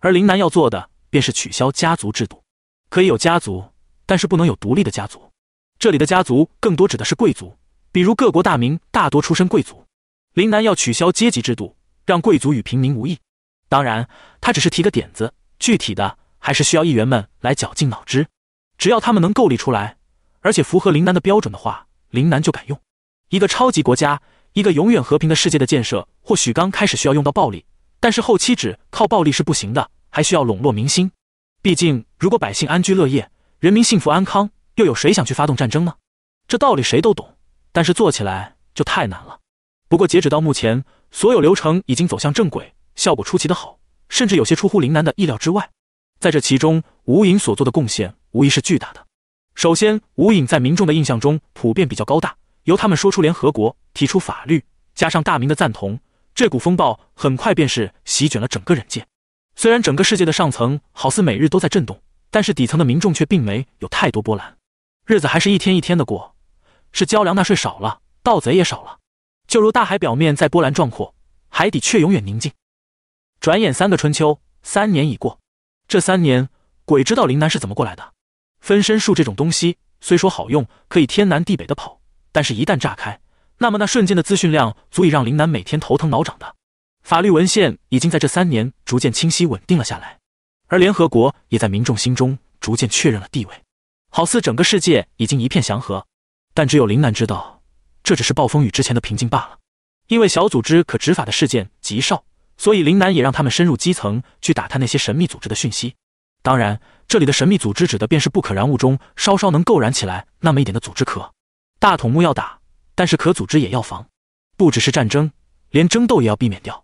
而林南要做的便是取消家族制度，可以有家族，但是不能有独立的家族。这里的家族更多指的是贵族。比如各国大名大多出身贵族，林南要取消阶级制度，让贵族与平民无异。当然，他只是提个点子，具体的还是需要议员们来绞尽脑汁。只要他们能够立出来，而且符合林南的标准的话，林南就敢用。一个超级国家，一个永远和平的世界的建设，或许刚开始需要用到暴力，但是后期只靠暴力是不行的，还需要笼络民心。毕竟，如果百姓安居乐业，人民幸福安康，又有谁想去发动战争呢？这道理谁都懂。但是做起来就太难了。不过截止到目前，所有流程已经走向正轨，效果出奇的好，甚至有些出乎林楠的意料之外。在这其中，吴影所做的贡献无疑是巨大的。首先，吴影在民众的印象中普遍比较高大，由他们说出联合国提出法律，加上大明的赞同，这股风暴很快便是席卷了整个忍界。虽然整个世界的上层好似每日都在震动，但是底层的民众却并没有太多波澜，日子还是一天一天的过。是交粮纳税少了，盗贼也少了。就如大海表面在波澜壮阔，海底却永远宁静。转眼三个春秋，三年已过。这三年，鬼知道林南是怎么过来的。分身术这种东西虽说好用，可以天南地北的跑，但是一旦炸开，那么那瞬间的资讯量足以让林楠每天头疼脑涨的。法律文献已经在这三年逐渐清晰稳定了下来，而联合国也在民众心中逐渐确认了地位，好似整个世界已经一片祥和。但只有林南知道，这只是暴风雨之前的平静罢了。因为小组织可执法的事件极少，所以林南也让他们深入基层去打探那些神秘组织的讯息。当然，这里的神秘组织指的便是不可燃物中稍稍能够燃起来那么一点的组织壳。大筒木要打，但是可组织也要防。不只是战争，连争斗也要避免掉。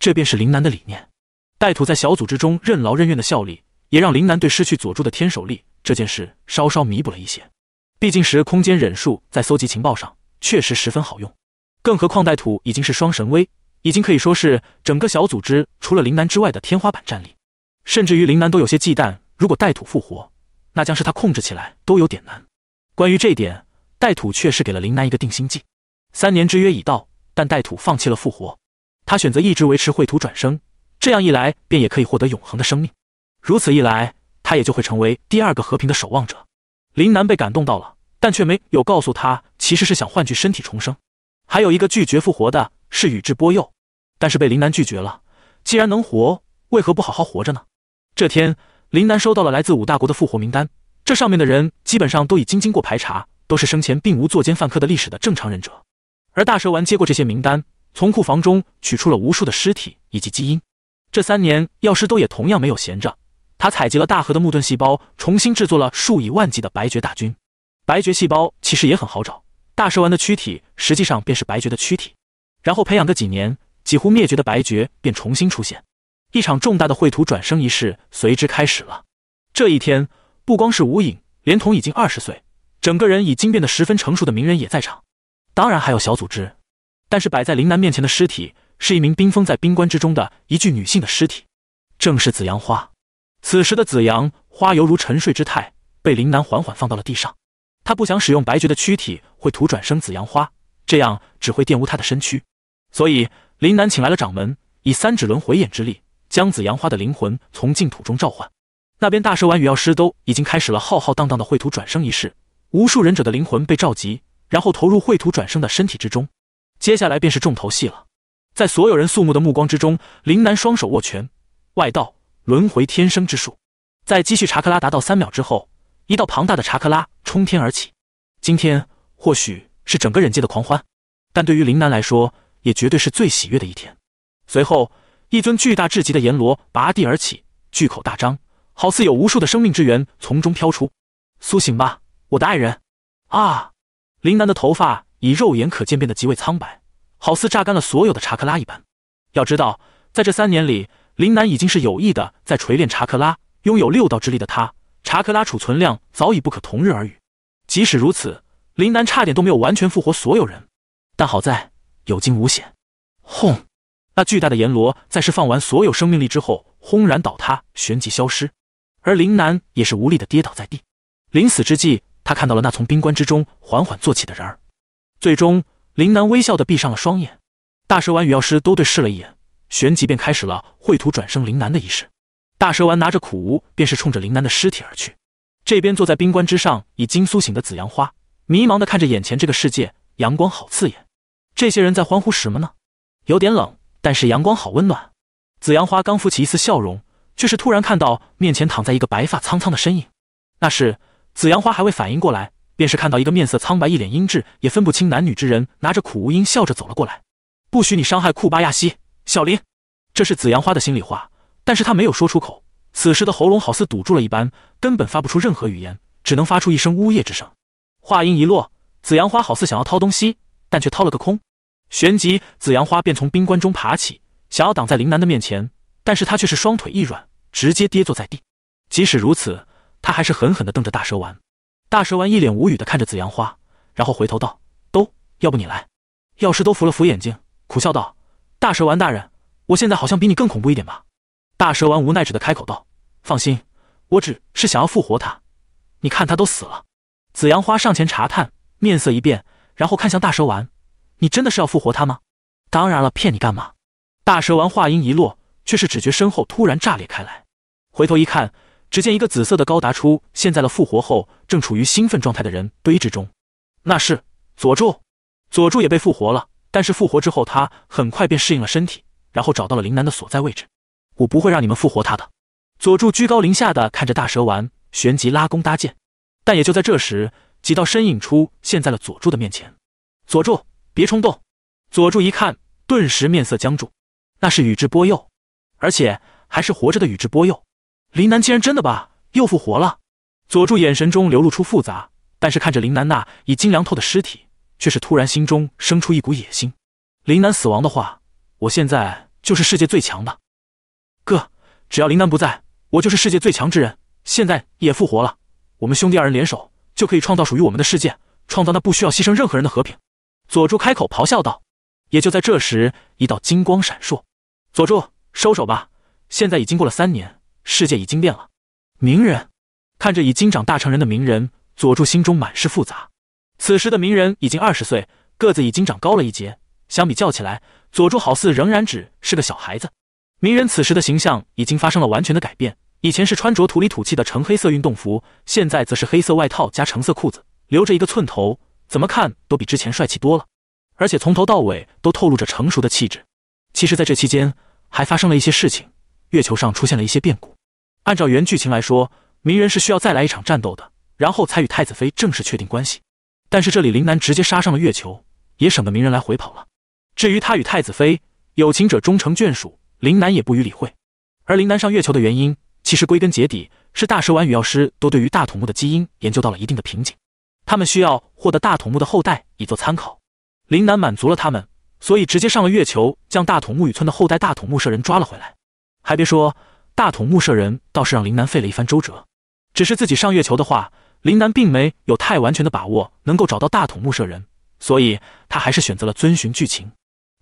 这便是林南的理念。带土在小组织中任劳任怨的效力，也让林南对失去佐助的天手力这件事稍稍弥补了一些。毕竟，时空间忍术在搜集情报上确实十分好用，更何况带土已经是双神威，已经可以说是整个小组织除了林南之外的天花板战力，甚至于林南都有些忌惮。如果带土复活，那将是他控制起来都有点难。关于这一点，带土确实给了林南一个定心剂。三年之约已到，但带土放弃了复活，他选择一直维持秽土转生，这样一来，便也可以获得永恒的生命。如此一来，他也就会成为第二个和平的守望者。林南被感动到了，但却没有告诉他，其实是想换具身体重生。还有一个拒绝复活的是宇智波鼬，但是被林南拒绝了。既然能活，为何不好好活着呢？这天，林南收到了来自五大国的复活名单，这上面的人基本上都已经经过排查，都是生前并无作奸犯科的历史的正常忍者。而大蛇丸接过这些名单，从库房中取出了无数的尸体以及基因。这三年，药师都也同样没有闲着。他采集了大河的木盾细胞，重新制作了数以万计的白绝大军。白绝细胞其实也很好找，大蛇丸的躯体实际上便是白绝的躯体，然后培养个几年，几乎灭绝的白绝便重新出现。一场重大的秽土转生仪式随之开始了。这一天，不光是无影，连同已经二十岁、整个人已经变得十分成熟的鸣人也在场，当然还有小组织。但是摆在林南面前的尸体是一名冰封在冰棺之中的一具女性的尸体，正是紫阳花。此时的紫阳花犹如沉睡之态，被林南缓缓放到了地上。他不想使用白绝的躯体，会图转生紫阳花，这样只会玷污他的身躯。所以林南请来了掌门，以三指轮回眼之力，将紫阳花的灵魂从净土中召唤。那边大蛇丸与药师都已经开始了浩浩荡荡的秽土转生仪式，无数忍者的灵魂被召集，然后投入秽土转生的身体之中。接下来便是重头戏了，在所有人肃穆的目光之中，林南双手握拳，外道。轮回天生之术，在积蓄查克拉达到三秒之后，一道庞大的查克拉冲天而起。今天或许是整个忍界的狂欢，但对于林南来说，也绝对是最喜悦的一天。随后，一尊巨大至极的阎罗拔地而起，巨口大张，好似有无数的生命之源从中飘出。苏醒吧，我的爱人！啊！林南的头发以肉眼可见变得极为苍白，好似榨干了所有的查克拉一般。要知道，在这三年里。林南已经是有意的在锤炼查克拉，拥有六道之力的他，查克拉储存量早已不可同日而语。即使如此，林南差点都没有完全复活所有人，但好在有惊无险。轰！那巨大的阎罗在释放完所有生命力之后，轰然倒塌，旋即消失。而林南也是无力的跌倒在地，临死之际，他看到了那从冰棺之中缓缓坐起的人儿。最终，林南微笑的闭上了双眼。大蛇丸与药师都对视了一眼。旋即便开始了秽土转生林南的仪式，大蛇丸拿着苦无，便是冲着林南的尸体而去。这边坐在冰棺之上，已经苏醒的紫阳花，迷茫的看着眼前这个世界，阳光好刺眼。这些人在欢呼什么呢？有点冷，但是阳光好温暖。紫阳花刚浮起一丝笑容，却是突然看到面前躺在一个白发苍苍的身影。那是紫阳花，还未反应过来，便是看到一个面色苍白、一脸阴鸷，也分不清男女之人，拿着苦无，音笑着走了过来。不许你伤害库巴亚西！小林，这是紫阳花的心里话，但是他没有说出口。此时的喉咙好似堵住了一般，根本发不出任何语言，只能发出一声呜咽之声。话音一落，紫阳花好似想要掏东西，但却掏了个空。旋即，紫阳花便从冰棺中爬起，想要挡在林楠的面前，但是他却是双腿一软，直接跌坐在地。即使如此，他还是狠狠的瞪着大蛇丸。大蛇丸一脸无语的看着紫阳花，然后回头道：“都要不你来？”药师都扶了扶眼睛，苦笑道。大蛇丸大人，我现在好像比你更恐怖一点吧？大蛇丸无奈只得开口道：“放心，我只是想要复活他。你看他都死了。”紫阳花上前查探，面色一变，然后看向大蛇丸：“你真的是要复活他吗？”“当然了，骗你干嘛？”大蛇丸话音一落，却是只觉身后突然炸裂开来，回头一看，只见一个紫色的高达出现在了复活后正处于兴奋状态的人堆之中。那是佐助，佐助也被复活了。但是复活之后，他很快便适应了身体，然后找到了林南的所在位置。我不会让你们复活他的。佐助居高临下的看着大蛇丸，旋即拉弓搭箭。但也就在这时，几道身影出现在了佐助的面前。佐助，别冲动！佐助一看，顿时面色僵住。那是宇智波鼬，而且还是活着的宇智波鼬。林南竟然真的吧，又复活了？佐助眼神中流露出复杂，但是看着林南那已经凉透的尸体。却是突然心中生出一股野心。林南死亡的话，我现在就是世界最强的。哥，只要林南不在，我就是世界最强之人。现在也复活了，我们兄弟二人联手就可以创造属于我们的世界，创造那不需要牺牲任何人的和平。佐助开口咆哮道。也就在这时，一道金光闪烁。佐助，收手吧！现在已经过了三年，世界已经变了。鸣人，看着已经长大成人的鸣人，佐助心中满是复杂。此时的鸣人已经二十岁，个子已经长高了一截。相比较起来，佐助好似仍然只是个小孩子。鸣人此时的形象已经发生了完全的改变，以前是穿着土里土气的橙黑色运动服，现在则是黑色外套加橙色裤子，留着一个寸头，怎么看都比之前帅气多了，而且从头到尾都透露着成熟的气质。其实，在这期间还发生了一些事情，月球上出现了一些变故。按照原剧情来说，鸣人是需要再来一场战斗的，然后才与太子妃正式确定关系。但是这里林南直接杀上了月球，也省得鸣人来回跑了。至于他与太子妃有情者终成眷属，林南也不予理会。而林南上月球的原因，其实归根结底是大蛇丸与药师都对于大土木的基因研究到了一定的瓶颈，他们需要获得大土木的后代以作参考。林南满足了他们，所以直接上了月球，将大土木与村的后代大土木社人抓了回来。还别说，大土木社人倒是让林南费了一番周折。只是自己上月球的话。林楠并没有太完全的把握能够找到大筒木舍人，所以他还是选择了遵循剧情。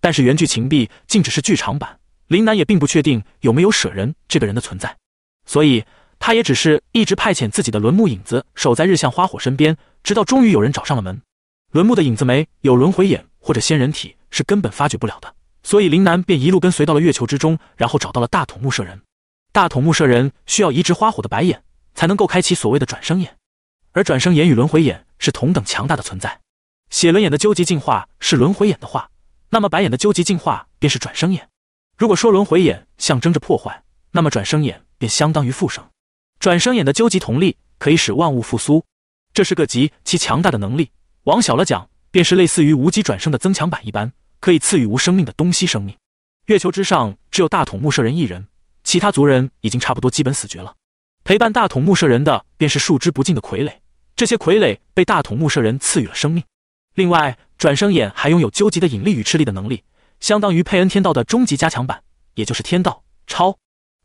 但是原剧情毕竟只是剧场版，林楠也并不确定有没有舍人这个人的存在，所以他也只是一直派遣自己的轮木影子守在日向花火身边，直到终于有人找上了门。轮木的影子没有轮回眼或者仙人体是根本发掘不了的，所以林南便一路跟随到了月球之中，然后找到了大筒木舍人。大筒木舍人需要移植花火的白眼才能够开启所谓的转生眼。而转生眼与轮回眼是同等强大的存在，写轮眼的究极进化是轮回眼的话，那么白眼的究极进化便是转生眼。如果说轮回眼象征着破坏，那么转生眼便相当于复生。转生眼的究极瞳力可以使万物复苏，这是个极其强大的能力。往小了讲，便是类似于无极转生的增强版一般，可以赐予无生命的东西生命。月球之上只有大筒木舍人一人，其他族人已经差不多基本死绝了。陪伴大统木舍人的，便是数之不尽的傀儡。这些傀儡被大统木舍人赐予了生命。另外，转生眼还拥有究极的引力与斥力的能力，相当于佩恩天道的终极加强版，也就是天道超。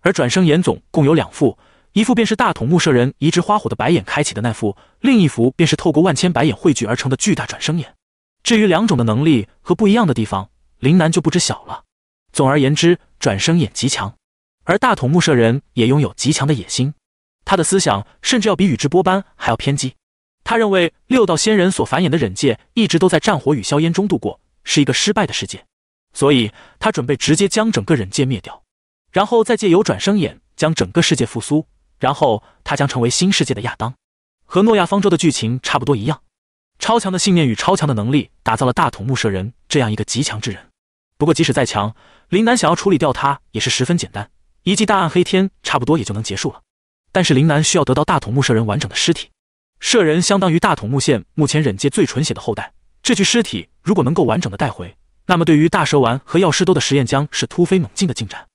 而转生眼总共有两副，一副便是大统木舍人移植花火的白眼开启的那副，另一副便是透过万千白眼汇聚而成的巨大转生眼。至于两种的能力和不一样的地方，林南就不知晓了。总而言之，转生眼极强，而大统木舍人也拥有极强的野心。他的思想甚至要比宇智波斑还要偏激，他认为六道仙人所繁衍的忍界一直都在战火与硝烟中度过，是一个失败的世界，所以他准备直接将整个忍界灭掉，然后再借由转生眼将整个世界复苏，然后他将成为新世界的亚当，和诺亚方舟的剧情差不多一样。超强的信念与超强的能力，打造了大筒木舍人这样一个极强之人。不过，即使再强，林南想要处理掉他也是十分简单，一记大暗黑天差不多也就能结束了。但是林南需要得到大筒木舍人完整的尸体，舍人相当于大筒木县目前忍界最纯血的后代。这具尸体如果能够完整的带回，那么对于大蛇丸和药师兜的实验将是突飞猛进的进展。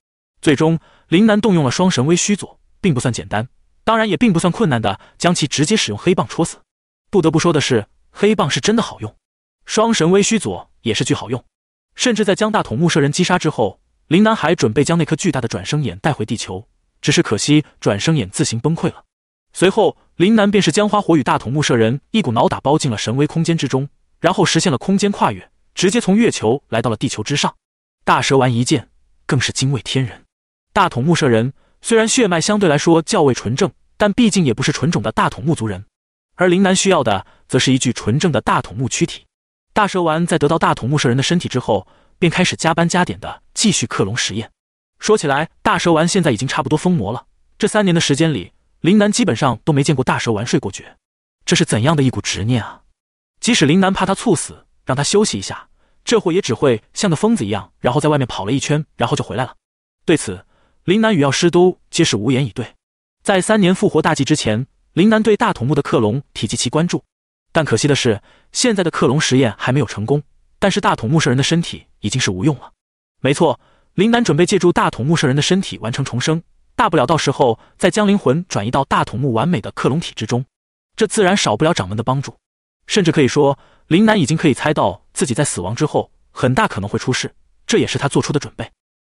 最终，林南动用了双神威虚左，并不算简单，当然也并不算困难的将其直接使用黑棒戳死。不得不说的是，黑棒是真的好用，双神威虚左也是巨好用。甚至在将大筒木舍人击杀之后，林南还准备将那颗巨大的转生眼带回地球。只是可惜，转生眼自行崩溃了。随后，林南便是将花火与大筒木舍人一股脑打包进了神威空间之中，然后实现了空间跨越，直接从月球来到了地球之上。大蛇丸一见，更是惊为天人。大筒木舍人虽然血脉相对来说较为纯正，但毕竟也不是纯种的大筒木族人，而林南需要的则是一具纯正的大筒木躯体。大蛇丸在得到大筒木舍人的身体之后，便开始加班加点的继续克隆实验。说起来，大蛇丸现在已经差不多疯魔了。这三年的时间里，林南基本上都没见过大蛇丸睡过觉，这是怎样的一股执念啊！即使林南怕他猝死，让他休息一下，这货也只会像个疯子一样，然后在外面跑了一圈，然后就回来了。对此，林南与药师都皆是无言以对。在三年复活大计之前，林南对大筒木的克隆体极其关注，但可惜的是，现在的克隆实验还没有成功。但是大筒木社人的身体已经是无用了。没错。林楠准备借助大筒木兽人的身体完成重生，大不了到时候再将灵魂转移到大筒木完美的克隆体之中。这自然少不了掌门的帮助，甚至可以说，林楠已经可以猜到自己在死亡之后很大可能会出事，这也是他做出的准备。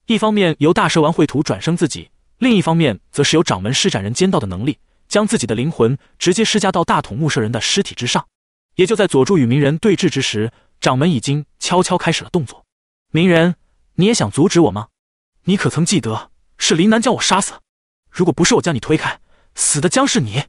一方面由大蛇丸绘图转生自己，另一方面则是由掌门施展人间道的能力，将自己的灵魂直接施加到大筒木兽人的尸体之上。也就在佐助与鸣人对峙之时，掌门已经悄悄开始了动作，鸣人。你也想阻止我吗？你可曾记得，是林南将我杀死。如果不是我将你推开，死的将是你。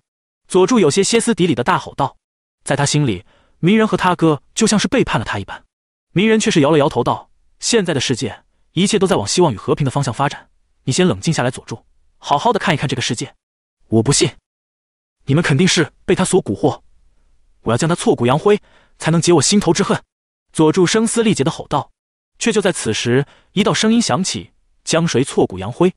佐助有些歇斯底里的大吼道，在他心里，鸣人和他哥就像是背叛了他一般。鸣人却是摇了摇头道：“现在的世界，一切都在往希望与和平的方向发展。你先冷静下来，佐助，好好的看一看这个世界。”我不信，你们肯定是被他所蛊惑。我要将他挫骨扬灰，才能解我心头之恨。佐助声嘶力竭的吼道。却就在此时，一道声音响起：“将谁挫骨扬灰？”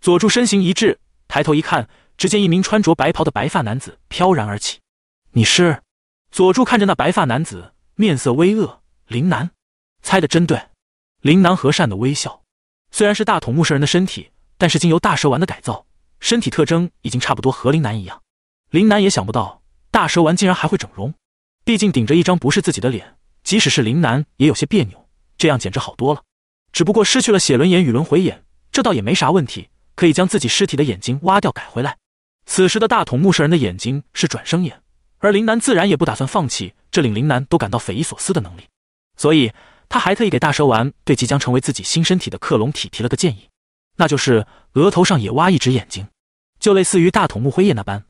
佐助身形一滞，抬头一看，只见一名穿着白袍的白发男子飘然而起。“你是？”佐助看着那白发男子，面色微恶，林南，猜的真对。林南和善的微笑，虽然是大筒木蛇人的身体，但是经由大蛇丸的改造，身体特征已经差不多和林南一样。林南也想不到，大蛇丸竟然还会整容。毕竟顶着一张不是自己的脸，即使是林南也有些别扭。这样简直好多了，只不过失去了写轮眼与轮回眼，这倒也没啥问题，可以将自己尸体的眼睛挖掉改回来。此时的大筒木蛇人的眼睛是转生眼，而林南自然也不打算放弃这令林南都感到匪夷所思的能力，所以他还特意给大蛇丸对即将成为自己新身体的克隆体提了个建议，那就是额头上也挖一只眼睛，就类似于大筒木辉夜那般。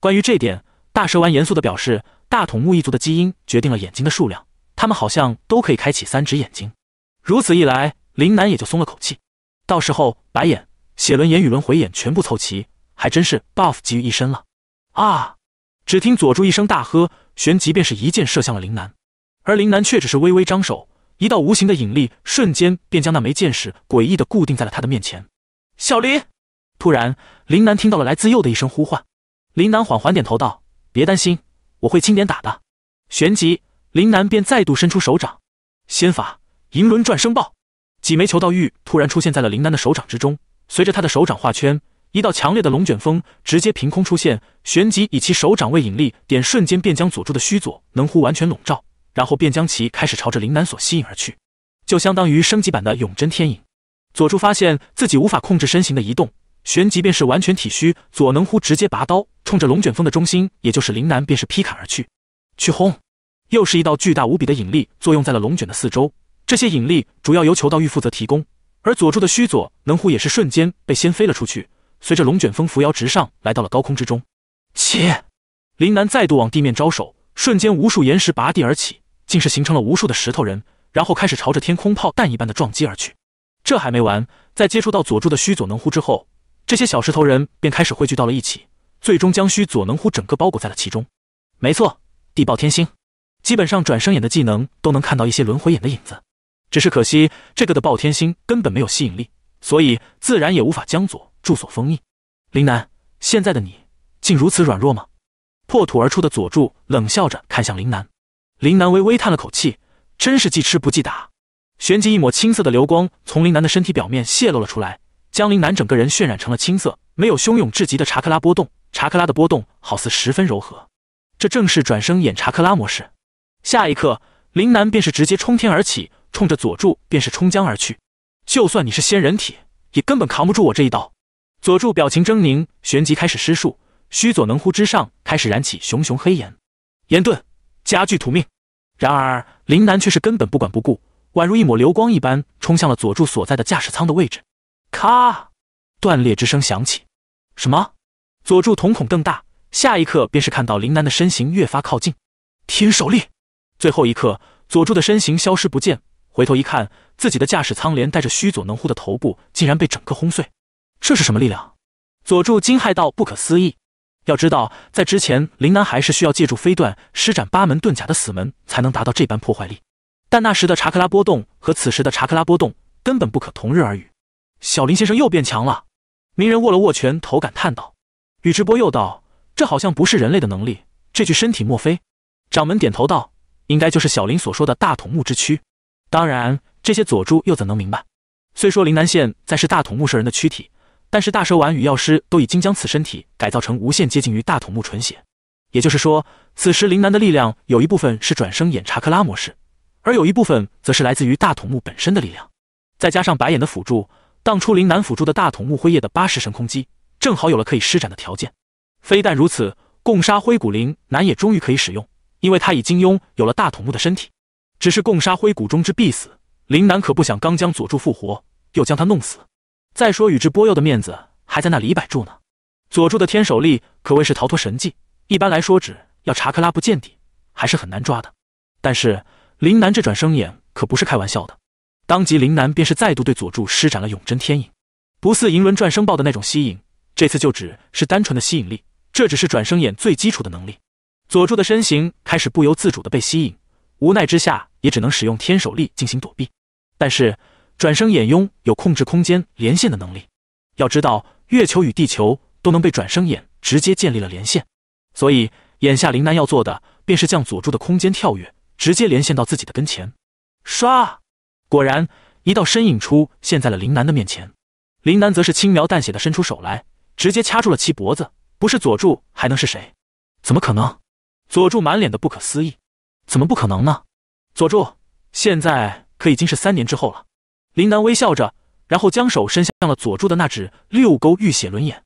关于这点，大蛇丸严肃的表示，大筒木一族的基因决定了眼睛的数量。他们好像都可以开启三只眼睛，如此一来，林南也就松了口气。到时候白眼、写轮眼与轮回眼全部凑齐，还真是 buff 集于一身了啊！只听佐助一声大喝，旋即便是一箭射向了林南，而林南却只是微微张手，一道无形的引力瞬间便将那枚箭矢诡异的固定在了他的面前。小林，突然，林南听到了来自右的一声呼唤。林南缓缓点头道：“别担心，我会轻点打的。”旋即。林南便再度伸出手掌，仙法银轮转生爆，几枚求道玉突然出现在了林南的手掌之中。随着他的手掌画圈，一道强烈的龙卷风直接凭空出现，旋即以其手掌为引力点，瞬间便将佐助的虚佐能乎完全笼罩，然后便将其开始朝着林南所吸引而去，就相当于升级版的永真天影。佐助发现自己无法控制身形的移动，旋即便是完全体虚，佐能乎直接拔刀冲着龙卷风的中心，也就是林南，便是劈砍而去，去轰！又是一道巨大无比的引力作用在了龙卷的四周，这些引力主要由球道玉负责提供，而佐助的须佐能乎也是瞬间被掀飞了出去，随着龙卷风扶摇直上来到了高空之中。切！林南再度往地面招手，瞬间无数岩石拔地而起，竟是形成了无数的石头人，然后开始朝着天空炮弹一般的撞击而去。这还没完，在接触到佐助的须佐能乎之后，这些小石头人便开始汇聚到了一起，最终将须佐能乎整个包裹在了其中。没错，地爆天星。基本上转生眼的技能都能看到一些轮回眼的影子，只是可惜这个的暴天星根本没有吸引力，所以自然也无法将佐住所封印。林南，现在的你竟如此软弱吗？破土而出的佐助冷笑着看向林南，林南微微叹了口气，真是既吃不记打。旋即一抹青色的流光从林南的身体表面泄露了出来，将林南整个人渲染成了青色，没有汹涌至极的查克拉波动，查克拉的波动好似十分柔和。这正是转生眼查克拉模式。下一刻，林南便是直接冲天而起，冲着佐助便是冲江而去。就算你是仙人体，也根本扛不住我这一刀。佐助表情狰狞，旋即开始施术，须佐能乎之上开始燃起熊熊黑炎。炎遁，加剧土命。然而林南却是根本不管不顾，宛如一抹流光一般冲向了佐助所在的驾驶舱的位置。咔，断裂之声响起。什么？佐助瞳孔瞪大，下一刻便是看到林南的身形越发靠近。天手令，最后一刻，佐助的身形消失不见。回头一看，自己的驾驶舱连带着须佐能乎的头部，竟然被整个轰碎。这是什么力量？佐助惊骇到不可思议。要知道，在之前林南还是需要借助飞段施展八门遁甲的死门才能达到这般破坏力，但那时的查克拉波动和此时的查克拉波动根本不可同日而语。小林先生又变强了。鸣人握了握拳头，感叹道：“宇智波又道，这好像不是人类的能力。这具身体莫非？”掌门点头道。应该就是小林所说的大筒木之躯，当然这些佐助又怎能明白？虽说林南现在是大筒木蛇人的躯体，但是大蛇丸与药师都已经将此身体改造成无限接近于大筒木纯血。也就是说，此时林南的力量有一部分是转生眼查克拉模式，而有一部分则是来自于大筒木本身的力量。再加上白眼的辅助，当初林南辅助的大筒木辉夜的八十神空击，正好有了可以施展的条件。非但如此，共杀灰骨林南也终于可以使用。因为他以金庸有了大筒木的身体，只是共杀灰谷中之必死。林南可不想刚将佐助复活，又将他弄死。再说宇智波鼬的面子还在那里摆着呢。佐助的天手力可谓是逃脱神技，一般来说，只要查克拉不见底，还是很难抓的。但是林南这转生眼可不是开玩笑的，当即林南便是再度对佐助施展了永贞天影，不似银轮转生爆的那种吸引，这次就只是单纯的吸引力。这只是转生眼最基础的能力。佐助的身形开始不由自主的被吸引，无奈之下也只能使用天手力进行躲避。但是转生眼拥有控制空间连线的能力，要知道月球与地球都能被转生眼直接建立了连线，所以眼下林楠要做的便是将佐助的空间跳跃直接连线到自己的跟前。唰，果然一道身影出现在了林楠的面前，林楠则是轻描淡写的伸出手来，直接掐住了其脖子。不是佐助还能是谁？怎么可能？佐助满脸的不可思议，怎么不可能呢？佐助，现在可已经是三年之后了。林楠微笑着，然后将手伸向了佐助的那只六勾玉血轮眼。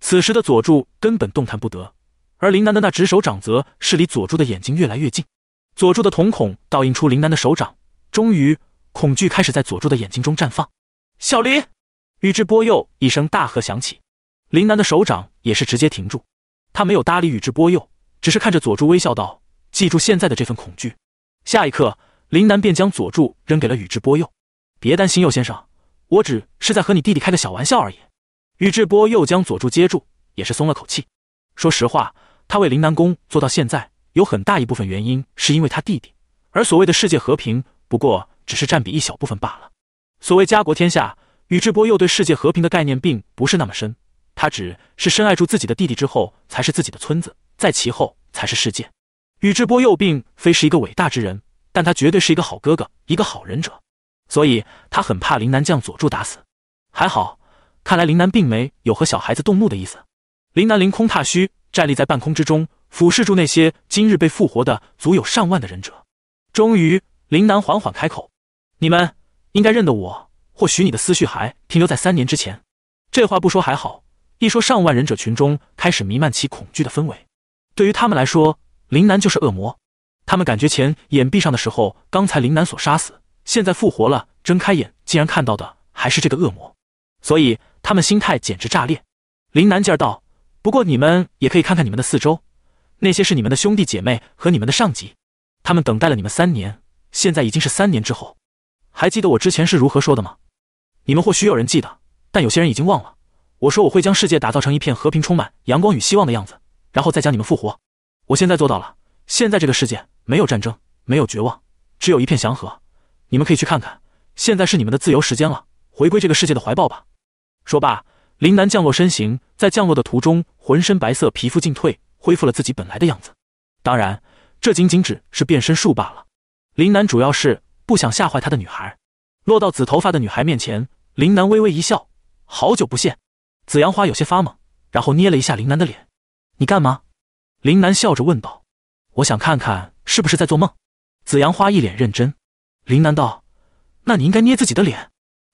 此时的佐助根本动弹不得，而林楠的那只手掌则是离佐助的眼睛越来越近。佐助的瞳孔倒映出林楠的手掌，终于，恐惧开始在佐助的眼睛中绽放。小林，宇智波鼬一声大喝响起，林楠的手掌也是直接停住。他没有搭理宇智波鼬。只是看着佐助微笑道：“记住现在的这份恐惧。”下一刻，林南便将佐助扔给了宇智波鼬。别担心，鼬先生，我只是在和你弟弟开个小玩笑而已。宇智波鼬将佐助接住，也是松了口气。说实话，他为林南宫做到现在，有很大一部分原因是因为他弟弟。而所谓的世界和平，不过只是占比一小部分罢了。所谓家国天下，宇智波鼬对世界和平的概念并不是那么深。他只是深爱住自己的弟弟之后，才是自己的村子。在其后才是世界。宇智波鼬并非是一个伟大之人，但他绝对是一个好哥哥，一个好忍者，所以他很怕林南将佐助打死。还好，看来林南并没有和小孩子动怒的意思。林南凌空踏虚，站立在半空之中，俯视住那些今日被复活的足有上万的忍者。终于，林南缓缓开口：“你们应该认得我，或许你的思绪还停留在三年之前。”这话不说还好，一说，上万忍者群中开始弥漫起恐惧的氛围。对于他们来说，林南就是恶魔。他们感觉前眼闭上的时候，刚才林南所杀死，现在复活了，睁开眼竟然看到的还是这个恶魔，所以他们心态简直炸裂。林南劲儿道：“不过你们也可以看看你们的四周，那些是你们的兄弟姐妹和你们的上级，他们等待了你们三年，现在已经是三年之后。还记得我之前是如何说的吗？你们或许有人记得，但有些人已经忘了。我说我会将世界打造成一片和平、充满阳光与希望的样子。”然后再将你们复活，我现在做到了。现在这个世界没有战争，没有绝望，只有一片祥和。你们可以去看看，现在是你们的自由时间了，回归这个世界的怀抱吧。说罢，林南降落身形，在降落的途中，浑身白色皮肤进退，恢复了自己本来的样子。当然，这仅仅只是变身术罢了。林南主要是不想吓坏他的女孩。落到紫头发的女孩面前，林南微微一笑：“好久不见。”紫阳花有些发懵，然后捏了一下林南的脸。你干嘛？林楠笑着问道。我想看看是不是在做梦。紫阳花一脸认真。林楠道：“那你应该捏自己的脸，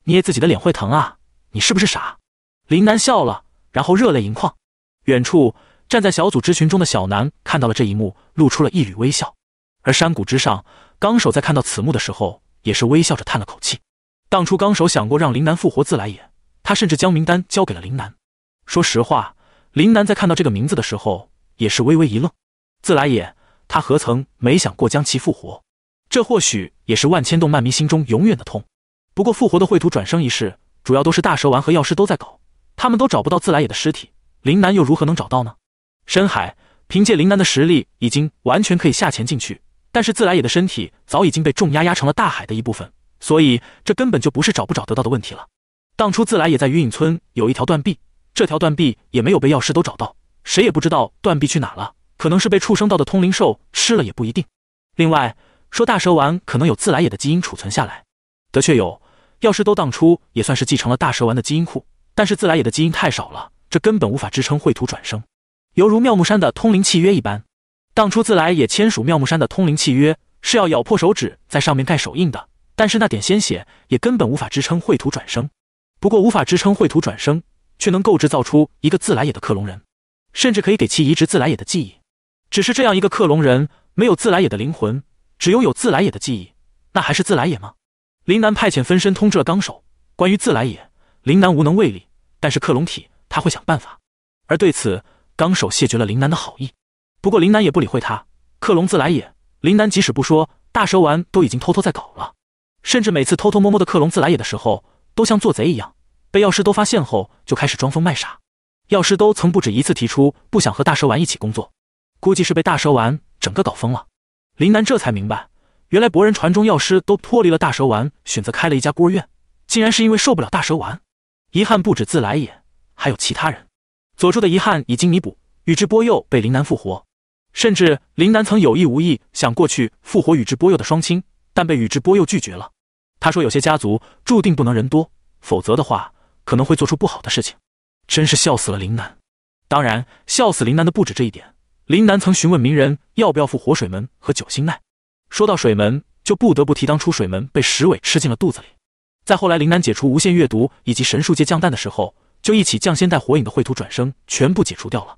捏自己的脸会疼啊！你是不是傻？”林楠笑了，然后热泪盈眶。远处站在小组织群中的小南看到了这一幕，露出了一缕微笑。而山谷之上，纲手在看到此幕的时候，也是微笑着叹了口气。当初纲手想过让林楠复活自来也，他甚至将名单交给了林楠。说实话。林南在看到这个名字的时候，也是微微一愣。自来也，他何曾没想过将其复活？这或许也是万千动漫迷心中永远的痛。不过，复活的绘图转生一事，主要都是大蛇丸和药师都在搞，他们都找不到自来也的尸体，林南又如何能找到呢？深海，凭借林南的实力，已经完全可以下潜进去。但是，自来也的身体早已经被重压压成了大海的一部分，所以这根本就不是找不找得到的问题了。当初自来也在鱼隐村有一条断臂。这条断臂也没有被药师都找到，谁也不知道断臂去哪了。可能是被畜生道的通灵兽吃了，也不一定。另外，说大蛇丸可能有自来也的基因储存下来，的确有。药师都当初也算是继承了大蛇丸的基因库，但是自来也的基因太少了，这根本无法支撑秽土转生，犹如妙木山的通灵契约一般。当初自来也签署妙木山的通灵契约，是要咬破手指在上面盖手印的，但是那点鲜血也根本无法支撑秽土转生。不过无法支撑秽土转生。却能够制造出一个自来也的克隆人，甚至可以给其移植自来也的记忆。只是这样一个克隆人没有自来也的灵魂，只拥有自来也的记忆，那还是自来也吗？林南派遣分身通知了纲手，关于自来也，林南无能为力，但是克隆体他会想办法。而对此，纲手谢绝了林南的好意。不过林南也不理会他，克隆自来也。林南即使不说，大蛇丸都已经偷偷在搞了，甚至每次偷偷摸摸的克隆自来也的时候，都像做贼一样。被药师兜发现后，就开始装疯卖傻。药师兜曾不止一次提出不想和大蛇丸一起工作，估计是被大蛇丸整个搞疯了。林楠这才明白，原来博人传中药师都脱离了大蛇丸，选择开了一家孤儿院，竟然是因为受不了大蛇丸。遗憾不止自来也，还有其他人。佐助的遗憾已经弥补，宇智波鼬被林楠复活，甚至林楠曾有意无意想过去复活宇智波鼬的双亲，但被宇智波鼬拒绝了。他说有些家族注定不能人多，否则的话。可能会做出不好的事情，真是笑死了林楠。当然，笑死林楠的不止这一点。林楠曾询问鸣人要不要复活水门和九星奈。说到水门，就不得不提当初水门被石尾吃进了肚子里。在后来，林楠解除无限月读以及神树界降蛋的时候，就一起将仙带火影的秽土转生全部解除掉了。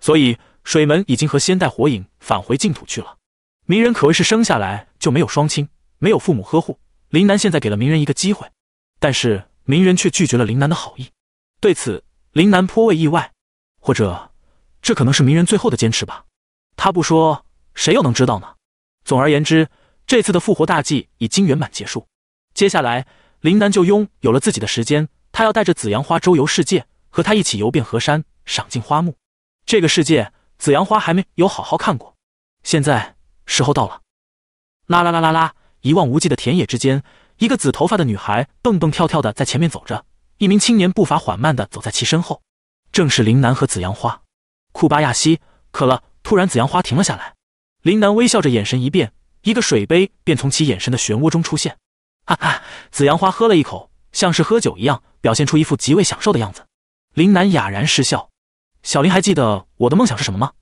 所以，水门已经和仙带火影返回净土去了。鸣人可谓是生下来就没有双亲，没有父母呵护。林楠现在给了鸣人一个机会，但是。鸣人却拒绝了林南的好意，对此林南颇为意外，或者这可能是鸣人最后的坚持吧。他不说，谁又能知道呢？总而言之，这次的复活大计已经圆满结束，接下来林南就拥有了自己的时间，他要带着紫阳花周游世界，和他一起游遍河山，赏尽花木。这个世界，紫阳花还没有好好看过，现在时候到了。啦啦啦啦啦，一望无际的田野之间。一个紫头发的女孩蹦蹦跳跳的在前面走着，一名青年步伐缓慢的走在其身后，正是林南和紫阳花。库巴亚西渴了，突然紫阳花停了下来。林南微笑着，眼神一变，一个水杯便从其眼神的漩涡中出现。哈哈，紫阳花喝了一口，像是喝酒一样，表现出一副极为享受的样子。林南哑然失笑。小林还记得我的梦想是什么吗？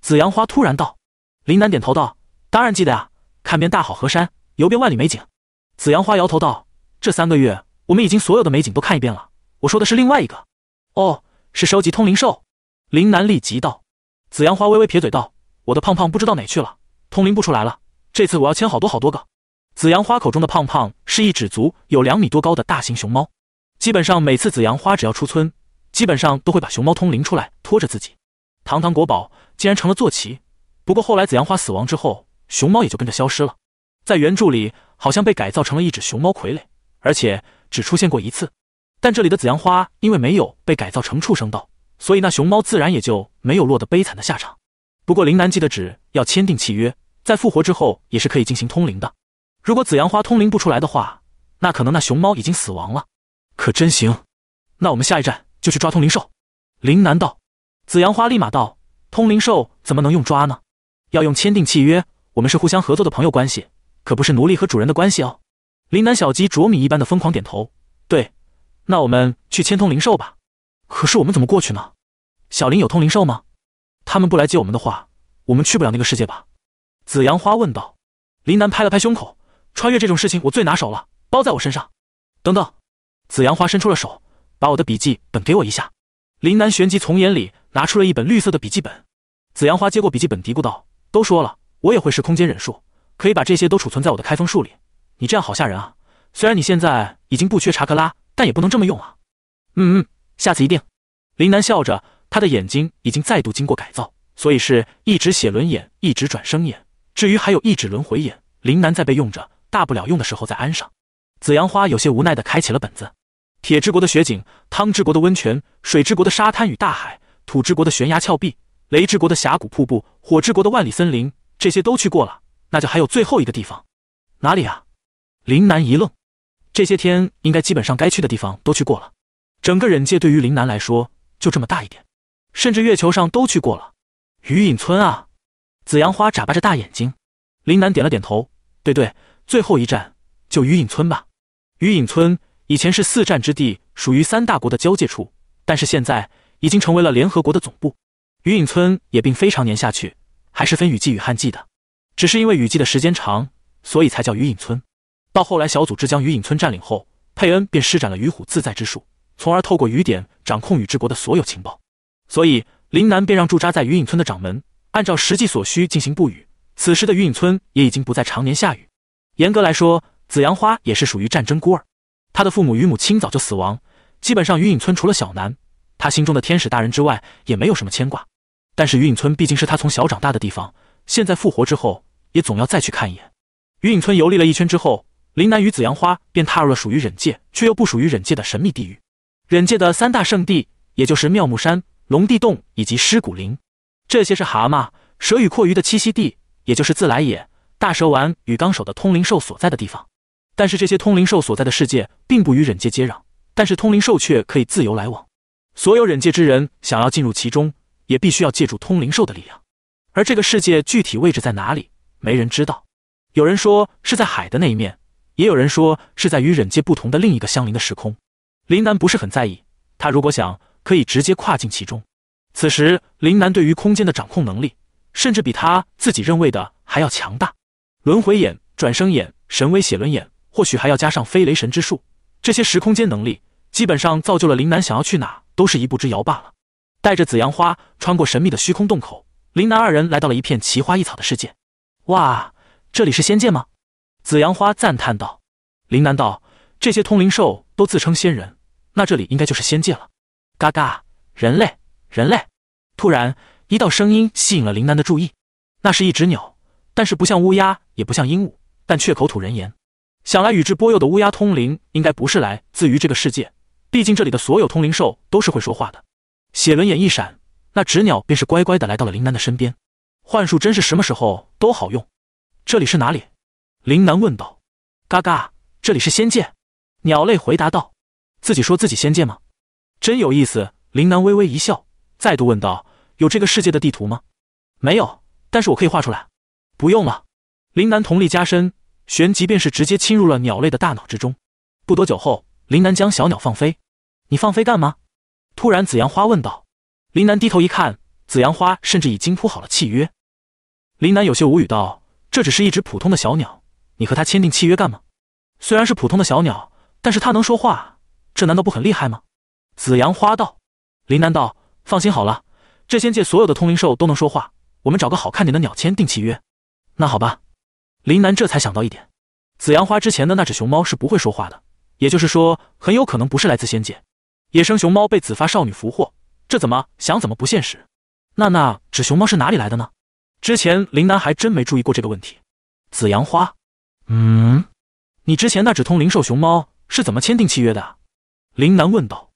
紫阳花突然道。林南点头道：“当然记得呀，看遍大好河山，游遍万里美景。”紫阳花摇头道：“这三个月，我们已经所有的美景都看一遍了。我说的是另外一个，哦，是收集通灵兽。”林南立即道。紫阳花微微撇嘴道：“我的胖胖不知道哪去了，通灵不出来了。这次我要牵好多好多个。”紫阳花口中的胖胖是一趾足，有两米多高的大型熊猫。基本上每次紫阳花只要出村，基本上都会把熊猫通灵出来，拖着自己。堂堂国宝竟然成了坐骑。不过后来紫阳花死亡之后，熊猫也就跟着消失了。在原著里。好像被改造成了一只熊猫傀儡，而且只出现过一次。但这里的紫阳花因为没有被改造成畜生道，所以那熊猫自然也就没有落得悲惨的下场。不过林南记得，只要签订契约，在复活之后也是可以进行通灵的。如果紫阳花通灵不出来的话，那可能那熊猫已经死亡了。可真行！那我们下一站就去抓通灵兽。林南道，紫阳花立马道：“通灵兽怎么能用抓呢？要用签订契约。我们是互相合作的朋友关系。”可不是奴隶和主人的关系哦，林南小鸡啄米一般的疯狂点头。对，那我们去牵通灵兽吧。可是我们怎么过去呢？小林有通灵兽吗？他们不来接我们的话，我们去不了那个世界吧？紫阳花问道。林南拍了拍胸口，穿越这种事情我最拿手了，包在我身上。等等，紫阳花伸出了手，把我的笔记本给我一下。林南旋即从眼里拿出了一本绿色的笔记本。紫阳花接过笔记本，嘀咕道：“都说了，我也会是空间忍术。”可以把这些都储存在我的开封树里。你这样好吓人啊！虽然你现在已经不缺查克拉，但也不能这么用啊。嗯嗯，下次一定。林南笑着，他的眼睛已经再度经过改造，所以是一直写轮眼，一直转生眼。至于还有一指轮回眼，林南在备用着，大不了用的时候再安上。紫阳花有些无奈的开启了本子。铁之国的雪景，汤之国的温泉，水之国的沙滩与大海，土之国的悬崖峭壁，雷之国的峡谷瀑布，火之国的万里森林，这些都去过了。那就还有最后一个地方，哪里啊？林南一愣，这些天应该基本上该去的地方都去过了。整个忍界对于林南来说就这么大一点，甚至月球上都去过了。鱼隐村啊，紫阳花眨巴着大眼睛。林南点了点头，对对，最后一站就鱼隐村吧。鱼隐村以前是四战之地，属于三大国的交界处，但是现在已经成为了联合国的总部。鱼隐村也并非常年下去，还是分雨季与旱季的。只是因为雨季的时间长，所以才叫雨影村。到后来，小组织将雨影村占领后，佩恩便施展了雨虎自在之术，从而透过雨点掌控雨之国的所有情报。所以，林南便让驻扎在雨影村的掌门按照实际所需进行布雨。此时的雨影村也已经不再常年下雨。严格来说，紫阳花也是属于战争孤儿，他的父母与母亲早就死亡，基本上雨影村除了小南，他心中的天使大人之外，也没有什么牵挂。但是，雨影村毕竟是他从小长大的地方。现在复活之后，也总要再去看一眼。云隐村游历了一圈之后，林南与紫阳花便踏入了属于忍界却又不属于忍界的神秘地域。忍界的三大圣地，也就是妙木山、龙地洞以及尸骨林，这些是蛤蟆、蛇与阔鱼的栖息地，也就是自来也、大蛇丸与纲手的通灵兽所在的地方。但是这些通灵兽所在的世界并不与忍界接壤，但是通灵兽却可以自由来往。所有忍界之人想要进入其中，也必须要借助通灵兽的力量。而这个世界具体位置在哪里，没人知道。有人说是在海的那一面，也有人说是在与忍界不同的另一个相邻的时空。林南不是很在意，他如果想，可以直接跨进其中。此时，林南对于空间的掌控能力，甚至比他自己认为的还要强大。轮回眼、转生眼、神威写轮眼，或许还要加上飞雷神之术，这些时空间能力，基本上造就了林南想要去哪都是一步之遥罢了。带着紫阳花，穿过神秘的虚空洞口。林南二人来到了一片奇花异草的世界，哇，这里是仙界吗？紫阳花赞叹道。林南道：“这些通灵兽都自称仙人，那这里应该就是仙界了。”嘎嘎，人类，人类！突然，一道声音吸引了林南的注意。那是一只鸟，但是不像乌鸦，也不像鹦鹉，但却口吐人言。想来宇智波鼬的乌鸦通灵应该不是来自于这个世界，毕竟这里的所有通灵兽都是会说话的。写轮眼一闪。那纸鸟便是乖乖的来到了林南的身边。幻术真是什么时候都好用。这里是哪里？林南问道。嘎嘎，这里是仙界。鸟类回答道。自己说自己仙界吗？真有意思。林南微微一笑，再度问道：有这个世界的地图吗？没有，但是我可以画出来。不用了。林南同力加深，旋即便是直接侵入了鸟类的大脑之中。不多久后，林南将小鸟放飞。你放飞干嘛？突然，紫阳花问道。林南低头一看，紫阳花甚至已经铺好了契约。林南有些无语道：“这只是一只普通的小鸟，你和它签订契约干嘛？”“虽然是普通的小鸟，但是它能说话，这难道不很厉害吗？”紫阳花道。林南道：“放心好了，这仙界所有的通灵兽都能说话。我们找个好看点的鸟签订契约。”“那好吧。”林南这才想到一点，紫阳花之前的那只熊猫是不会说话的，也就是说，很有可能不是来自仙界。野生熊猫被紫发少女俘获。这怎么想怎么不现实？那那只熊猫是哪里来的呢？之前林楠还真没注意过这个问题。紫阳花，嗯，你之前那只通灵兽熊猫是怎么签订契约的？林楠问道。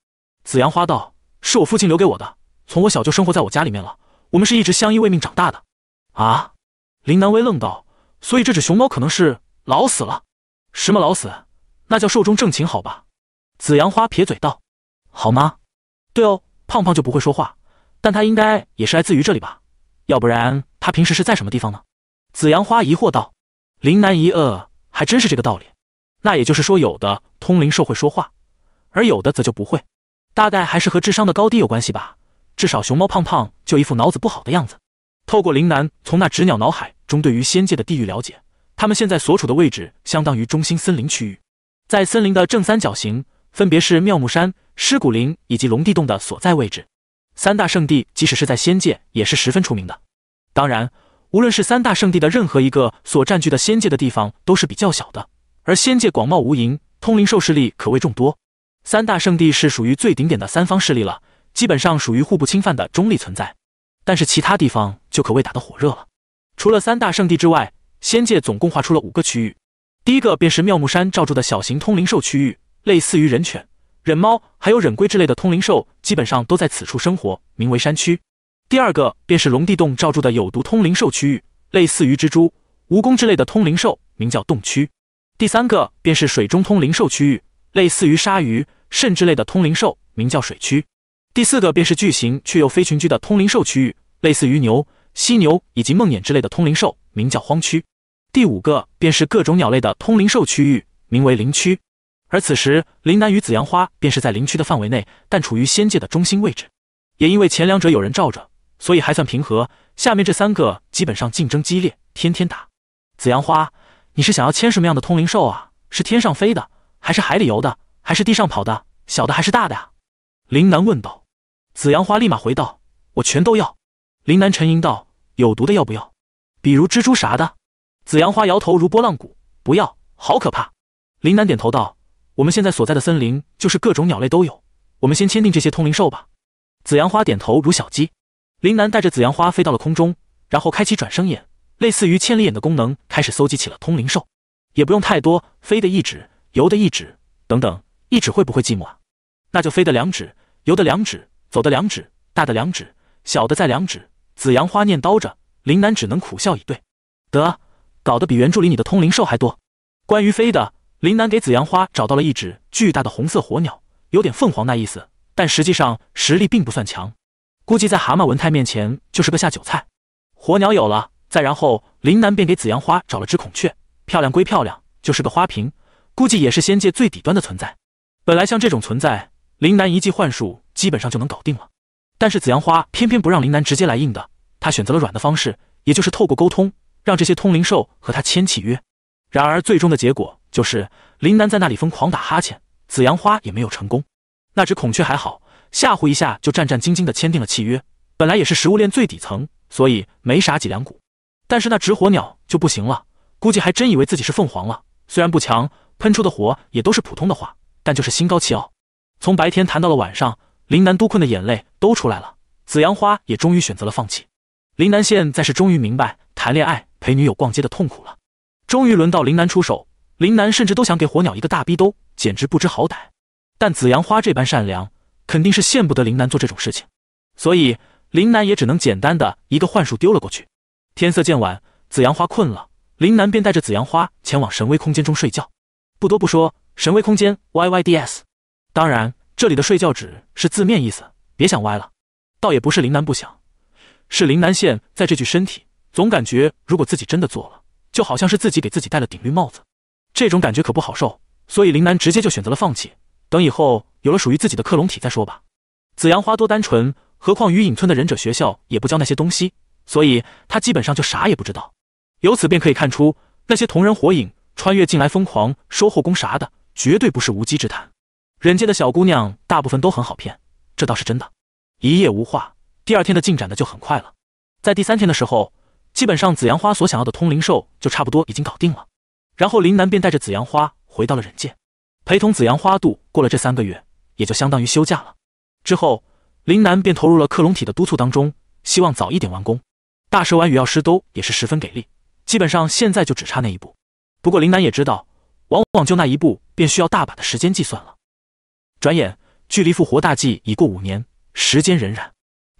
紫阳花道：“是我父亲留给我的，从我小就生活在我家里面了。我们是一直相依为命长大的。”啊！林南微愣道：“所以这只熊猫可能是老死了？什么老死？那叫寿终正寝好吧？”紫阳花撇嘴道：“好吗？对哦。”胖胖就不会说话，但他应该也是来自于这里吧？要不然他平时是在什么地方呢？紫阳花疑惑道。林南一愕，还真是这个道理。那也就是说，有的通灵兽会说话，而有的则就不会。大概还是和智商的高低有关系吧。至少熊猫胖胖就一副脑子不好的样子。透过林南从那只鸟脑海中对于仙界的地域了解，他们现在所处的位置相当于中心森林区域，在森林的正三角形。分别是妙木山、尸骨林以及龙地洞的所在位置，三大圣地即使是在仙界也是十分出名的。当然，无论是三大圣地的任何一个所占据的仙界的地方都是比较小的，而仙界广袤无垠，通灵兽势力可谓众多。三大圣地是属于最顶点的三方势力了，基本上属于互不侵犯的中立存在。但是其他地方就可谓打得火热了。除了三大圣地之外，仙界总共划出了五个区域，第一个便是妙木山罩住的小型通灵兽区域。类似于人犬、忍猫还有忍龟之类的通灵兽，基本上都在此处生活，名为山区。第二个便是龙地洞罩住的有毒通灵兽区域，类似于蜘蛛、蜈蚣之类的通灵兽，名叫洞区。第三个便是水中通灵兽区域，类似于鲨鱼、肾之类的通灵兽，名叫水区。第四个便是巨型却又非群居的通灵兽区域，类似于牛、犀牛以及梦魇之类的通灵兽，名叫荒区。第五个便是各种鸟类的通灵兽区域，名为林区。而此时，林南与紫阳花便是在林区的范围内，但处于仙界的中心位置。也因为前两者有人罩着，所以还算平和。下面这三个基本上竞争激烈，天天打。紫阳花，你是想要牵什么样的通灵兽啊？是天上飞的，还是海里游的，还是地上跑的？小的还是大的啊？林南问道。紫阳花立马回道：“我全都要。”林南沉吟道：“有毒的要不要？比如蜘蛛啥的？”紫阳花摇头如波浪鼓：“不要，好可怕。”林南点头道。我们现在所在的森林就是各种鸟类都有，我们先签订这些通灵兽吧。紫阳花点头如小鸡，林南带着紫阳花飞到了空中，然后开启转生眼，类似于千里眼的功能，开始搜集起了通灵兽，也不用太多，飞的一指，游的一指，等等，一指会不会寂寞啊？那就飞的两指，游的两指，走的两指，大的两指，小的再两指。紫阳花念叨着，林南只能苦笑以对，得，搞得比原著里你的通灵兽还多。关于飞的。林楠给紫阳花找到了一只巨大的红色火鸟，有点凤凰那意思，但实际上实力并不算强，估计在蛤蟆文泰面前就是个下酒菜。火鸟有了，再然后林楠便给紫阳花找了只孔雀，漂亮归漂亮，就是个花瓶，估计也是仙界最底端的存在。本来像这种存在，林楠一记幻术基本上就能搞定了，但是紫阳花偏偏不让林楠直接来硬的，他选择了软的方式，也就是透过沟通，让这些通灵兽和他签契约。然而，最终的结果就是林楠在那里疯狂打哈欠，紫阳花也没有成功。那只孔雀还好，吓唬一下就战战兢兢的签订了契约。本来也是食物链最底层，所以没啥脊梁骨。但是那只火鸟就不行了，估计还真以为自己是凤凰了。虽然不强，喷出的火也都是普通的话，但就是心高气傲。从白天谈到了晚上，林楠都困的眼泪都出来了。紫阳花也终于选择了放弃。林楠现在是终于明白谈恋爱陪女友逛街的痛苦了。终于轮到林楠出手，林楠甚至都想给火鸟一个大逼兜，简直不知好歹。但紫阳花这般善良，肯定是见不得林楠做这种事情，所以林楠也只能简单的一个幻术丢了过去。天色渐晚，紫阳花困了，林楠便带着紫阳花前往神威空间中睡觉。不多不说，神威空间 yyds。当然，这里的睡觉指是字面意思，别想歪了。倒也不是林楠不想，是林楠现在这具身体总感觉，如果自己真的做了。就好像是自己给自己戴了顶绿帽子，这种感觉可不好受，所以林楠直接就选择了放弃，等以后有了属于自己的克隆体再说吧。紫阳花多单纯，何况雨隐村的忍者学校也不教那些东西，所以她基本上就啥也不知道。由此便可以看出，那些同人火影穿越进来疯狂收后宫啥的，绝对不是无稽之谈。忍界的小姑娘大部分都很好骗，这倒是真的。一夜无话，第二天的进展的就很快了，在第三天的时候。基本上紫阳花所想要的通灵兽就差不多已经搞定了，然后林南便带着紫阳花回到了忍界，陪同紫阳花度过了这三个月，也就相当于休假了。之后林南便投入了克隆体的督促当中，希望早一点完工。大蛇丸与药师兜也是十分给力，基本上现在就只差那一步。不过林南也知道，往往就那一步便需要大把的时间计算了。转眼距离复活大计已过五年，时间荏苒，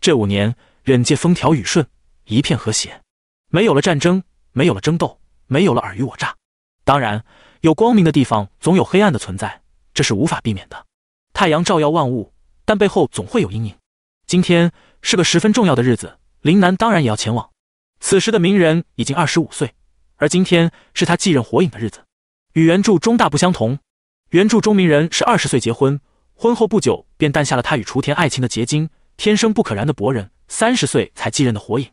这五年忍界风调雨顺，一片和谐。没有了战争，没有了争斗，没有了尔虞我诈。当然，有光明的地方总有黑暗的存在，这是无法避免的。太阳照耀万物，但背后总会有阴影。今天是个十分重要的日子，林南当然也要前往。此时的鸣人已经二十五岁，而今天是他继任火影的日子。与原著中大不相同，原著中鸣人是二十岁结婚，婚后不久便诞下了他与雏田爱情的结晶——天生不可燃的博人。三十岁才继任的火影，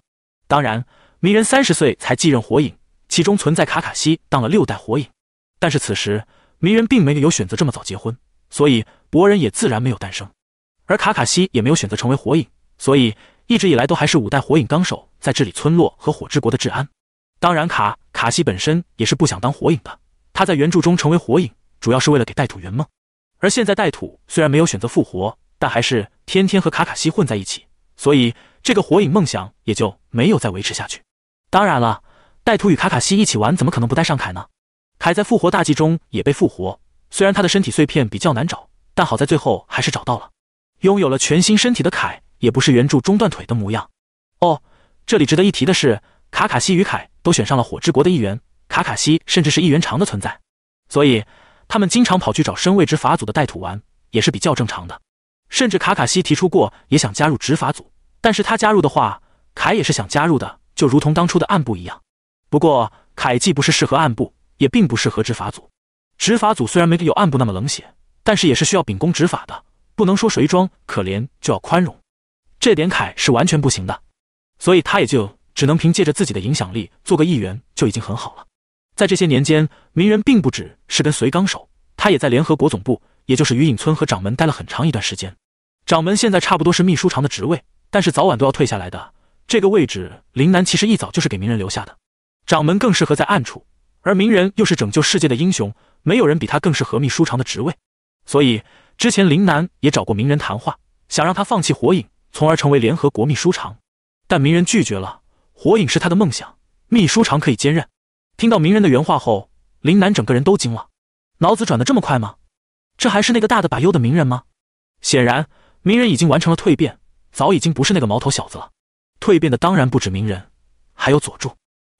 当然。鸣人三十岁才继任火影，其中存在卡卡西当了六代火影，但是此时鸣人并没有选择这么早结婚，所以博人也自然没有诞生，而卡卡西也没有选择成为火影，所以一直以来都还是五代火影纲手在治理村落和火之国的治安。当然，卡卡西本身也是不想当火影的，他在原著中成为火影主要是为了给带土圆梦，而现在带土虽然没有选择复活，但还是天天和卡卡西混在一起，所以这个火影梦想也就没有再维持下去。当然了，带土与卡卡西一起玩，怎么可能不带上凯呢？凯在复活大计中也被复活，虽然他的身体碎片比较难找，但好在最后还是找到了。拥有了全新身体的凯，也不是原著中断腿的模样。哦，这里值得一提的是，卡卡西与凯都选上了火之国的一员，卡卡西甚至是一员长的存在，所以他们经常跑去找身位执法组的带土玩，也是比较正常的。甚至卡卡西提出过也想加入执法组，但是他加入的话，凯也是想加入的。就如同当初的暗部一样，不过凯既不是适合暗部，也并不适合执法组。执法组虽然没有暗部那么冷血，但是也是需要秉公执法的，不能说谁装可怜就要宽容，这点凯是完全不行的。所以他也就只能凭借着自己的影响力做个议员，就已经很好了。在这些年间，鸣人并不只是跟随纲手，他也在联合国总部，也就是雨隐村和掌门待了很长一段时间。掌门现在差不多是秘书长的职位，但是早晚都要退下来的。这个位置，林南其实一早就是给鸣人留下的。掌门更适合在暗处，而鸣人又是拯救世界的英雄，没有人比他更适合秘书长的职位。所以之前林南也找过鸣人谈话，想让他放弃火影，从而成为联合国秘书长。但鸣人拒绝了。火影是他的梦想，秘书长可以兼任。听到鸣人的原话后，林南整个人都惊了。脑子转的这么快吗？这还是那个大的把优的鸣人吗？显然，鸣人已经完成了蜕变，早已经不是那个毛头小子了。蜕变的当然不止鸣人，还有佐助。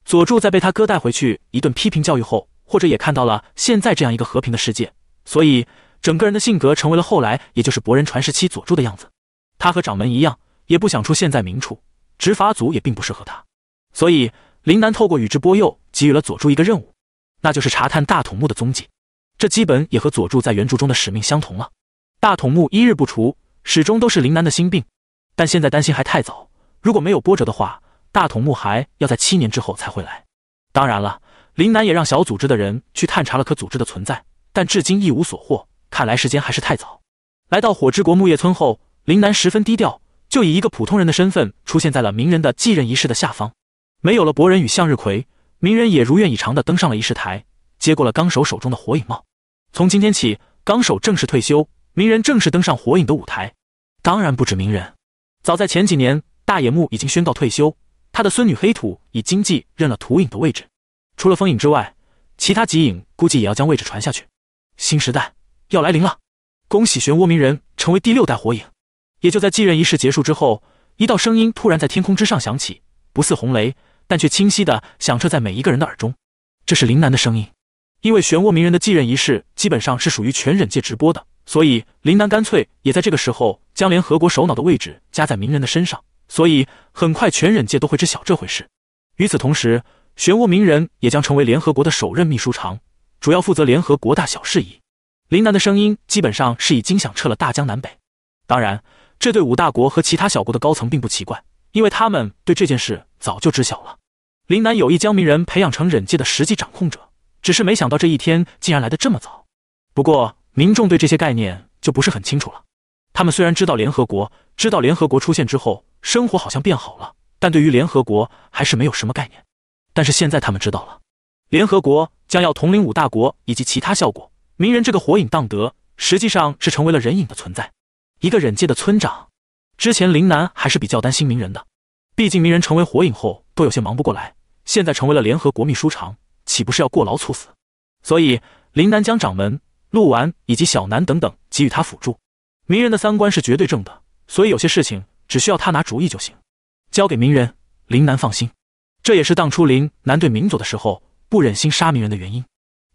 佐助在被他哥带回去一顿批评教育后，或者也看到了现在这样一个和平的世界，所以整个人的性格成为了后来也就是博人传时期佐助的样子。他和掌门一样，也不想出现在明处，执法组也并不适合他，所以林南透过宇智波鼬给予了佐助一个任务，那就是查探大筒木的踪迹。这基本也和佐助在原著中的使命相同了。大筒木一日不除，始终都是林南的心病，但现在担心还太早。如果没有波折的话，大筒木还要在七年之后才会来。当然了，林南也让小组织的人去探查了可组织的存在，但至今一无所获。看来时间还是太早。来到火之国木叶村后，林南十分低调，就以一个普通人的身份出现在了鸣人的继任仪式的下方。没有了博人与向日葵，鸣人也如愿以偿地登上了仪式台，接过了纲手手中的火影帽。从今天起，纲手正式退休，鸣人正式登上火影的舞台。当然不止鸣人，早在前几年。大野木已经宣告退休，他的孙女黑土以经济认了土影的位置。除了风影之外，其他几影估计也要将位置传下去。新时代要来临了，恭喜漩涡鸣人成为第六代火影。也就在继任仪式结束之后，一道声音突然在天空之上响起，不似红雷，但却清晰的响彻在每一个人的耳中。这是林南的声音。因为漩涡鸣人的继任仪式基本上是属于全忍界直播的，所以林南干脆也在这个时候将联合国首脑的位置加在鸣人的身上。所以，很快全忍界都会知晓这回事。与此同时，漩涡鸣人也将成为联合国的首任秘书长，主要负责联合国大小事宜。林南的声音基本上是已经响彻了大江南北。当然，这对五大国和其他小国的高层并不奇怪，因为他们对这件事早就知晓了。林南有意将鸣人培养成忍界的实际掌控者，只是没想到这一天竟然来得这么早。不过，民众对这些概念就不是很清楚了。他们虽然知道联合国，知道联合国出现之后。生活好像变好了，但对于联合国还是没有什么概念。但是现在他们知道了，联合国将要统领五大国以及其他效果。鸣人这个火影当得，实际上是成为了人影的存在，一个忍界的村长。之前林南还是比较担心鸣人的，毕竟鸣人成为火影后都有些忙不过来，现在成为了联合国秘书长，岂不是要过劳猝死？所以林南将掌门陆丸以及小南等等给予他辅助。鸣人的三观是绝对正的，所以有些事情。只需要他拿主意就行，交给鸣人林南放心。这也是当初林南对鸣佐的时候不忍心杀鸣人的原因。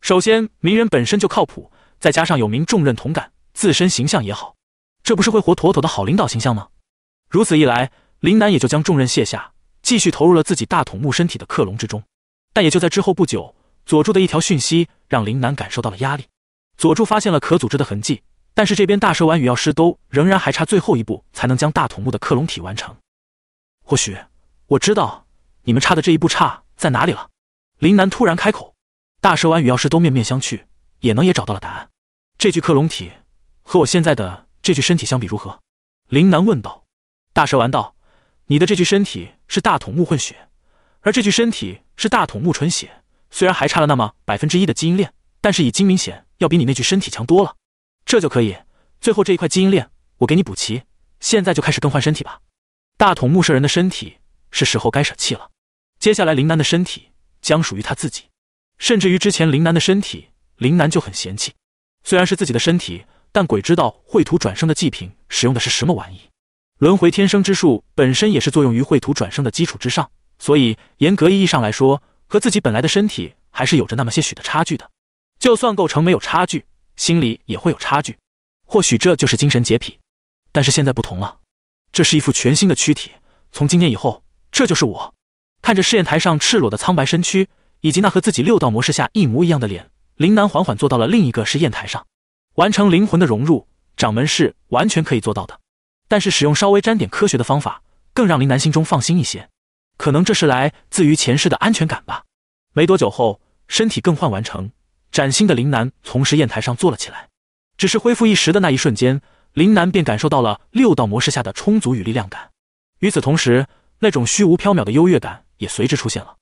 首先，鸣人本身就靠谱，再加上有鸣重认同感，自身形象也好，这不是会活妥妥的好领导形象吗？如此一来，林南也就将重任卸下，继续投入了自己大筒木身体的克隆之中。但也就在之后不久，佐助的一条讯息让林南感受到了压力。佐助发现了可组织的痕迹。但是这边大蛇丸与药师都仍然还差最后一步才能将大筒木的克隆体完成。或许我知道你们差的这一步差在哪里了。林南突然开口，大蛇丸与药师都面面相觑。也能也找到了答案。这具克隆体和我现在的这具身体相比如何？林南问道。大蛇丸道：“你的这具身体是大筒木混血，而这具身体是大筒木纯血。虽然还差了那么百分之一的基因链，但是已经明显要比你那具身体强多了。”这就可以，最后这一块基因链我给你补齐，现在就开始更换身体吧。大筒木舍人的身体是时候该舍弃了，接下来林楠的身体将属于他自己。甚至于之前林楠的身体，林楠就很嫌弃，虽然是自己的身体，但鬼知道秽土转生的祭品使用的是什么玩意。轮回天生之术本身也是作用于秽土转生的基础之上，所以严格意义上来说，和自己本来的身体还是有着那么些许的差距的。就算构成没有差距。心里也会有差距，或许这就是精神洁癖。但是现在不同了，这是一副全新的躯体。从今天以后，这就是我。看着试验台上赤裸的苍白身躯，以及那和自己六道模式下一模一样的脸，林楠缓缓坐到了另一个试验台上，完成灵魂的融入。掌门是完全可以做到的，但是使用稍微沾点科学的方法，更让林楠心中放心一些。可能这是来自于前世的安全感吧。没多久后，身体更换完成。崭新的林南从实验台上坐了起来，只是恢复一时的那一瞬间，林南便感受到了六道模式下的充足与力量感。与此同时，那种虚无缥缈的优越感也随之出现了。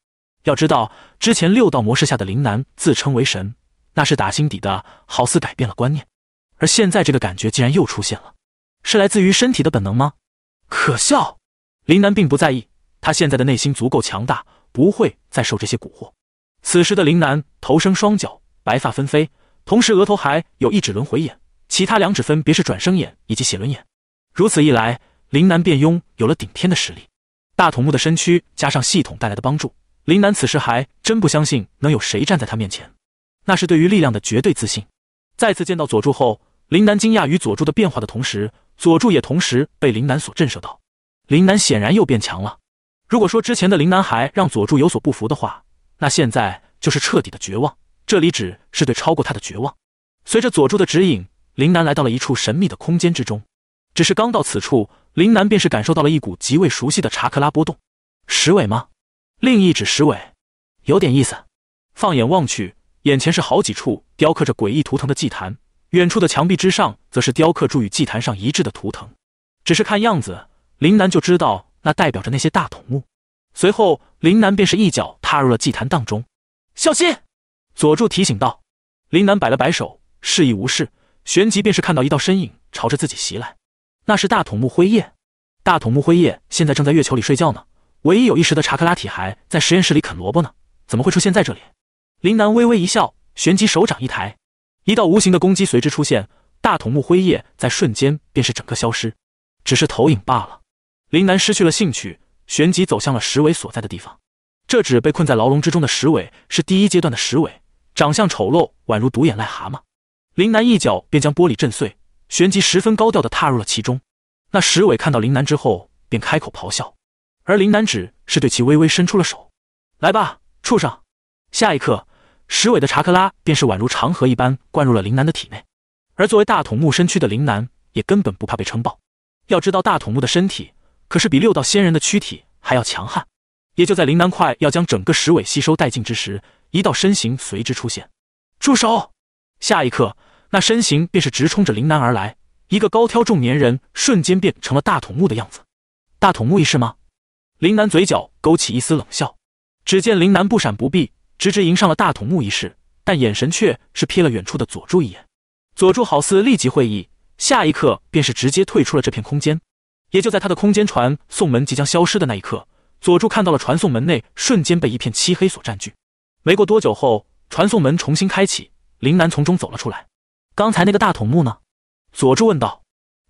要知道，之前六道模式下的林南自称为神，那是打心底的好似改变了观念，而现在这个感觉竟然又出现了，是来自于身体的本能吗？可笑！林南并不在意，他现在的内心足够强大，不会再受这些蛊惑。此时的林南头生双脚。白发纷飞，同时额头还有一指轮回眼，其他两指分别是转生眼以及写轮眼。如此一来，林南便拥有了顶天的实力。大筒木的身躯加上系统带来的帮助，林南此时还真不相信能有谁站在他面前。那是对于力量的绝对自信。再次见到佐助后，林南惊讶于佐助的变化的同时，佐助也同时被林南所震慑到。林南显然又变强了。如果说之前的林南还让佐助有所不服的话，那现在就是彻底的绝望。这里只是对超过他的绝望。随着佐助的指引，林南来到了一处神秘的空间之中。只是刚到此处，林南便是感受到了一股极为熟悉的查克拉波动。石尾吗？另一指石尾，有点意思。放眼望去，眼前是好几处雕刻着诡异图腾的祭坛，远处的墙壁之上则是雕刻住与祭坛上一致的图腾。只是看样子，林南就知道那代表着那些大筒木。随后，林南便是一脚踏入了祭坛当中。小心！佐助提醒道：“林南摆了摆手，示意无事。旋即便是看到一道身影朝着自己袭来，那是大筒木辉夜。大筒木辉夜现在正在月球里睡觉呢，唯一有意识的查克拉体还在实验室里啃萝卜呢，怎么会出现在这里？”林南微微一笑，旋即手掌一抬，一道无形的攻击随之出现，大筒木辉夜在瞬间便是整个消失，只是投影罢了。林南失去了兴趣，旋即走向了石尾所在的地方。这只被困在牢笼之中的石尾是第一阶段的石尾。长相丑陋，宛如独眼癞蛤蟆。林南一脚便将玻璃震碎，旋即十分高调的踏入了其中。那石伟看到林南之后，便开口咆哮，而林南只是对其微微伸出了手：“来吧，畜生！”下一刻，石伟的查克拉便是宛如长河一般灌入了林南的体内。而作为大筒木身躯的林南，也根本不怕被撑爆。要知道，大筒木的身体可是比六道仙人的躯体还要强悍。也就在林南快要将整个石伟吸收殆尽之时，一道身形随之出现，住手！下一刻，那身形便是直冲着林南而来。一个高挑中年人瞬间变成了大筒木的样子。大筒木一事吗？林南嘴角勾起一丝冷笑。只见林南不闪不避，直直迎上了大筒木一事，但眼神却是瞥了远处的佐助一眼。佐助好似立即会意，下一刻便是直接退出了这片空间。也就在他的空间传送门即将消失的那一刻，佐助看到了传送门内瞬间被一片漆黑所占据。没过多久后，传送门重新开启，林南从中走了出来。刚才那个大桶木呢？佐助问道。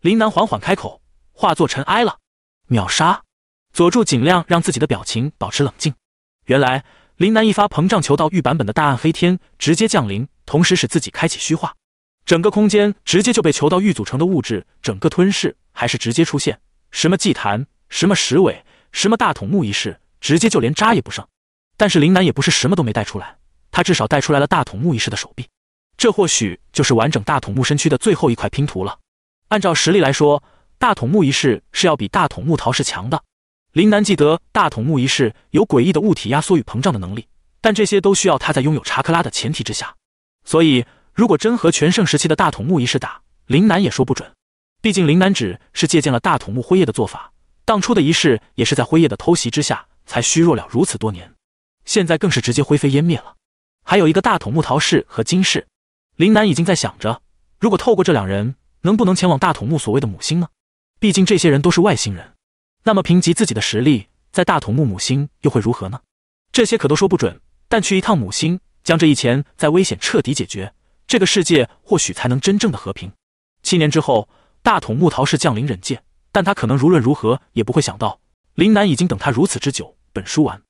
林南缓缓开口：“化作尘埃了。”秒杀！佐助尽量让自己的表情保持冷静。原来，林南一发膨胀球到玉版本的大暗黑天直接降临，同时使自己开启虚化，整个空间直接就被球到玉组成的物质整个吞噬。还是直接出现什么祭坛、什么石尾、什么大桶木一事，直接就连渣也不剩。但是林南也不是什么都没带出来，他至少带出来了大筒木仪式的手臂，这或许就是完整大筒木身躯的最后一块拼图了。按照实力来说，大筒木仪式是要比大筒木桃式强的。林南记得大筒木仪式有诡异的物体压缩与膨胀的能力，但这些都需要他在拥有查克拉的前提之下。所以如果真和全盛时期的大筒木仪式打，林南也说不准。毕竟林南只是借鉴了大筒木辉夜的做法，当初的仪式也是在辉夜的偷袭之下才虚弱了如此多年。现在更是直接灰飞烟灭了，还有一个大筒木桃氏和金氏，林南已经在想着，如果透过这两人，能不能前往大筒木所谓的母星呢？毕竟这些人都是外星人，那么凭藉自己的实力，在大筒木母星又会如何呢？这些可都说不准。但去一趟母星，将这一切在危险彻底解决，这个世界或许才能真正的和平。七年之后，大筒木桃氏降临忍界，但他可能无论如何也不会想到，林南已经等他如此之久。本书完。